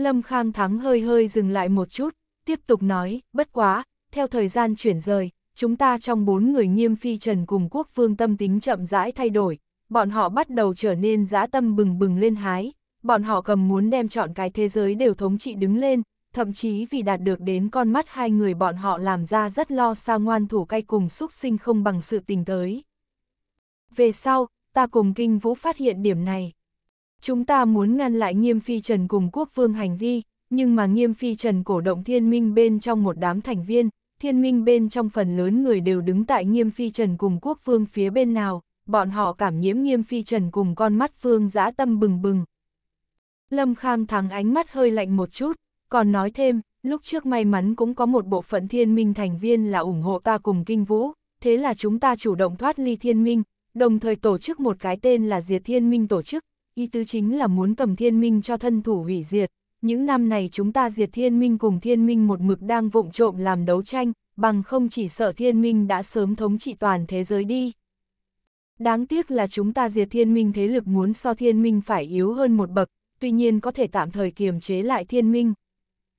Lâm Khang Thắng hơi hơi dừng lại một chút, tiếp tục nói, bất quá, theo thời gian chuyển rời, chúng ta trong bốn người nghiêm phi trần cùng quốc Phương tâm tính chậm rãi thay đổi, bọn họ bắt đầu trở nên dã tâm bừng bừng lên hái, bọn họ cầm muốn đem chọn cái thế giới đều thống trị đứng lên, thậm chí vì đạt được đến con mắt hai người bọn họ làm ra rất lo xa ngoan thủ cay cùng xúc sinh không bằng sự tình tới. Về sau, ta cùng kinh vũ phát hiện điểm này. Chúng ta muốn ngăn lại nghiêm phi trần cùng quốc vương hành vi, nhưng mà nghiêm phi trần cổ động thiên minh bên trong một đám thành viên, thiên minh bên trong phần lớn người đều đứng tại nghiêm phi trần cùng quốc vương phía bên nào, bọn họ cảm nhiễm nghiêm phi trần cùng con mắt phương dã tâm bừng bừng. Lâm Khang thắng ánh mắt hơi lạnh một chút, còn nói thêm, lúc trước may mắn cũng có một bộ phận thiên minh thành viên là ủng hộ ta cùng kinh vũ, thế là chúng ta chủ động thoát ly thiên minh, đồng thời tổ chức một cái tên là diệt thiên minh tổ chức, ý tứ chính là muốn cầm thiên minh cho thân thủ hủy diệt. Những năm này chúng ta diệt thiên minh cùng thiên minh một mực đang vụng trộm làm đấu tranh, bằng không chỉ sợ thiên minh đã sớm thống trị toàn thế giới đi. Đáng tiếc là chúng ta diệt thiên minh thế lực muốn so thiên minh phải yếu hơn một bậc, tuy nhiên có thể tạm thời kiềm chế lại thiên minh.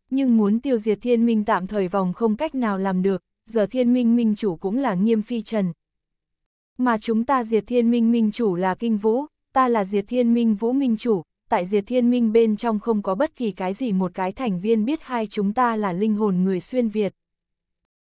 Nhưng muốn tiêu diệt thiên minh tạm thời vòng không cách nào làm được, giờ thiên minh minh chủ cũng là nghiêm phi trần. Mà chúng ta diệt thiên minh minh chủ là kinh vũ, ta là Diệt Thiên Minh Vũ Minh Chủ, tại Diệt Thiên Minh bên trong không có bất kỳ cái gì một cái thành viên biết hai chúng ta là linh hồn người xuyên Việt.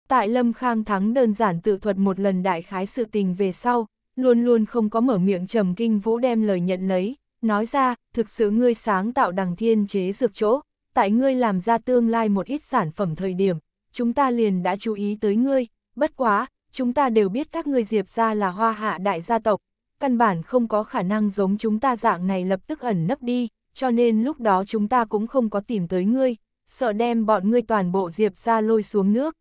Tại Lâm Khang Thắng đơn giản tự thuật một lần đại khái sự tình về sau, luôn luôn không có mở miệng trầm kinh vũ đem lời nhận lấy, nói ra, thực sự ngươi sáng tạo đằng thiên chế dược chỗ, tại ngươi làm ra tương lai một ít sản phẩm thời điểm, chúng ta liền đã chú ý tới ngươi, bất quá, chúng ta đều biết các ngươi diệp ra là hoa hạ đại gia tộc, căn bản không có khả năng giống chúng ta dạng này lập tức ẩn nấp đi, cho nên lúc đó chúng ta cũng không có tìm tới ngươi, sợ đem bọn ngươi toàn bộ diệp ra lôi xuống nước.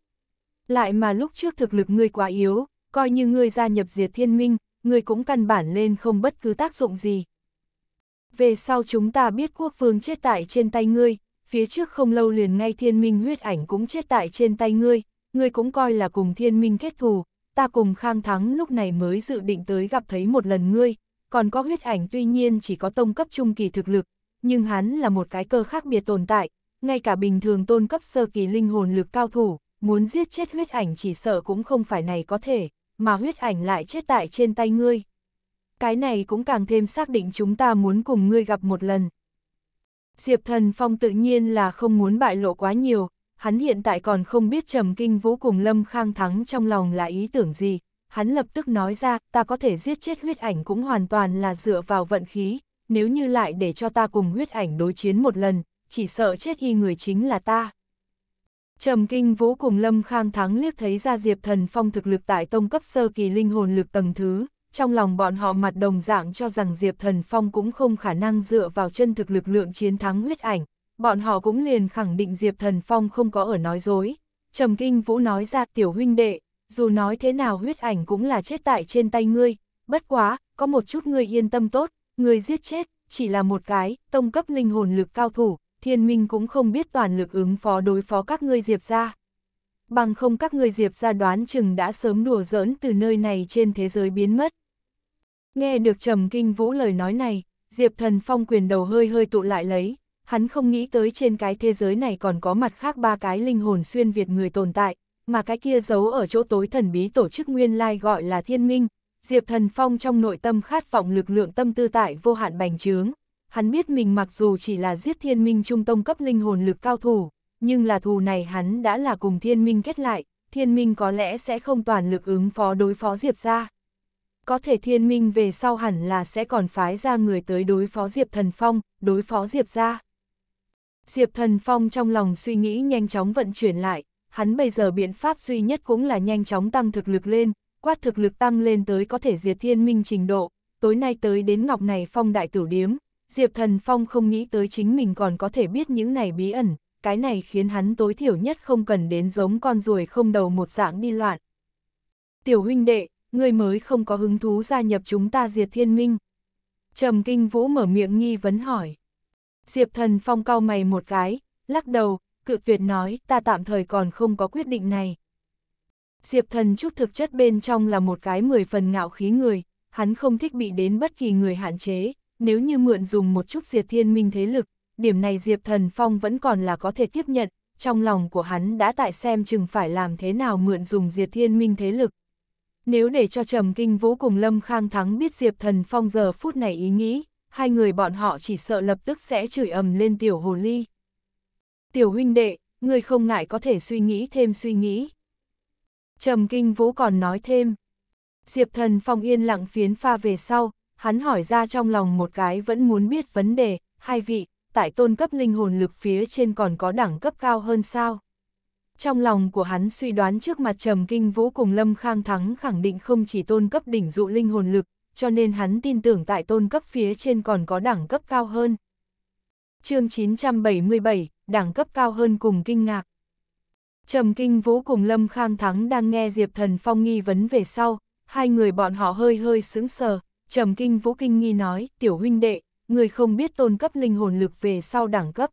Lại mà lúc trước thực lực ngươi quá yếu, coi như ngươi gia nhập diệt thiên minh, ngươi cũng căn bản lên không bất cứ tác dụng gì. Về sau chúng ta biết quốc vương chết tại trên tay ngươi, phía trước không lâu liền ngay thiên minh huyết ảnh cũng chết tại trên tay ngươi, ngươi cũng coi là cùng thiên minh kết thù, ta cùng Khang Thắng lúc này mới dự định tới gặp thấy một lần ngươi, còn có huyết ảnh tuy nhiên chỉ có tông cấp trung kỳ thực lực, nhưng hắn là một cái cơ khác biệt tồn tại, ngay cả bình thường tôn cấp sơ kỳ linh hồn lực cao thủ, muốn giết chết huyết ảnh chỉ sợ cũng không phải này có thể, mà huyết ảnh lại chết tại trên tay ngươi. Cái này cũng càng thêm xác định chúng ta muốn cùng ngươi gặp một lần. Diệp Thần Phong tự nhiên là không muốn bại lộ quá nhiều, hắn hiện tại còn không biết Trầm Kinh Vũ cùng Lâm Khang Thắng trong lòng là ý tưởng gì, hắn lập tức nói ra, ta có thể giết chết huyết ảnh cũng hoàn toàn là dựa vào vận khí, nếu như lại để cho ta cùng huyết ảnh đối chiến một lần, chỉ sợ chết y người chính là ta. Trầm Kinh Vũ cùng Lâm Khang Thắng liếc thấy ra Diệp Thần Phong thực lực tại tông cấp sơ kỳ linh hồn lực tầng thứ, trong lòng bọn họ mặt đồng dạng cho rằng Diệp Thần Phong cũng không khả năng dựa vào chân thực lực lượng chiến thắng huyết ảnh, bọn họ cũng liền khẳng định Diệp Thần Phong không có ở nói dối. Trầm Kinh Vũ nói ra tiểu huynh đệ, dù nói thế nào huyết ảnh cũng là chết tại trên tay ngươi, bất quá, có một chút ngươi yên tâm tốt, ngươi giết chết, chỉ là một cái, tông cấp linh hồn lực cao thủ, thiên minh cũng không biết toàn lực ứng phó đối phó các ngươi Diệp ra. Bằng không các ngươi Diệp ra đoán chừng đã sớm đùa giỡn từ nơi này trên thế giới biến mất. Nghe được Trầm Kinh Vũ lời nói này, Diệp Thần Phong quyền đầu hơi hơi tụ lại lấy, hắn không nghĩ tới trên cái thế giới này còn có mặt khác ba cái linh hồn xuyên Việt người tồn tại, mà cái kia giấu ở chỗ tối thần bí tổ chức nguyên lai gọi là thiên minh, Diệp Thần Phong trong nội tâm khát vọng lực lượng tâm tư tại vô hạn bành trướng. Hắn biết mình mặc dù chỉ là giết thiên minh trung tông cấp linh hồn lực cao thủ, nhưng là thù này hắn đã là cùng thiên minh kết lại, thiên minh có lẽ sẽ không toàn lực ứng phó đối phó Diệp ra. Có thể thiên minh về sau hẳn là sẽ còn phái ra người tới đối phó Diệp Thần Phong, đối phó Diệp ra. Diệp Thần Phong trong lòng suy nghĩ nhanh chóng vận chuyển lại, hắn bây giờ biện pháp duy nhất cũng là nhanh chóng tăng thực lực lên, quát thực lực tăng lên tới có thể diệt thiên minh trình độ, tối nay tới đến ngọc này phong đại tử điếm, Diệp Thần Phong không nghĩ tới chính mình còn có thể biết những này bí ẩn, cái này khiến hắn tối thiểu nhất không cần đến giống con ruồi không đầu một dạng đi loạn. Tiểu huynh đệ, người mới không có hứng thú gia nhập chúng ta diệt thiên minh. Trầm Kinh Vũ mở miệng nghi vấn hỏi. Diệp Thần Phong cao mày một cái, lắc đầu, cự tuyệt nói ta tạm thời còn không có quyết định này. Diệp Thần Trúc thực chất bên trong là một cái mười phần ngạo khí người, hắn không thích bị đến bất kỳ người hạn chế, nếu như mượn dùng một chút diệt thiên minh thế lực, điểm này Diệp Thần Phong vẫn còn là có thể tiếp nhận, trong lòng của hắn đã tại xem chừng phải làm thế nào mượn dùng diệt thiên minh thế lực. Nếu để cho Trầm Kinh Vũ cùng Lâm Khang Thắng biết Diệp Thần Phong giờ phút này ý nghĩ, hai người bọn họ chỉ sợ lập tức sẽ chửi ầm lên tiểu hồ ly. Tiểu huynh đệ, người không ngại có thể suy nghĩ thêm suy nghĩ. Trầm Kinh Vũ còn nói thêm. Diệp thần phong yên lặng phiến pha về sau, hắn hỏi ra trong lòng một cái vẫn muốn biết vấn đề, hai vị, tại tôn cấp linh hồn lực phía trên còn có đẳng cấp cao hơn sao? Trong lòng của hắn suy đoán trước mặt Trầm Kinh Vũ cùng Lâm Khang Thắng khẳng định không chỉ tôn cấp đỉnh dụ linh hồn lực, cho nên hắn tin tưởng tại tôn cấp phía trên còn có đẳng cấp cao hơn. chương 977, đẳng cấp cao hơn cùng kinh ngạc. Trầm Kinh Vũ cùng Lâm Khang Thắng đang nghe Diệp Thần Phong nghi vấn về sau, hai người bọn họ hơi hơi sững sờ, Trầm Kinh Vũ kinh nghi nói, tiểu huynh đệ, người không biết tôn cấp linh hồn lực về sau đẳng cấp.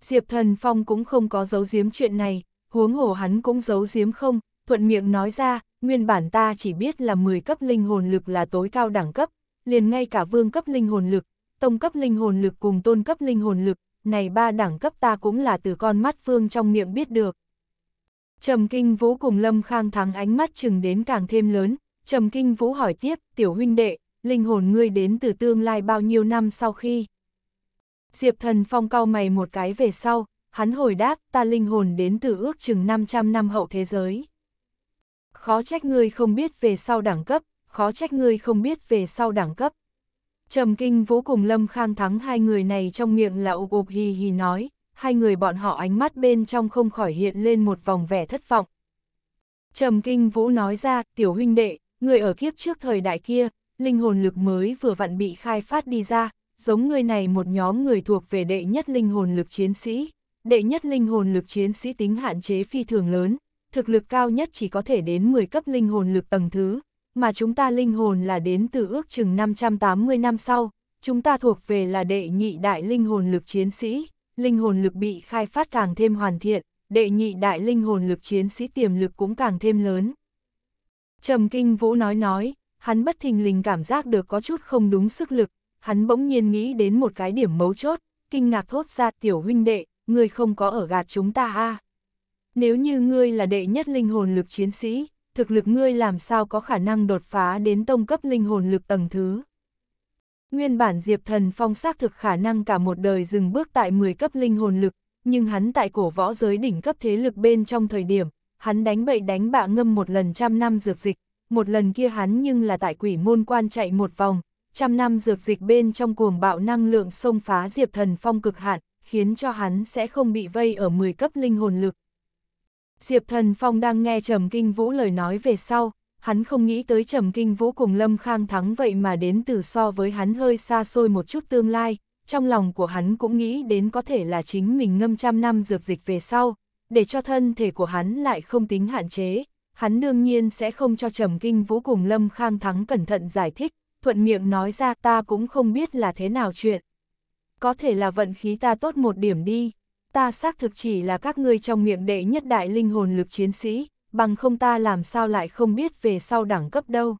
Diệp Thần Phong cũng không có giấu giếm chuyện này, huống hồ hắn cũng giấu giếm không, thuận miệng nói ra, nguyên bản ta chỉ biết là 10 cấp linh hồn lực là tối cao đẳng cấp, liền ngay cả vương cấp linh hồn lực, tông cấp linh hồn lực cùng tôn cấp linh hồn lực, này ba đẳng cấp ta cũng là từ con mắt phương trong miệng biết được. Trầm Kinh Vũ cùng Lâm Khang thắng ánh mắt chừng đến càng thêm lớn, Trầm Kinh Vũ hỏi tiếp, tiểu huynh đệ, linh hồn ngươi đến từ tương lai bao nhiêu năm sau khi? Diệp Thần Phong cau mày một cái về sau, hắn hồi đáp, ta linh hồn đến từ ước chừng 500 năm hậu thế giới khó trách ngươi không biết về sau đẳng cấp, khó trách ngươi không biết về sau đẳng cấp. Trầm Kinh Vũ cùng Lâm Khang Thắng hai người này trong miệng là ục ục hì hì nói, hai người bọn họ ánh mắt bên trong không khỏi hiện lên một vòng vẻ thất vọng. Trầm Kinh Vũ nói ra, tiểu huynh đệ, người ở kiếp trước thời đại kia, linh hồn lực mới vừa vặn bị khai phát đi ra, giống người này một nhóm người thuộc về đệ nhất linh hồn lực chiến sĩ. Đệ nhất linh hồn lực chiến sĩ tính hạn chế phi thường lớn, thực lực cao nhất chỉ có thể đến 10 cấp linh hồn lực tầng thứ, mà chúng ta linh hồn là đến từ ước chừng 580 năm sau, chúng ta thuộc về là đệ nhị đại linh hồn lực chiến sĩ, linh hồn lực bị khai phát càng thêm hoàn thiện, đệ nhị đại linh hồn lực chiến sĩ tiềm lực cũng càng thêm lớn. Trầm Kinh Vũ nói nói, hắn bất thình lình cảm giác được có chút không đúng sức lực, hắn bỗng nhiên nghĩ đến một cái điểm mấu chốt, kinh ngạc thốt ra tiểu huynh đệ, người không có ở gạt chúng ta a à. Nếu như ngươi là đệ nhất linh hồn lực chiến sĩ, thực lực ngươi làm sao có khả năng đột phá đến tông cấp linh hồn lực tầng thứ. Nguyên bản Diệp Thần Phong xác thực khả năng cả một đời dừng bước tại 10 cấp linh hồn lực, nhưng hắn tại cổ võ giới đỉnh cấp thế lực bên trong thời điểm, hắn đánh bậy đánh bạ ngâm một lần trăm năm dược dịch, một lần kia hắn nhưng là tại quỷ môn quan chạy một vòng, trăm năm dược dịch bên trong cuồng bạo năng lượng xông phá Diệp Thần Phong cực hạn, khiến cho hắn sẽ không bị vây ở 10 cấp linh hồn lực. Diệp Thần Phong đang nghe Trầm Kinh Vũ lời nói về sau, hắn không nghĩ tới Trầm Kinh Vũ cùng Lâm Khang thắng vậy mà đến từ so với hắn hơi xa xôi một chút tương lai, trong lòng của hắn cũng nghĩ đến có thể là chính mình ngâm trăm năm dược dịch về sau, để cho thân thể của hắn lại không tính hạn chế, hắn đương nhiên sẽ không cho Trầm Kinh Vũ cùng Lâm Khang thắng cẩn thận giải thích, thuận miệng nói ra ta cũng không biết là thế nào chuyện. Có thể là vận khí ta tốt một điểm đi ta xác thực chỉ là các ngươi trong miệng đệ nhất đại linh hồn lực chiến sĩ, bằng không ta làm sao lại không biết về sau đẳng cấp đâu.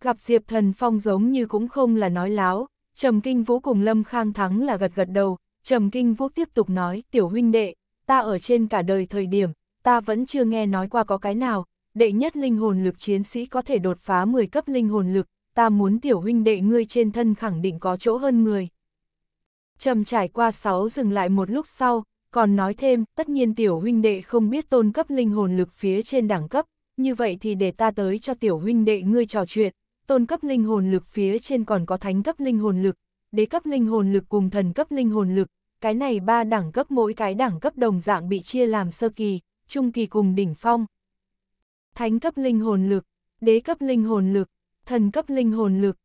Gặp Diệp Thần Phong giống như cũng không là nói láo, Trầm Kinh Vũ cùng Lâm Khang Thắng là gật gật đầu, Trầm Kinh Vũ tiếp tục nói, tiểu huynh đệ, ta ở trên cả đời thời điểm, ta vẫn chưa nghe nói qua có cái nào, đệ nhất linh hồn lực chiến sĩ có thể đột phá 10 cấp linh hồn lực, ta muốn tiểu huynh đệ ngươi trên thân khẳng định có chỗ hơn người trầm trải qua sáu dừng lại một lúc sau, còn nói thêm, tất nhiên tiểu huynh đệ không biết tôn cấp linh hồn lực phía trên đẳng cấp, như vậy thì để ta tới cho tiểu huynh đệ ngươi trò chuyện, tôn cấp linh hồn lực phía trên còn có thánh cấp linh hồn lực, đế cấp linh hồn lực cùng thần cấp linh hồn lực, cái này ba đẳng cấp mỗi cái đẳng cấp đồng dạng bị chia làm sơ kỳ, trung kỳ cùng đỉnh phong. Thánh cấp linh hồn lực, đế cấp linh hồn lực, thần cấp linh hồn lực.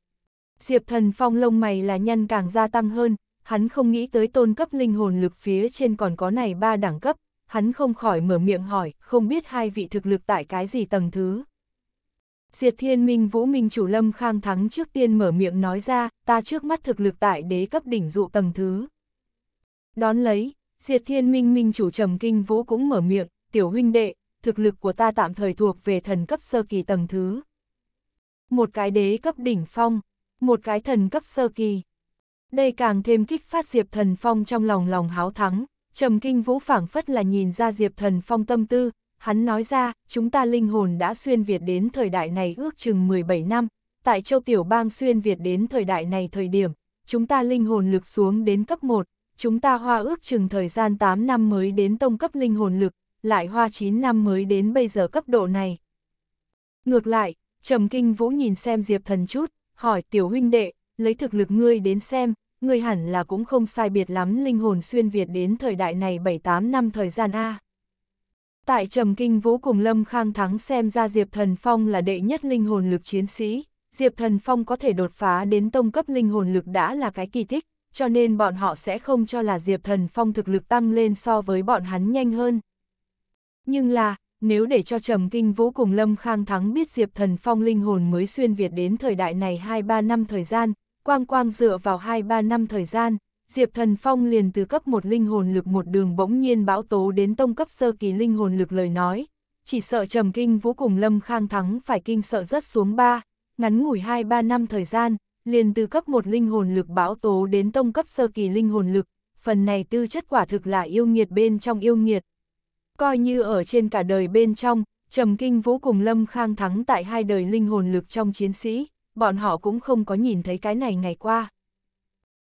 Diệp thần phong lông mày là nhân càng gia tăng hơn, hắn không nghĩ tới tôn cấp linh hồn lực phía trên còn có này ba đẳng cấp, hắn không khỏi mở miệng hỏi, không biết hai vị thực lực tại cái gì tầng thứ. Diệt thiên minh vũ minh chủ lâm khang thắng trước tiên mở miệng nói ra, ta trước mắt thực lực tại đế cấp đỉnh dụ tầng thứ. Đón lấy, diệt thiên minh minh chủ trầm kinh vũ cũng mở miệng, tiểu huynh đệ, thực lực của ta tạm thời thuộc về thần cấp sơ kỳ tầng thứ. Một cái đế cấp đỉnh phong, một cái thần cấp sơ kỳ đây càng thêm kích phát Diệp Thần Phong trong lòng lòng háo thắng, Trầm Kinh Vũ phảng phất là nhìn ra Diệp Thần Phong tâm tư, hắn nói ra, chúng ta linh hồn đã xuyên Việt đến thời đại này ước chừng 17 năm, tại châu tiểu bang xuyên Việt đến thời đại này thời điểm, chúng ta linh hồn lực xuống đến cấp 1, chúng ta hoa ước chừng thời gian 8 năm mới đến tông cấp linh hồn lực, lại hoa 9 năm mới đến bây giờ cấp độ này. Ngược lại, Trầm Kinh Vũ nhìn xem Diệp Thần chút, hỏi tiểu huynh đệ, lấy thực lực ngươi đến xem, người hẳn là cũng không sai biệt lắm linh hồn xuyên Việt đến thời đại này 7-8 năm thời gian A. Tại Trầm Kinh Vũ cùng Lâm Khang Thắng xem ra Diệp Thần Phong là đệ nhất linh hồn lực chiến sĩ, Diệp Thần Phong có thể đột phá đến tông cấp linh hồn lực đã là cái kỳ tích, cho nên bọn họ sẽ không cho là Diệp Thần Phong thực lực tăng lên so với bọn hắn nhanh hơn. Nhưng là, nếu để cho Trầm Kinh Vũ cùng Lâm Khang Thắng biết Diệp Thần Phong linh hồn mới xuyên Việt đến thời đại này 2-3 năm thời gian, quang quang dựa vào 2-3 năm thời gian, Diệp Thần Phong liền từ cấp một linh hồn lực một đường bỗng nhiên bão tố đến tông cấp sơ kỳ linh hồn lực lời nói, chỉ sợ Trầm Kinh Vũ cùng Lâm Khang Thắng phải kinh sợ rất xuống ba, ngắn ngủi 2-3 năm thời gian, liền từ cấp một linh hồn lực bão tố đến tông cấp sơ kỳ linh hồn lực, phần này tư chất quả thực là yêu nghiệt bên trong yêu nghiệt. Coi như ở trên cả đời bên trong, Trầm Kinh Vũ cùng Lâm Khang Thắng tại hai đời linh hồn lực trong chiến sĩ, bọn họ cũng không có nhìn thấy cái này ngày qua.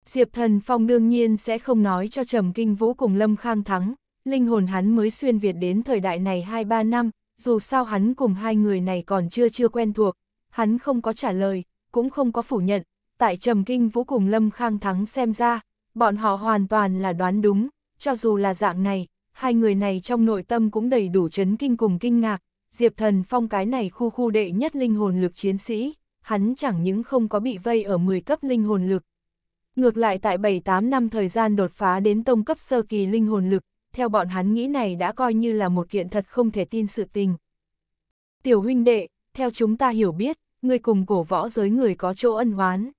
Diệp Thần Phong đương nhiên sẽ không nói cho Trầm Kinh Vũ cùng Lâm Khang thắng, linh hồn hắn mới xuyên Việt đến thời đại này 2-3 năm, dù sao hắn cùng hai người này còn chưa chưa quen thuộc, hắn không có trả lời, cũng không có phủ nhận, tại Trầm Kinh Vũ cùng Lâm Khang thắng xem ra, bọn họ hoàn toàn là đoán đúng, cho dù là dạng này, hai người này trong nội tâm cũng đầy đủ chấn kinh cùng kinh ngạc, Diệp Thần Phong cái này khu khu đệ nhất linh hồn lực chiến sĩ hắn chẳng những không có bị vây ở 10 cấp linh hồn lực. Ngược lại tại 7-8 năm thời gian đột phá đến tông cấp sơ kỳ linh hồn lực, theo bọn hắn nghĩ này đã coi như là một kiện thật không thể tin sự tình. Tiểu huynh đệ, theo chúng ta hiểu biết, người cùng cổ võ giới người có chỗ ân oán.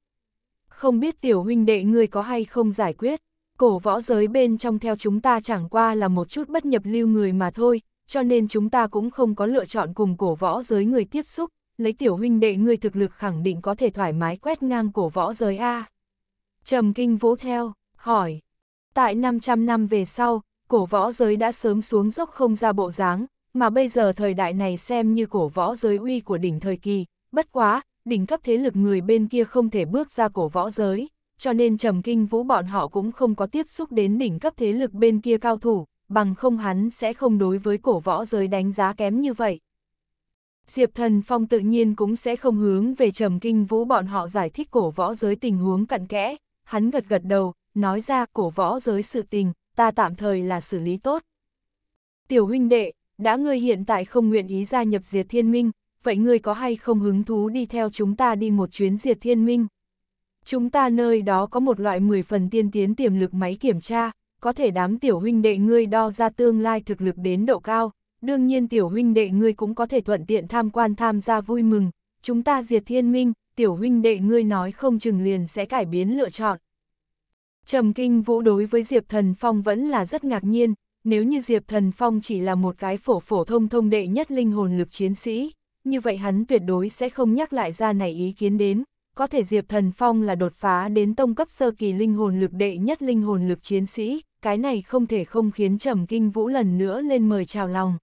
Không biết tiểu huynh đệ người có hay không giải quyết, cổ võ giới bên trong theo chúng ta chẳng qua là một chút bất nhập lưu người mà thôi, cho nên chúng ta cũng không có lựa chọn cùng cổ võ giới người tiếp xúc, lấy tiểu huynh đệ ngươi thực lực khẳng định có thể thoải mái quét ngang cổ võ giới A. Trầm kinh vũ theo, hỏi. Tại 500 năm về sau, cổ võ giới đã sớm xuống dốc không ra bộ dáng, mà bây giờ thời đại này xem như cổ võ giới uy của đỉnh thời kỳ, bất quá, đỉnh cấp thế lực người bên kia không thể bước ra cổ võ giới, cho nên trầm kinh vũ bọn họ cũng không có tiếp xúc đến đỉnh cấp thế lực bên kia cao thủ, bằng không hắn sẽ không đối với cổ võ giới đánh giá kém như vậy. Diệp Thần Phong tự nhiên cũng sẽ không hướng về Trầm Kinh Vũ bọn họ giải thích cổ võ giới tình huống cặn kẽ, hắn gật gật đầu, nói ra cổ võ giới sự tình, ta tạm thời là xử lý tốt. Tiểu huynh đệ, đã ngươi hiện tại không nguyện ý gia nhập Diệt Thiên Minh, vậy ngươi có hay không hứng thú đi theo chúng ta đi một chuyến Diệt Thiên Minh? Chúng ta nơi đó có một loại 10 phần tiên tiến tiềm lực máy kiểm tra, có thể đám tiểu huynh đệ ngươi đo ra tương lai thực lực đến độ cao, đương nhiên tiểu huynh đệ ngươi cũng có thể thuận tiện tham quan tham gia vui mừng, chúng ta diệt thiên minh, tiểu huynh đệ ngươi nói không chừng liền sẽ cải biến lựa chọn. Trầm Kinh Vũ đối với Diệp Thần Phong vẫn là rất ngạc nhiên, nếu như Diệp Thần Phong chỉ là một cái phổ phổ thông thông đệ nhất linh hồn lực chiến sĩ, như vậy hắn tuyệt đối sẽ không nhắc lại ra này ý kiến đến, có thể Diệp Thần Phong là đột phá đến tông cấp sơ kỳ linh hồn lực đệ nhất linh hồn lực chiến sĩ, cái này không thể không khiến Trầm Kinh Vũ lần nữa lên mời chào lòng.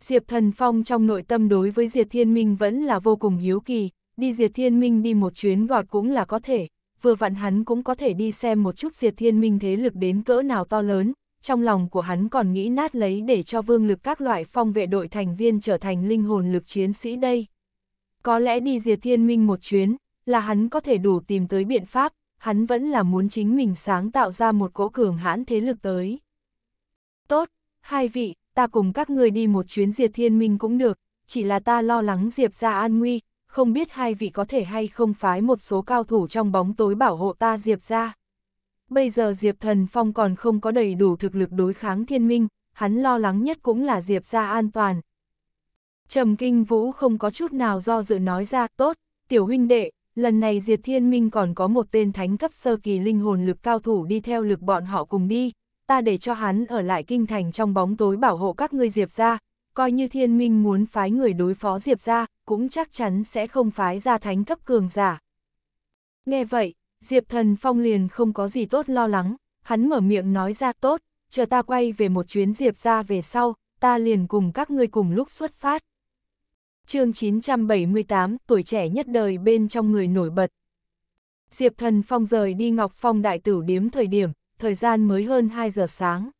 Diệp Thần Phong trong nội tâm đối với Diệp Thiên Minh vẫn là vô cùng hiếu kỳ, đi Diệp Thiên Minh đi một chuyến gọt cũng là có thể, vừa vặn hắn cũng có thể đi xem một chút Diệp Thiên Minh thế lực đến cỡ nào to lớn, trong lòng của hắn còn nghĩ nát lấy để cho vương lực các loại phong vệ đội thành viên trở thành linh hồn lực chiến sĩ đây. Có lẽ đi Diệp Thiên Minh một chuyến, là hắn có thể đủ tìm tới biện pháp, hắn vẫn là muốn chính mình sáng tạo ra một cỗ cường hãn thế lực tới. Tốt, hai vị, ta cùng các người đi một chuyến diệt thiên minh cũng được, chỉ là ta lo lắng diệp ra an nguy, không biết hai vị có thể hay không phái một số cao thủ trong bóng tối bảo hộ ta diệp ra. Bây giờ diệp thần phong còn không có đầy đủ thực lực đối kháng thiên minh, hắn lo lắng nhất cũng là diệp ra an toàn. Trầm kinh vũ không có chút nào do dự nói ra, tốt, tiểu huynh đệ, lần này diệt thiên minh còn có một tên thánh cấp sơ kỳ linh hồn lực cao thủ đi theo lực bọn họ cùng đi, ta để cho hắn ở lại kinh thành trong bóng tối bảo hộ các ngươi Diệp ra, coi như thiên minh muốn phái người đối phó Diệp ra, cũng chắc chắn sẽ không phái ra thánh cấp cường giả. Nghe vậy, Diệp thần phong liền không có gì tốt lo lắng, hắn mở miệng nói ra tốt, chờ ta quay về một chuyến Diệp ra về sau, ta liền cùng các ngươi cùng lúc xuất phát. chương 978, tuổi trẻ nhất đời bên trong người nổi bật. Diệp thần phong rời đi Ngọc Phong đại tử điếm thời điểm, thời gian mới hơn 2 giờ sáng.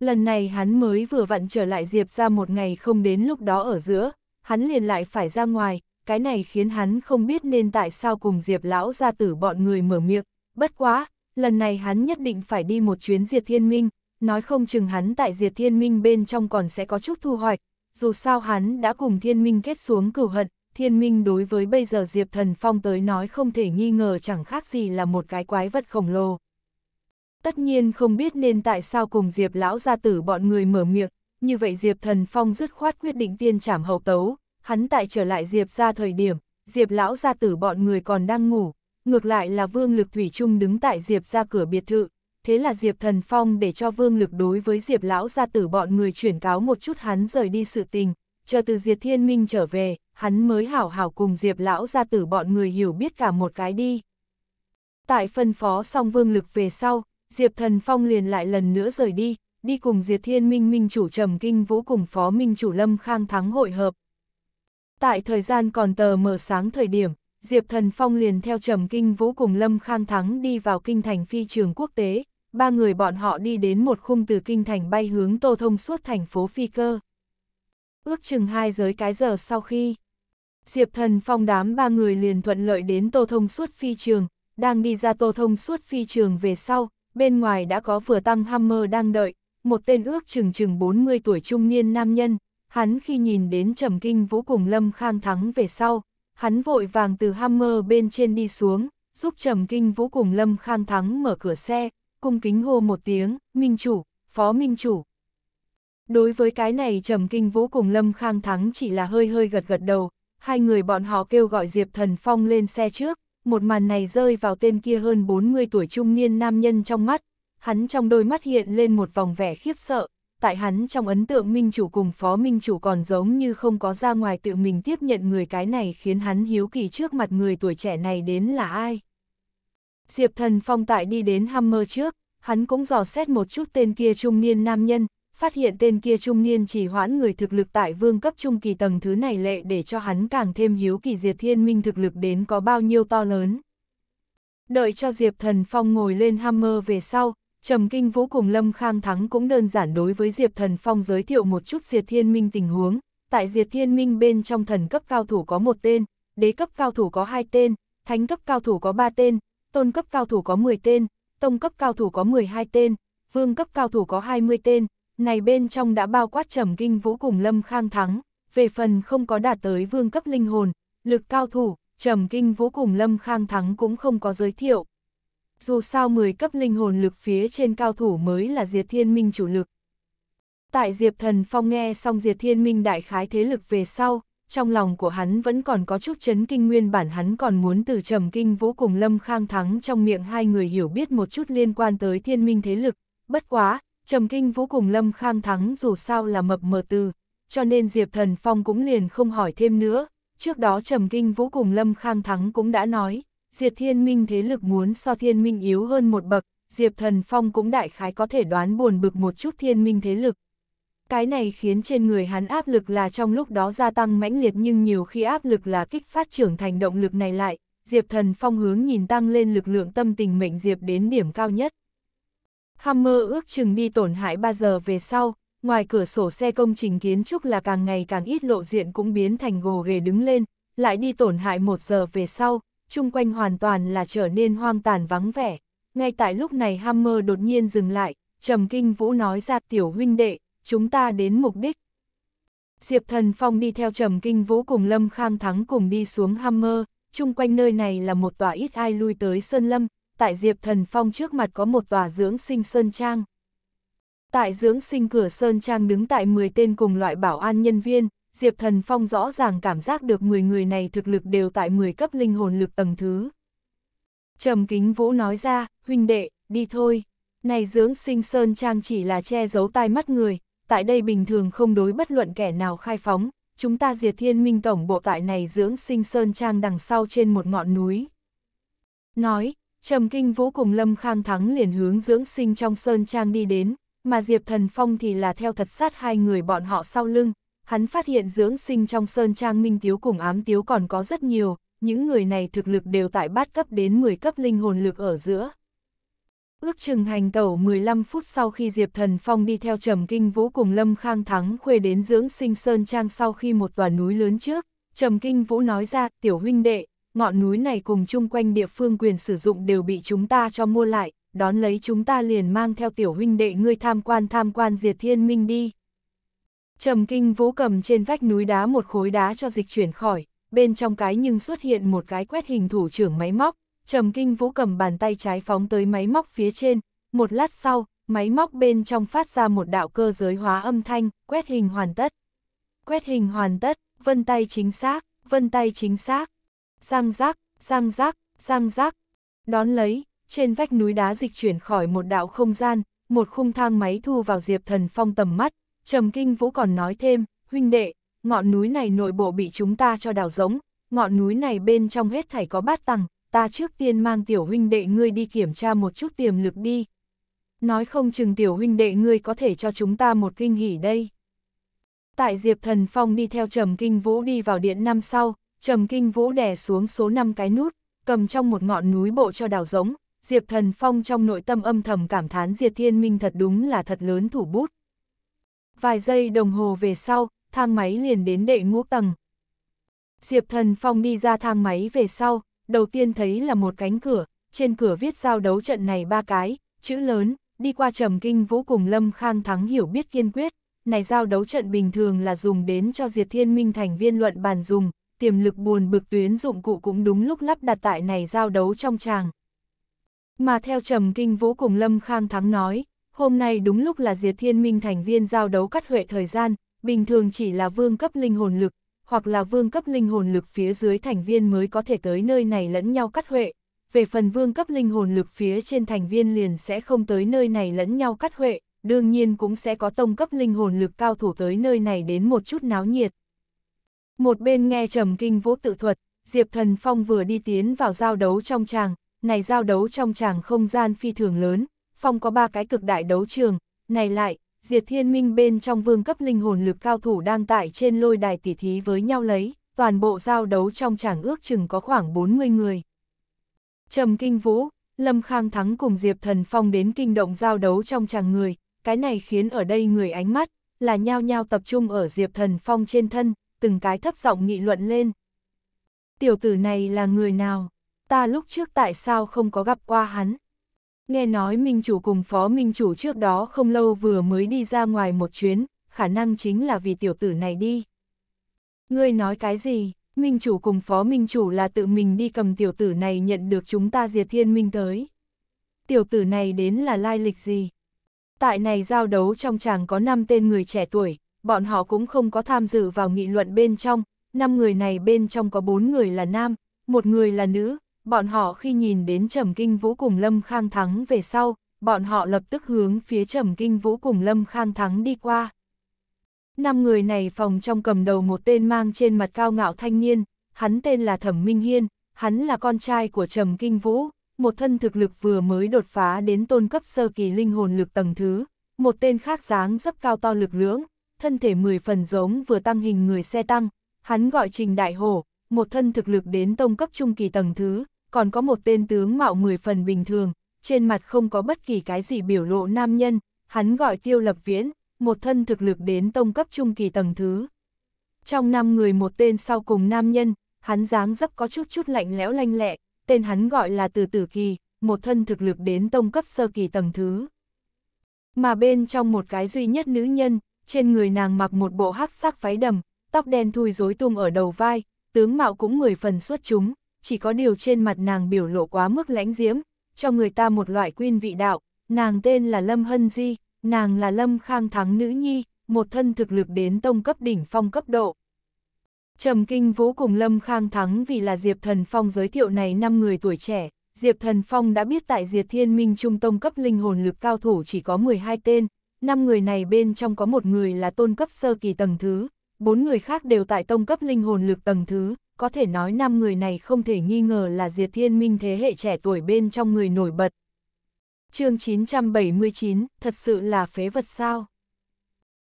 Lần này hắn mới vừa vặn trở lại Diệp ra một ngày không đến lúc đó ở giữa, hắn liền lại phải ra ngoài, cái này khiến hắn không biết nên tại sao cùng Diệp lão ra tử bọn người mở miệng, bất quá, lần này hắn nhất định phải đi một chuyến Diệt Thiên Minh, nói không chừng hắn tại Diệt Thiên Minh bên trong còn sẽ có chút thu hoạch, dù sao hắn đã cùng Thiên Minh kết xuống cửu hận, Thiên Minh đối với bây giờ Diệp Thần Phong tới nói không thể nghi ngờ chẳng khác gì là một cái quái vật khổng lồ. Tất nhiên không biết nên tại sao cùng Diệp lão gia tử bọn người mở miệng, như vậy Diệp Thần Phong dứt khoát quyết định tiên trảm hậu tấu, hắn tại trở lại Diệp ra thời điểm, Diệp lão gia tử bọn người còn đang ngủ, ngược lại là Vương Lực Thủy Trung đứng tại Diệp ra cửa biệt thự, thế là Diệp Thần Phong để cho Vương Lực đối với Diệp lão gia tử bọn người chuyển cáo một chút hắn rời đi sự tình, chờ từ Diệp Thiên Minh trở về, hắn mới hảo hảo cùng Diệp lão gia tử bọn người hiểu biết cả một cái đi. Tại phân phó xong Vương Lực về sau, Diệp Thần Phong liền lại lần nữa rời đi, đi cùng Diệt Thiên Minh Minh chủ Trầm Kinh Vũ cùng Phó Minh chủ Lâm Khang Thắng hội hợp. Tại thời gian còn tờ mở sáng thời điểm, Diệp Thần Phong liền theo Trầm Kinh Vũ cùng Lâm Khang Thắng đi vào kinh thành phi trường quốc tế, ba người bọn họ đi đến một khung từ kinh thành bay hướng tô thông suốt thành phố phi cơ. Ước chừng hai giới cái giờ sau khi, Diệp Thần Phong đám ba người liền thuận lợi đến tô thông suốt phi trường, đang đi ra tô thông suốt phi trường về sau, bên ngoài đã có vừa tăng Hammer đang đợi, một tên ước chừng chừng 40 tuổi trung niên nam nhân, hắn khi nhìn đến Trầm Kinh Vũ cùng Lâm Khang Thắng về sau, hắn vội vàng từ Hammer bên trên đi xuống, giúp Trầm Kinh Vũ cùng Lâm Khang Thắng mở cửa xe, cung kính hô một tiếng, Minh Chủ, Phó Minh Chủ. Đối với cái này Trầm Kinh Vũ cùng Lâm Khang Thắng chỉ là hơi hơi gật gật đầu, hai người bọn họ kêu gọi Diệp Thần Phong lên xe trước, một màn này rơi vào tên kia hơn 40 tuổi trung niên nam nhân trong mắt, hắn trong đôi mắt hiện lên một vòng vẻ khiếp sợ, tại hắn trong ấn tượng minh chủ cùng phó minh chủ còn giống như không có ra ngoài tự mình tiếp nhận người cái này khiến hắn hiếu kỳ trước mặt người tuổi trẻ này đến là ai. Diệp thần phong tại đi đến Hammer trước, hắn cũng dò xét một chút tên kia trung niên nam nhân, phát hiện tên kia trung niên chỉ hoãn người thực lực tại vương cấp trung kỳ tầng thứ này lệ để cho hắn càng thêm hiếu kỳ diệt Thiên Minh thực lực đến có bao nhiêu to lớn. Đợi cho Diệp Thần Phong ngồi lên Hammer về sau, Trầm Kinh Vũ cùng Lâm Khang Thắng cũng đơn giản đối với Diệp Thần Phong giới thiệu một chút diệt Thiên Minh tình huống. Tại diệt Thiên Minh bên trong thần cấp cao thủ có một tên, đế cấp cao thủ có hai tên, thánh cấp cao thủ có ba tên, tôn cấp cao thủ có 10 tên, tông cấp cao thủ có 12 tên, vương cấp cao thủ có 20 tên, này bên trong đã bao quát trầm kinh vũ cùng Lâm Khang Thắng, về phần không có đạt tới vương cấp linh hồn, lực cao thủ, trầm kinh vũ cùng Lâm Khang Thắng cũng không có giới thiệu. Dù sao 10 cấp linh hồn lực phía trên cao thủ mới là Diệt Thiên Minh chủ lực. Tại Diệp Thần Phong nghe xong Diệt Thiên Minh đại khái thế lực về sau, trong lòng của hắn vẫn còn có chút chấn kinh nguyên bản hắn còn muốn từ trầm kinh vũ cùng Lâm Khang Thắng trong miệng hai người hiểu biết một chút liên quan tới thiên minh thế lực, bất quá, Trầm Kinh Vũ cùng Lâm Khang Thắng dù sao là mập mờ từ, cho nên Diệp Thần Phong cũng liền không hỏi thêm nữa. Trước đó Trầm Kinh Vũ cùng Lâm Khang Thắng cũng đã nói, Diệp Thiên Minh thế lực muốn so Thiên Minh yếu hơn một bậc, Diệp Thần Phong cũng đại khái có thể đoán buồn bực một chút Thiên Minh thế lực. Cái này khiến trên người hắn áp lực là trong lúc đó gia tăng mãnh liệt nhưng nhiều khi áp lực là kích phát trưởng thành động lực này lại, Diệp Thần Phong hướng nhìn tăng lên lực lượng tâm tình mệnh Diệp đến điểm cao nhất. Hammer ước chừng đi tổn hại 3 giờ về sau, ngoài cửa sổ xe công trình kiến trúc là càng ngày càng ít lộ diện cũng biến thành gồ ghề đứng lên, lại đi tổn hại 1 giờ về sau, chung quanh hoàn toàn là trở nên hoang tàn vắng vẻ. Ngay tại lúc này Hammer đột nhiên dừng lại, trầm kinh vũ nói ra tiểu huynh đệ, chúng ta đến mục đích. Diệp Thần Phong đi theo Trầm Kinh Vũ cùng Lâm Khang Thắng cùng đi xuống Hammer, chung quanh nơi này là một tòa ít ai lui tới Sơn Lâm, tại Diệp Thần Phong trước mặt có một tòa dưỡng sinh Sơn Trang. Tại dưỡng sinh cửa Sơn Trang đứng tại 10 tên cùng loại bảo an nhân viên, Diệp Thần Phong rõ ràng cảm giác được 10 người này thực lực đều tại 10 cấp linh hồn lực tầng thứ. Trầm Kính Vũ nói ra, huynh đệ, đi thôi. Này dưỡng sinh Sơn Trang chỉ là che giấu tai mắt người, tại đây bình thường không đối bất luận kẻ nào khai phóng, chúng ta diệt thiên minh tổng bộ tại này dưỡng sinh Sơn Trang đằng sau trên một ngọn núi. Nói, Trầm Kinh Vũ cùng Lâm Khang Thắng liền hướng dưỡng sinh trong sơn trang đi đến, mà Diệp Thần Phong thì là theo thật sát hai người bọn họ sau lưng. Hắn phát hiện dưỡng sinh trong sơn trang minh tiếu cùng ám tiếu còn có rất nhiều, những người này thực lực đều tại bát cấp đến 10 cấp linh hồn lực ở giữa. Ước chừng hành tẩu 15 phút sau khi Diệp Thần Phong đi theo Trầm Kinh Vũ cùng Lâm Khang Thắng khuê đến dưỡng sinh sơn trang sau khi một tòa núi lớn trước, Trầm Kinh Vũ nói ra, tiểu huynh đệ, ngọn núi này cùng chung quanh địa phương quyền sử dụng đều bị chúng ta cho mua lại, đón lấy chúng ta liền mang theo tiểu huynh đệ ngươi tham quan tham quan diệt thiên minh đi. Trầm kinh vũ cầm trên vách núi đá một khối đá cho dịch chuyển khỏi, bên trong cái nhưng xuất hiện một cái quét hình thủ trưởng máy móc, trầm kinh vũ cầm bàn tay trái phóng tới máy móc phía trên, một lát sau, máy móc bên trong phát ra một đạo cơ giới hóa âm thanh, quét hình hoàn tất. Quét hình hoàn tất, vân tay chính xác, vân tay chính xác, răng rác, răng rác, răng rác. Đón lấy, trên vách núi đá dịch chuyển khỏi một đạo không gian, một khung thang máy thu vào Diệp Thần Phong tầm mắt, Trầm Kinh Vũ còn nói thêm, huynh đệ, ngọn núi này nội bộ bị chúng ta cho đào giống, ngọn núi này bên trong hết thảy có bát tầng, ta trước tiên mang tiểu huynh đệ ngươi đi kiểm tra một chút tiềm lực đi. Nói không chừng tiểu huynh đệ ngươi có thể cho chúng ta một kinh nghỉ đây. Tại Diệp Thần Phong đi theo Trầm Kinh Vũ đi vào điện năm sau, Trầm Kinh Vũ đè xuống số 5 cái nút, cầm trong một ngọn núi bộ cho đào giống, Diệp Thần Phong trong nội tâm âm thầm cảm thán Diệp Thiên Minh thật đúng là thật lớn thủ bút. Vài giây đồng hồ về sau, thang máy liền đến đệ ngũ tầng. Diệp Thần Phong đi ra thang máy về sau, đầu tiên thấy là một cánh cửa, trên cửa viết giao đấu trận này ba cái, chữ lớn, đi qua trầm kinh vũ cùng Lâm Khang Thắng hiểu biết kiên quyết, này giao đấu trận bình thường là dùng đến cho Diệt Thiên Minh thành viên luận bàn dùng, tiềm lực buồn bực tuyến dụng cụ cũng đúng lúc lắp đặt tại này giao đấu trong tràng. Mà theo Trầm Kinh Vũ cùng Lâm Khang Thắng nói, hôm nay đúng lúc là Diệt Thiên Minh thành viên giao đấu cắt huệ thời gian, bình thường chỉ là vương cấp linh hồn lực, hoặc là vương cấp linh hồn lực phía dưới thành viên mới có thể tới nơi này lẫn nhau cắt huệ. Về phần vương cấp linh hồn lực phía trên thành viên liền sẽ không tới nơi này lẫn nhau cắt huệ, đương nhiên cũng sẽ có tông cấp linh hồn lực cao thủ tới nơi này đến một chút náo nhiệt. Một bên nghe trầm kinh vũ tự thuật, Diệp Thần Phong vừa đi tiến vào giao đấu trong tràng, này giao đấu trong tràng không gian phi thường lớn, Phong có ba cái cực đại đấu trường, này lại, Diệt Thiên Minh bên trong vương cấp linh hồn lực cao thủ đang tại trên lôi đài tỉ thí với nhau lấy, toàn bộ giao đấu trong tràng ước chừng có khoảng 40 người. Trầm Kinh Vũ, Lâm Khang Thắng cùng Diệp Thần Phong đến kinh động giao đấu trong tràng người, cái này khiến ở đây người ánh mắt, là nhao nhao tập trung ở Diệp Thần Phong trên thân, từng cái thấp giọng nghị luận lên. Tiểu tử này là người nào? Ta lúc trước tại sao không có gặp qua hắn? Nghe nói Minh Chủ cùng Phó Minh Chủ trước đó không lâu vừa mới đi ra ngoài một chuyến, khả năng chính là vì tiểu tử này đi. Ngươi nói cái gì? Minh Chủ cùng Phó Minh Chủ là tự mình đi cầm tiểu tử này nhận được chúng ta diệt thiên minh tới. Tiểu tử này đến là lai lịch gì? Tại này giao đấu trong chàng có 5 tên người trẻ tuổi, bọn họ cũng không có tham dự vào nghị luận bên trong, năm người này bên trong có bốn người là nam, một người là nữ, bọn họ khi nhìn đến Trầm Kinh Vũ cùng Lâm Khang Thắng về sau, bọn họ lập tức hướng phía Trầm Kinh Vũ cùng Lâm Khang Thắng đi qua. Năm người này phòng trong cầm đầu một tên mang trên mặt cao ngạo thanh niên, hắn tên là Thẩm Minh Hiên, hắn là con trai của Trầm Kinh Vũ, một thân thực lực vừa mới đột phá đến tôn cấp sơ kỳ linh hồn lực tầng thứ, một tên khác dáng rất cao to lực lưỡng, thân thể mười phần giống vừa tăng hình người xe tăng, hắn gọi Trình Đại Hổ, một thân thực lực đến tông cấp trung kỳ tầng thứ, còn có một tên tướng mạo mười phần bình thường, trên mặt không có bất kỳ cái gì biểu lộ nam nhân, hắn gọi Tiêu Lập Viễn, một thân thực lực đến tông cấp trung kỳ tầng thứ. Trong năm người một tên sau cùng nam nhân, hắn dáng dấp có chút chút lạnh lẽo lanh lẹ, tên hắn gọi là Từ Tử Kỳ, một thân thực lực đến tông cấp sơ kỳ tầng thứ. Mà bên trong một cái duy nhất nữ nhân, trên người nàng mặc một bộ hắc sắc váy đầm, tóc đen thui rối tung ở đầu vai, tướng mạo cũng mười phần xuất chúng, chỉ có điều trên mặt nàng biểu lộ quá mức lãnh diễm, cho người ta một loại quyên vị đạo, nàng tên là Lâm Hân Di, nàng là Lâm Khang Thắng Nữ Nhi, một thân thực lực đến tông cấp đỉnh phong cấp độ. Trầm Kinh Vũ cùng Lâm Khang Thắng vì là Diệp Thần Phong giới thiệu này năm người tuổi trẻ, Diệp Thần Phong đã biết tại Diệt Thiên Minh Trung Tông cấp linh hồn lực cao thủ chỉ có 12 tên, năm người này bên trong có một người là tôn cấp sơ kỳ tầng thứ, bốn người khác đều tại tông cấp linh hồn lực tầng thứ, có thể nói năm người này không thể nghi ngờ là diệt thiên minh thế hệ trẻ tuổi bên trong người nổi bật. chương 979, thật sự là phế vật sao?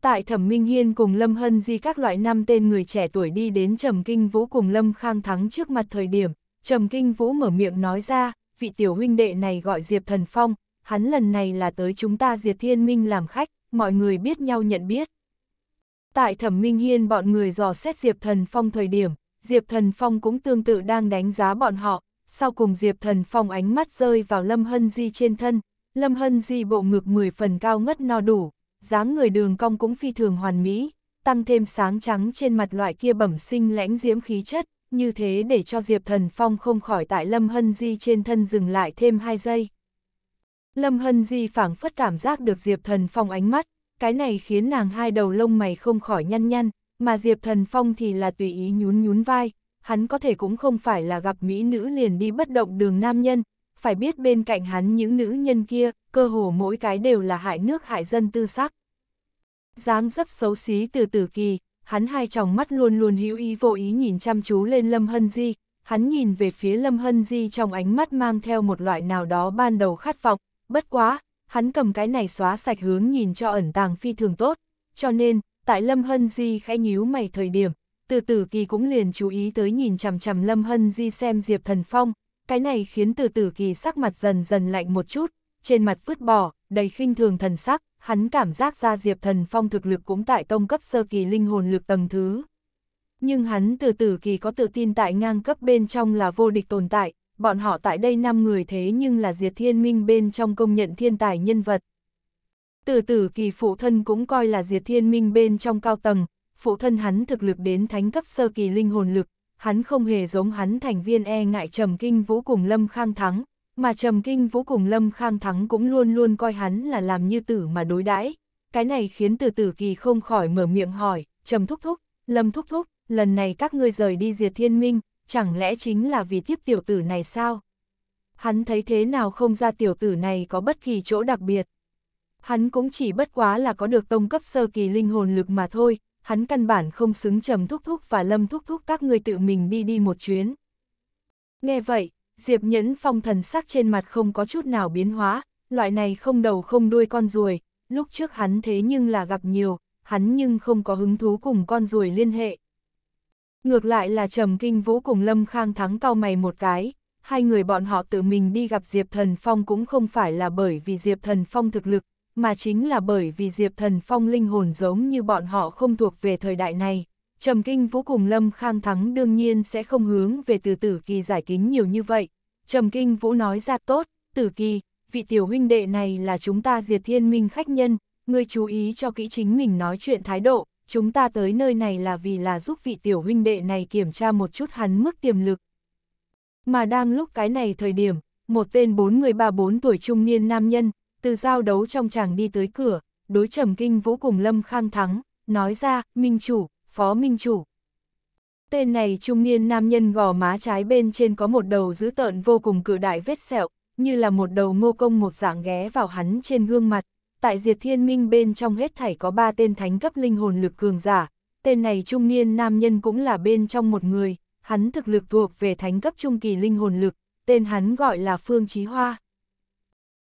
Tại Thẩm Minh Hiên cùng Lâm Hân Di các loại năm tên người trẻ tuổi đi đến Trầm Kinh Vũ cùng Lâm Khang Thắng trước mặt thời điểm, Trầm Kinh Vũ mở miệng nói ra, vị tiểu huynh đệ này gọi Diệp Thần Phong, hắn lần này là tới chúng ta diệt thiên minh làm khách, mọi người biết nhau nhận biết. Tại thẩm minh hiên bọn người dò xét Diệp Thần Phong thời điểm, Diệp Thần Phong cũng tương tự đang đánh giá bọn họ, sau cùng Diệp Thần Phong ánh mắt rơi vào Lâm Hân Di trên thân, Lâm Hân Di bộ ngực 10 phần cao ngất no đủ, dáng người đường cong cũng phi thường hoàn mỹ, tăng thêm sáng trắng trên mặt loại kia bẩm sinh lãnh diễm khí chất, như thế để cho Diệp Thần Phong không khỏi tại Lâm Hân Di trên thân dừng lại thêm 2 giây. Lâm Hân Di phảng phất cảm giác được Diệp Thần Phong ánh mắt, cái này khiến nàng hai đầu lông mày không khỏi nhăn nhăn, mà Diệp Thần Phong thì là tùy ý nhún nhún vai, hắn có thể cũng không phải là gặp mỹ nữ liền đi bất động đường nam nhân, phải biết bên cạnh hắn những nữ nhân kia, cơ hồ mỗi cái đều là hại nước hại dân tư sắc. Dáng dấp xấu xí từ từ kỳ, hắn hai tròng mắt luôn luôn hữu ý vô ý nhìn chăm chú lên Lâm Hân Di, hắn nhìn về phía Lâm Hân Di trong ánh mắt mang theo một loại nào đó ban đầu khát vọng, bất quá, hắn cầm cái này xóa sạch hướng nhìn cho ẩn tàng phi thường tốt, cho nên, tại Lâm Hân Di khẽ nhíu mày thời điểm, từ tử kỳ cũng liền chú ý tới nhìn chằm chằm Lâm Hân Di xem Diệp Thần Phong, cái này khiến từ tử kỳ sắc mặt dần dần lạnh một chút, trên mặt vứt bỏ, đầy khinh thường thần sắc, hắn cảm giác ra Diệp Thần Phong thực lực cũng tại tông cấp sơ kỳ linh hồn lực tầng thứ. Nhưng hắn từ tử kỳ có tự tin tại ngang cấp bên trong là vô địch tồn tại, bọn họ tại đây 5 người thế nhưng là diệt thiên minh bên trong công nhận thiên tài nhân vật. Tử tử kỳ phụ thân cũng coi là diệt thiên minh bên trong cao tầng, phụ thân hắn thực lực đến thánh cấp sơ kỳ linh hồn lực, hắn không hề giống hắn thành viên e ngại trầm kinh vũ cùng lâm khang thắng, mà trầm kinh vũ cùng lâm khang thắng cũng luôn luôn coi hắn là làm như tử mà đối đãi Cái này khiến tử tử kỳ không khỏi mở miệng hỏi, trầm thúc thúc, lâm thúc thúc, lần này các ngươi rời đi diệt thiên minh, chẳng lẽ chính là vì tiếp tiểu tử này sao? Hắn thấy thế nào không ra tiểu tử này có bất kỳ chỗ đặc biệt. Hắn cũng chỉ bất quá là có được tông cấp sơ kỳ linh hồn lực mà thôi, hắn căn bản không xứng trầm thúc thúc và lâm thúc thúc các người tự mình đi đi một chuyến. Nghe vậy, Diệp Nhẫn phong thần sắc trên mặt không có chút nào biến hóa, loại này không đầu không đuôi con ruồi, lúc trước hắn thế nhưng là gặp nhiều, hắn nhưng không có hứng thú cùng con ruồi liên hệ, Ngược lại là Trầm Kinh Vũ cùng Lâm Khang thắng cau mày một cái, hai người bọn họ tự mình đi gặp Diệp Thần Phong cũng không phải là bởi vì Diệp Thần Phong thực lực, mà chính là bởi vì Diệp Thần Phong linh hồn giống như bọn họ không thuộc về thời đại này. Trầm Kinh Vũ cùng Lâm Khang Thắng đương nhiên sẽ không hướng về từ tử kỳ giải kính nhiều như vậy. Trầm Kinh Vũ nói ra tốt, tử kỳ, vị tiểu huynh đệ này là chúng ta diệt thiên minh khách nhân, ngươi chú ý cho kỹ chính mình nói chuyện thái độ, chúng ta tới nơi này là vì là giúp vị tiểu huynh đệ này kiểm tra một chút hắn mức tiềm lực. Mà đang lúc cái này thời điểm, một tên bốn người ba bốn tuổi trung niên nam nhân, từ giao đấu trong tràng đi tới cửa, đối trầm kinh vũ cùng Lâm Khang Thắng, nói ra, minh chủ, phó minh chủ. Tên này trung niên nam nhân gò má trái bên trên có một đầu dữ tợn vô cùng cự đại vết sẹo, như là một đầu ngô công một dạng ghé vào hắn trên gương mặt, tại diệt thiên minh bên trong hết thảy có ba tên thánh cấp linh hồn lực cường giả, tên này trung niên nam nhân cũng là bên trong một người, hắn thực lực thuộc về thánh cấp trung kỳ linh hồn lực, tên hắn gọi là Phương Chí Hoa.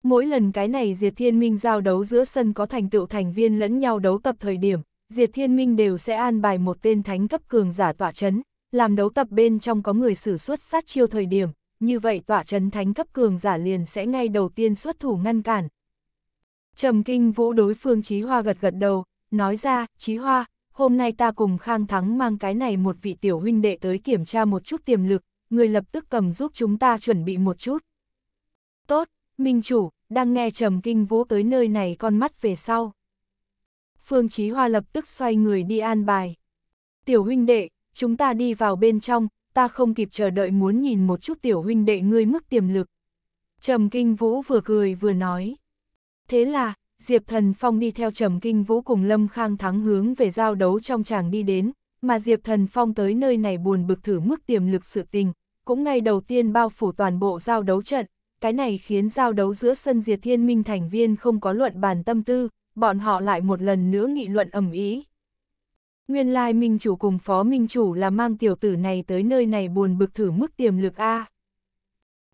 Mỗi lần cái này Diệt Thiên Minh giao đấu giữa sân có thành tựu thành viên lẫn nhau đấu tập thời điểm, Diệt Thiên Minh đều sẽ an bài một tên thánh cấp cường giả tọa chấn, làm đấu tập bên trong có người sử xuất sát chiêu thời điểm, như vậy tọa chấn thánh cấp cường giả liền sẽ ngay đầu tiên xuất thủ ngăn cản, Trầm kinh vũ đối phương Chí Hoa gật gật đầu, nói ra, Chí Hoa, hôm nay ta cùng Khang Thắng mang cái này một vị tiểu huynh đệ tới kiểm tra một chút tiềm lực, người lập tức cầm giúp chúng ta chuẩn bị một chút. Tốt, Minh Chủ, đang nghe Trầm Kinh Vũ tới nơi này con mắt về sau. Phương Chí Hoa lập tức xoay người đi an bài. Tiểu huynh đệ, chúng ta đi vào bên trong, ta không kịp chờ đợi muốn nhìn một chút tiểu huynh đệ ngươi mức tiềm lực. Trầm Kinh Vũ vừa cười vừa nói. Thế là, Diệp Thần Phong đi theo Trầm Kinh Vũ cùng Lâm Khang Thắng hướng về giao đấu trong tràng đi đến, mà Diệp Thần Phong tới nơi này buồn bực thử mức tiềm lực sự tình, cũng ngay đầu tiên bao phủ toàn bộ giao đấu trận, cái này khiến giao đấu giữa sân Diệt Thiên Minh thành viên không có luận bàn tâm tư, bọn họ lại một lần nữa nghị luận ầm ý Nguyên lai Minh Chủ cùng Phó Minh Chủ là mang tiểu tử này tới nơi này buồn bực thử mức tiềm lực A.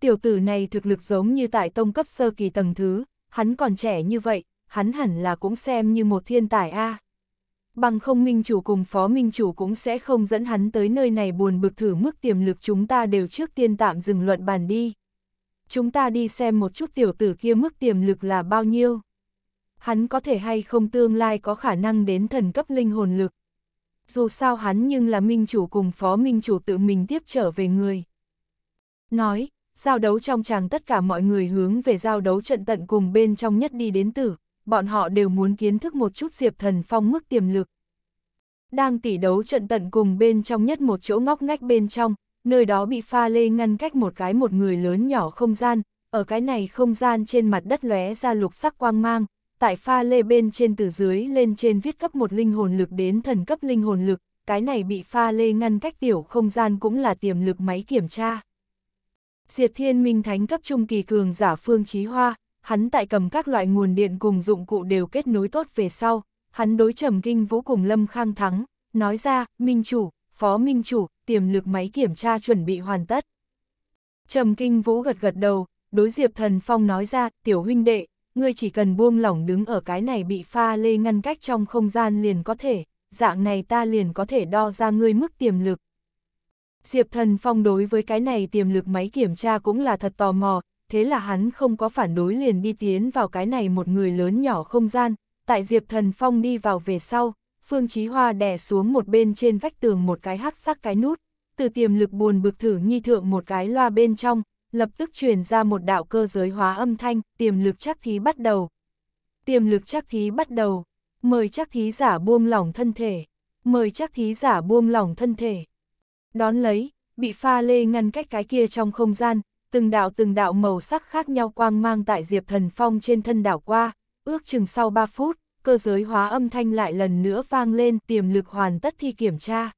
Tiểu tử này thực lực giống như tại tông cấp sơ kỳ tầng thứ, hắn còn trẻ như vậy, hắn hẳn là cũng xem như một thiên tài a. À. Bằng không minh chủ cùng phó minh chủ cũng sẽ không dẫn hắn tới nơi này buồn bực thử mức tiềm lực chúng ta đều trước tiên tạm dừng luận bàn đi. Chúng ta đi xem một chút tiểu tử kia mức tiềm lực là bao nhiêu. Hắn có thể hay không tương lai có khả năng đến thần cấp linh hồn lực. Dù sao hắn nhưng là minh chủ cùng phó minh chủ tự mình tiếp trở về người. Nói, giao đấu trong chàng tất cả mọi người hướng về giao đấu trận tận cùng bên trong nhất đi đến tử, bọn họ đều muốn kiến thức một chút Diệp Thần Phong mức tiềm lực. Đang tỉ đấu trận tận cùng bên trong nhất một chỗ ngóc ngách bên trong, nơi đó bị pha lê ngăn cách một cái một người lớn nhỏ không gian, ở cái này không gian trên mặt đất lóe ra lục sắc quang mang, tại pha lê bên trên từ dưới lên trên viết cấp một linh hồn lực đến thần cấp linh hồn lực, cái này bị pha lê ngăn cách tiểu không gian cũng là tiềm lực máy kiểm tra. Diệt thiên minh thánh cấp trung kỳ cường giả phương Chí hoa, hắn tại cầm các loại nguồn điện cùng dụng cụ đều kết nối tốt về sau, hắn đối trầm kinh vũ cùng lâm khang thắng, nói ra, minh chủ, phó minh chủ, tiềm lực máy kiểm tra chuẩn bị hoàn tất. Trầm kinh vũ gật gật đầu, đối diệp thần phong nói ra, tiểu huynh đệ, ngươi chỉ cần buông lỏng đứng ở cái này bị pha lê ngăn cách trong không gian liền có thể, dạng này ta liền có thể đo ra ngươi mức tiềm lực, Diệp Thần Phong đối với cái này tiềm lực máy kiểm tra cũng là thật tò mò, thế là hắn không có phản đối liền đi tiến vào cái này một người lớn nhỏ không gian, tại Diệp Thần Phong đi vào về sau, Phương Chí Hoa đè xuống một bên trên vách tường một cái hắc sắc cái nút, từ tiềm lực buồn bực thử nghi thượng một cái loa bên trong, lập tức truyền ra một đạo cơ giới hóa âm thanh, tiềm lực chắc thí bắt đầu. Tiềm lực chắc thí bắt đầu, mời chắc thí giả buông lỏng thân thể, mời chắc thí giả buông lỏng thân thể. Đón lấy, bị pha lê ngăn cách cái kia trong không gian, từng đạo từng đạo màu sắc khác nhau quang mang tại Diệp Thần Phong trên thân đảo qua, ước chừng sau 3 phút, cơ giới hóa âm thanh lại lần nữa vang lên tiềm lực hoàn tất thi kiểm tra.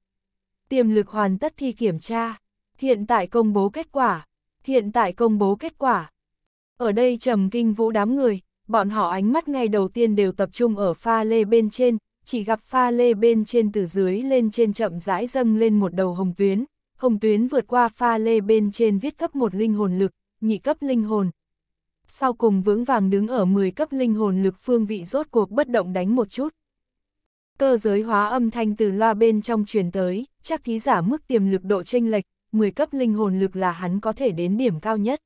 Tiềm lực hoàn tất thi kiểm tra, hiện tại công bố kết quả, hiện tại công bố kết quả. Ở đây trầm kinh vũ đám người, bọn họ ánh mắt ngay đầu tiên đều tập trung ở pha lê bên trên, chỉ gặp pha lê bên trên từ dưới lên trên chậm rãi dâng lên một đầu hồng tuyến, hồng tuyến vượt qua pha lê bên trên viết cấp một linh hồn lực, nhị cấp linh hồn. Sau cùng vững vàng đứng ở 10 cấp linh hồn lực phương vị rốt cuộc bất động đánh một chút. Cơ giới hóa âm thanh từ loa bên trong truyền tới, chắc thí giả mức tiềm lực độ chênh lệch, 10 cấp linh hồn lực là hắn có thể đến điểm cao nhất.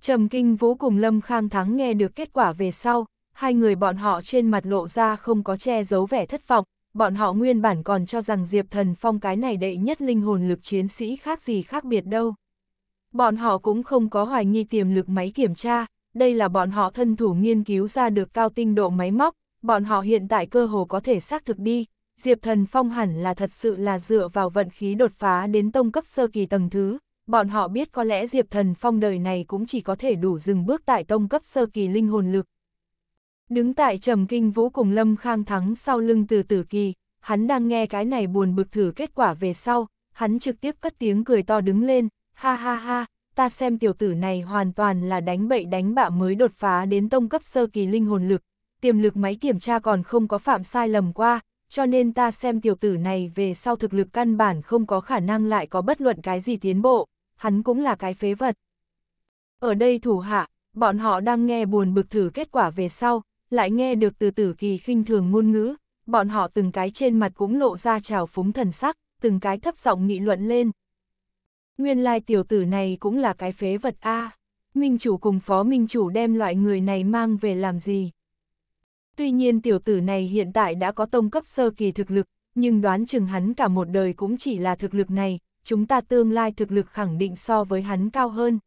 Trầm Kinh Vũ cùng Lâm Khang Thắng nghe được kết quả về sau, hai người bọn họ trên mặt lộ ra không có che giấu vẻ thất vọng, bọn họ nguyên bản còn cho rằng Diệp Thần Phong cái này đệ nhất linh hồn lực chiến sĩ khác gì khác biệt đâu. Bọn họ cũng không có hoài nghi tiềm lực máy kiểm tra, đây là bọn họ thân thủ nghiên cứu ra được cao tinh độ máy móc, bọn họ hiện tại cơ hồ có thể xác thực đi, Diệp Thần Phong hẳn là thật sự là dựa vào vận khí đột phá đến tông cấp sơ kỳ tầng thứ, bọn họ biết có lẽ Diệp Thần Phong đời này cũng chỉ có thể đủ dừng bước tại tông cấp sơ kỳ linh hồn lực, Đứng tại Trầm Kinh Vũ cùng Lâm Khang Thắng sau lưng từ tử kỳ, hắn đang nghe cái này buồn bực thử kết quả về sau, hắn trực tiếp cất tiếng cười to đứng lên, ha ha ha, ta xem tiểu tử này hoàn toàn là đánh bậy đánh bạ mới đột phá đến tông cấp sơ kỳ linh hồn lực, tiềm lực máy kiểm tra còn không có phạm sai lầm qua, cho nên ta xem tiểu tử này về sau thực lực căn bản không có khả năng lại có bất luận cái gì tiến bộ, hắn cũng là cái phế vật. Ở đây thủ hạ, bọn họ đang nghe buồn bực thử kết quả về sau, lại nghe được từ tử kỳ khinh thường ngôn ngữ, bọn họ từng cái trên mặt cũng lộ ra trào phúng thần sắc, từng cái thấp giọng nghị luận lên. Nguyên lai tiểu tử này cũng là cái phế vật A, minh chủ cùng phó minh chủ đem loại người này mang về làm gì. Tuy nhiên tiểu tử này hiện tại đã có tông cấp sơ kỳ thực lực, nhưng đoán chừng hắn cả một đời cũng chỉ là thực lực này, chúng ta tương lai thực lực khẳng định so với hắn cao hơn.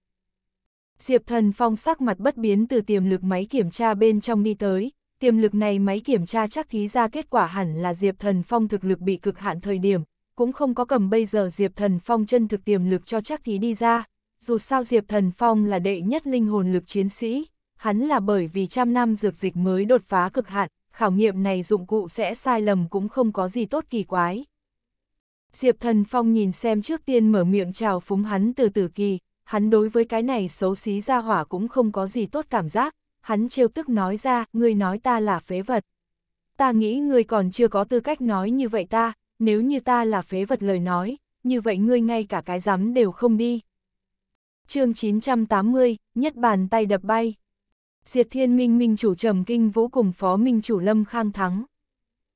Diệp Thần Phong sắc mặt bất biến từ tiềm lực máy kiểm tra bên trong đi tới, tiềm lực này máy kiểm tra chắc thí ra kết quả hẳn là Diệp Thần Phong thực lực bị cực hạn thời điểm, cũng không có cầm bây giờ Diệp Thần Phong chân thực tiềm lực cho chắc thí đi ra, dù sao Diệp Thần Phong là đệ nhất linh hồn lực chiến sĩ, hắn là bởi vì trăm năm dược dịch mới đột phá cực hạn, khảo nghiệm này dụng cụ sẽ sai lầm cũng không có gì tốt kỳ quái. Diệp Thần Phong nhìn xem trước tiên mở miệng chào phúng hắn từ tử kỳ, hắn đối với cái này xấu xí ra hỏa cũng không có gì tốt cảm giác, hắn trêu tức nói ra, ngươi nói ta là phế vật. Ta nghĩ ngươi còn chưa có tư cách nói như vậy ta, nếu như ta là phế vật lời nói, như vậy ngươi ngay cả cái rắm đều không đi. chương 980, nhất bàn tay đập bay. Diệt Thiên Minh Minh chủ Trầm Kinh Vũ cùng Phó Minh chủ Lâm Khang Thắng.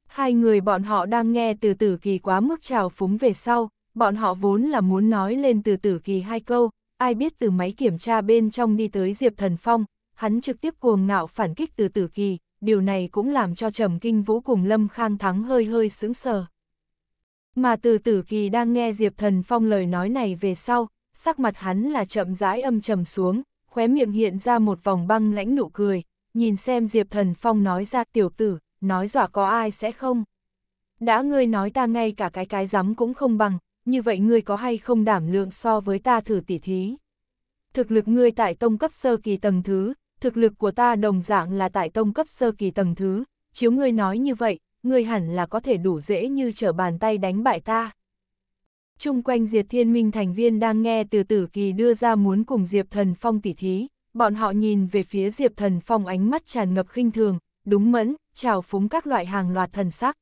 Hai người bọn họ đang nghe từ tử kỳ quá mức trào phúng về sau, bọn họ vốn là muốn nói lên từ tử kỳ hai câu, ai biết từ máy kiểm tra bên trong đi tới Diệp Thần Phong, hắn trực tiếp cuồng ngạo phản kích từ tử kỳ, điều này cũng làm cho Trầm Kinh Vũ cùng Lâm Khang Thắng hơi hơi sững sờ. Mà từ tử kỳ đang nghe Diệp Thần Phong lời nói này về sau, sắc mặt hắn là chậm rãi âm trầm xuống, khóe miệng hiện ra một vòng băng lãnh nụ cười, nhìn xem Diệp Thần Phong nói ra tiểu tử, nói dọa có ai sẽ không. Đã ngươi nói ta ngay cả cái cái rắm cũng không bằng, như vậy ngươi có hay không đảm lượng so với ta thử tỉ thí. Thực lực ngươi tại tông cấp sơ kỳ tầng thứ, thực lực của ta đồng dạng là tại tông cấp sơ kỳ tầng thứ, chiếu ngươi nói như vậy, ngươi hẳn là có thể đủ dễ như trở bàn tay đánh bại ta. Trung quanh Diệt Thiên Minh thành viên đang nghe từ tử kỳ đưa ra muốn cùng Diệp Thần Phong tỉ thí, bọn họ nhìn về phía Diệp Thần Phong ánh mắt tràn ngập khinh thường, đúng mẫn, trào phúng các loại hàng loạt thần sắc.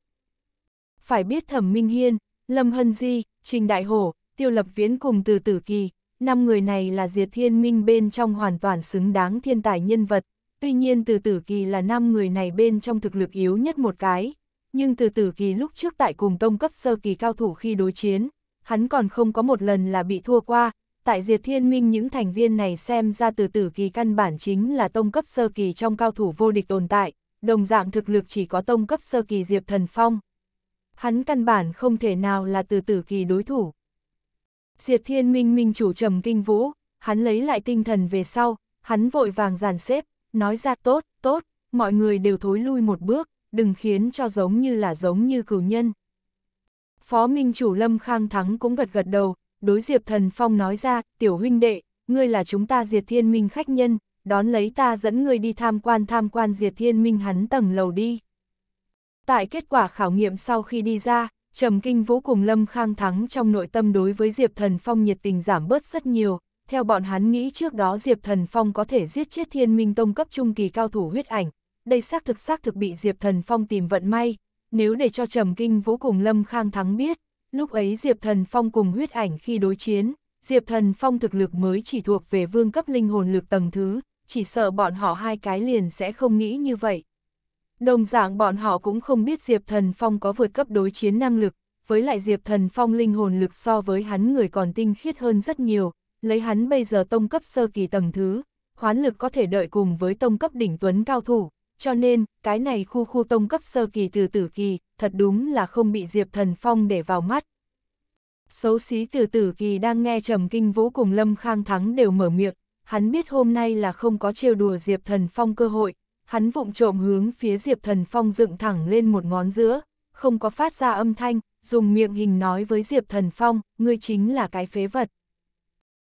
Phải biết Thẩm Minh Hiên, Lâm Hân Di, Trình Đại Hổ, Tiêu Lập Viễn cùng từ Tử Kỳ, năm người này là diệt thiên minh bên trong hoàn toàn xứng đáng thiên tài nhân vật. Tuy nhiên từ Tử Kỳ là năm người này bên trong thực lực yếu nhất một cái, nhưng từ Tử Kỳ lúc trước tại cùng tông cấp sơ kỳ cao thủ khi đối chiến, hắn còn không có một lần là bị thua qua. Tại diệt thiên minh những thành viên này xem ra từ tử kỳ căn bản chính là tông cấp sơ kỳ trong cao thủ vô địch tồn tại, đồng dạng thực lực chỉ có tông cấp sơ kỳ Diệp Thần Phong, hắn căn bản không thể nào là từ tử kỳ đối thủ. Diệt thiên minh minh chủ trầm kinh vũ, hắn lấy lại tinh thần về sau, hắn vội vàng giàn xếp, nói ra tốt, tốt, mọi người đều thối lui một bước, đừng khiến cho giống như là giống như cửu nhân. Phó minh chủ lâm khang thắng cũng gật gật đầu, đối diệp thần phong nói ra, tiểu huynh đệ, ngươi là chúng ta diệt thiên minh khách nhân, đón lấy ta dẫn ngươi đi tham quan tham quan diệt thiên minh hắn tầng lầu đi tại kết quả khảo nghiệm sau khi đi ra, Trầm Kinh Vũ cùng Lâm Khang Thắng trong nội tâm đối với Diệp Thần Phong nhiệt tình giảm bớt rất nhiều, theo bọn hắn nghĩ trước đó Diệp Thần Phong có thể giết chết Thiên Minh Tông cấp trung kỳ cao thủ huyết ảnh, đây xác thực xác thực bị Diệp Thần Phong tìm vận may, nếu để cho Trầm Kinh Vũ cùng Lâm Khang Thắng biết, lúc ấy Diệp Thần Phong cùng huyết ảnh khi đối chiến, Diệp Thần Phong thực lực mới chỉ thuộc về vương cấp linh hồn lực tầng thứ, chỉ sợ bọn họ hai cái liền sẽ không nghĩ như vậy. Đồng dạng bọn họ cũng không biết Diệp Thần Phong có vượt cấp đối chiến năng lực, với lại Diệp Thần Phong linh hồn lực so với hắn người còn tinh khiết hơn rất nhiều, lấy hắn bây giờ tông cấp sơ kỳ tầng thứ, hoán lực có thể đợi cùng với tông cấp đỉnh tuấn cao thủ, cho nên, cái này khu khu tông cấp sơ kỳ từ tử kỳ, thật đúng là không bị Diệp Thần Phong để vào mắt. Xấu xí từ tử kỳ đang nghe Trầm Kinh Vũ cùng Lâm Khang Thắng đều mở miệng, hắn biết hôm nay là không có trêu đùa Diệp Thần Phong cơ hội, hắn vụng trộm hướng phía Diệp Thần Phong dựng thẳng lên một ngón giữa, không có phát ra âm thanh, dùng miệng hình nói với Diệp Thần Phong, ngươi chính là cái phế vật.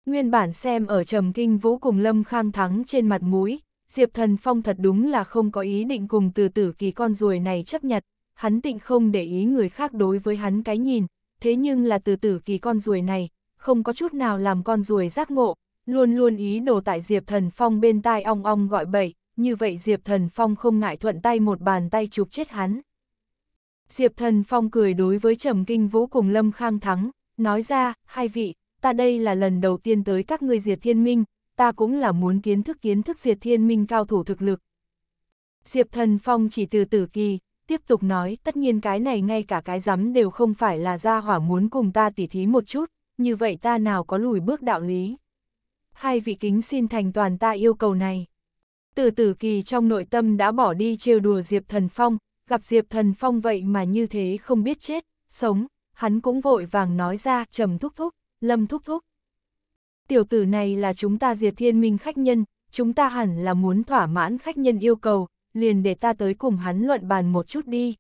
Nguyên bản xem ở Trầm Kinh Vũ cùng Lâm Khang Thắng trên mặt mũi, Diệp Thần Phong thật đúng là không có ý định cùng từ tử kỳ con ruồi này chấp nhận. hắn tịnh không để ý người khác đối với hắn cái nhìn, thế nhưng là từ tử kỳ con ruồi này, không có chút nào làm con ruồi giác ngộ, luôn luôn ý đồ tại Diệp Thần Phong bên tai ong ong gọi bậy, như vậy Diệp Thần Phong không ngại thuận tay một bàn tay chụp chết hắn. Diệp Thần Phong cười đối với Trầm Kinh Vũ cùng Lâm Khang Thắng, nói ra, hai vị, ta đây là lần đầu tiên tới các ngươi diệt thiên minh, ta cũng là muốn kiến thức kiến thức diệt thiên minh cao thủ thực lực. Diệp Thần Phong chỉ từ tử kỳ, tiếp tục nói, tất nhiên cái này ngay cả cái rắm đều không phải là gia hỏa muốn cùng ta tỉ thí một chút, như vậy ta nào có lùi bước đạo lý. Hai vị kính xin thành toàn ta yêu cầu này. Từ tử kỳ trong nội tâm đã bỏ đi trêu đùa Diệp Thần Phong, gặp Diệp Thần Phong vậy mà như thế không biết chết, sống, hắn cũng vội vàng nói ra trầm thúc thúc, lâm thúc thúc. Tiểu tử này là chúng ta diệt thiên minh khách nhân, chúng ta hẳn là muốn thỏa mãn khách nhân yêu cầu, liền để ta tới cùng hắn luận bàn một chút đi.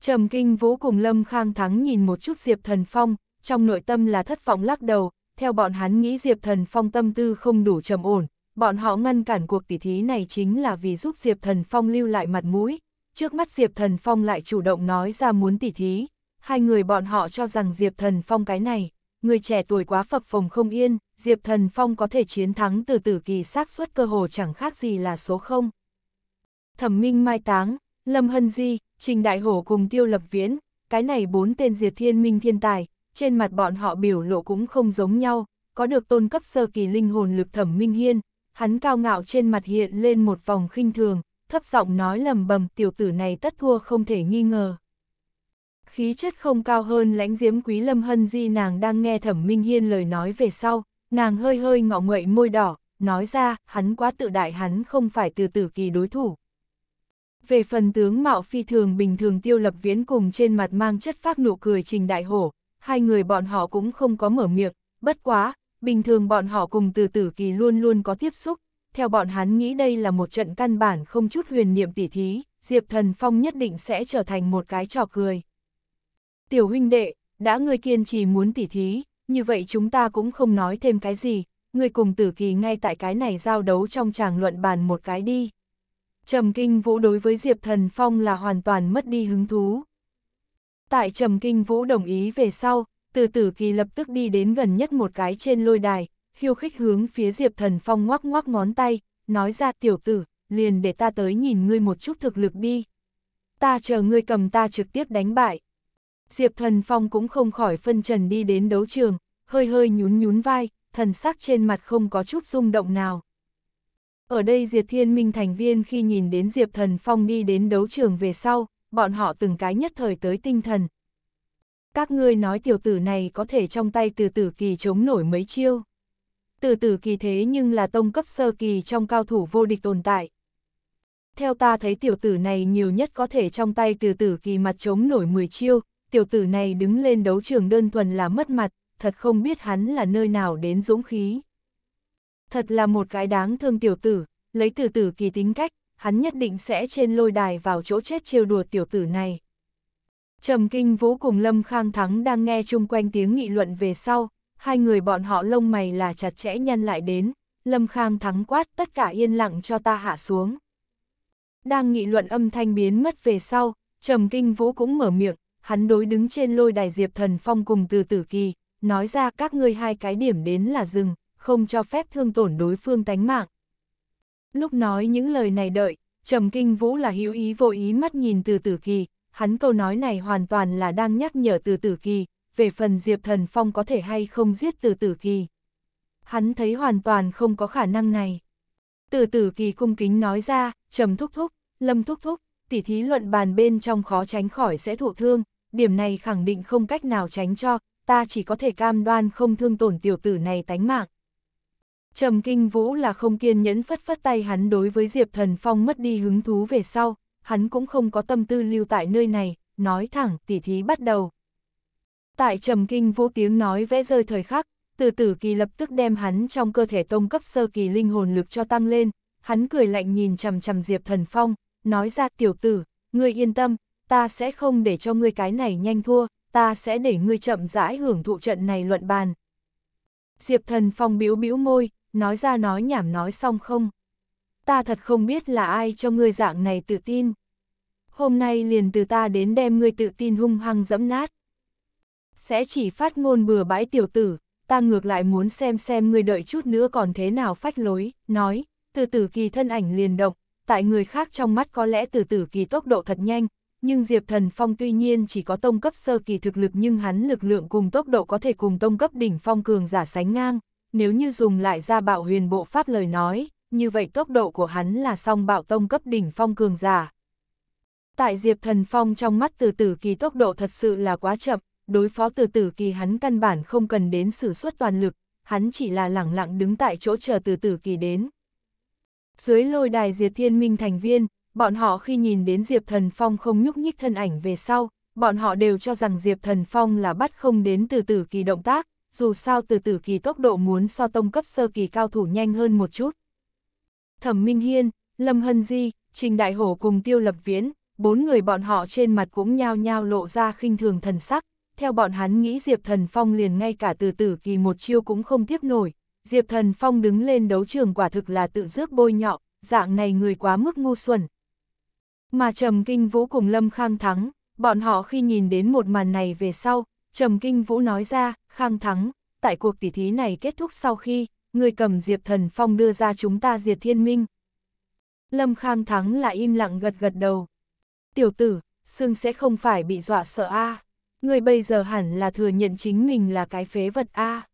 Trầm kinh vũ cùng lâm khang thắng nhìn một chút Diệp Thần Phong, trong nội tâm là thất vọng lắc đầu, theo bọn hắn nghĩ Diệp Thần Phong tâm tư không đủ trầm ổn, bọn họ ngăn cản cuộc tỉ thí này chính là vì giúp Diệp Thần Phong lưu lại mặt mũi, trước mắt Diệp Thần Phong lại chủ động nói ra muốn tỉ thí, hai người bọn họ cho rằng Diệp Thần Phong cái này, người trẻ tuổi quá phập phồng không yên, Diệp Thần Phong có thể chiến thắng từ tử kỳ xác suất cơ hồ chẳng khác gì là số 0. Thẩm Minh Mai Táng, Lâm Hân Di, Trình Đại Hổ cùng Tiêu Lập Viễn, cái này bốn tên Diệp Thiên Minh thiên tài, trên mặt bọn họ biểu lộ cũng không giống nhau, có được tôn cấp sơ kỳ linh hồn lực Thẩm Minh Hiên, hắn cao ngạo trên mặt hiện lên một vòng khinh thường, thấp giọng nói lầm bầm tiểu tử này tất thua không thể nghi ngờ. Khí chất không cao hơn lãnh diễm quý lâm hân di nàng đang nghe thẩm minh hiên lời nói về sau, nàng hơi hơi ngọ nguậy môi đỏ, nói ra hắn quá tự đại hắn không phải từ tử kỳ đối thủ. Về phần tướng mạo phi thường bình thường tiêu lập viễn cùng trên mặt mang chất phác nụ cười trình đại hổ, hai người bọn họ cũng không có mở miệng, bất quá, bình thường bọn họ cùng từ tử kỳ luôn luôn có tiếp xúc, theo bọn hắn nghĩ đây là một trận căn bản không chút huyền niệm tỉ thí, Diệp Thần Phong nhất định sẽ trở thành một cái trò cười. Tiểu huynh đệ, đã ngươi kiên trì muốn tỉ thí, như vậy chúng ta cũng không nói thêm cái gì, ngươi cùng tử kỳ ngay tại cái này giao đấu trong tràng luận bàn một cái đi. Trầm Kinh Vũ đối với Diệp Thần Phong là hoàn toàn mất đi hứng thú. Tại Trầm Kinh Vũ đồng ý về sau, từ tử kỳ lập tức đi đến gần nhất một cái trên lôi đài, khiêu khích hướng phía Diệp Thần Phong ngoắc ngoắc ngón tay, nói ra tiểu tử, liền để ta tới nhìn ngươi một chút thực lực đi. Ta chờ ngươi cầm ta trực tiếp đánh bại. Diệp Thần Phong cũng không khỏi phân trần đi đến đấu trường, hơi hơi nhún nhún vai, thần sắc trên mặt không có chút rung động nào. Ở đây Diệp Thiên Minh thành viên khi nhìn đến Diệp Thần Phong đi đến đấu trường về sau, bọn họ từng cái nhất thời tới tinh thần, các ngươi nói tiểu tử này có thể trong tay từ tử kỳ chống nổi mấy chiêu. Từ tử kỳ thế nhưng là tông cấp sơ kỳ trong cao thủ vô địch tồn tại. Theo ta thấy tiểu tử này nhiều nhất có thể trong tay từ tử kỳ mặt chống nổi 10 chiêu, tiểu tử này đứng lên đấu trường đơn thuần là mất mặt, thật không biết hắn là nơi nào đến dũng khí. Thật là một cái đáng thương tiểu tử, lấy từ tử kỳ tính cách, hắn nhất định sẽ trên lôi đài vào chỗ chết trêu đùa tiểu tử này. Trầm Kinh Vũ cùng Lâm Khang Thắng đang nghe chung quanh tiếng nghị luận về sau, hai người bọn họ lông mày là chặt chẽ nhăn lại đến, Lâm Khang Thắng quát tất cả yên lặng cho ta hạ xuống. Đang nghị luận âm thanh biến mất về sau, Trầm Kinh Vũ cũng mở miệng, hắn đối đứng trên lôi đài Diệp Thần Phong cùng từ tử kỳ, nói ra các ngươi hai cái điểm đến là rừng, không cho phép thương tổn đối phương tánh mạng. Lúc nói những lời này đợi, Trầm Kinh Vũ là hữu ý vô ý mắt nhìn từ tử kỳ, hắn câu nói này hoàn toàn là đang nhắc nhở từ tử kỳ, về phần Diệp Thần Phong có thể hay không giết từ tử kỳ. Hắn thấy hoàn toàn không có khả năng này. Từ tử kỳ cung kính nói ra, trầm thúc thúc, lâm thúc thúc, tỉ thí luận bàn bên trong khó tránh khỏi sẽ thụ thương, điểm này khẳng định không cách nào tránh cho, ta chỉ có thể cam đoan không thương tổn tiểu tử này tánh mạng. Trầm Kinh Vũ là không kiên nhẫn phất phất tay hắn đối với Diệp Thần Phong mất đi hứng thú về sau, hắn cũng không có tâm tư lưu tại nơi này, nói thẳng, tỉ thí bắt đầu. Tại trầm kinh vũ tiếng nói vẽ rơi thời khắc, từ tử kỳ lập tức đem hắn trong cơ thể tông cấp sơ kỳ linh hồn lực cho tăng lên, hắn cười lạnh nhìn chầm chầm Diệp Thần Phong, nói ra tiểu tử, ngươi yên tâm, ta sẽ không để cho ngươi cái này nhanh thua, ta sẽ để ngươi chậm rãi hưởng thụ trận này luận bàn. Diệp Thần Phong biếu biếu môi, nói ra nói nhảm nói xong không ta thật không biết là ai cho ngươi dạng này tự tin. Hôm nay liền từ ta đến đem ngươi tự tin hung hăng dẫm nát. Sẽ chỉ phát ngôn bừa bãi tiểu tử, ta ngược lại muốn xem xem ngươi đợi chút nữa còn thế nào phách lối, nói, từ tử kỳ thân ảnh liền động, tại người khác trong mắt có lẽ từ tử kỳ tốc độ thật nhanh, nhưng Diệp Thần Phong tuy nhiên chỉ có tông cấp sơ kỳ thực lực nhưng hắn lực lượng cùng tốc độ có thể cùng tông cấp đỉnh phong cường giả sánh ngang, nếu như dùng lại ra bạo huyền bộ pháp lời nói, như vậy tốc độ của hắn là song bạo tông cấp đỉnh phong cường giả. Tại Diệp Thần Phong trong mắt từ tử kỳ tốc độ thật sự là quá chậm, đối phó từ tử kỳ hắn căn bản không cần đến sử xuất toàn lực, hắn chỉ là lẳng lặng đứng tại chỗ chờ từ tử kỳ đến. Dưới lôi đài Diệp Thiên Minh thành viên, bọn họ khi nhìn đến Diệp Thần Phong không nhúc nhích thân ảnh về sau, bọn họ đều cho rằng Diệp Thần Phong là bắt không đến từ tử kỳ động tác, dù sao từ tử kỳ tốc độ muốn so tông cấp sơ kỳ cao thủ nhanh hơn một chút. Thẩm Minh Hiên, Lâm Hân Di, Trình Đại Hổ cùng Tiêu Lập Viễn, bốn người bọn họ trên mặt cũng nhao nhao lộ ra khinh thường thần sắc, theo bọn hắn nghĩ Diệp Thần Phong liền ngay cả từ tử kỳ một chiêu cũng không tiếp nổi, Diệp Thần Phong đứng lên đấu trường quả thực là tự rước bôi nhọ, dạng này người quá mức ngu xuẩn. Mà Trầm Kinh Vũ cùng Lâm Khang Thắng, bọn họ khi nhìn đến một màn này về sau, Trầm Kinh Vũ nói ra, Khang Thắng, tại cuộc tỉ thí này kết thúc sau khi, người cầm Diệp Thần Phong đưa ra chúng ta diệt thiên minh. Lâm Khang Thắng là im lặng gật gật đầu. Tiểu tử, xương sẽ không phải bị dọa sợ a à. Người bây giờ hẳn là thừa nhận chính mình là cái phế vật a à.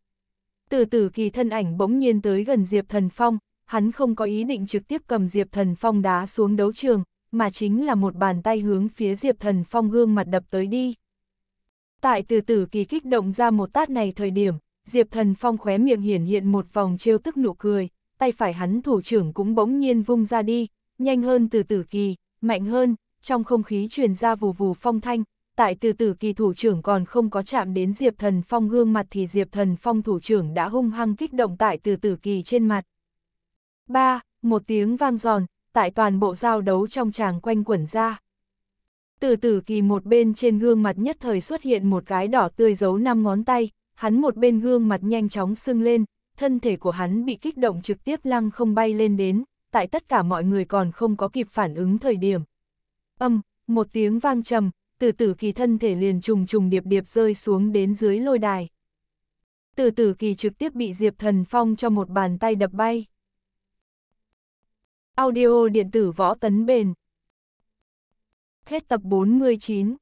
Từ tử kỳ thân ảnh bỗng nhiên tới gần Diệp Thần Phong, hắn không có ý định trực tiếp cầm Diệp Thần Phong đá xuống đấu trường, mà chính là một bàn tay hướng phía Diệp Thần Phong gương mặt đập tới đi. Tại từ tử kỳ kích động ra một tát này thời điểm, Diệp Thần Phong khóe miệng hiển hiện một vòng trêu tức nụ cười, tay phải hắn thủ trưởng cũng bỗng nhiên vung ra đi, nhanh hơn từ tử kỳ, mạnh hơn, trong không khí truyền ra vù vù phong thanh, tại từ tử kỳ thủ trưởng còn không có chạm đến Diệp Thần Phong gương mặt thì Diệp Thần Phong thủ trưởng đã hung hăng kích động tại từ tử kỳ trên mặt. ba Một tiếng vang giòn, tại toàn bộ giao đấu trong tràng quanh quẩn ra. Từ tử kỳ một bên trên gương mặt nhất thời xuất hiện một cái đỏ tươi giấu năm ngón tay, hắn một bên gương mặt nhanh chóng sưng lên, thân thể của hắn bị kích động trực tiếp lăng không bay lên đến, tại tất cả mọi người còn không có kịp phản ứng thời điểm. Âm, một tiếng vang trầm, từ tử kỳ thân thể liền trùng trùng điệp điệp rơi xuống đến dưới lôi đài. Từ tử kỳ trực tiếp bị Diệp Thần Phong cho một bàn tay đập bay. Audio điện tử võ tấn bền. Hết tập 49